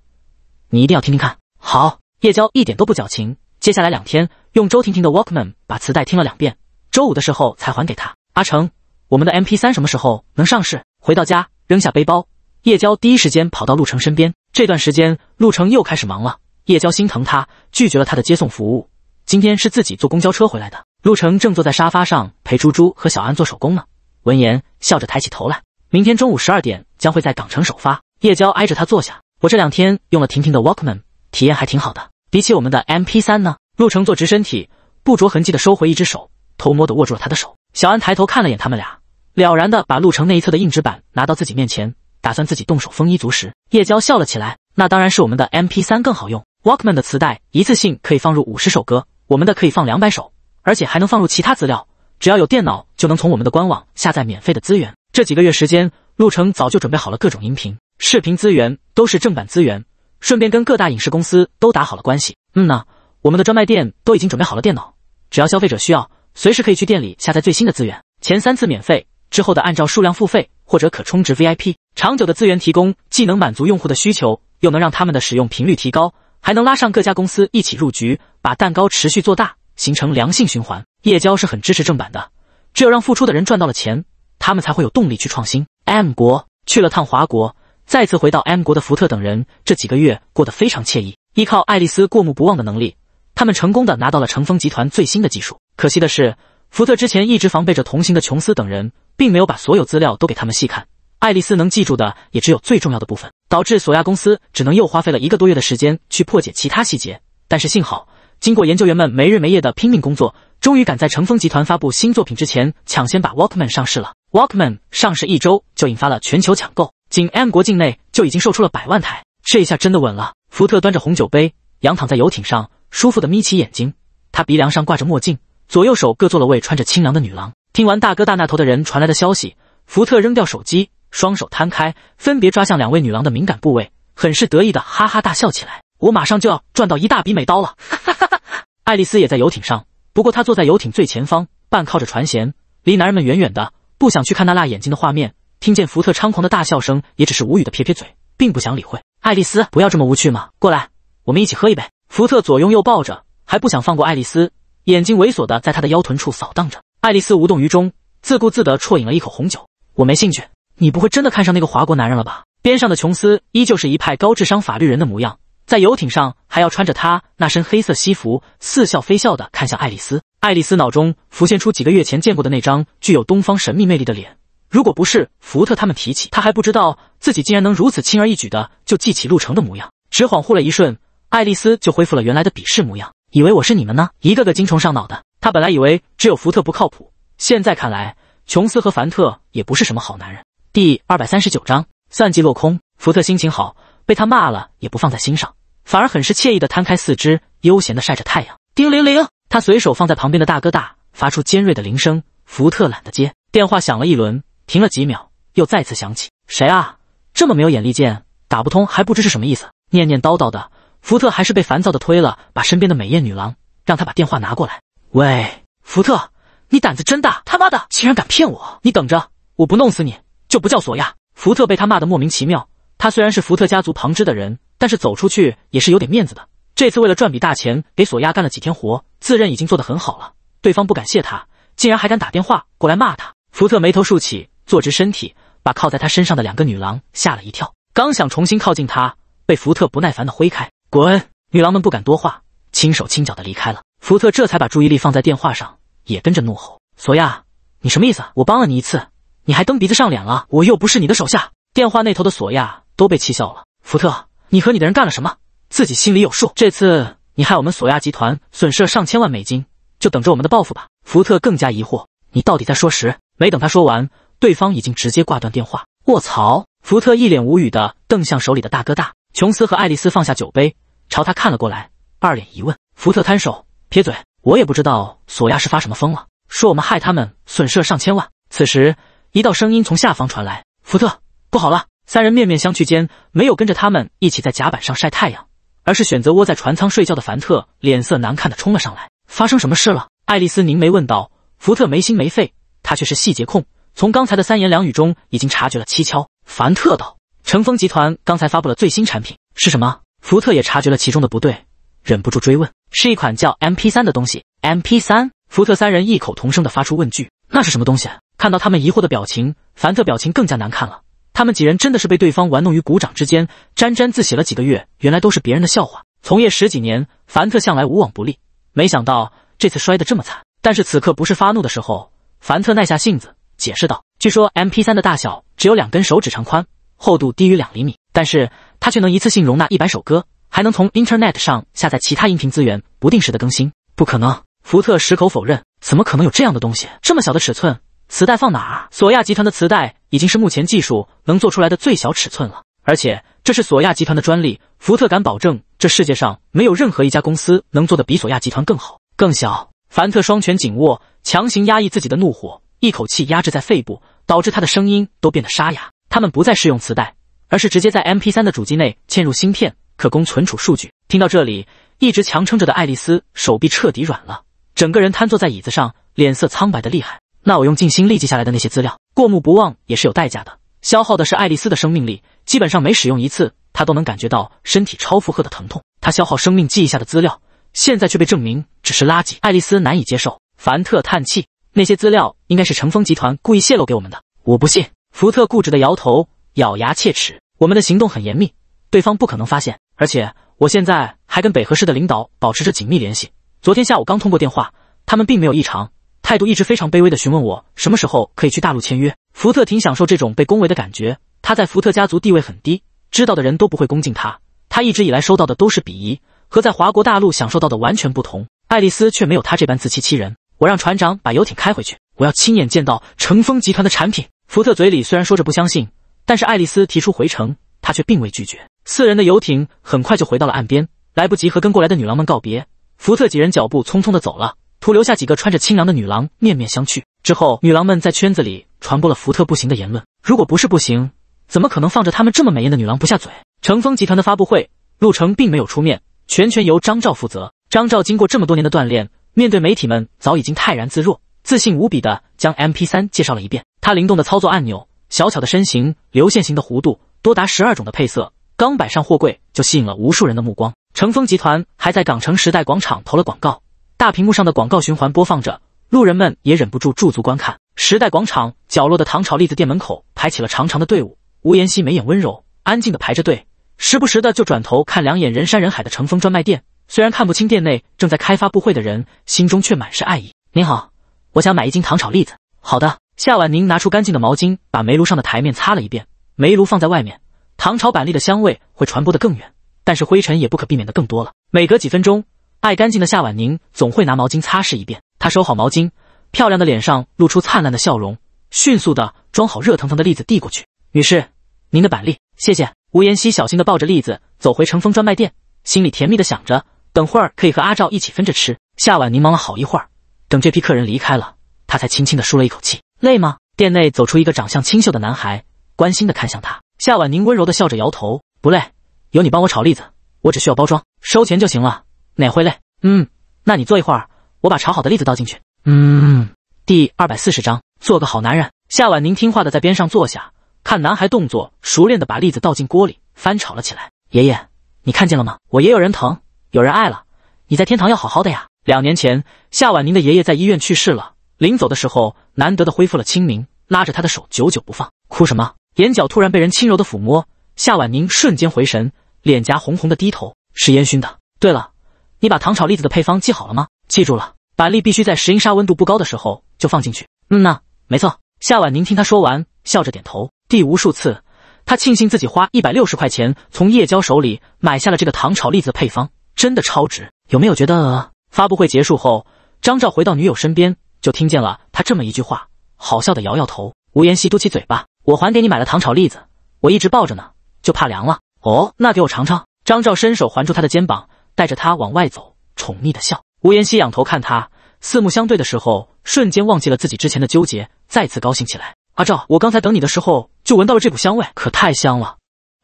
你一定要听听看。好，叶娇一点都不矫情。接下来两天用周婷婷的 Walkman 把磁带听了两遍，周五的时候才还给她。阿成。我们的 M P 三什么时候能上市？回到家，扔下背包，叶娇第一时间跑到陆成身边。这段时间，陆成又开始忙了。叶娇心疼他，拒绝了他的接送服务，今天是自己坐公交车回来的。陆成正坐在沙发上陪猪猪和小安做手工呢。闻言，笑着抬起头来。明天中午十二点将会在港城首发。叶娇挨着他坐下，我这两天用了婷婷的 Walkman，体验还挺好的。比起我们的 M P 三呢？陆成坐直身体，不着痕迹的收回一只手，偷摸的握住了她的手。小安抬头看了眼他们俩，了然的把路程那一侧的硬纸板拿到自己面前，打算自己动手丰衣足食。叶娇笑了起来，那当然是我们的 MP 三更好用，Walkman 的磁带一次性可以放入五十首歌，我们的可以放两百首，而且还能放入其他资料，只要有电脑就能从我们的官网下载免费的资源。这几个月时间，路程早就准备好了各种音频、视频资源，都是正版资源，顺便跟各大影视公司都打好了关系。嗯呢，我们的专卖店都已经准备好了电脑，只要消费者需要。随时可以去店里下载最新的资源，前三次免费，之后的按照数量付费或者可充值 VIP。长久的资源提供既能满足用户的需求，又能让他们的使用频率提高，还能拉上各家公司一起入局，把蛋糕持续做大，形成良性循环。夜交是很支持正版的，只有让付出的人赚到了钱，他们才会有动力去创新。M 国去了趟华国，再次回到 M 国的福特等人，这几个月过得非常惬意。依靠爱丽丝过目不忘的能力。他们成功的拿到了乘风集团最新的技术，可惜的是，福特之前一直防备着同行的琼斯等人，并没有把所有资料都给他们细看。爱丽丝能记住的也只有最重要的部分，导致索亚公司只能又花费了一个多月的时间去破解其他细节。但是幸好，经过研究员们没日没夜的拼命工作，终于赶在乘风集团发布新作品之前，抢先把 Walkman 上市了。Walkman 上市一周就引发了全球抢购，仅 M 国境内就已经售出了百万台。这一下真的稳了。福特端着红酒杯，仰躺在游艇上。舒服的眯起眼睛，他鼻梁上挂着墨镜，左右手各坐了位穿着清凉的女郎。听完大哥大那头的人传来的消息，福特扔掉手机，双手摊开，分别抓向两位女郎的敏感部位，很是得意的哈哈大笑起来。我马上就要赚到一大笔美刀了！哈哈哈哈！爱丽丝也在游艇上，不过她坐在游艇最前方，半靠着船舷，离男人们远远的，不想去看那辣眼睛的画面。听见福特猖狂的大笑声，也只是无语的撇撇嘴，并不想理会。爱丽丝，不要这么无趣嘛，过来，我们一起喝一杯。福特左拥右抱着，还不想放过爱丽丝，眼睛猥琐的在他的腰臀处扫荡着。爱丽丝无动于衷，自顾自的啜饮了一口红酒。我没兴趣，你不会真的看上那个华国男人了吧？边上的琼斯依旧是一派高智商法律人的模样，在游艇上还要穿着他那身黑色西服，似笑非笑的看向爱丽丝。爱丽丝脑中浮现出几个月前见过的那张具有东方神秘魅力的脸，如果不是福特他们提起，他还不知道自己竟然能如此轻而易举的就记起陆程的模样，只恍惚了一瞬。爱丽丝就恢复了原来的鄙视模样，以为我是你们呢，一个个精虫上脑的。她本来以为只有福特不靠谱，现在看来，琼斯和凡特也不是什么好男人。第二百三十九章算计落空。福特心情好，被他骂了也不放在心上，反而很是惬意的摊开四肢，悠闲的晒着太阳。叮铃铃，他随手放在旁边的大哥大发出尖锐的铃声，福特懒得接。电话响了一轮，停了几秒，又再次响起。谁啊？这么没有眼力见，打不通还不知是什么意思，念念叨叨的。福特还是被烦躁的推了，把身边的美艳女郎让他把电话拿过来。喂，福特，你胆子真大，他妈的竟然敢骗我！你等着，我不弄死你就不叫索亚。福特被他骂得莫名其妙。他虽然是福特家族旁支的人，但是走出去也是有点面子的。这次为了赚笔大钱，给索亚干了几天活，自认已经做得很好了。对方不感谢他，竟然还敢打电话过来骂他。福特眉头竖起，坐直身体，把靠在他身上的两个女郎吓了一跳。刚想重新靠近他，被福特不耐烦的挥开。滚！女郎们不敢多话，轻手轻脚的离开了。福特这才把注意力放在电话上，也跟着怒吼：“索亚，你什么意思？我帮了你一次，你还蹬鼻子上脸了？我又不是你的手下！”电话那头的索亚都被气笑了。福特，你和你的人干了什么？自己心里有数。这次你害我们索亚集团损失了上千万美金，就等着我们的报复吧。福特更加疑惑：“你到底在说什？”没等他说完，对方已经直接挂断电话。卧槽！福特一脸无语的瞪向手里的大哥大。琼斯和爱丽丝放下酒杯。朝他看了过来，二脸疑问。福特摊手撇嘴：“我也不知道索亚是发什么疯了，说我们害他们损失了上千万。”此时，一道声音从下方传来：“福特，不好了！”三人面面相觑间，没有跟着他们一起在甲板上晒太阳，而是选择窝在船舱睡觉的凡特脸色难看的冲了上来：“发生什么事了？”爱丽丝凝眉问道。福特没心没肺，他却是细节控，从刚才的三言两语中已经察觉了蹊跷。凡特道：“乘风集团刚才发布了最新产品是什么？”福特也察觉了其中的不对，忍不住追问：“是一款叫 M P 三的东西。” M P 三，福特三人异口同声地发出问句：“那是什么东西？”看到他们疑惑的表情，凡特表情更加难看了。他们几人真的是被对方玩弄于股掌之间，沾沾自喜了几个月，原来都是别人的笑话。从业十几年，凡特向来无往不利，没想到这次摔得这么惨。但是此刻不是发怒的时候，凡特耐下性子解释道：“据说 M P 三的大小只有两根手指长宽，厚度低于两厘米，但是……”它却能一次性容纳一百首歌，还能从 Internet 上下载其他音频资源，不定时的更新。不可能！福特矢口否认，怎么可能有这样的东西？这么小的尺寸，磁带放哪儿？索亚集团的磁带已经是目前技术能做出来的最小尺寸了，而且这是索亚集团的专利。福特敢保证，这世界上没有任何一家公司能做的比索亚集团更好、更小。凡特双拳紧握，强行压抑自己的怒火，一口气压制在肺部，导致他的声音都变得沙哑。他们不再试用磁带。而是直接在 M P 三的主机内嵌入芯片，可供存储数据。听到这里，一直强撑着的爱丽丝手臂彻底软了，整个人瘫坐在椅子上，脸色苍白的厉害。那我用尽心力记下来的那些资料，过目不忘也是有代价的，消耗的是爱丽丝的生命力，基本上每使用一次，她都能感觉到身体超负荷的疼痛。她消耗生命记忆下的资料，现在却被证明只是垃圾。爱丽丝难以接受。凡特叹气，那些资料应该是乘风集团故意泄露给我们的。我不信。福特固执的摇头，咬牙切齿。我们的行动很严密，对方不可能发现。而且我现在还跟北河市的领导保持着紧密联系，昨天下午刚通过电话，他们并没有异常，态度一直非常卑微的询问我什么时候可以去大陆签约。福特挺享受这种被恭维的感觉，他在福特家族地位很低，知道的人都不会恭敬他，他一直以来收到的都是鄙夷，和在华国大陆享受到的完全不同。爱丽丝却没有他这般自欺欺人。我让船长把游艇开回去，我要亲眼见到乘风集团的产品。福特嘴里虽然说着不相信。但是爱丽丝提出回城，他却并未拒绝。四人的游艇很快就回到了岸边，来不及和跟过来的女郎们告别，福特几人脚步匆匆的走了，徒留下几个穿着清凉的女郎面面相觑。之后，女郎们在圈子里传播了福特不行的言论。如果不是不行，怎么可能放着他们这么美艳的女郎不下嘴？乘风集团的发布会，陆程并没有出面，全权由张照负责。张照经过这么多年的锻炼，面对媒体们早已经泰然自若，自信无比的将 M P 三介绍了一遍。他灵动的操作按钮。小巧的身形，流线型的弧度，多达十二种的配色，刚摆上货柜就吸引了无数人的目光。成风集团还在港城时代广场投了广告，大屏幕上的广告循环播放着，路人们也忍不住驻足观看。时代广场角落的糖炒栗子店门口排起了长长的队伍。吴妍希眉眼温柔，安静地排着队，时不时的就转头看两眼人山人海的乘风专卖店。虽然看不清店内正在开发布会的人，心中却满是爱意。您好，我想买一斤糖炒栗子。好的。夏婉宁拿出干净的毛巾，把煤炉上的台面擦了一遍。煤炉放在外面，糖炒板栗的香味会传播得更远，但是灰尘也不可避免的更多了。每隔几分钟，爱干净的夏婉宁总会拿毛巾擦拭一遍。她收好毛巾，漂亮的脸上露出灿烂的笑容，迅速的装好热腾腾的栗子递过去：“女士，您的板栗，谢谢。”吴妍希小心的抱着栗子走回乘风专卖店，心里甜蜜的想着，等会儿可以和阿赵一起分着吃。夏婉宁忙了好一会儿，等这批客人离开了，她才轻轻的舒了一口气。累吗？店内走出一个长相清秀的男孩，关心的看向他。夏婉宁温柔的笑着摇头，不累，有你帮我炒栗子，我只需要包装、收钱就行了，哪会累？嗯，那你坐一会儿，我把炒好的栗子倒进去。嗯。第二百四十章，做个好男人。夏婉宁听话的在边上坐下，看男孩动作熟练的把栗子倒进锅里，翻炒了起来。爷爷，你看见了吗？我也有人疼，有人爱了。你在天堂要好好的呀。两年前，夏婉宁的爷爷在医院去世了。临走的时候，难得的恢复了清明，拉着他的手久久不放。哭什么？眼角突然被人轻柔的抚摸，夏婉宁瞬间回神，脸颊红红的，低头。是烟熏的。对了，你把糖炒栗子的配方记好了吗？记住了，板栗必须在石英砂温度不高的时候就放进去。嗯呐，没错。夏婉宁听他说完，笑着点头。第无数次，他庆幸自己花一百六十块钱从叶娇手里买下了这个糖炒栗子的配方，真的超值。有没有觉得？发布会结束后，张照回到女友身边。就听见了他这么一句话，好笑的摇摇头。吴妍希嘟起嘴巴，我还给你买了糖炒栗子，我一直抱着呢，就怕凉了。哦，那给我尝尝。张照伸手环住他的肩膀，带着他往外走，宠溺的笑。吴妍希仰头看他，四目相对的时候，瞬间忘记了自己之前的纠结，再次高兴起来。阿照，我刚才等你的时候就闻到了这股香味，可太香了！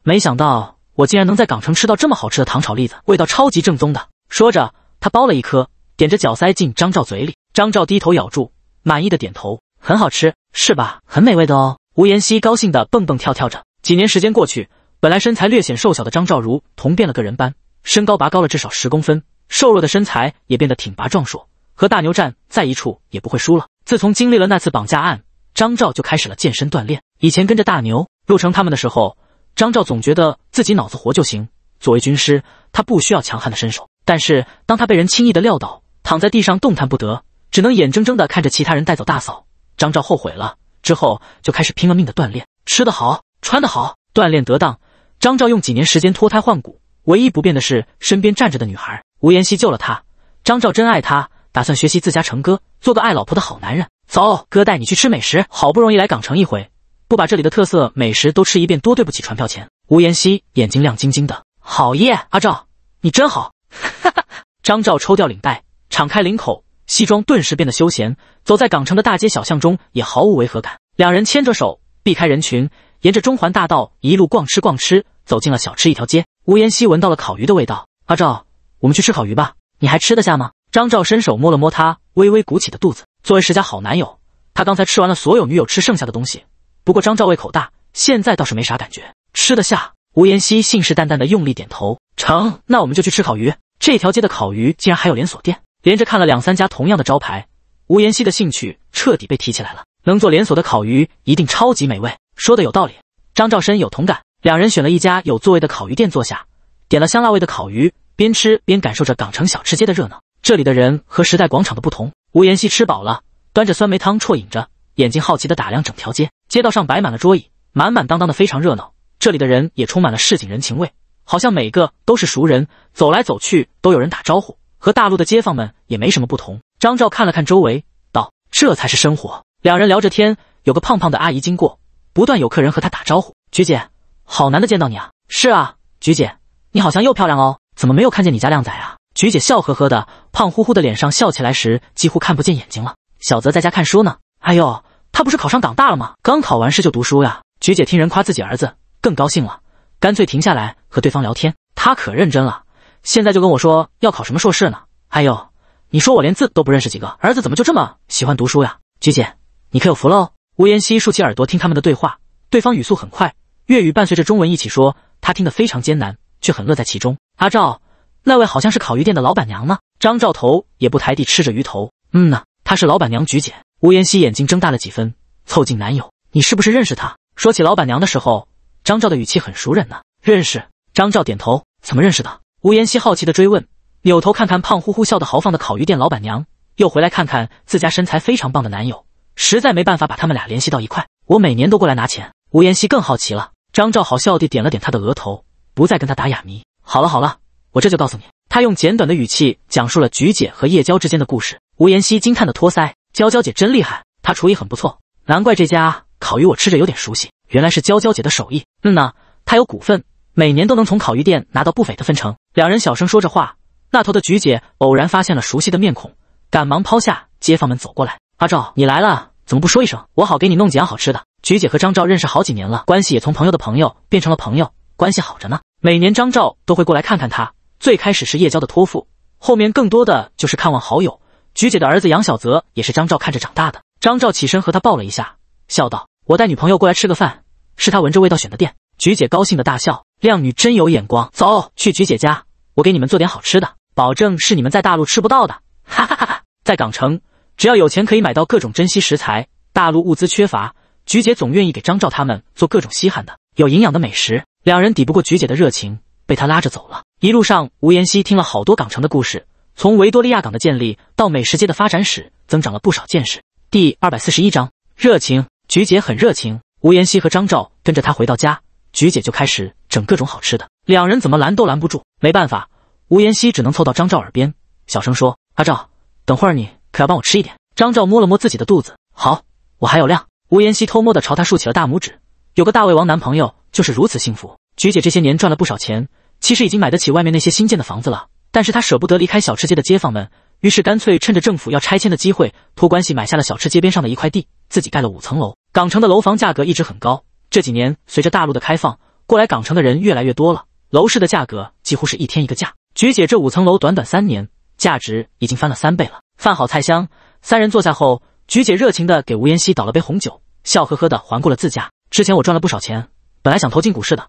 没想到我竟然能在港城吃到这么好吃的糖炒栗子，味道超级正宗的。说着，他剥了一颗，踮着脚塞进张照嘴里。张照低头咬住，满意的点头，很好吃，是吧？很美味的哦。吴妍希高兴的蹦蹦跳跳着。几年时间过去，本来身材略显瘦小的张照如同变了个人般，身高拔高了至少十公分，瘦弱的身材也变得挺拔壮硕，和大牛站在一处也不会输了。自从经历了那次绑架案，张照就开始了健身锻炼。以前跟着大牛、陆成他们的时候，张照总觉得自己脑子活就行，作为军师，他不需要强悍的身手。但是当他被人轻易的撂倒，躺在地上动弹不得。只能眼睁睁的看着其他人带走大嫂，张兆后悔了，之后就开始拼了命的锻炼，吃得好，穿得好，锻炼得当。张兆用几年时间脱胎换骨，唯一不变的是身边站着的女孩吴妍希救了他，张兆真爱她，打算学习自家成哥，做个爱老婆的好男人。走，哥带你去吃美食，好不容易来港城一回，不把这里的特色美食都吃一遍，多对不起船票钱。吴妍希眼睛亮晶晶的，好耶，阿照，你真好。哈哈，张兆抽掉领带，敞开领口。西装顿时变得休闲，走在港城的大街小巷中也毫无违和感。两人牵着手，避开人群，沿着中环大道一路逛吃逛吃，走进了小吃一条街。吴妍希闻到了烤鱼的味道，阿赵，我们去吃烤鱼吧？你还吃得下吗？张赵伸手摸了摸他微微鼓起的肚子。作为石家好男友，他刚才吃完了所有女友吃剩下的东西。不过张赵胃口大，现在倒是没啥感觉，吃得下。吴妍希信誓旦旦的用力点头。成，那我们就去吃烤鱼。这条街的烤鱼竟然还有连锁店。连着看了两三家同样的招牌，吴妍希的兴趣彻底被提起来了。能做连锁的烤鱼一定超级美味。说的有道理，张兆生有同感。两人选了一家有座位的烤鱼店坐下，点了香辣味的烤鱼，边吃边感受着港城小吃街的热闹。这里的人和时代广场的不同。吴妍希吃饱了，端着酸梅汤啜饮着，眼睛好奇地打量整条街。街道上摆满了桌椅，满满当当的，非常热闹。这里的人也充满了市井人情味，好像每个都是熟人，走来走去都有人打招呼。和大陆的街坊们也没什么不同。张照看了看周围，道：“这才是生活。”两人聊着天，有个胖胖的阿姨经过，不断有客人和她打招呼：“菊姐，好难得见到你啊！”“是啊，菊姐，你好像又漂亮哦。”“怎么没有看见你家靓仔啊？”菊姐笑呵呵的，胖乎乎的脸上笑起来时几乎看不见眼睛了。“小泽在家看书呢。”“哎呦，他不是考上港大了吗？刚考完试就读书呀？”菊姐听人夸自己儿子，更高兴了，干脆停下来和对方聊天。他可认真了。现在就跟我说要考什么硕士呢？还有，你说我连字都不认识几个，儿子怎么就这么喜欢读书呀？菊姐，你可有福喽！吴妍希竖起耳朵听他们的对话，对方语速很快，粤语伴随着中文一起说，她听得非常艰难，却很乐在其中。阿赵，那位好像是烤鱼店的老板娘呢。张照头也不抬地吃着鱼头，嗯呢，她是老板娘。菊姐，吴妍希眼睛睁大了几分，凑近男友：“你是不是认识她？”说起老板娘的时候，张照的语气很熟人呢。认识。张照点头。怎么认识的？吴妍希好奇的追问，扭头看看胖乎乎笑得豪放的烤鱼店老板娘，又回来看看自家身材非常棒的男友，实在没办法把他们俩联系到一块。我每年都过来拿钱。吴妍希更好奇了，张兆好笑地点了点她的额头，不再跟她打哑谜。好了好了，我这就告诉你。他用简短的语气讲述了菊姐和叶娇之间的故事。吴妍希惊叹地托腮：“娇娇姐真厉害，她厨艺很不错，难怪这家烤鱼我吃着有点熟悉，原来是娇娇姐的手艺。嗯呢，她有股份。”每年都能从烤鱼店拿到不菲的分成，两人小声说着话，那头的菊姐偶然发现了熟悉的面孔，赶忙抛下街坊们走过来。阿赵，你来了，怎么不说一声，我好给你弄几样好吃的。菊姐和张赵认识好几年了，关系也从朋友的朋友变成了朋友，关系好着呢。每年张赵都会过来看看他。最开始是叶娇的托付，后面更多的就是看望好友。菊姐的儿子杨小泽也是张赵看着长大的。张赵起身和他抱了一下，笑道：“我带女朋友过来吃个饭，是她闻着味道选的店。”菊姐高兴的大笑。靓女真有眼光，走去菊姐家，我给你们做点好吃的，保证是你们在大陆吃不到的。哈哈哈！哈！在港城，只要有钱可以买到各种珍稀食材，大陆物资缺乏，菊姐总愿意给张照他们做各种稀罕的、有营养的美食。两人抵不过菊姐的热情，被她拉着走了。一路上，吴妍希听了好多港城的故事，从维多利亚港的建立到美食街的发展史，增长了不少见识。第二百四十一章热情，菊姐很热情。吴妍希和张照跟着她回到家，菊姐就开始。整各种好吃的，两人怎么拦都拦不住。没办法，吴妍希只能凑到张照耳边小声说：“阿照，等会儿你可要帮我吃一点。”张照摸了摸自己的肚子，好，我还有量。吴妍希偷摸地朝他竖起了大拇指。有个大胃王男朋友就是如此幸福。菊姐这些年赚了不少钱，其实已经买得起外面那些新建的房子了，但是她舍不得离开小吃街的街坊们，于是干脆趁着政府要拆迁的机会，托关系买下了小吃街边上的一块地，自己盖了五层楼。港城的楼房价格一直很高，这几年随着大陆的开放。过来港城的人越来越多了，楼市的价格几乎是一天一个价。菊姐这五层楼短短三年，价值已经翻了三倍了。饭好菜香，三人坐下后，菊姐热情地给吴妍希倒了杯红酒，笑呵呵地环顾了自家。之前我赚了不少钱，本来想投进股市的，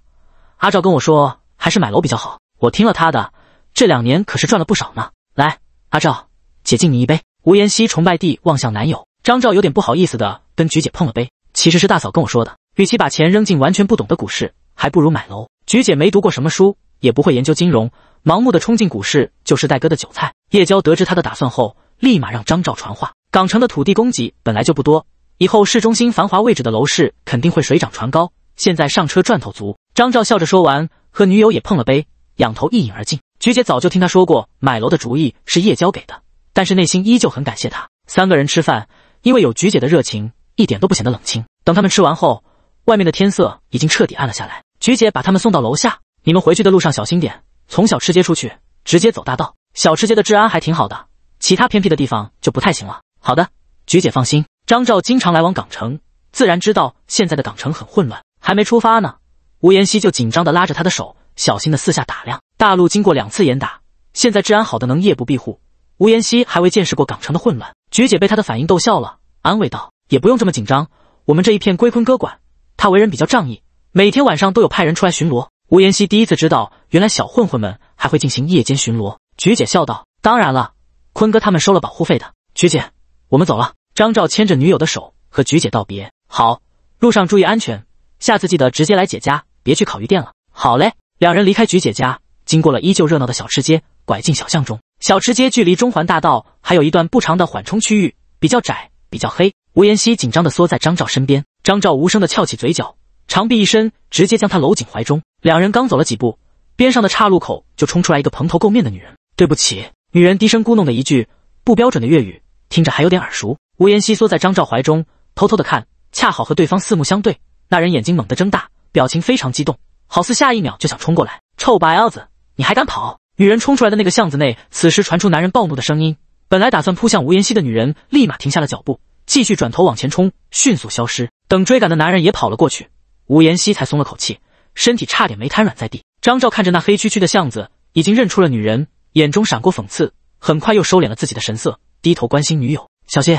阿赵跟我说还是买楼比较好，我听了他的，这两年可是赚了不少呢。来，阿赵姐敬你一杯。吴妍希崇拜地望向男友张赵，有点不好意思的跟菊姐碰了杯。其实是大嫂跟我说的，与其把钱扔进完全不懂的股市。还不如买楼。菊姐没读过什么书，也不会研究金融，盲目的冲进股市就是戴哥的韭菜。叶娇得知他的打算后，立马让张兆传话。港城的土地供给本来就不多，以后市中心繁华位置的楼市肯定会水涨船高。现在上车赚头足。张兆笑着说完，和女友也碰了杯，仰头一饮而尽。菊姐早就听他说过买楼的主意是叶娇给的，但是内心依旧很感谢他。三个人吃饭，因为有菊姐的热情，一点都不显得冷清。等他们吃完后。外面的天色已经彻底暗了下来，菊姐把他们送到楼下，你们回去的路上小心点。从小吃街出去，直接走大道。小吃街的治安还挺好的，其他偏僻的地方就不太行了。好的，菊姐放心。张兆经常来往港城，自然知道现在的港城很混乱。还没出发呢，吴妍希就紧张地拉着他的手，小心地四下打量。大陆经过两次严打，现在治安好的能夜不闭户。吴妍希还未见识过港城的混乱，菊姐被他的反应逗笑了，安慰道：“也不用这么紧张，我们这一片归坤哥管。”他为人比较仗义，每天晚上都有派人出来巡逻。吴妍希第一次知道，原来小混混们还会进行夜间巡逻。菊姐笑道：“当然了，坤哥他们收了保护费的。”菊姐，我们走了。张照牵着女友的手和菊姐道别：“好，路上注意安全，下次记得直接来姐家，别去烤鱼店了。”好嘞。两人离开菊姐家，经过了依旧热闹的小吃街，拐进小巷中。小吃街距离中环大道还有一段不长的缓冲区域，比较窄，比较黑。吴妍希紧张地缩在张照身边。张兆无声的翘起嘴角，长臂一伸，直接将她搂紧怀中。两人刚走了几步，边上的岔路口就冲出来一个蓬头垢面的女人。“对不起。”女人低声咕哝的一句不标准的粤语，听着还有点耳熟。吴妍希缩在张兆怀中，偷偷的看，恰好和对方四目相对。那人眼睛猛地睁大，表情非常激动，好似下一秒就想冲过来。“臭白袄子，你还敢跑！”女人冲出来的那个巷子内，此时传出男人暴怒的声音。本来打算扑向吴妍希的女人，立马停下了脚步，继续转头往前冲，迅速消失。等追赶的男人也跑了过去，吴妍希才松了口气，身体差点没瘫软在地。张照看着那黑黢黢的巷子，已经认出了女人，眼中闪过讽刺，很快又收敛了自己的神色，低头关心女友：“小心，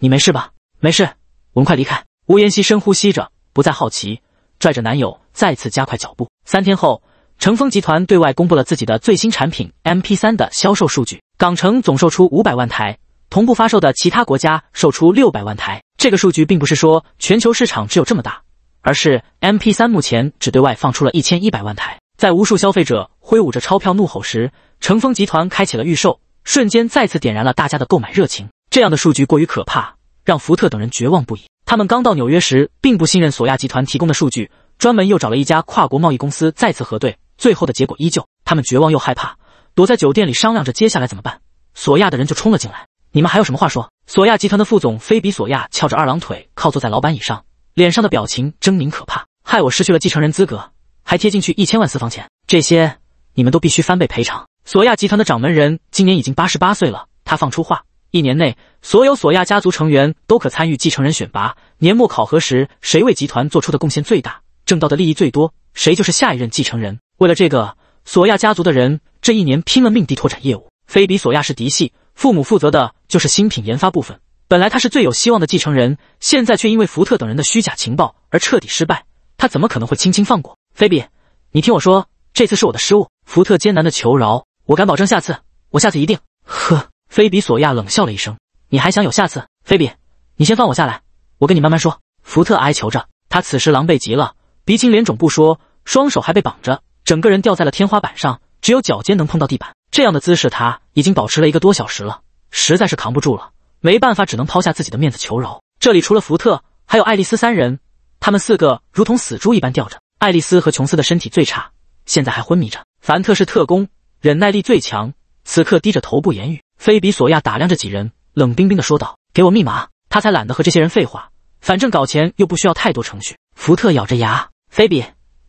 你没事吧？没事，我们快离开。”吴妍希深呼吸着，不再好奇，拽着男友再次加快脚步。三天后，成风集团对外公布了自己的最新产品 MP3 的销售数据，港城总售出五百万台，同步发售的其他国家售出六百万台。这个数据并不是说全球市场只有这么大，而是 M P 三目前只对外放出了一千一百万台。在无数消费者挥舞着钞票怒吼时，乘风集团开启了预售，瞬间再次点燃了大家的购买热情。这样的数据过于可怕，让福特等人绝望不已。他们刚到纽约时，并不信任索亚集团提供的数据，专门又找了一家跨国贸易公司再次核对，最后的结果依旧。他们绝望又害怕，躲在酒店里商量着接下来怎么办。索亚的人就冲了进来。你们还有什么话说？索亚集团的副总菲比索亚翘着二郎腿靠坐在老板椅上，脸上的表情狰狞可怕。害我失去了继承人资格，还贴进去一千万私房钱，这些你们都必须翻倍赔偿。索亚集团的掌门人今年已经八十八岁了，他放出话，一年内所有索亚家族成员都可参与继承人选拔，年末考核时，谁为集团做出的贡献最大，挣到的利益最多，谁就是下一任继承人。为了这个，索亚家族的人这一年拼了命地拓展业务。菲比索亚是嫡系。父母负责的就是新品研发部分，本来他是最有希望的继承人，现在却因为福特等人的虚假情报而彻底失败，他怎么可能会轻轻放过？菲比，你听我说，这次是我的失误。福特艰难的求饶，我敢保证下次，我下次一定。呵，菲比索亚冷笑了一声，你还想有下次？菲比，你先放我下来，我跟你慢慢说。福特哀求着，他此时狼狈极了，鼻青脸肿不说，双手还被绑着，整个人吊在了天花板上，只有脚尖能碰到地板。这样的姿势他已经保持了一个多小时了，实在是扛不住了，没办法，只能抛下自己的面子求饶。这里除了福特，还有爱丽丝三人，他们四个如同死猪一般吊着。爱丽丝和琼斯的身体最差，现在还昏迷着。凡特是特工，忍耐力最强，此刻低着头不言语。菲比、索亚打量着几人，冷冰冰地说道：“给我密码。”他才懒得和这些人废话，反正搞钱又不需要太多程序。福特咬着牙：“菲比，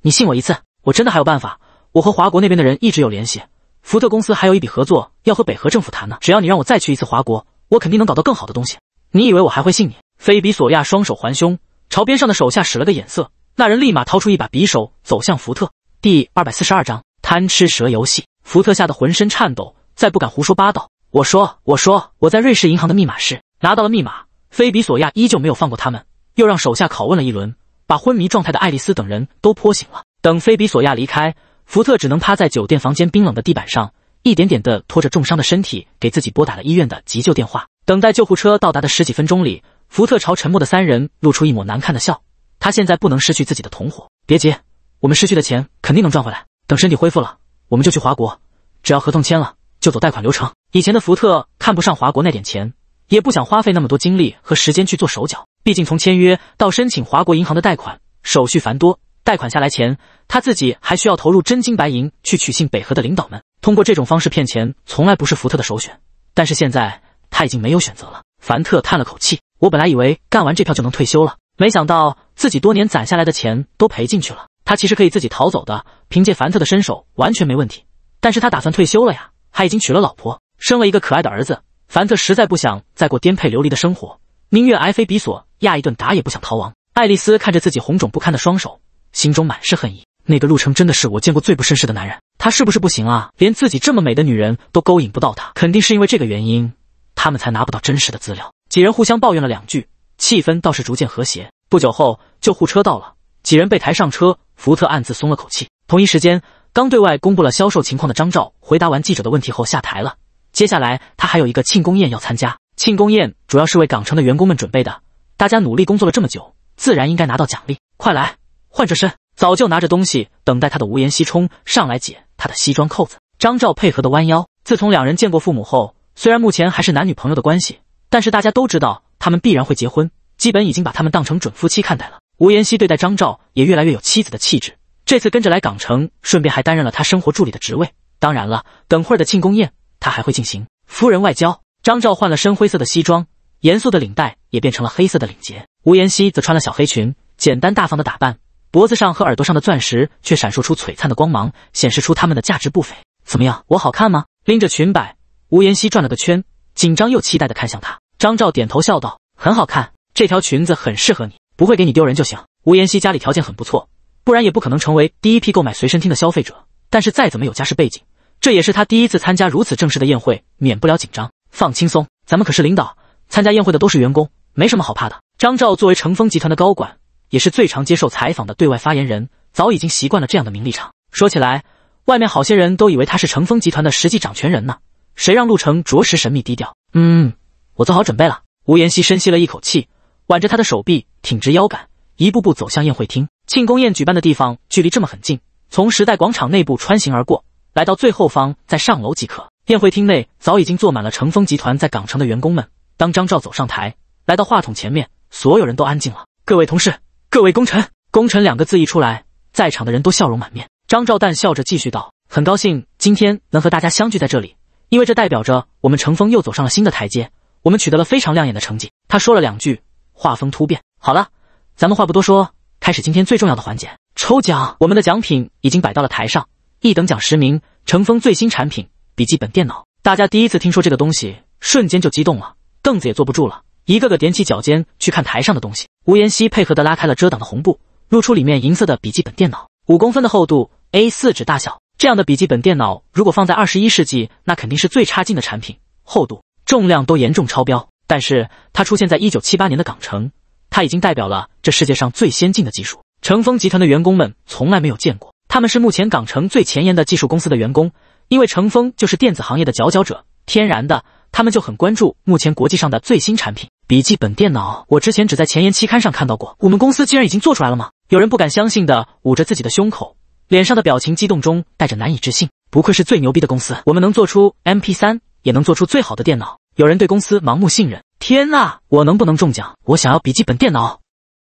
你信我一次，我真的还有办法。我和华国那边的人一直有联系。”福特公司还有一笔合作要和北河政府谈呢，只要你让我再去一次华国，我肯定能搞到更好的东西。你以为我还会信你？菲比索亚双手环胸，朝边上的手下使了个眼色，那人立马掏出一把匕首，走向福特。第二百四十二章贪吃蛇游戏。福特吓得浑身颤抖，再不敢胡说八道。我说，我说，我在瑞士银行的密码室拿到了密码。菲比索亚依旧没有放过他们，又让手下拷问了一轮，把昏迷状态的爱丽丝等人都泼醒了。等菲比索亚离开。福特只能趴在酒店房间冰冷的地板上，一点点地拖着重伤的身体，给自己拨打了医院的急救电话。等待救护车到达的十几分钟里，福特朝沉默的三人露出一抹难看的笑。他现在不能失去自己的同伙。别急，我们失去的钱肯定能赚回来。等身体恢复了，我们就去华国，只要合同签了，就走贷款流程。以前的福特看不上华国那点钱，也不想花费那么多精力和时间去做手脚。毕竟从签约到申请华国银行的贷款，手续繁多。贷款下来前，他自己还需要投入真金白银去取信北河的领导们。通过这种方式骗钱，从来不是福特的首选。但是现在他已经没有选择了。凡特叹了口气：“我本来以为干完这票就能退休了，没想到自己多年攒下来的钱都赔进去了。”他其实可以自己逃走的，凭借凡特的身手完全没问题。但是他打算退休了呀，还已经娶了老婆，生了一个可爱的儿子。凡特实在不想再过颠沛流离的生活，宁愿挨菲比索压一顿打也不想逃亡。爱丽丝看着自己红肿不堪的双手。心中满是恨意，那个陆程真的是我见过最不绅士的男人。他是不是不行啊？连自己这么美的女人都勾引不到他，肯定是因为这个原因，他们才拿不到真实的资料。几人互相抱怨了两句，气氛倒是逐渐和谐。不久后，救护车到了，几人被抬上车。福特暗自松了口气。同一时间，刚对外公布了销售情况的张照回答完记者的问题后下台了。接下来他还有一个庆功宴要参加。庆功宴主要是为港城的员工们准备的，大家努力工作了这么久，自然应该拿到奖励。快来！换着身，早就拿着东西等待他的吴言西冲上来解他的西装扣子。张照配合的弯腰。自从两人见过父母后，虽然目前还是男女朋友的关系，但是大家都知道他们必然会结婚，基本已经把他们当成准夫妻看待了。吴言希对待张照也越来越有妻子的气质。这次跟着来港城，顺便还担任了他生活助理的职位。当然了，等会儿的庆功宴他还会进行夫人外交。张照换了深灰色的西装，严肃的领带也变成了黑色的领结。吴言希则穿了小黑裙，简单大方的打扮。脖子上和耳朵上的钻石却闪烁出璀璨的光芒，显示出它们的价值不菲。怎么样，我好看吗？拎着裙摆，吴妍希转了个圈，紧张又期待地看向他。张照点头笑道：“很好看，这条裙子很适合你，不会给你丢人就行。”吴妍希家里条件很不错，不然也不可能成为第一批购买随身听的消费者。但是再怎么有家世背景，这也是他第一次参加如此正式的宴会，免不了紧张。放轻松，咱们可是领导，参加宴会的都是员工，没什么好怕的。张照作为成风集团的高管。也是最常接受采访的对外发言人，早已经习惯了这样的名利场。说起来，外面好些人都以为他是成风集团的实际掌权人呢。谁让陆程着实神秘低调？嗯，我做好准备了。吴妍希深吸了一口气，挽着他的手臂，挺直腰杆，一步步走向宴会厅。庆功宴举办的地方距离这么很近，从时代广场内部穿行而过，来到最后方再上楼即可。宴会厅内早已经坐满了成风集团在港城的员工们。当张照走上台，来到话筒前面，所有人都安静了。各位同事。各位功臣，功臣两个字一出来，在场的人都笑容满面。张兆旦笑着继续道：“很高兴今天能和大家相聚在这里，因为这代表着我们乘风又走上了新的台阶，我们取得了非常亮眼的成绩。”他说了两句，画风突变。好了，咱们话不多说，开始今天最重要的环节——抽奖。我们的奖品已经摆到了台上，一等奖十名，乘风最新产品笔记本电脑。大家第一次听说这个东西，瞬间就激动了，凳子也坐不住了。一个个踮起脚尖去看台上的东西。吴妍希配合的拉开了遮挡的红布，露出里面银色的笔记本电脑，五公分的厚度，A4 纸大小。这样的笔记本电脑如果放在二十一世纪，那肯定是最差劲的产品，厚度、重量都严重超标。但是它出现在一九七八年的港城，它已经代表了这世界上最先进的技术。成风集团的员工们从来没有见过，他们是目前港城最前沿的技术公司的员工，因为成风就是电子行业的佼佼者，天然的他们就很关注目前国际上的最新产品。笔记本电脑，我之前只在前沿期刊上看到过。我们公司竟然已经做出来了吗？有人不敢相信的捂着自己的胸口，脸上的表情激动中带着难以置信。不愧是最牛逼的公司，我们能做出 MP3，也能做出最好的电脑。有人对公司盲目信任。天呐，我能不能中奖？我想要笔记本电脑，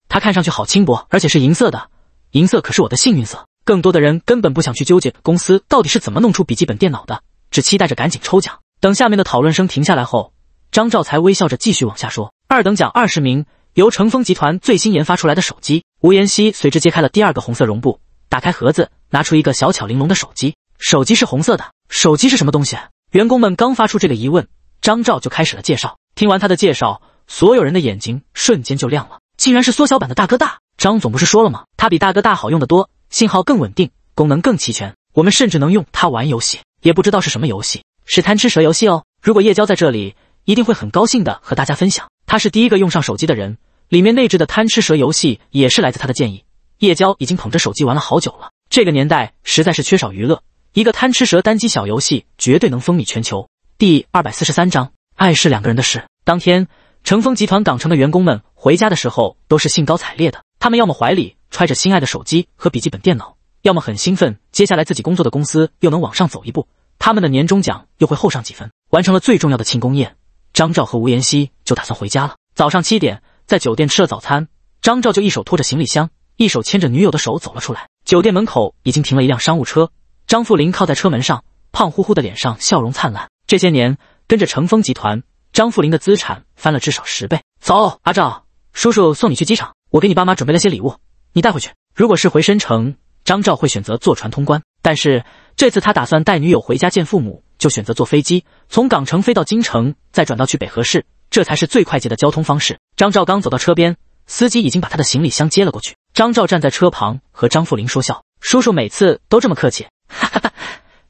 它看上去好轻薄，而且是银色的。银色可是我的幸运色。更多的人根本不想去纠结公司到底是怎么弄出笔记本电脑的，只期待着赶紧抽奖。等下面的讨论声停下来后，张兆才微笑着继续往下说。二等奖二十名，由成风集团最新研发出来的手机。吴妍希随之揭开了第二个红色绒布，打开盒子，拿出一个小巧玲珑的手机。手机是红色的。手机是什么东西？员工们刚发出这个疑问，张照就开始了介绍。听完他的介绍，所有人的眼睛瞬间就亮了，竟然是缩小版的大哥大。张总不是说了吗？它比大哥大好用的多，信号更稳定，功能更齐全。我们甚至能用它玩游戏，也不知道是什么游戏，是贪吃蛇游戏哦。如果叶娇在这里，一定会很高兴的和大家分享。他是第一个用上手机的人，里面内置的贪吃蛇游戏也是来自他的建议。叶娇已经捧着手机玩了好久了。这个年代实在是缺少娱乐，一个贪吃蛇单机小游戏绝对能风靡全球。第二百四十三章，爱是两个人的事。当天，成风集团港城的员工们回家的时候都是兴高采烈的，他们要么怀里揣着心爱的手机和笔记本电脑，要么很兴奋，接下来自己工作的公司又能往上走一步，他们的年终奖又会厚上几分。完成了最重要的庆功宴，张兆和吴妍希。就打算回家了。早上七点，在酒店吃了早餐，张照就一手拖着行李箱，一手牵着女友的手走了出来。酒店门口已经停了一辆商务车，张富林靠在车门上，胖乎乎的脸上笑容灿烂。这些年跟着成风集团，张富林的资产翻了至少十倍。走，阿照，叔叔送你去机场，我给你爸妈准备了些礼物，你带回去。如果是回申城，张照会选择坐船通关，但是这次他打算带女友回家见父母，就选择坐飞机，从港城飞到京城，再转到去北河市。这才是最快捷的交通方式。张兆刚走到车边，司机已经把他的行李箱接了过去。张兆站在车旁和张富林说笑：“叔叔每次都这么客气，哈哈，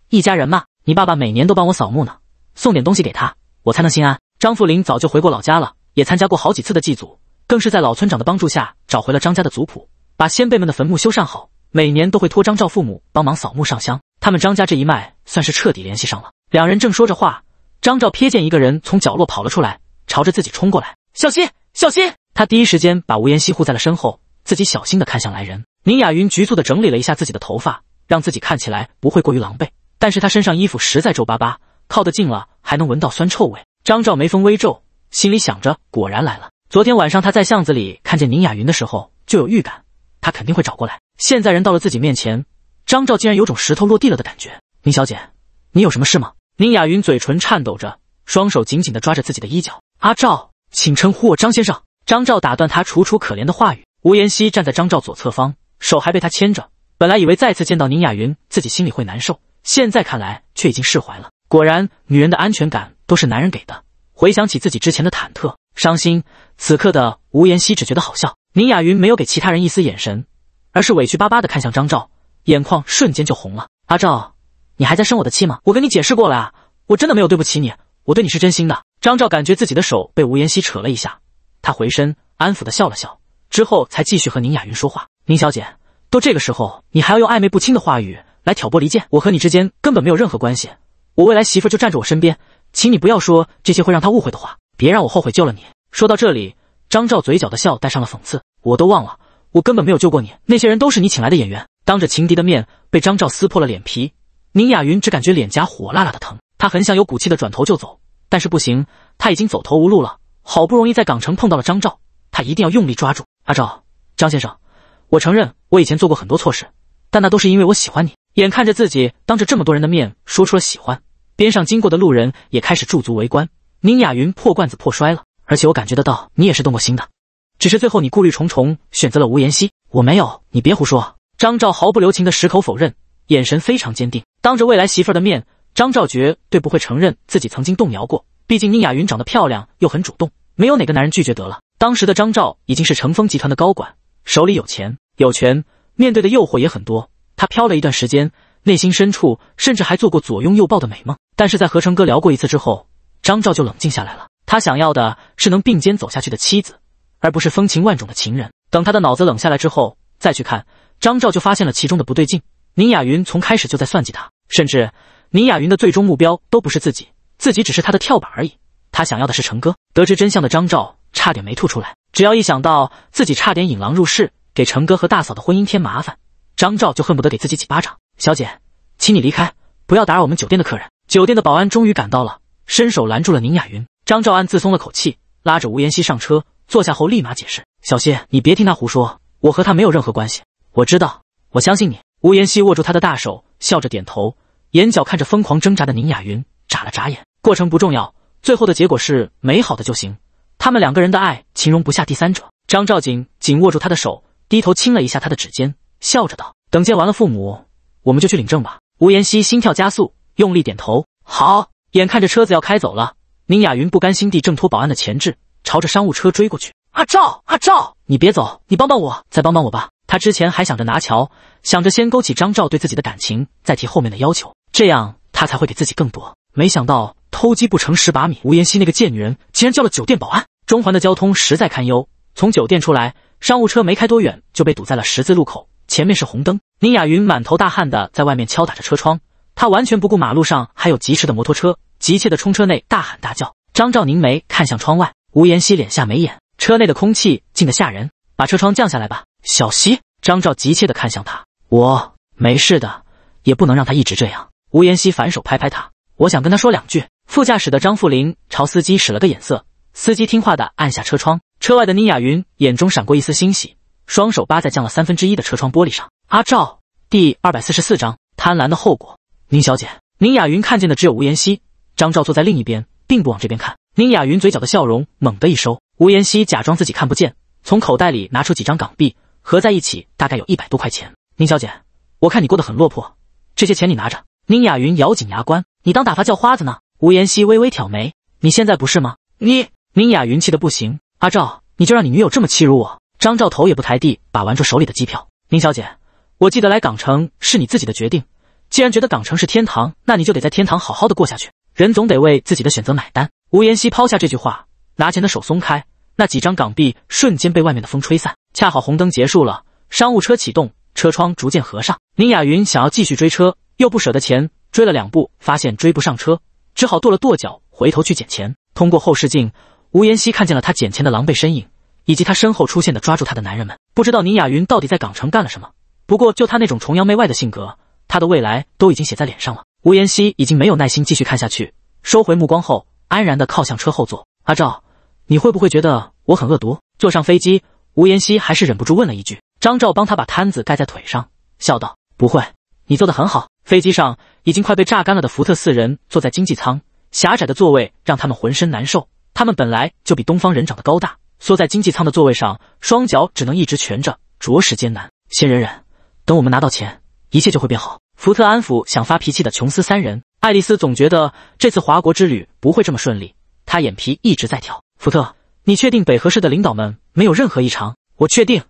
一家人嘛。你爸爸每年都帮我扫墓呢，送点东西给他，我才能心安。”张富林早就回过老家了，也参加过好几次的祭祖，更是在老村长的帮助下找回了张家的族谱，把先辈们的坟墓修缮好，每年都会托张兆父母帮忙扫墓上香。他们张家这一脉算是彻底联系上了。两人正说着话，张兆瞥见一个人从角落跑了出来。朝着自己冲过来，小心，小心！他第一时间把吴妍希护在了身后，自己小心的看向来人。宁雅云局促的整理了一下自己的头发，让自己看起来不会过于狼狈，但是她身上衣服实在皱巴巴，靠得近了还能闻到酸臭味。张兆眉峰微皱，心里想着：果然来了。昨天晚上他在巷子里看见宁雅云的时候就有预感，他肯定会找过来。现在人到了自己面前，张兆竟然有种石头落地了的感觉。宁小姐，你有什么事吗？宁雅云嘴唇颤抖着，双手紧紧地抓着自己的衣角。阿赵，请称呼我张先生。张照打断他楚楚可怜的话语。吴妍希站在张照左侧方，手还被他牵着。本来以为再次见到宁雅云，自己心里会难受，现在看来却已经释怀了。果然，女人的安全感都是男人给的。回想起自己之前的忐忑、伤心，此刻的吴妍希只觉得好笑。宁雅云没有给其他人一丝眼神，而是委屈巴巴地看向张照，眼眶瞬间就红了。阿赵，你还在生我的气吗？我跟你解释过了啊，我真的没有对不起你，我对你是真心的。张照感觉自己的手被吴妍希扯了一下，他回身安抚地笑了笑，之后才继续和宁雅云说话：“宁小姐，都这个时候，你还要用暧昧不清的话语来挑拨离间？我和你之间根本没有任何关系，我未来媳妇就站着我身边，请你不要说这些会让她误会的话，别让我后悔救了你。”说到这里，张照嘴角的笑带上了讽刺：“我都忘了，我根本没有救过你，那些人都是你请来的演员。”当着情敌的面被张照撕破了脸皮，宁雅云只感觉脸颊火辣辣的疼，她很想有骨气的转头就走。但是不行，他已经走投无路了。好不容易在港城碰到了张照，他一定要用力抓住阿照张先生。我承认，我以前做过很多错事，但那都是因为我喜欢你。眼看着自己当着这么多人的面说出了喜欢，边上经过的路人也开始驻足围观。宁雅云破罐子破摔了，而且我感觉得到你也是动过心的，只是最后你顾虑重重，选择了吴妍希。我没有，你别胡说！张照毫不留情的矢口否认，眼神非常坚定，当着未来媳妇儿的面。张兆绝对不会承认自己曾经动摇过。毕竟宁雅云长得漂亮又很主动，没有哪个男人拒绝得了。当时的张兆已经是成风集团的高管，手里有钱有权，面对的诱惑也很多。他飘了一段时间，内心深处甚至还做过左拥右抱的美梦。但是在和成哥聊过一次之后，张兆就冷静下来了。他想要的是能并肩走下去的妻子，而不是风情万种的情人。等他的脑子冷下来之后，再去看张兆，就发现了其中的不对劲。宁雅云从开始就在算计他，甚至。宁雅云的最终目标都不是自己，自己只是他的跳板而已。他想要的是成哥。得知真相的张照差点没吐出来，只要一想到自己差点引狼入室，给成哥和大嫂的婚姻添麻烦，张照就恨不得给自己几巴掌。小姐，请你离开，不要打扰我们酒店的客人。酒店的保安终于赶到了，伸手拦住了宁雅云。张照暗自松了口气，拉着吴妍希上车，坐下后立马解释：“小希，你别听他胡说，我和他没有任何关系。我知道，我相信你。”吴妍希握住他的大手，笑着点头。眼角看着疯狂挣扎的宁雅云，眨了眨眼。过程不重要，最后的结果是美好的就行。他们两个人的爱，情容不下第三者。张兆景紧握住她的手，低头亲了一下她的指尖，笑着道：“等见完了父母，我们就去领证吧。”吴妍希心跳加速，用力点头：“好。”眼看着车子要开走了，宁雅云不甘心地挣脱保安的钳制，朝着商务车追过去。“阿兆，阿兆，你别走，你帮帮我，再帮帮我吧。”他之前还想着拿桥，想着先勾起张兆对自己的感情，再提后面的要求。这样他才会给自己更多。没想到偷鸡不成蚀把米，吴妍希那个贱女人竟然叫了酒店保安。中环的交通实在堪忧，从酒店出来，商务车没开多远就被堵在了十字路口，前面是红灯。宁雅云满头大汗的在外面敲打着车窗，她完全不顾马路上还有疾驰的摩托车，急切的冲车内大喊大叫。张兆凝眉看向窗外，吴妍希脸下眉眼，车内的空气静得吓人，把车窗降下来吧，小希。张兆急切的看向他，我没事的，也不能让他一直这样。吴妍希反手拍拍他，我想跟他说两句。副驾驶的张富林朝司机使了个眼色，司机听话的按下车窗。车外的宁雅云眼中闪过一丝欣喜，双手扒在降了三分之一的车窗玻璃上。阿照，第二百四十四章贪婪的后果。宁小姐，宁雅云看见的只有吴妍希，张照坐在另一边，并不往这边看。宁雅云嘴角的笑容猛地一收。吴妍希假装自己看不见，从口袋里拿出几张港币，合在一起大概有一百多块钱。宁小姐，我看你过得很落魄，这些钱你拿着。宁雅云咬紧牙关，你当打发叫花子呢？吴妍希微微挑眉，你现在不是吗？你宁雅云气得不行，阿照，你就让你女友这么欺辱我？张照头也不抬地把玩着手里的机票。宁小姐，我记得来港城是你自己的决定，既然觉得港城是天堂，那你就得在天堂好好的过下去，人总得为自己的选择买单。吴妍希抛下这句话，拿钱的手松开，那几张港币瞬间被外面的风吹散。恰好红灯结束了，商务车启动，车窗逐渐合上。宁雅云想要继续追车。又不舍得钱，追了两步，发现追不上车，只好跺了跺脚，回头去捡钱。通过后视镜，吴妍希看见了他捡钱的狼狈身影，以及他身后出现的抓住他的男人们。不知道宁雅云到底在港城干了什么，不过就他那种崇洋媚外的性格，他的未来都已经写在脸上了。吴妍希已经没有耐心继续看下去，收回目光后，安然的靠向车后座。阿赵，你会不会觉得我很恶毒？坐上飞机，吴妍希还是忍不住问了一句。张赵帮他把摊子盖在腿上，笑道：“不会，你做的很好。”飞机上已经快被榨干了的福特四人坐在经济舱，狭窄的座位让他们浑身难受。他们本来就比东方人长得高大，缩在经济舱的座位上，双脚只能一直蜷着，着实艰难。先忍忍，等我们拿到钱，一切就会变好。福特安抚想发脾气的琼斯三人。爱丽丝总觉得这次华国之旅不会这么顺利，她眼皮一直在跳。福特，你确定北河市的领导们没有任何异常？我确定，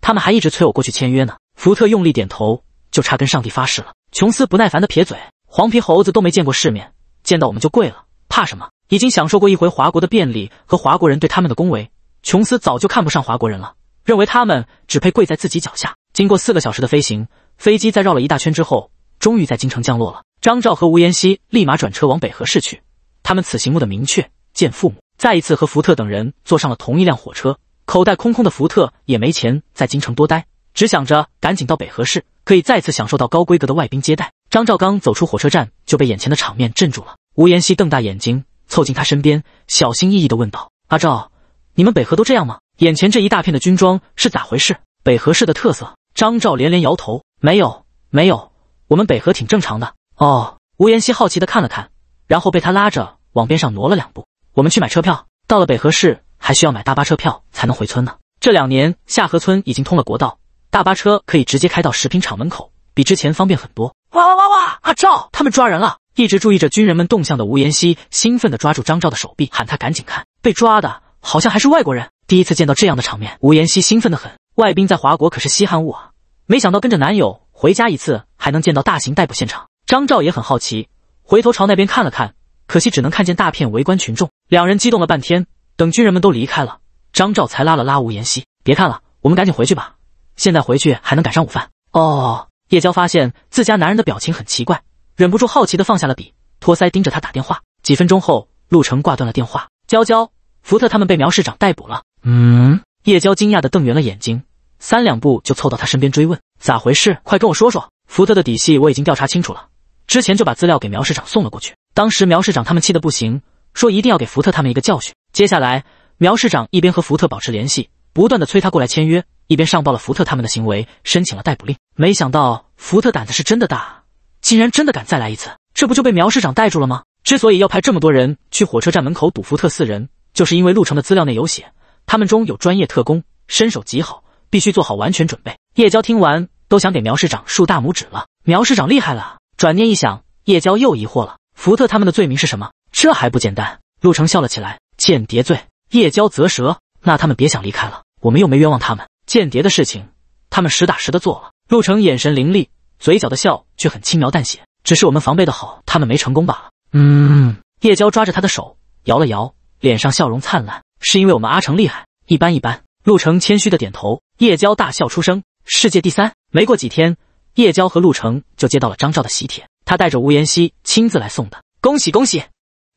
他们还一直催我过去签约呢。福特用力点头，就差跟上帝发誓了。琼斯不耐烦地撇嘴：“黄皮猴子都没见过世面，见到我们就跪了，怕什么？已经享受过一回华国的便利和华国人对他们的恭维，琼斯早就看不上华国人了，认为他们只配跪在自己脚下。”经过四个小时的飞行，飞机在绕了一大圈之后，终于在京城降落了。张兆和吴延熙立马转车往北河市去。他们此行目的明确，见父母。再一次和福特等人坐上了同一辆火车，口袋空空的福特也没钱在京城多待，只想着赶紧到北河市。可以再次享受到高规格的外宾接待。张兆刚走出火车站，就被眼前的场面镇住了。吴妍希瞪大眼睛，凑近他身边，小心翼翼的问道：“阿赵，你们北河都这样吗？眼前这一大片的军装是咋回事？北河市的特色？”张兆连连摇头：“没有，没有，我们北河挺正常的。”哦，吴妍希好奇的看了看，然后被他拉着往边上挪了两步：“我们去买车票。到了北河市，还需要买大巴车票才能回村呢。这两年，下河村已经通了国道。”大巴车可以直接开到食品厂门口，比之前方便很多。哇哇哇哇！阿赵，他们抓人了！一直注意着军人们动向的吴妍希兴奋地抓住张赵的手臂，喊他赶紧看。被抓的好像还是外国人，第一次见到这样的场面，吴妍希兴奋得很。外宾在华国可是稀罕物啊！没想到跟着男友回家一次，还能见到大型逮捕现场。张赵也很好奇，回头朝那边看了看，可惜只能看见大片围观群众。两人激动了半天，等军人们都离开了，张赵才拉了拉吴妍希：“别看了，我们赶紧回去吧。”现在回去还能赶上午饭哦。叶娇发现自家男人的表情很奇怪，忍不住好奇的放下了笔，托腮盯着他打电话。几分钟后，陆成挂断了电话。娇娇，福特他们被苗市长逮捕了。嗯？叶娇惊讶地瞪圆了眼睛，三两步就凑到他身边追问：“咋回事？快跟我说说！福特的底细我已经调查清楚了，之前就把资料给苗市长送了过去。当时苗市长他们气得不行，说一定要给福特他们一个教训。接下来，苗市长一边和福特保持联系。”不断的催他过来签约，一边上报了福特他们的行为，申请了逮捕令。没想到福特胆子是真的大，竟然真的敢再来一次，这不就被苗市长逮住了吗？之所以要派这么多人去火车站门口堵福特四人，就是因为陆程的资料内有写，他们中有专业特工，身手极好，必须做好完全准备。叶娇听完都想给苗市长竖大拇指了，苗市长厉害了。转念一想，叶娇又疑惑了，福特他们的罪名是什么？这还不简单？陆程笑了起来，间谍罪。叶娇咋舌，那他们别想离开了。我们又没冤枉他们，间谍的事情，他们实打实的做了。陆成眼神凌厉，嘴角的笑却很轻描淡写。只是我们防备的好，他们没成功罢了。嗯。叶娇抓着他的手摇了摇，脸上笑容灿烂。是因为我们阿成厉害？一般一般。陆成谦虚的点头。叶娇大笑出声。世界第三。没过几天，叶娇和陆成就接到了张照的喜帖，他带着吴妍希亲自来送的。恭喜恭喜，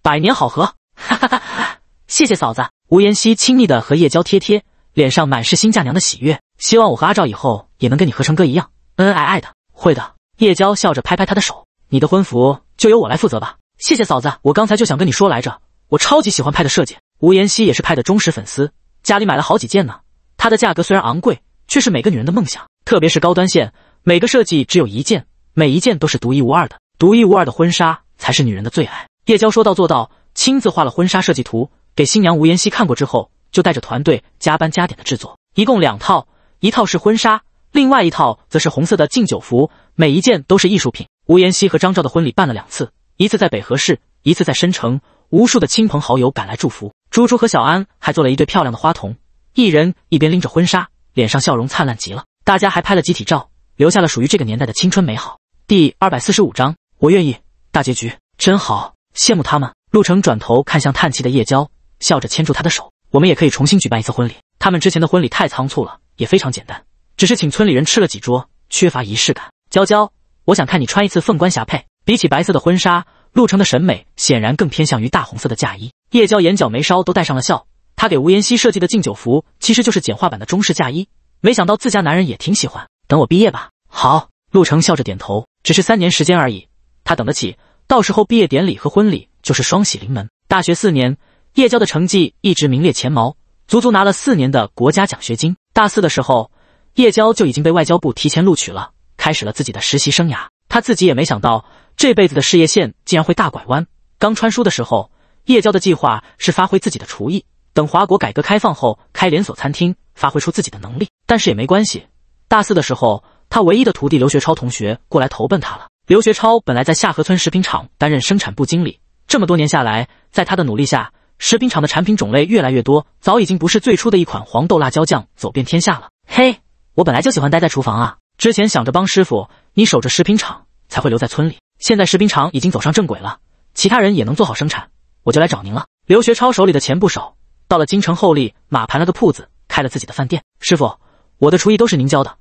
百年好合。哈哈哈！谢谢嫂子。吴妍希亲昵的和叶娇贴贴。脸上满是新嫁娘的喜悦，希望我和阿赵以后也能跟你和成哥一样恩爱爱的。会的，叶娇笑着拍拍他的手，你的婚服就由我来负责吧。谢谢嫂子，我刚才就想跟你说来着，我超级喜欢派的设计，吴妍希也是派的忠实粉丝，家里买了好几件呢。它的价格虽然昂贵，却是每个女人的梦想，特别是高端线，每个设计只有一件，每一件都是独一无二的。独一无二的婚纱才是女人的最爱。叶娇说到做到，亲自画了婚纱设计图给新娘吴妍希看过之后。就带着团队加班加点的制作，一共两套，一套是婚纱，另外一套则是红色的敬酒服，每一件都是艺术品。吴妍希和张兆的婚礼办了两次，一次在北河市，一次在申城，无数的亲朋好友赶来祝福。朱朱和小安还做了一对漂亮的花童，一人一边拎着婚纱，脸上笑容灿烂极了。大家还拍了集体照，留下了属于这个年代的青春美好。第二百四十五章，我愿意。大结局真好，羡慕他们。陆程转头看向叹气的叶娇，笑着牵住她的手。我们也可以重新举办一次婚礼。他们之前的婚礼太仓促了，也非常简单，只是请村里人吃了几桌，缺乏仪式感。娇娇，我想看你穿一次凤冠霞帔。比起白色的婚纱，陆成的审美显然更偏向于大红色的嫁衣。叶娇眼角眉梢都带上了笑，她给吴妍希设计的敬酒服其实就是简化版的中式嫁衣。没想到自家男人也挺喜欢。等我毕业吧。好，陆成笑着点头。只是三年时间而已，他等得起。到时候毕业典礼和婚礼就是双喜临门。大学四年。叶娇的成绩一直名列前茅，足足拿了四年的国家奖学金。大四的时候，叶娇就已经被外交部提前录取了，开始了自己的实习生涯。他自己也没想到，这辈子的事业线竟然会大拐弯。刚穿书的时候，叶娇的计划是发挥自己的厨艺，等华国改革开放后开连锁餐厅，发挥出自己的能力。但是也没关系，大四的时候，他唯一的徒弟刘学超同学过来投奔他了。刘学超本来在下河村食品厂担任生产部经理，这么多年下来，在他的努力下。食品厂的产品种类越来越多，早已经不是最初的一款黄豆辣椒酱走遍天下了。嘿，我本来就喜欢待在厨房啊。之前想着帮师傅你守着食品厂，才会留在村里。现在食品厂已经走上正轨了，其他人也能做好生产，我就来找您了。刘学超手里的钱不少，到了京城后立马盘了个铺子，开了自己的饭店。师傅，我的厨艺都是您教的，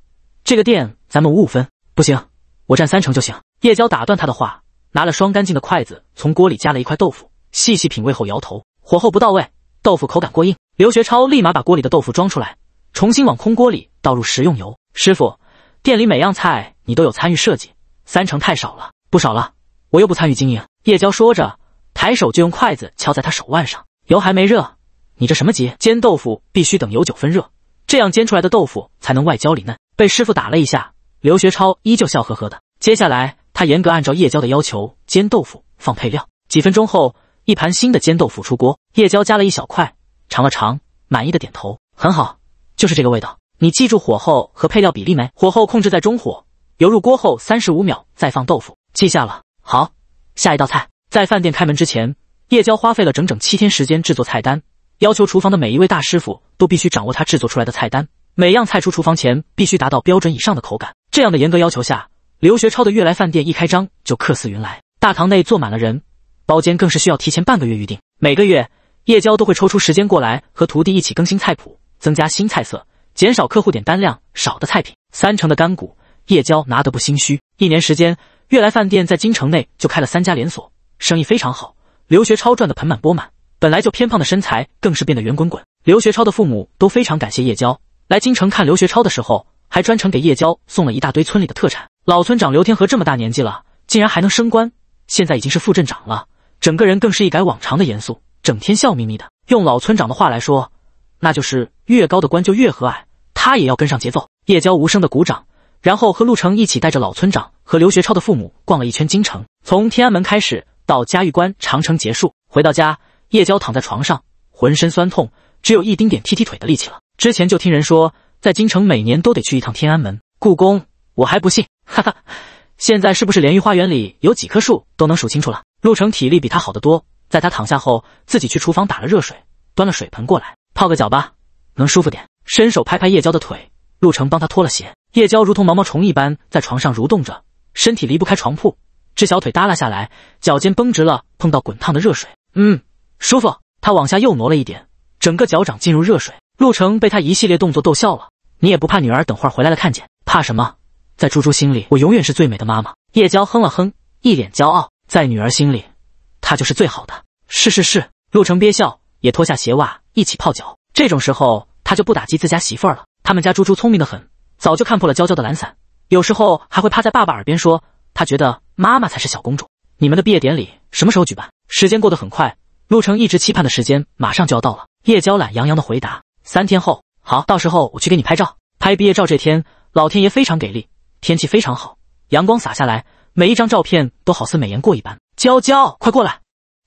这个店咱们五五分，不行，我占三成就行。叶娇打断他的话，拿了双干净的筷子，从锅里夹了一块豆腐，细细品味后摇头。火候不到位，豆腐口感过硬。刘学超立马把锅里的豆腐装出来，重新往空锅里倒入食用油。师傅，店里每样菜你都有参与设计，三成太少了，不少了，我又不参与经营。叶娇说着，抬手就用筷子敲在他手腕上。油还没热，你这什么急？煎豆腐必须等油九分热，这样煎出来的豆腐才能外焦里嫩。被师傅打了一下，刘学超依旧笑呵呵的。接下来，他严格按照叶娇的要求煎豆腐，放配料。几分钟后。一盘新的煎豆腐出锅，叶娇加了一小块，尝了尝，满意的点头，很好，就是这个味道。你记住火候和配料比例没？火候控制在中火，油入锅后三十五秒再放豆腐。记下了。好，下一道菜。在饭店开门之前，叶娇花费了整整七天时间制作菜单，要求厨房的每一位大师傅都必须掌握他制作出来的菜单，每样菜出厨房前必须达到标准以上的口感。这样的严格要求下，刘学超的悦来饭店一开张就客似云来，大堂内坐满了人。包间更是需要提前半个月预定。每个月，叶娇都会抽出时间过来和徒弟一起更新菜谱，增加新菜色，减少客户点单量少的菜品。三成的干股，叶娇拿得不心虚。一年时间，悦来饭店在京城内就开了三家连锁，生意非常好。刘学超赚得盆满钵满，本来就偏胖的身材更是变得圆滚滚。刘学超的父母都非常感谢叶娇。来京城看刘学超的时候，还专程给叶娇送了一大堆村里的特产。老村长刘天河这么大年纪了，竟然还能升官，现在已经是副镇长了。整个人更是一改往常的严肃，整天笑眯眯的。用老村长的话来说，那就是越高的官就越和蔼。他也要跟上节奏，叶娇无声的鼓掌，然后和陆成一起带着老村长和刘学超的父母逛了一圈京城，从天安门开始到嘉峪关长城结束。回到家，叶娇躺在床上，浑身酸痛，只有一丁点踢踢腿的力气了。之前就听人说，在京城每年都得去一趟天安门、故宫，我还不信，哈哈。现在是不是连御花园里有几棵树都能数清楚了？陆成体力比他好得多，在他躺下后，自己去厨房打了热水，端了水盆过来，泡个脚吧，能舒服点。伸手拍拍叶娇的腿，陆成帮他脱了鞋。叶娇如同毛毛虫一般在床上蠕动着，身体离不开床铺，这小腿耷拉下来，脚尖绷直了，碰到滚烫的热水，嗯，舒服。他往下又挪了一点，整个脚掌进入热水。陆成被他一系列动作逗笑了。你也不怕女儿等会儿回来了看见，怕什么？在猪猪心里，我永远是最美的妈妈。叶娇哼了哼，一脸骄傲。在女儿心里，她就是最好的。是是是，陆成憋笑，也脱下鞋袜一起泡脚。这种时候，他就不打击自家媳妇儿了。他们家猪猪聪明的很，早就看破了娇娇的懒散，有时候还会趴在爸爸耳边说，他觉得妈妈才是小公主。你们的毕业典礼什么时候举办？时间过得很快，陆成一直期盼的时间马上就要到了。叶娇懒洋洋的回答：“三天后，好，到时候我去给你拍照，拍毕业照。”这天，老天爷非常给力，天气非常好，阳光洒下来。每一张照片都好似美颜过一般。娇娇，快过来，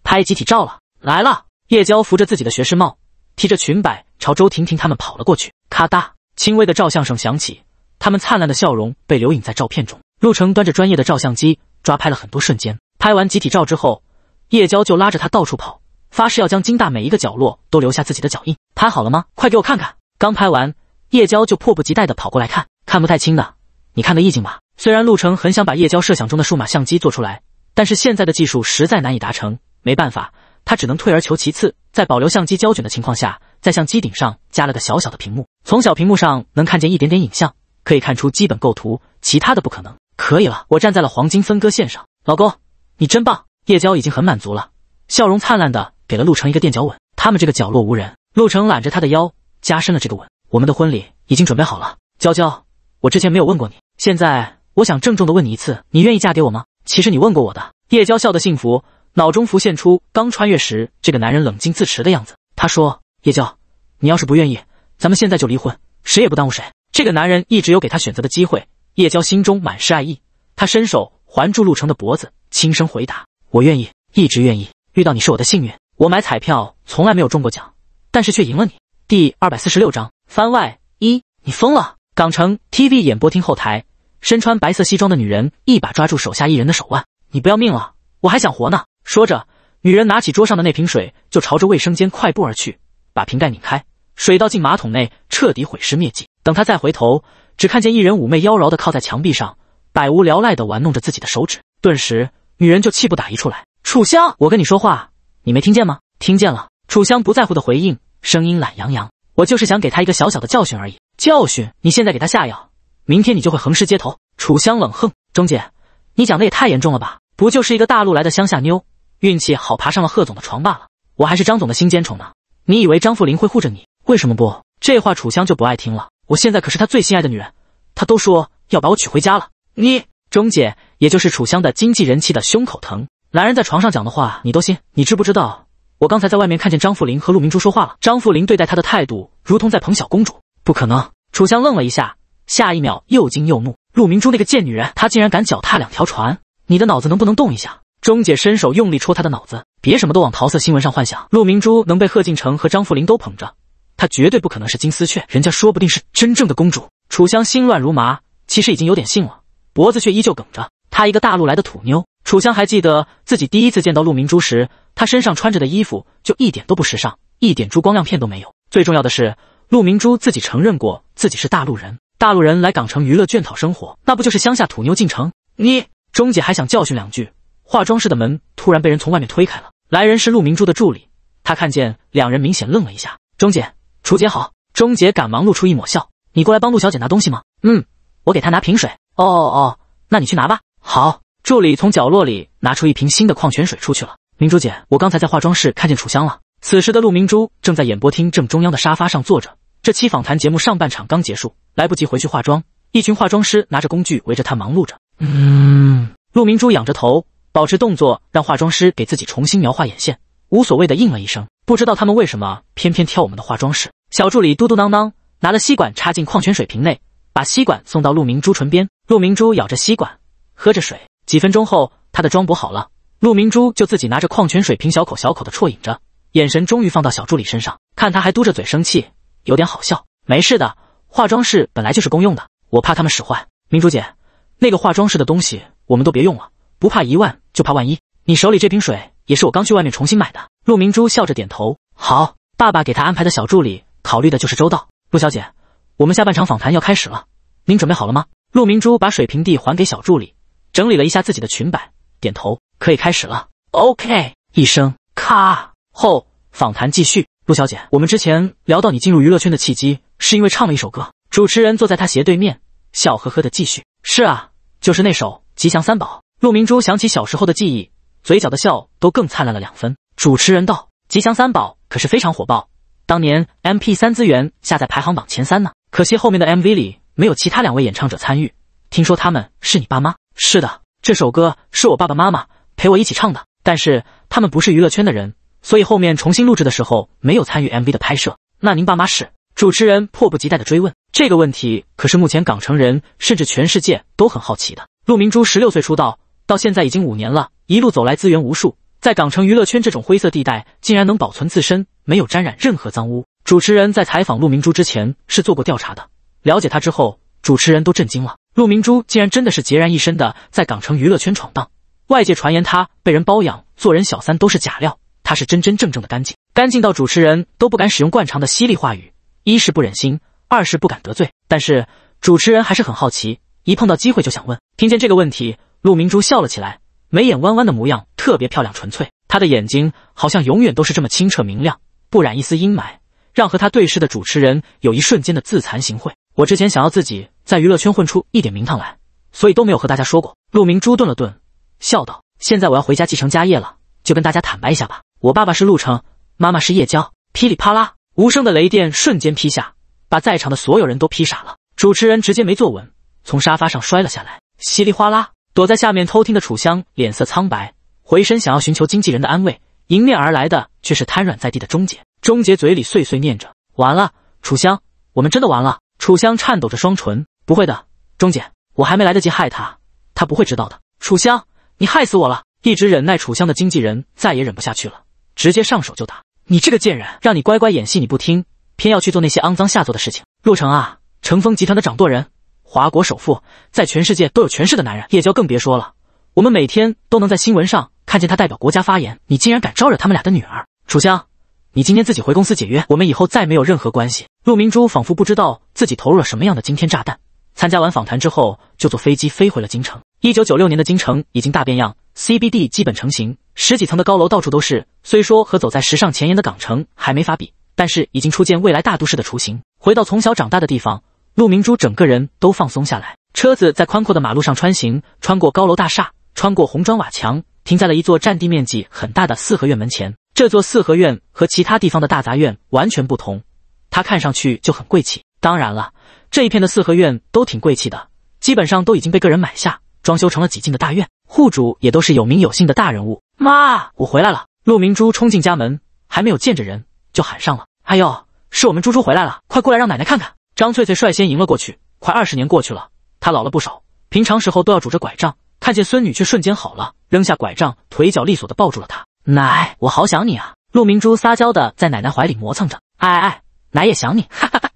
拍集体照了！来了，叶娇扶着自己的学士帽，提着裙摆朝周婷婷他们跑了过去。咔哒，轻微的照相声响起，他们灿烂的笑容被留影在照片中。陆成端着专业的照相机抓拍了很多瞬间。拍完集体照之后，叶娇就拉着他到处跑，发誓要将金大每一个角落都留下自己的脚印。拍好了吗？快给我看看！刚拍完，叶娇就迫不及待地跑过来看，看不太清的，你看个意境吧。虽然陆程很想把叶娇设想中的数码相机做出来，但是现在的技术实在难以达成。没办法，他只能退而求其次，在保留相机胶卷的情况下，在相机顶上加了个小小的屏幕。从小屏幕上能看见一点点影像，可以看出基本构图，其他的不可能。可以了，我站在了黄金分割线上，老公，你真棒！叶娇已经很满足了，笑容灿烂的给了陆程一个垫脚吻。他们这个角落无人，陆程揽着她的腰，加深了这个吻。我们的婚礼已经准备好了，娇娇，我之前没有问过你，现在。我想郑重的问你一次，你愿意嫁给我吗？其实你问过我的。叶娇笑得幸福，脑中浮现出刚穿越时这个男人冷静自持的样子。他说：“叶娇，你要是不愿意，咱们现在就离婚，谁也不耽误谁。”这个男人一直有给他选择的机会。叶娇心中满是爱意，她伸手环住陆成的脖子，轻声回答：“我愿意，一直愿意。遇到你是我的幸运。我买彩票从来没有中过奖，但是却赢了你。”第二百四十六章番外一，你疯了！港城 TV 演播厅后台。身穿白色西装的女人一把抓住手下一人的手腕，你不要命了？我还想活呢！说着，女人拿起桌上的那瓶水，就朝着卫生间快步而去，把瓶盖拧开，水倒进马桶内，彻底毁尸灭迹。等她再回头，只看见一人妩媚妖娆的靠在墙壁上，百无聊赖的玩弄着自己的手指。顿时，女人就气不打一处来。楚香，我跟你说话，你没听见吗？听见了。楚香不在乎的回应，声音懒洋洋。我就是想给他一个小小的教训而已。教训？你现在给他下药？明天你就会横尸街头。楚香冷哼：“钟姐，你讲的也太严重了吧？不就是一个大陆来的乡下妞，运气好爬上了贺总的床罢了。我还是张总的心尖宠呢。你以为张富林会护着你？为什么不？”这话楚香就不爱听了。我现在可是他最心爱的女人，他都说要把我娶回家了。你，钟姐，也就是楚香的经纪人，气的胸口疼。男人在床上讲的话，你都信？你知不知道我刚才在外面看见张富林和陆明珠说话了？张富林对待她的态度，如同在捧小公主。不可能！楚香愣了一下。下一秒，又惊又怒，陆明珠那个贱女人，她竟然敢脚踏两条船！你的脑子能不能动一下？钟姐伸手用力戳她的脑子，别什么都往桃色新闻上幻想。陆明珠能被贺进城和张富林都捧着，她绝对不可能是金丝雀，人家说不定是真正的公主。楚香心乱如麻，其实已经有点信了，脖子却依旧梗着。她一个大陆来的土妞，楚香还记得自己第一次见到陆明珠时，她身上穿着的衣服就一点都不时尚，一点珠光亮片都没有。最重要的是，陆明珠自己承认过自己是大陆人。大陆人来港城娱乐圈讨生活，那不就是乡下土妞进城？你钟姐还想教训两句，化妆室的门突然被人从外面推开了，来人是陆明珠的助理。他看见两人，明显愣了一下。钟姐，楚姐好。钟姐赶忙露出一抹笑。你过来帮陆小姐拿东西吗？嗯，我给她拿瓶水。哦哦哦，那你去拿吧。好。助理从角落里拿出一瓶新的矿泉水，出去了。明珠姐，我刚才在化妆室看见楚香了。此时的陆明珠正在演播厅正中央的沙发上坐着，这期访谈节目上半场刚结束。来不及回去化妆，一群化妆师拿着工具围着他忙碌着。嗯，陆明珠仰着头，保持动作，让化妆师给自己重新描画眼线，无所谓的应了一声。不知道他们为什么偏偏挑我们的化妆师。小助理嘟嘟囔囔，拿了吸管插进矿泉水瓶内，把吸管送到陆明珠唇边。陆明珠咬着吸管，喝着水。几分钟后，她的妆补好了。陆明珠就自己拿着矿泉水瓶，小口小口的啜饮着，眼神终于放到小助理身上，看他还嘟着嘴生气，有点好笑。没事的。化妆室本来就是公用的，我怕他们使坏。明珠姐，那个化妆室的东西我们都别用了，不怕一万就怕万一。你手里这瓶水也是我刚去外面重新买的。陆明珠笑着点头，好，爸爸给他安排的小助理考虑的就是周到。陆小姐，我们下半场访谈要开始了，您准备好了吗？陆明珠把水瓶地还给小助理，整理了一下自己的裙摆，点头，可以开始了。OK，一声咔后，访谈继续。陆小姐，我们之前聊到你进入娱乐圈的契机。是因为唱了一首歌。主持人坐在他斜对面，笑呵呵的继续：“是啊，就是那首《吉祥三宝》。”陆明珠想起小时候的记忆，嘴角的笑都更灿烂了两分。主持人道：“《吉祥三宝》可是非常火爆，当年 M P 三资源下载排行榜前三呢。可惜后面的 M V 里没有其他两位演唱者参与，听说他们是你爸妈？”“是的，这首歌是我爸爸妈妈陪我一起唱的，但是他们不是娱乐圈的人，所以后面重新录制的时候没有参与 M V 的拍摄。那您爸妈是？”主持人迫不及待的追问这个问题，可是目前港城人甚至全世界都很好奇的。陆明珠十六岁出道，到现在已经五年了，一路走来资源无数，在港城娱乐圈这种灰色地带，竟然能保存自身，没有沾染任何脏污。主持人在采访陆明珠之前是做过调查的，了解他之后，主持人都震惊了，陆明珠竟然真的是孑然一身的在港城娱乐圈闯荡，外界传言她被人包养、做人小三都是假料，她是真真正正的干净，干净到主持人都不敢使用惯常的犀利话语。一是不忍心，二是不敢得罪。但是主持人还是很好奇，一碰到机会就想问。听见这个问题，陆明珠笑了起来，眉眼弯弯的模样特别漂亮、纯粹。她的眼睛好像永远都是这么清澈明亮，不染一丝阴霾，让和她对视的主持人有一瞬间的自惭形秽。我之前想要自己在娱乐圈混出一点名堂来，所以都没有和大家说过。陆明珠顿了顿，笑道：“现在我要回家继承家业了，就跟大家坦白一下吧。我爸爸是陆成，妈妈是叶娇。”噼里啪啦。无声的雷电瞬间劈下，把在场的所有人都劈傻了。主持人直接没坐稳，从沙发上摔了下来，稀里哗啦。躲在下面偷听的楚香脸色苍白，回身想要寻求经纪人的安慰，迎面而来的却是瘫软在地的钟姐。钟姐嘴里碎碎念着：“完了，楚香，我们真的完了。”楚香颤抖着双唇：“不会的，钟姐，我还没来得及害他，他不会知道的。”楚香，你害死我了！一直忍耐楚香的经纪人再也忍不下去了，直接上手就打。你这个贱人，让你乖乖演戏你不听，偏要去做那些肮脏下作的事情。陆成啊，成风集团的掌舵人，华国首富，在全世界都有权势的男人，叶娇更别说了，我们每天都能在新闻上看见他代表国家发言。你竟然敢招惹他们俩的女儿，楚香，你今天自己回公司解约，我们以后再没有任何关系。陆明珠仿佛不知道自己投入了什么样的惊天炸弹，参加完访谈之后就坐飞机飞回了京城。一九九六年的京城已经大变样，CBD 基本成型。十几层的高楼到处都是，虽说和走在时尚前沿的港城还没法比，但是已经初见未来大都市的雏形。回到从小长大的地方，陆明珠整个人都放松下来。车子在宽阔的马路上穿行，穿过高楼大厦，穿过红砖瓦墙，停在了一座占地面积很大的四合院门前。这座四合院和其他地方的大杂院完全不同，它看上去就很贵气。当然了，这一片的四合院都挺贵气的，基本上都已经被个人买下，装修成了几进的大院。户主也都是有名有姓的大人物。妈，我回来了！陆明珠冲进家门，还没有见着人，就喊上了。哎呦，是我们珠珠回来了！快过来让奶奶看看。张翠翠率先迎了过去。快二十年过去了，她老了不少，平常时候都要拄着拐杖，看见孙女却瞬间好了，扔下拐杖，腿脚利索的抱住了她。奶，我好想你啊！陆明珠撒娇的在奶奶怀里磨蹭着。哎哎，奶也想你，哈哈哈！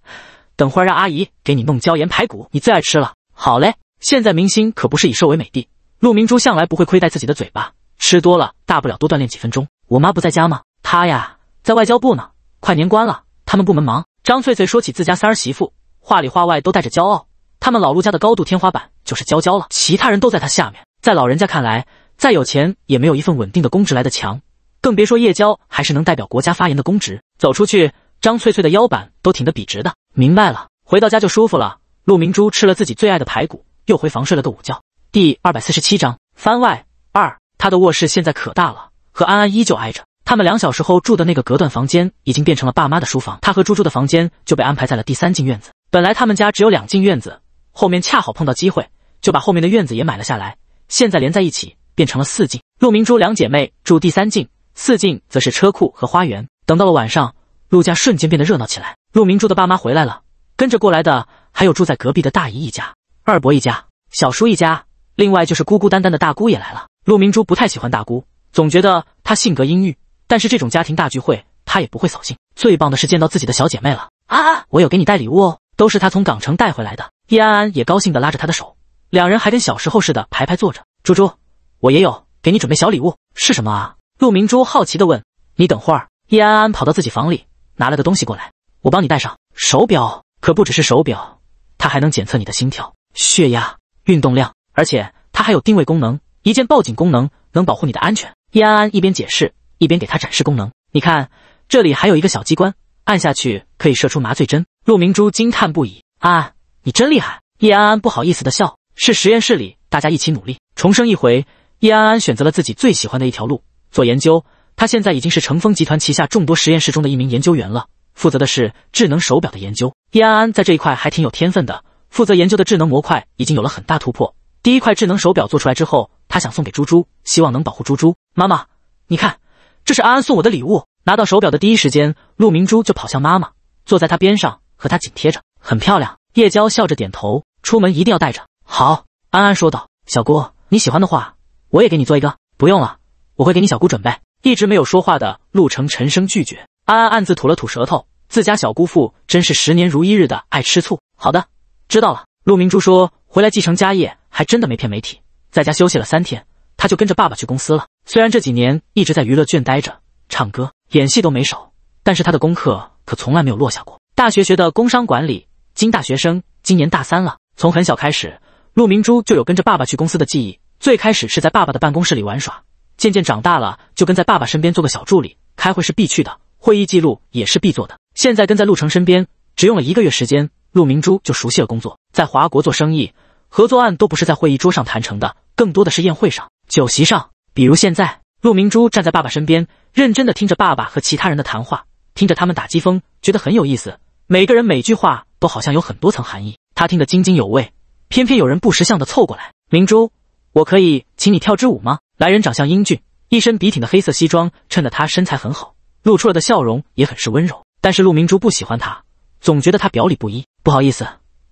等会让阿姨给你弄椒盐排骨，你最爱吃了。好嘞！现在明星可不是以瘦为美的。陆明珠向来不会亏待自己的嘴巴，吃多了大不了多锻炼几分钟。我妈不在家吗？她呀，在外交部呢。快年关了，他们部门忙。张翠翠说起自家三儿媳妇，话里话外都带着骄傲。他们老陆家的高度天花板就是娇娇了，其他人都在她下面。在老人家看来，再有钱也没有一份稳定的公职来的强，更别说叶娇还是能代表国家发言的公职。走出去，张翠翠的腰板都挺得笔直的。明白了，回到家就舒服了。陆明珠吃了自己最爱的排骨，又回房睡了个午觉。第二百四十七章番外二。他的卧室现在可大了，和安安依旧挨着。他们两小时后住的那个隔断房间，已经变成了爸妈的书房。他和猪猪的房间就被安排在了第三进院子。本来他们家只有两进院子，后面恰好碰到机会，就把后面的院子也买了下来。现在连在一起，变成了四进。陆明珠两姐妹住第三进，四进则是车库和花园。等到了晚上，陆家瞬间变得热闹起来。陆明珠的爸妈回来了，跟着过来的还有住在隔壁的大姨一家、二伯一家、小叔一家。另外就是孤孤单单的大姑也来了。陆明珠不太喜欢大姑，总觉得她性格阴郁。但是这种家庭大聚会，她也不会扫兴。最棒的是见到自己的小姐妹了啊！我有给你带礼物哦，都是她从港城带回来的。叶安安也高兴地拉着她的手，两人还跟小时候似的排排坐着。珠珠，我也有给你准备小礼物，是什么啊？陆明珠好奇地问。你等会儿，叶安安跑到自己房里拿了个东西过来，我帮你戴上。手表可不只是手表，它还能检测你的心跳、血压、运动量。而且它还有定位功能，一键报警功能能保护你的安全。叶安安一边解释，一边给他展示功能。你看，这里还有一个小机关，按下去可以射出麻醉针。陆明珠惊叹不已：“安安，你真厉害！”叶安安不好意思的笑：“是实验室里大家一起努力重生一回。”叶安安选择了自己最喜欢的一条路做研究。他现在已经是成风集团旗下众多实验室中的一名研究员了，负责的是智能手表的研究。叶安安在这一块还挺有天分的，负责研究的智能模块已经有了很大突破。第一块智能手表做出来之后，他想送给猪猪，希望能保护猪猪妈妈。你看，这是安安送我的礼物。拿到手表的第一时间，陆明珠就跑向妈妈，坐在她边上，和她紧贴着，很漂亮。叶娇笑着点头，出门一定要带着。好，安安说道。小姑，你喜欢的话，我也给你做一个。不用了，我会给你小姑准备。一直没有说话的陆成沉声拒绝。安安暗自吐了吐舌头，自家小姑父真是十年如一日的爱吃醋。好的，知道了。陆明珠说，回来继承家业。还真的没骗媒体，在家休息了三天，他就跟着爸爸去公司了。虽然这几年一直在娱乐圈待着，唱歌、演戏都没少，但是他的功课可从来没有落下过。大学学的工商管理，金大学生，今年大三了。从很小开始，陆明珠就有跟着爸爸去公司的记忆。最开始是在爸爸的办公室里玩耍，渐渐长大了，就跟在爸爸身边做个小助理。开会是必去的，会议记录也是必做的。现在跟在陆成身边，只用了一个月时间，陆明珠就熟悉了工作，在华国做生意。合作案都不是在会议桌上谈成的，更多的是宴会上、酒席上。比如现在，陆明珠站在爸爸身边，认真的听着爸爸和其他人的谈话，听着他们打机风，觉得很有意思。每个人每句话都好像有很多层含义，他听得津津有味。偏偏有人不识相的凑过来：“明珠，我可以请你跳支舞吗？”来人长相英俊，一身笔挺的黑色西装，衬得他身材很好，露出了的笑容也很是温柔。但是陆明珠不喜欢他，总觉得他表里不一。不好意思，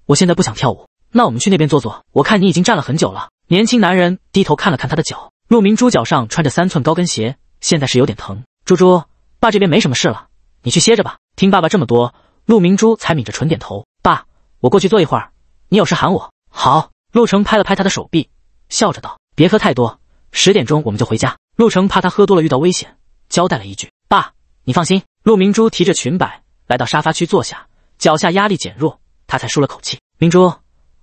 我现在不想跳舞。那我们去那边坐坐，我看你已经站了很久了。年轻男人低头看了看他的脚，陆明珠脚上穿着三寸高跟鞋，现在是有点疼。珠珠，爸这边没什么事了，你去歇着吧。听爸爸这么多，陆明珠才抿着唇点头。爸，我过去坐一会儿，你有事喊我。好。陆成拍了拍他的手臂，笑着道：别喝太多，十点钟我们就回家。陆成怕他喝多了遇到危险，交代了一句。爸，你放心。陆明珠提着裙摆来到沙发区坐下，脚下压力减弱，他才舒了口气。明珠。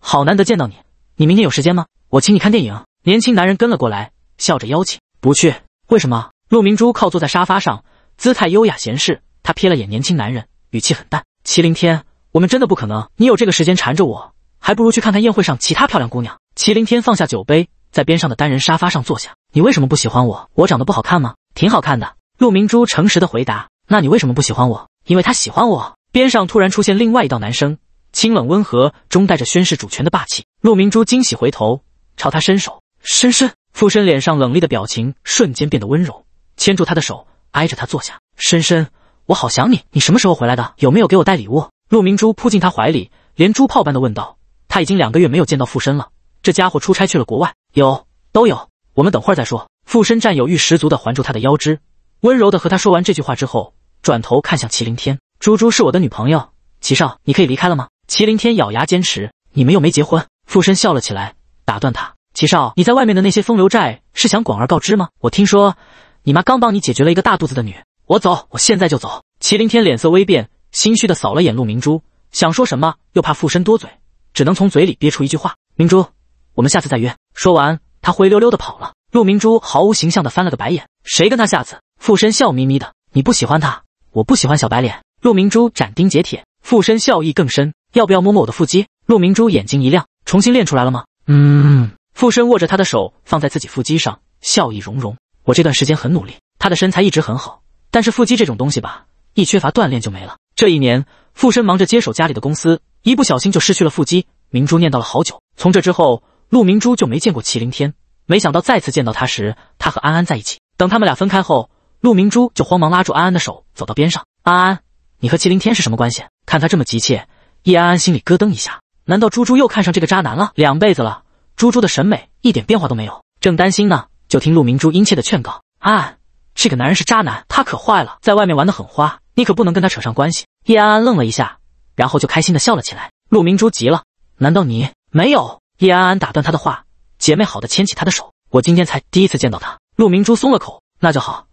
好难得见到你，你明天有时间吗？我请你看电影。年轻男人跟了过来，笑着邀请。不去，为什么？陆明珠靠坐在沙发上，姿态优雅闲适。他瞥了眼年轻男人，语气很淡。麒麟天，我们真的不可能。你有这个时间缠着我，还不如去看看宴会上其他漂亮姑娘。麒麟天放下酒杯，在边上的单人沙发上坐下。你为什么不喜欢我？我长得不好看吗？挺好看的。陆明珠诚实的回答。那你为什么不喜欢我？因为他喜欢我。边上突然出现另外一道男生。清冷温和中带着宣誓主权的霸气，陆明珠惊喜回头，朝他伸手。深深，傅深脸上冷厉的表情瞬间变得温柔，牵住他的手，挨着他坐下。深深，我好想你，你什么时候回来的？有没有给我带礼物？陆明珠扑进他怀里，连珠炮般的问道。他已经两个月没有见到傅深了，这家伙出差去了国外，有，都有。我们等会儿再说。傅深占有欲十足的环住他的腰肢，温柔的和他说完这句话之后，转头看向祁凌天。珠珠是我的女朋友，齐少，你可以离开了吗？麒麟天咬牙坚持，你们又没结婚。附身笑了起来，打断他：“齐少，你在外面的那些风流债是想广而告之吗？我听说你妈刚帮你解决了一个大肚子的女。”我走，我现在就走。麒麟天脸色微变，心虚的扫了眼陆明珠，想说什么，又怕附身多嘴，只能从嘴里憋出一句话：“明珠，我们下次再约。”说完，他灰溜溜的跑了。陆明珠毫无形象的翻了个白眼，谁跟他下次？附身笑眯眯的：“你不喜欢他，我不喜欢小白脸。”陆明珠斩钉截铁，附身笑意更深。要不要摸摸我的腹肌？陆明珠眼睛一亮，重新练出来了吗？嗯，傅身握着她的手放在自己腹肌上，笑意融融。我这段时间很努力，他的身材一直很好，但是腹肌这种东西吧，一缺乏锻炼就没了。这一年，傅身忙着接手家里的公司，一不小心就失去了腹肌。明珠念叨了好久。从这之后，陆明珠就没见过麒麟天。没想到再次见到他时，他和安安在一起。等他们俩分开后，陆明珠就慌忙拉住安安的手，走到边上。安安，你和麒麟天是什么关系？看他这么急切。叶安安心里咯噔一下，难道猪猪又看上这个渣男了？两辈子了，猪猪的审美一点变化都没有。正担心呢，就听陆明珠殷切的劝告：“安，这个男人是渣男，他可坏了，在外面玩的很花，你可不能跟他扯上关系。”叶安安愣了一下，然后就开心的笑了起来。陆明珠急了：“难道你没有？”叶安安打断他的话：“姐妹好的，牵起他的手，我今天才第一次见到他。”陆明珠松了口：“那就好，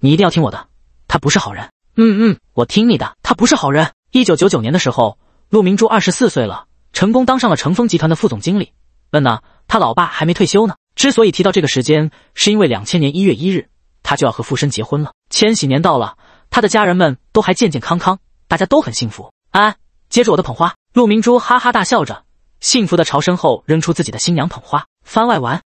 你一定要听我的，他不是好人。”“嗯嗯，我听你的，他不是好人。”一九九九年的时候。陆明珠二十四岁了，成功当上了成风集团的副总经理。问呢，他老爸还没退休呢。之所以提到这个时间，是因为两千年一月一日，他就要和傅申结婚了。千禧年到了，他的家人们都还健健康康，大家都很幸福。安，接着我的捧花。陆明珠哈哈大笑着，幸福的朝身后扔出自己的新娘捧花。番外完。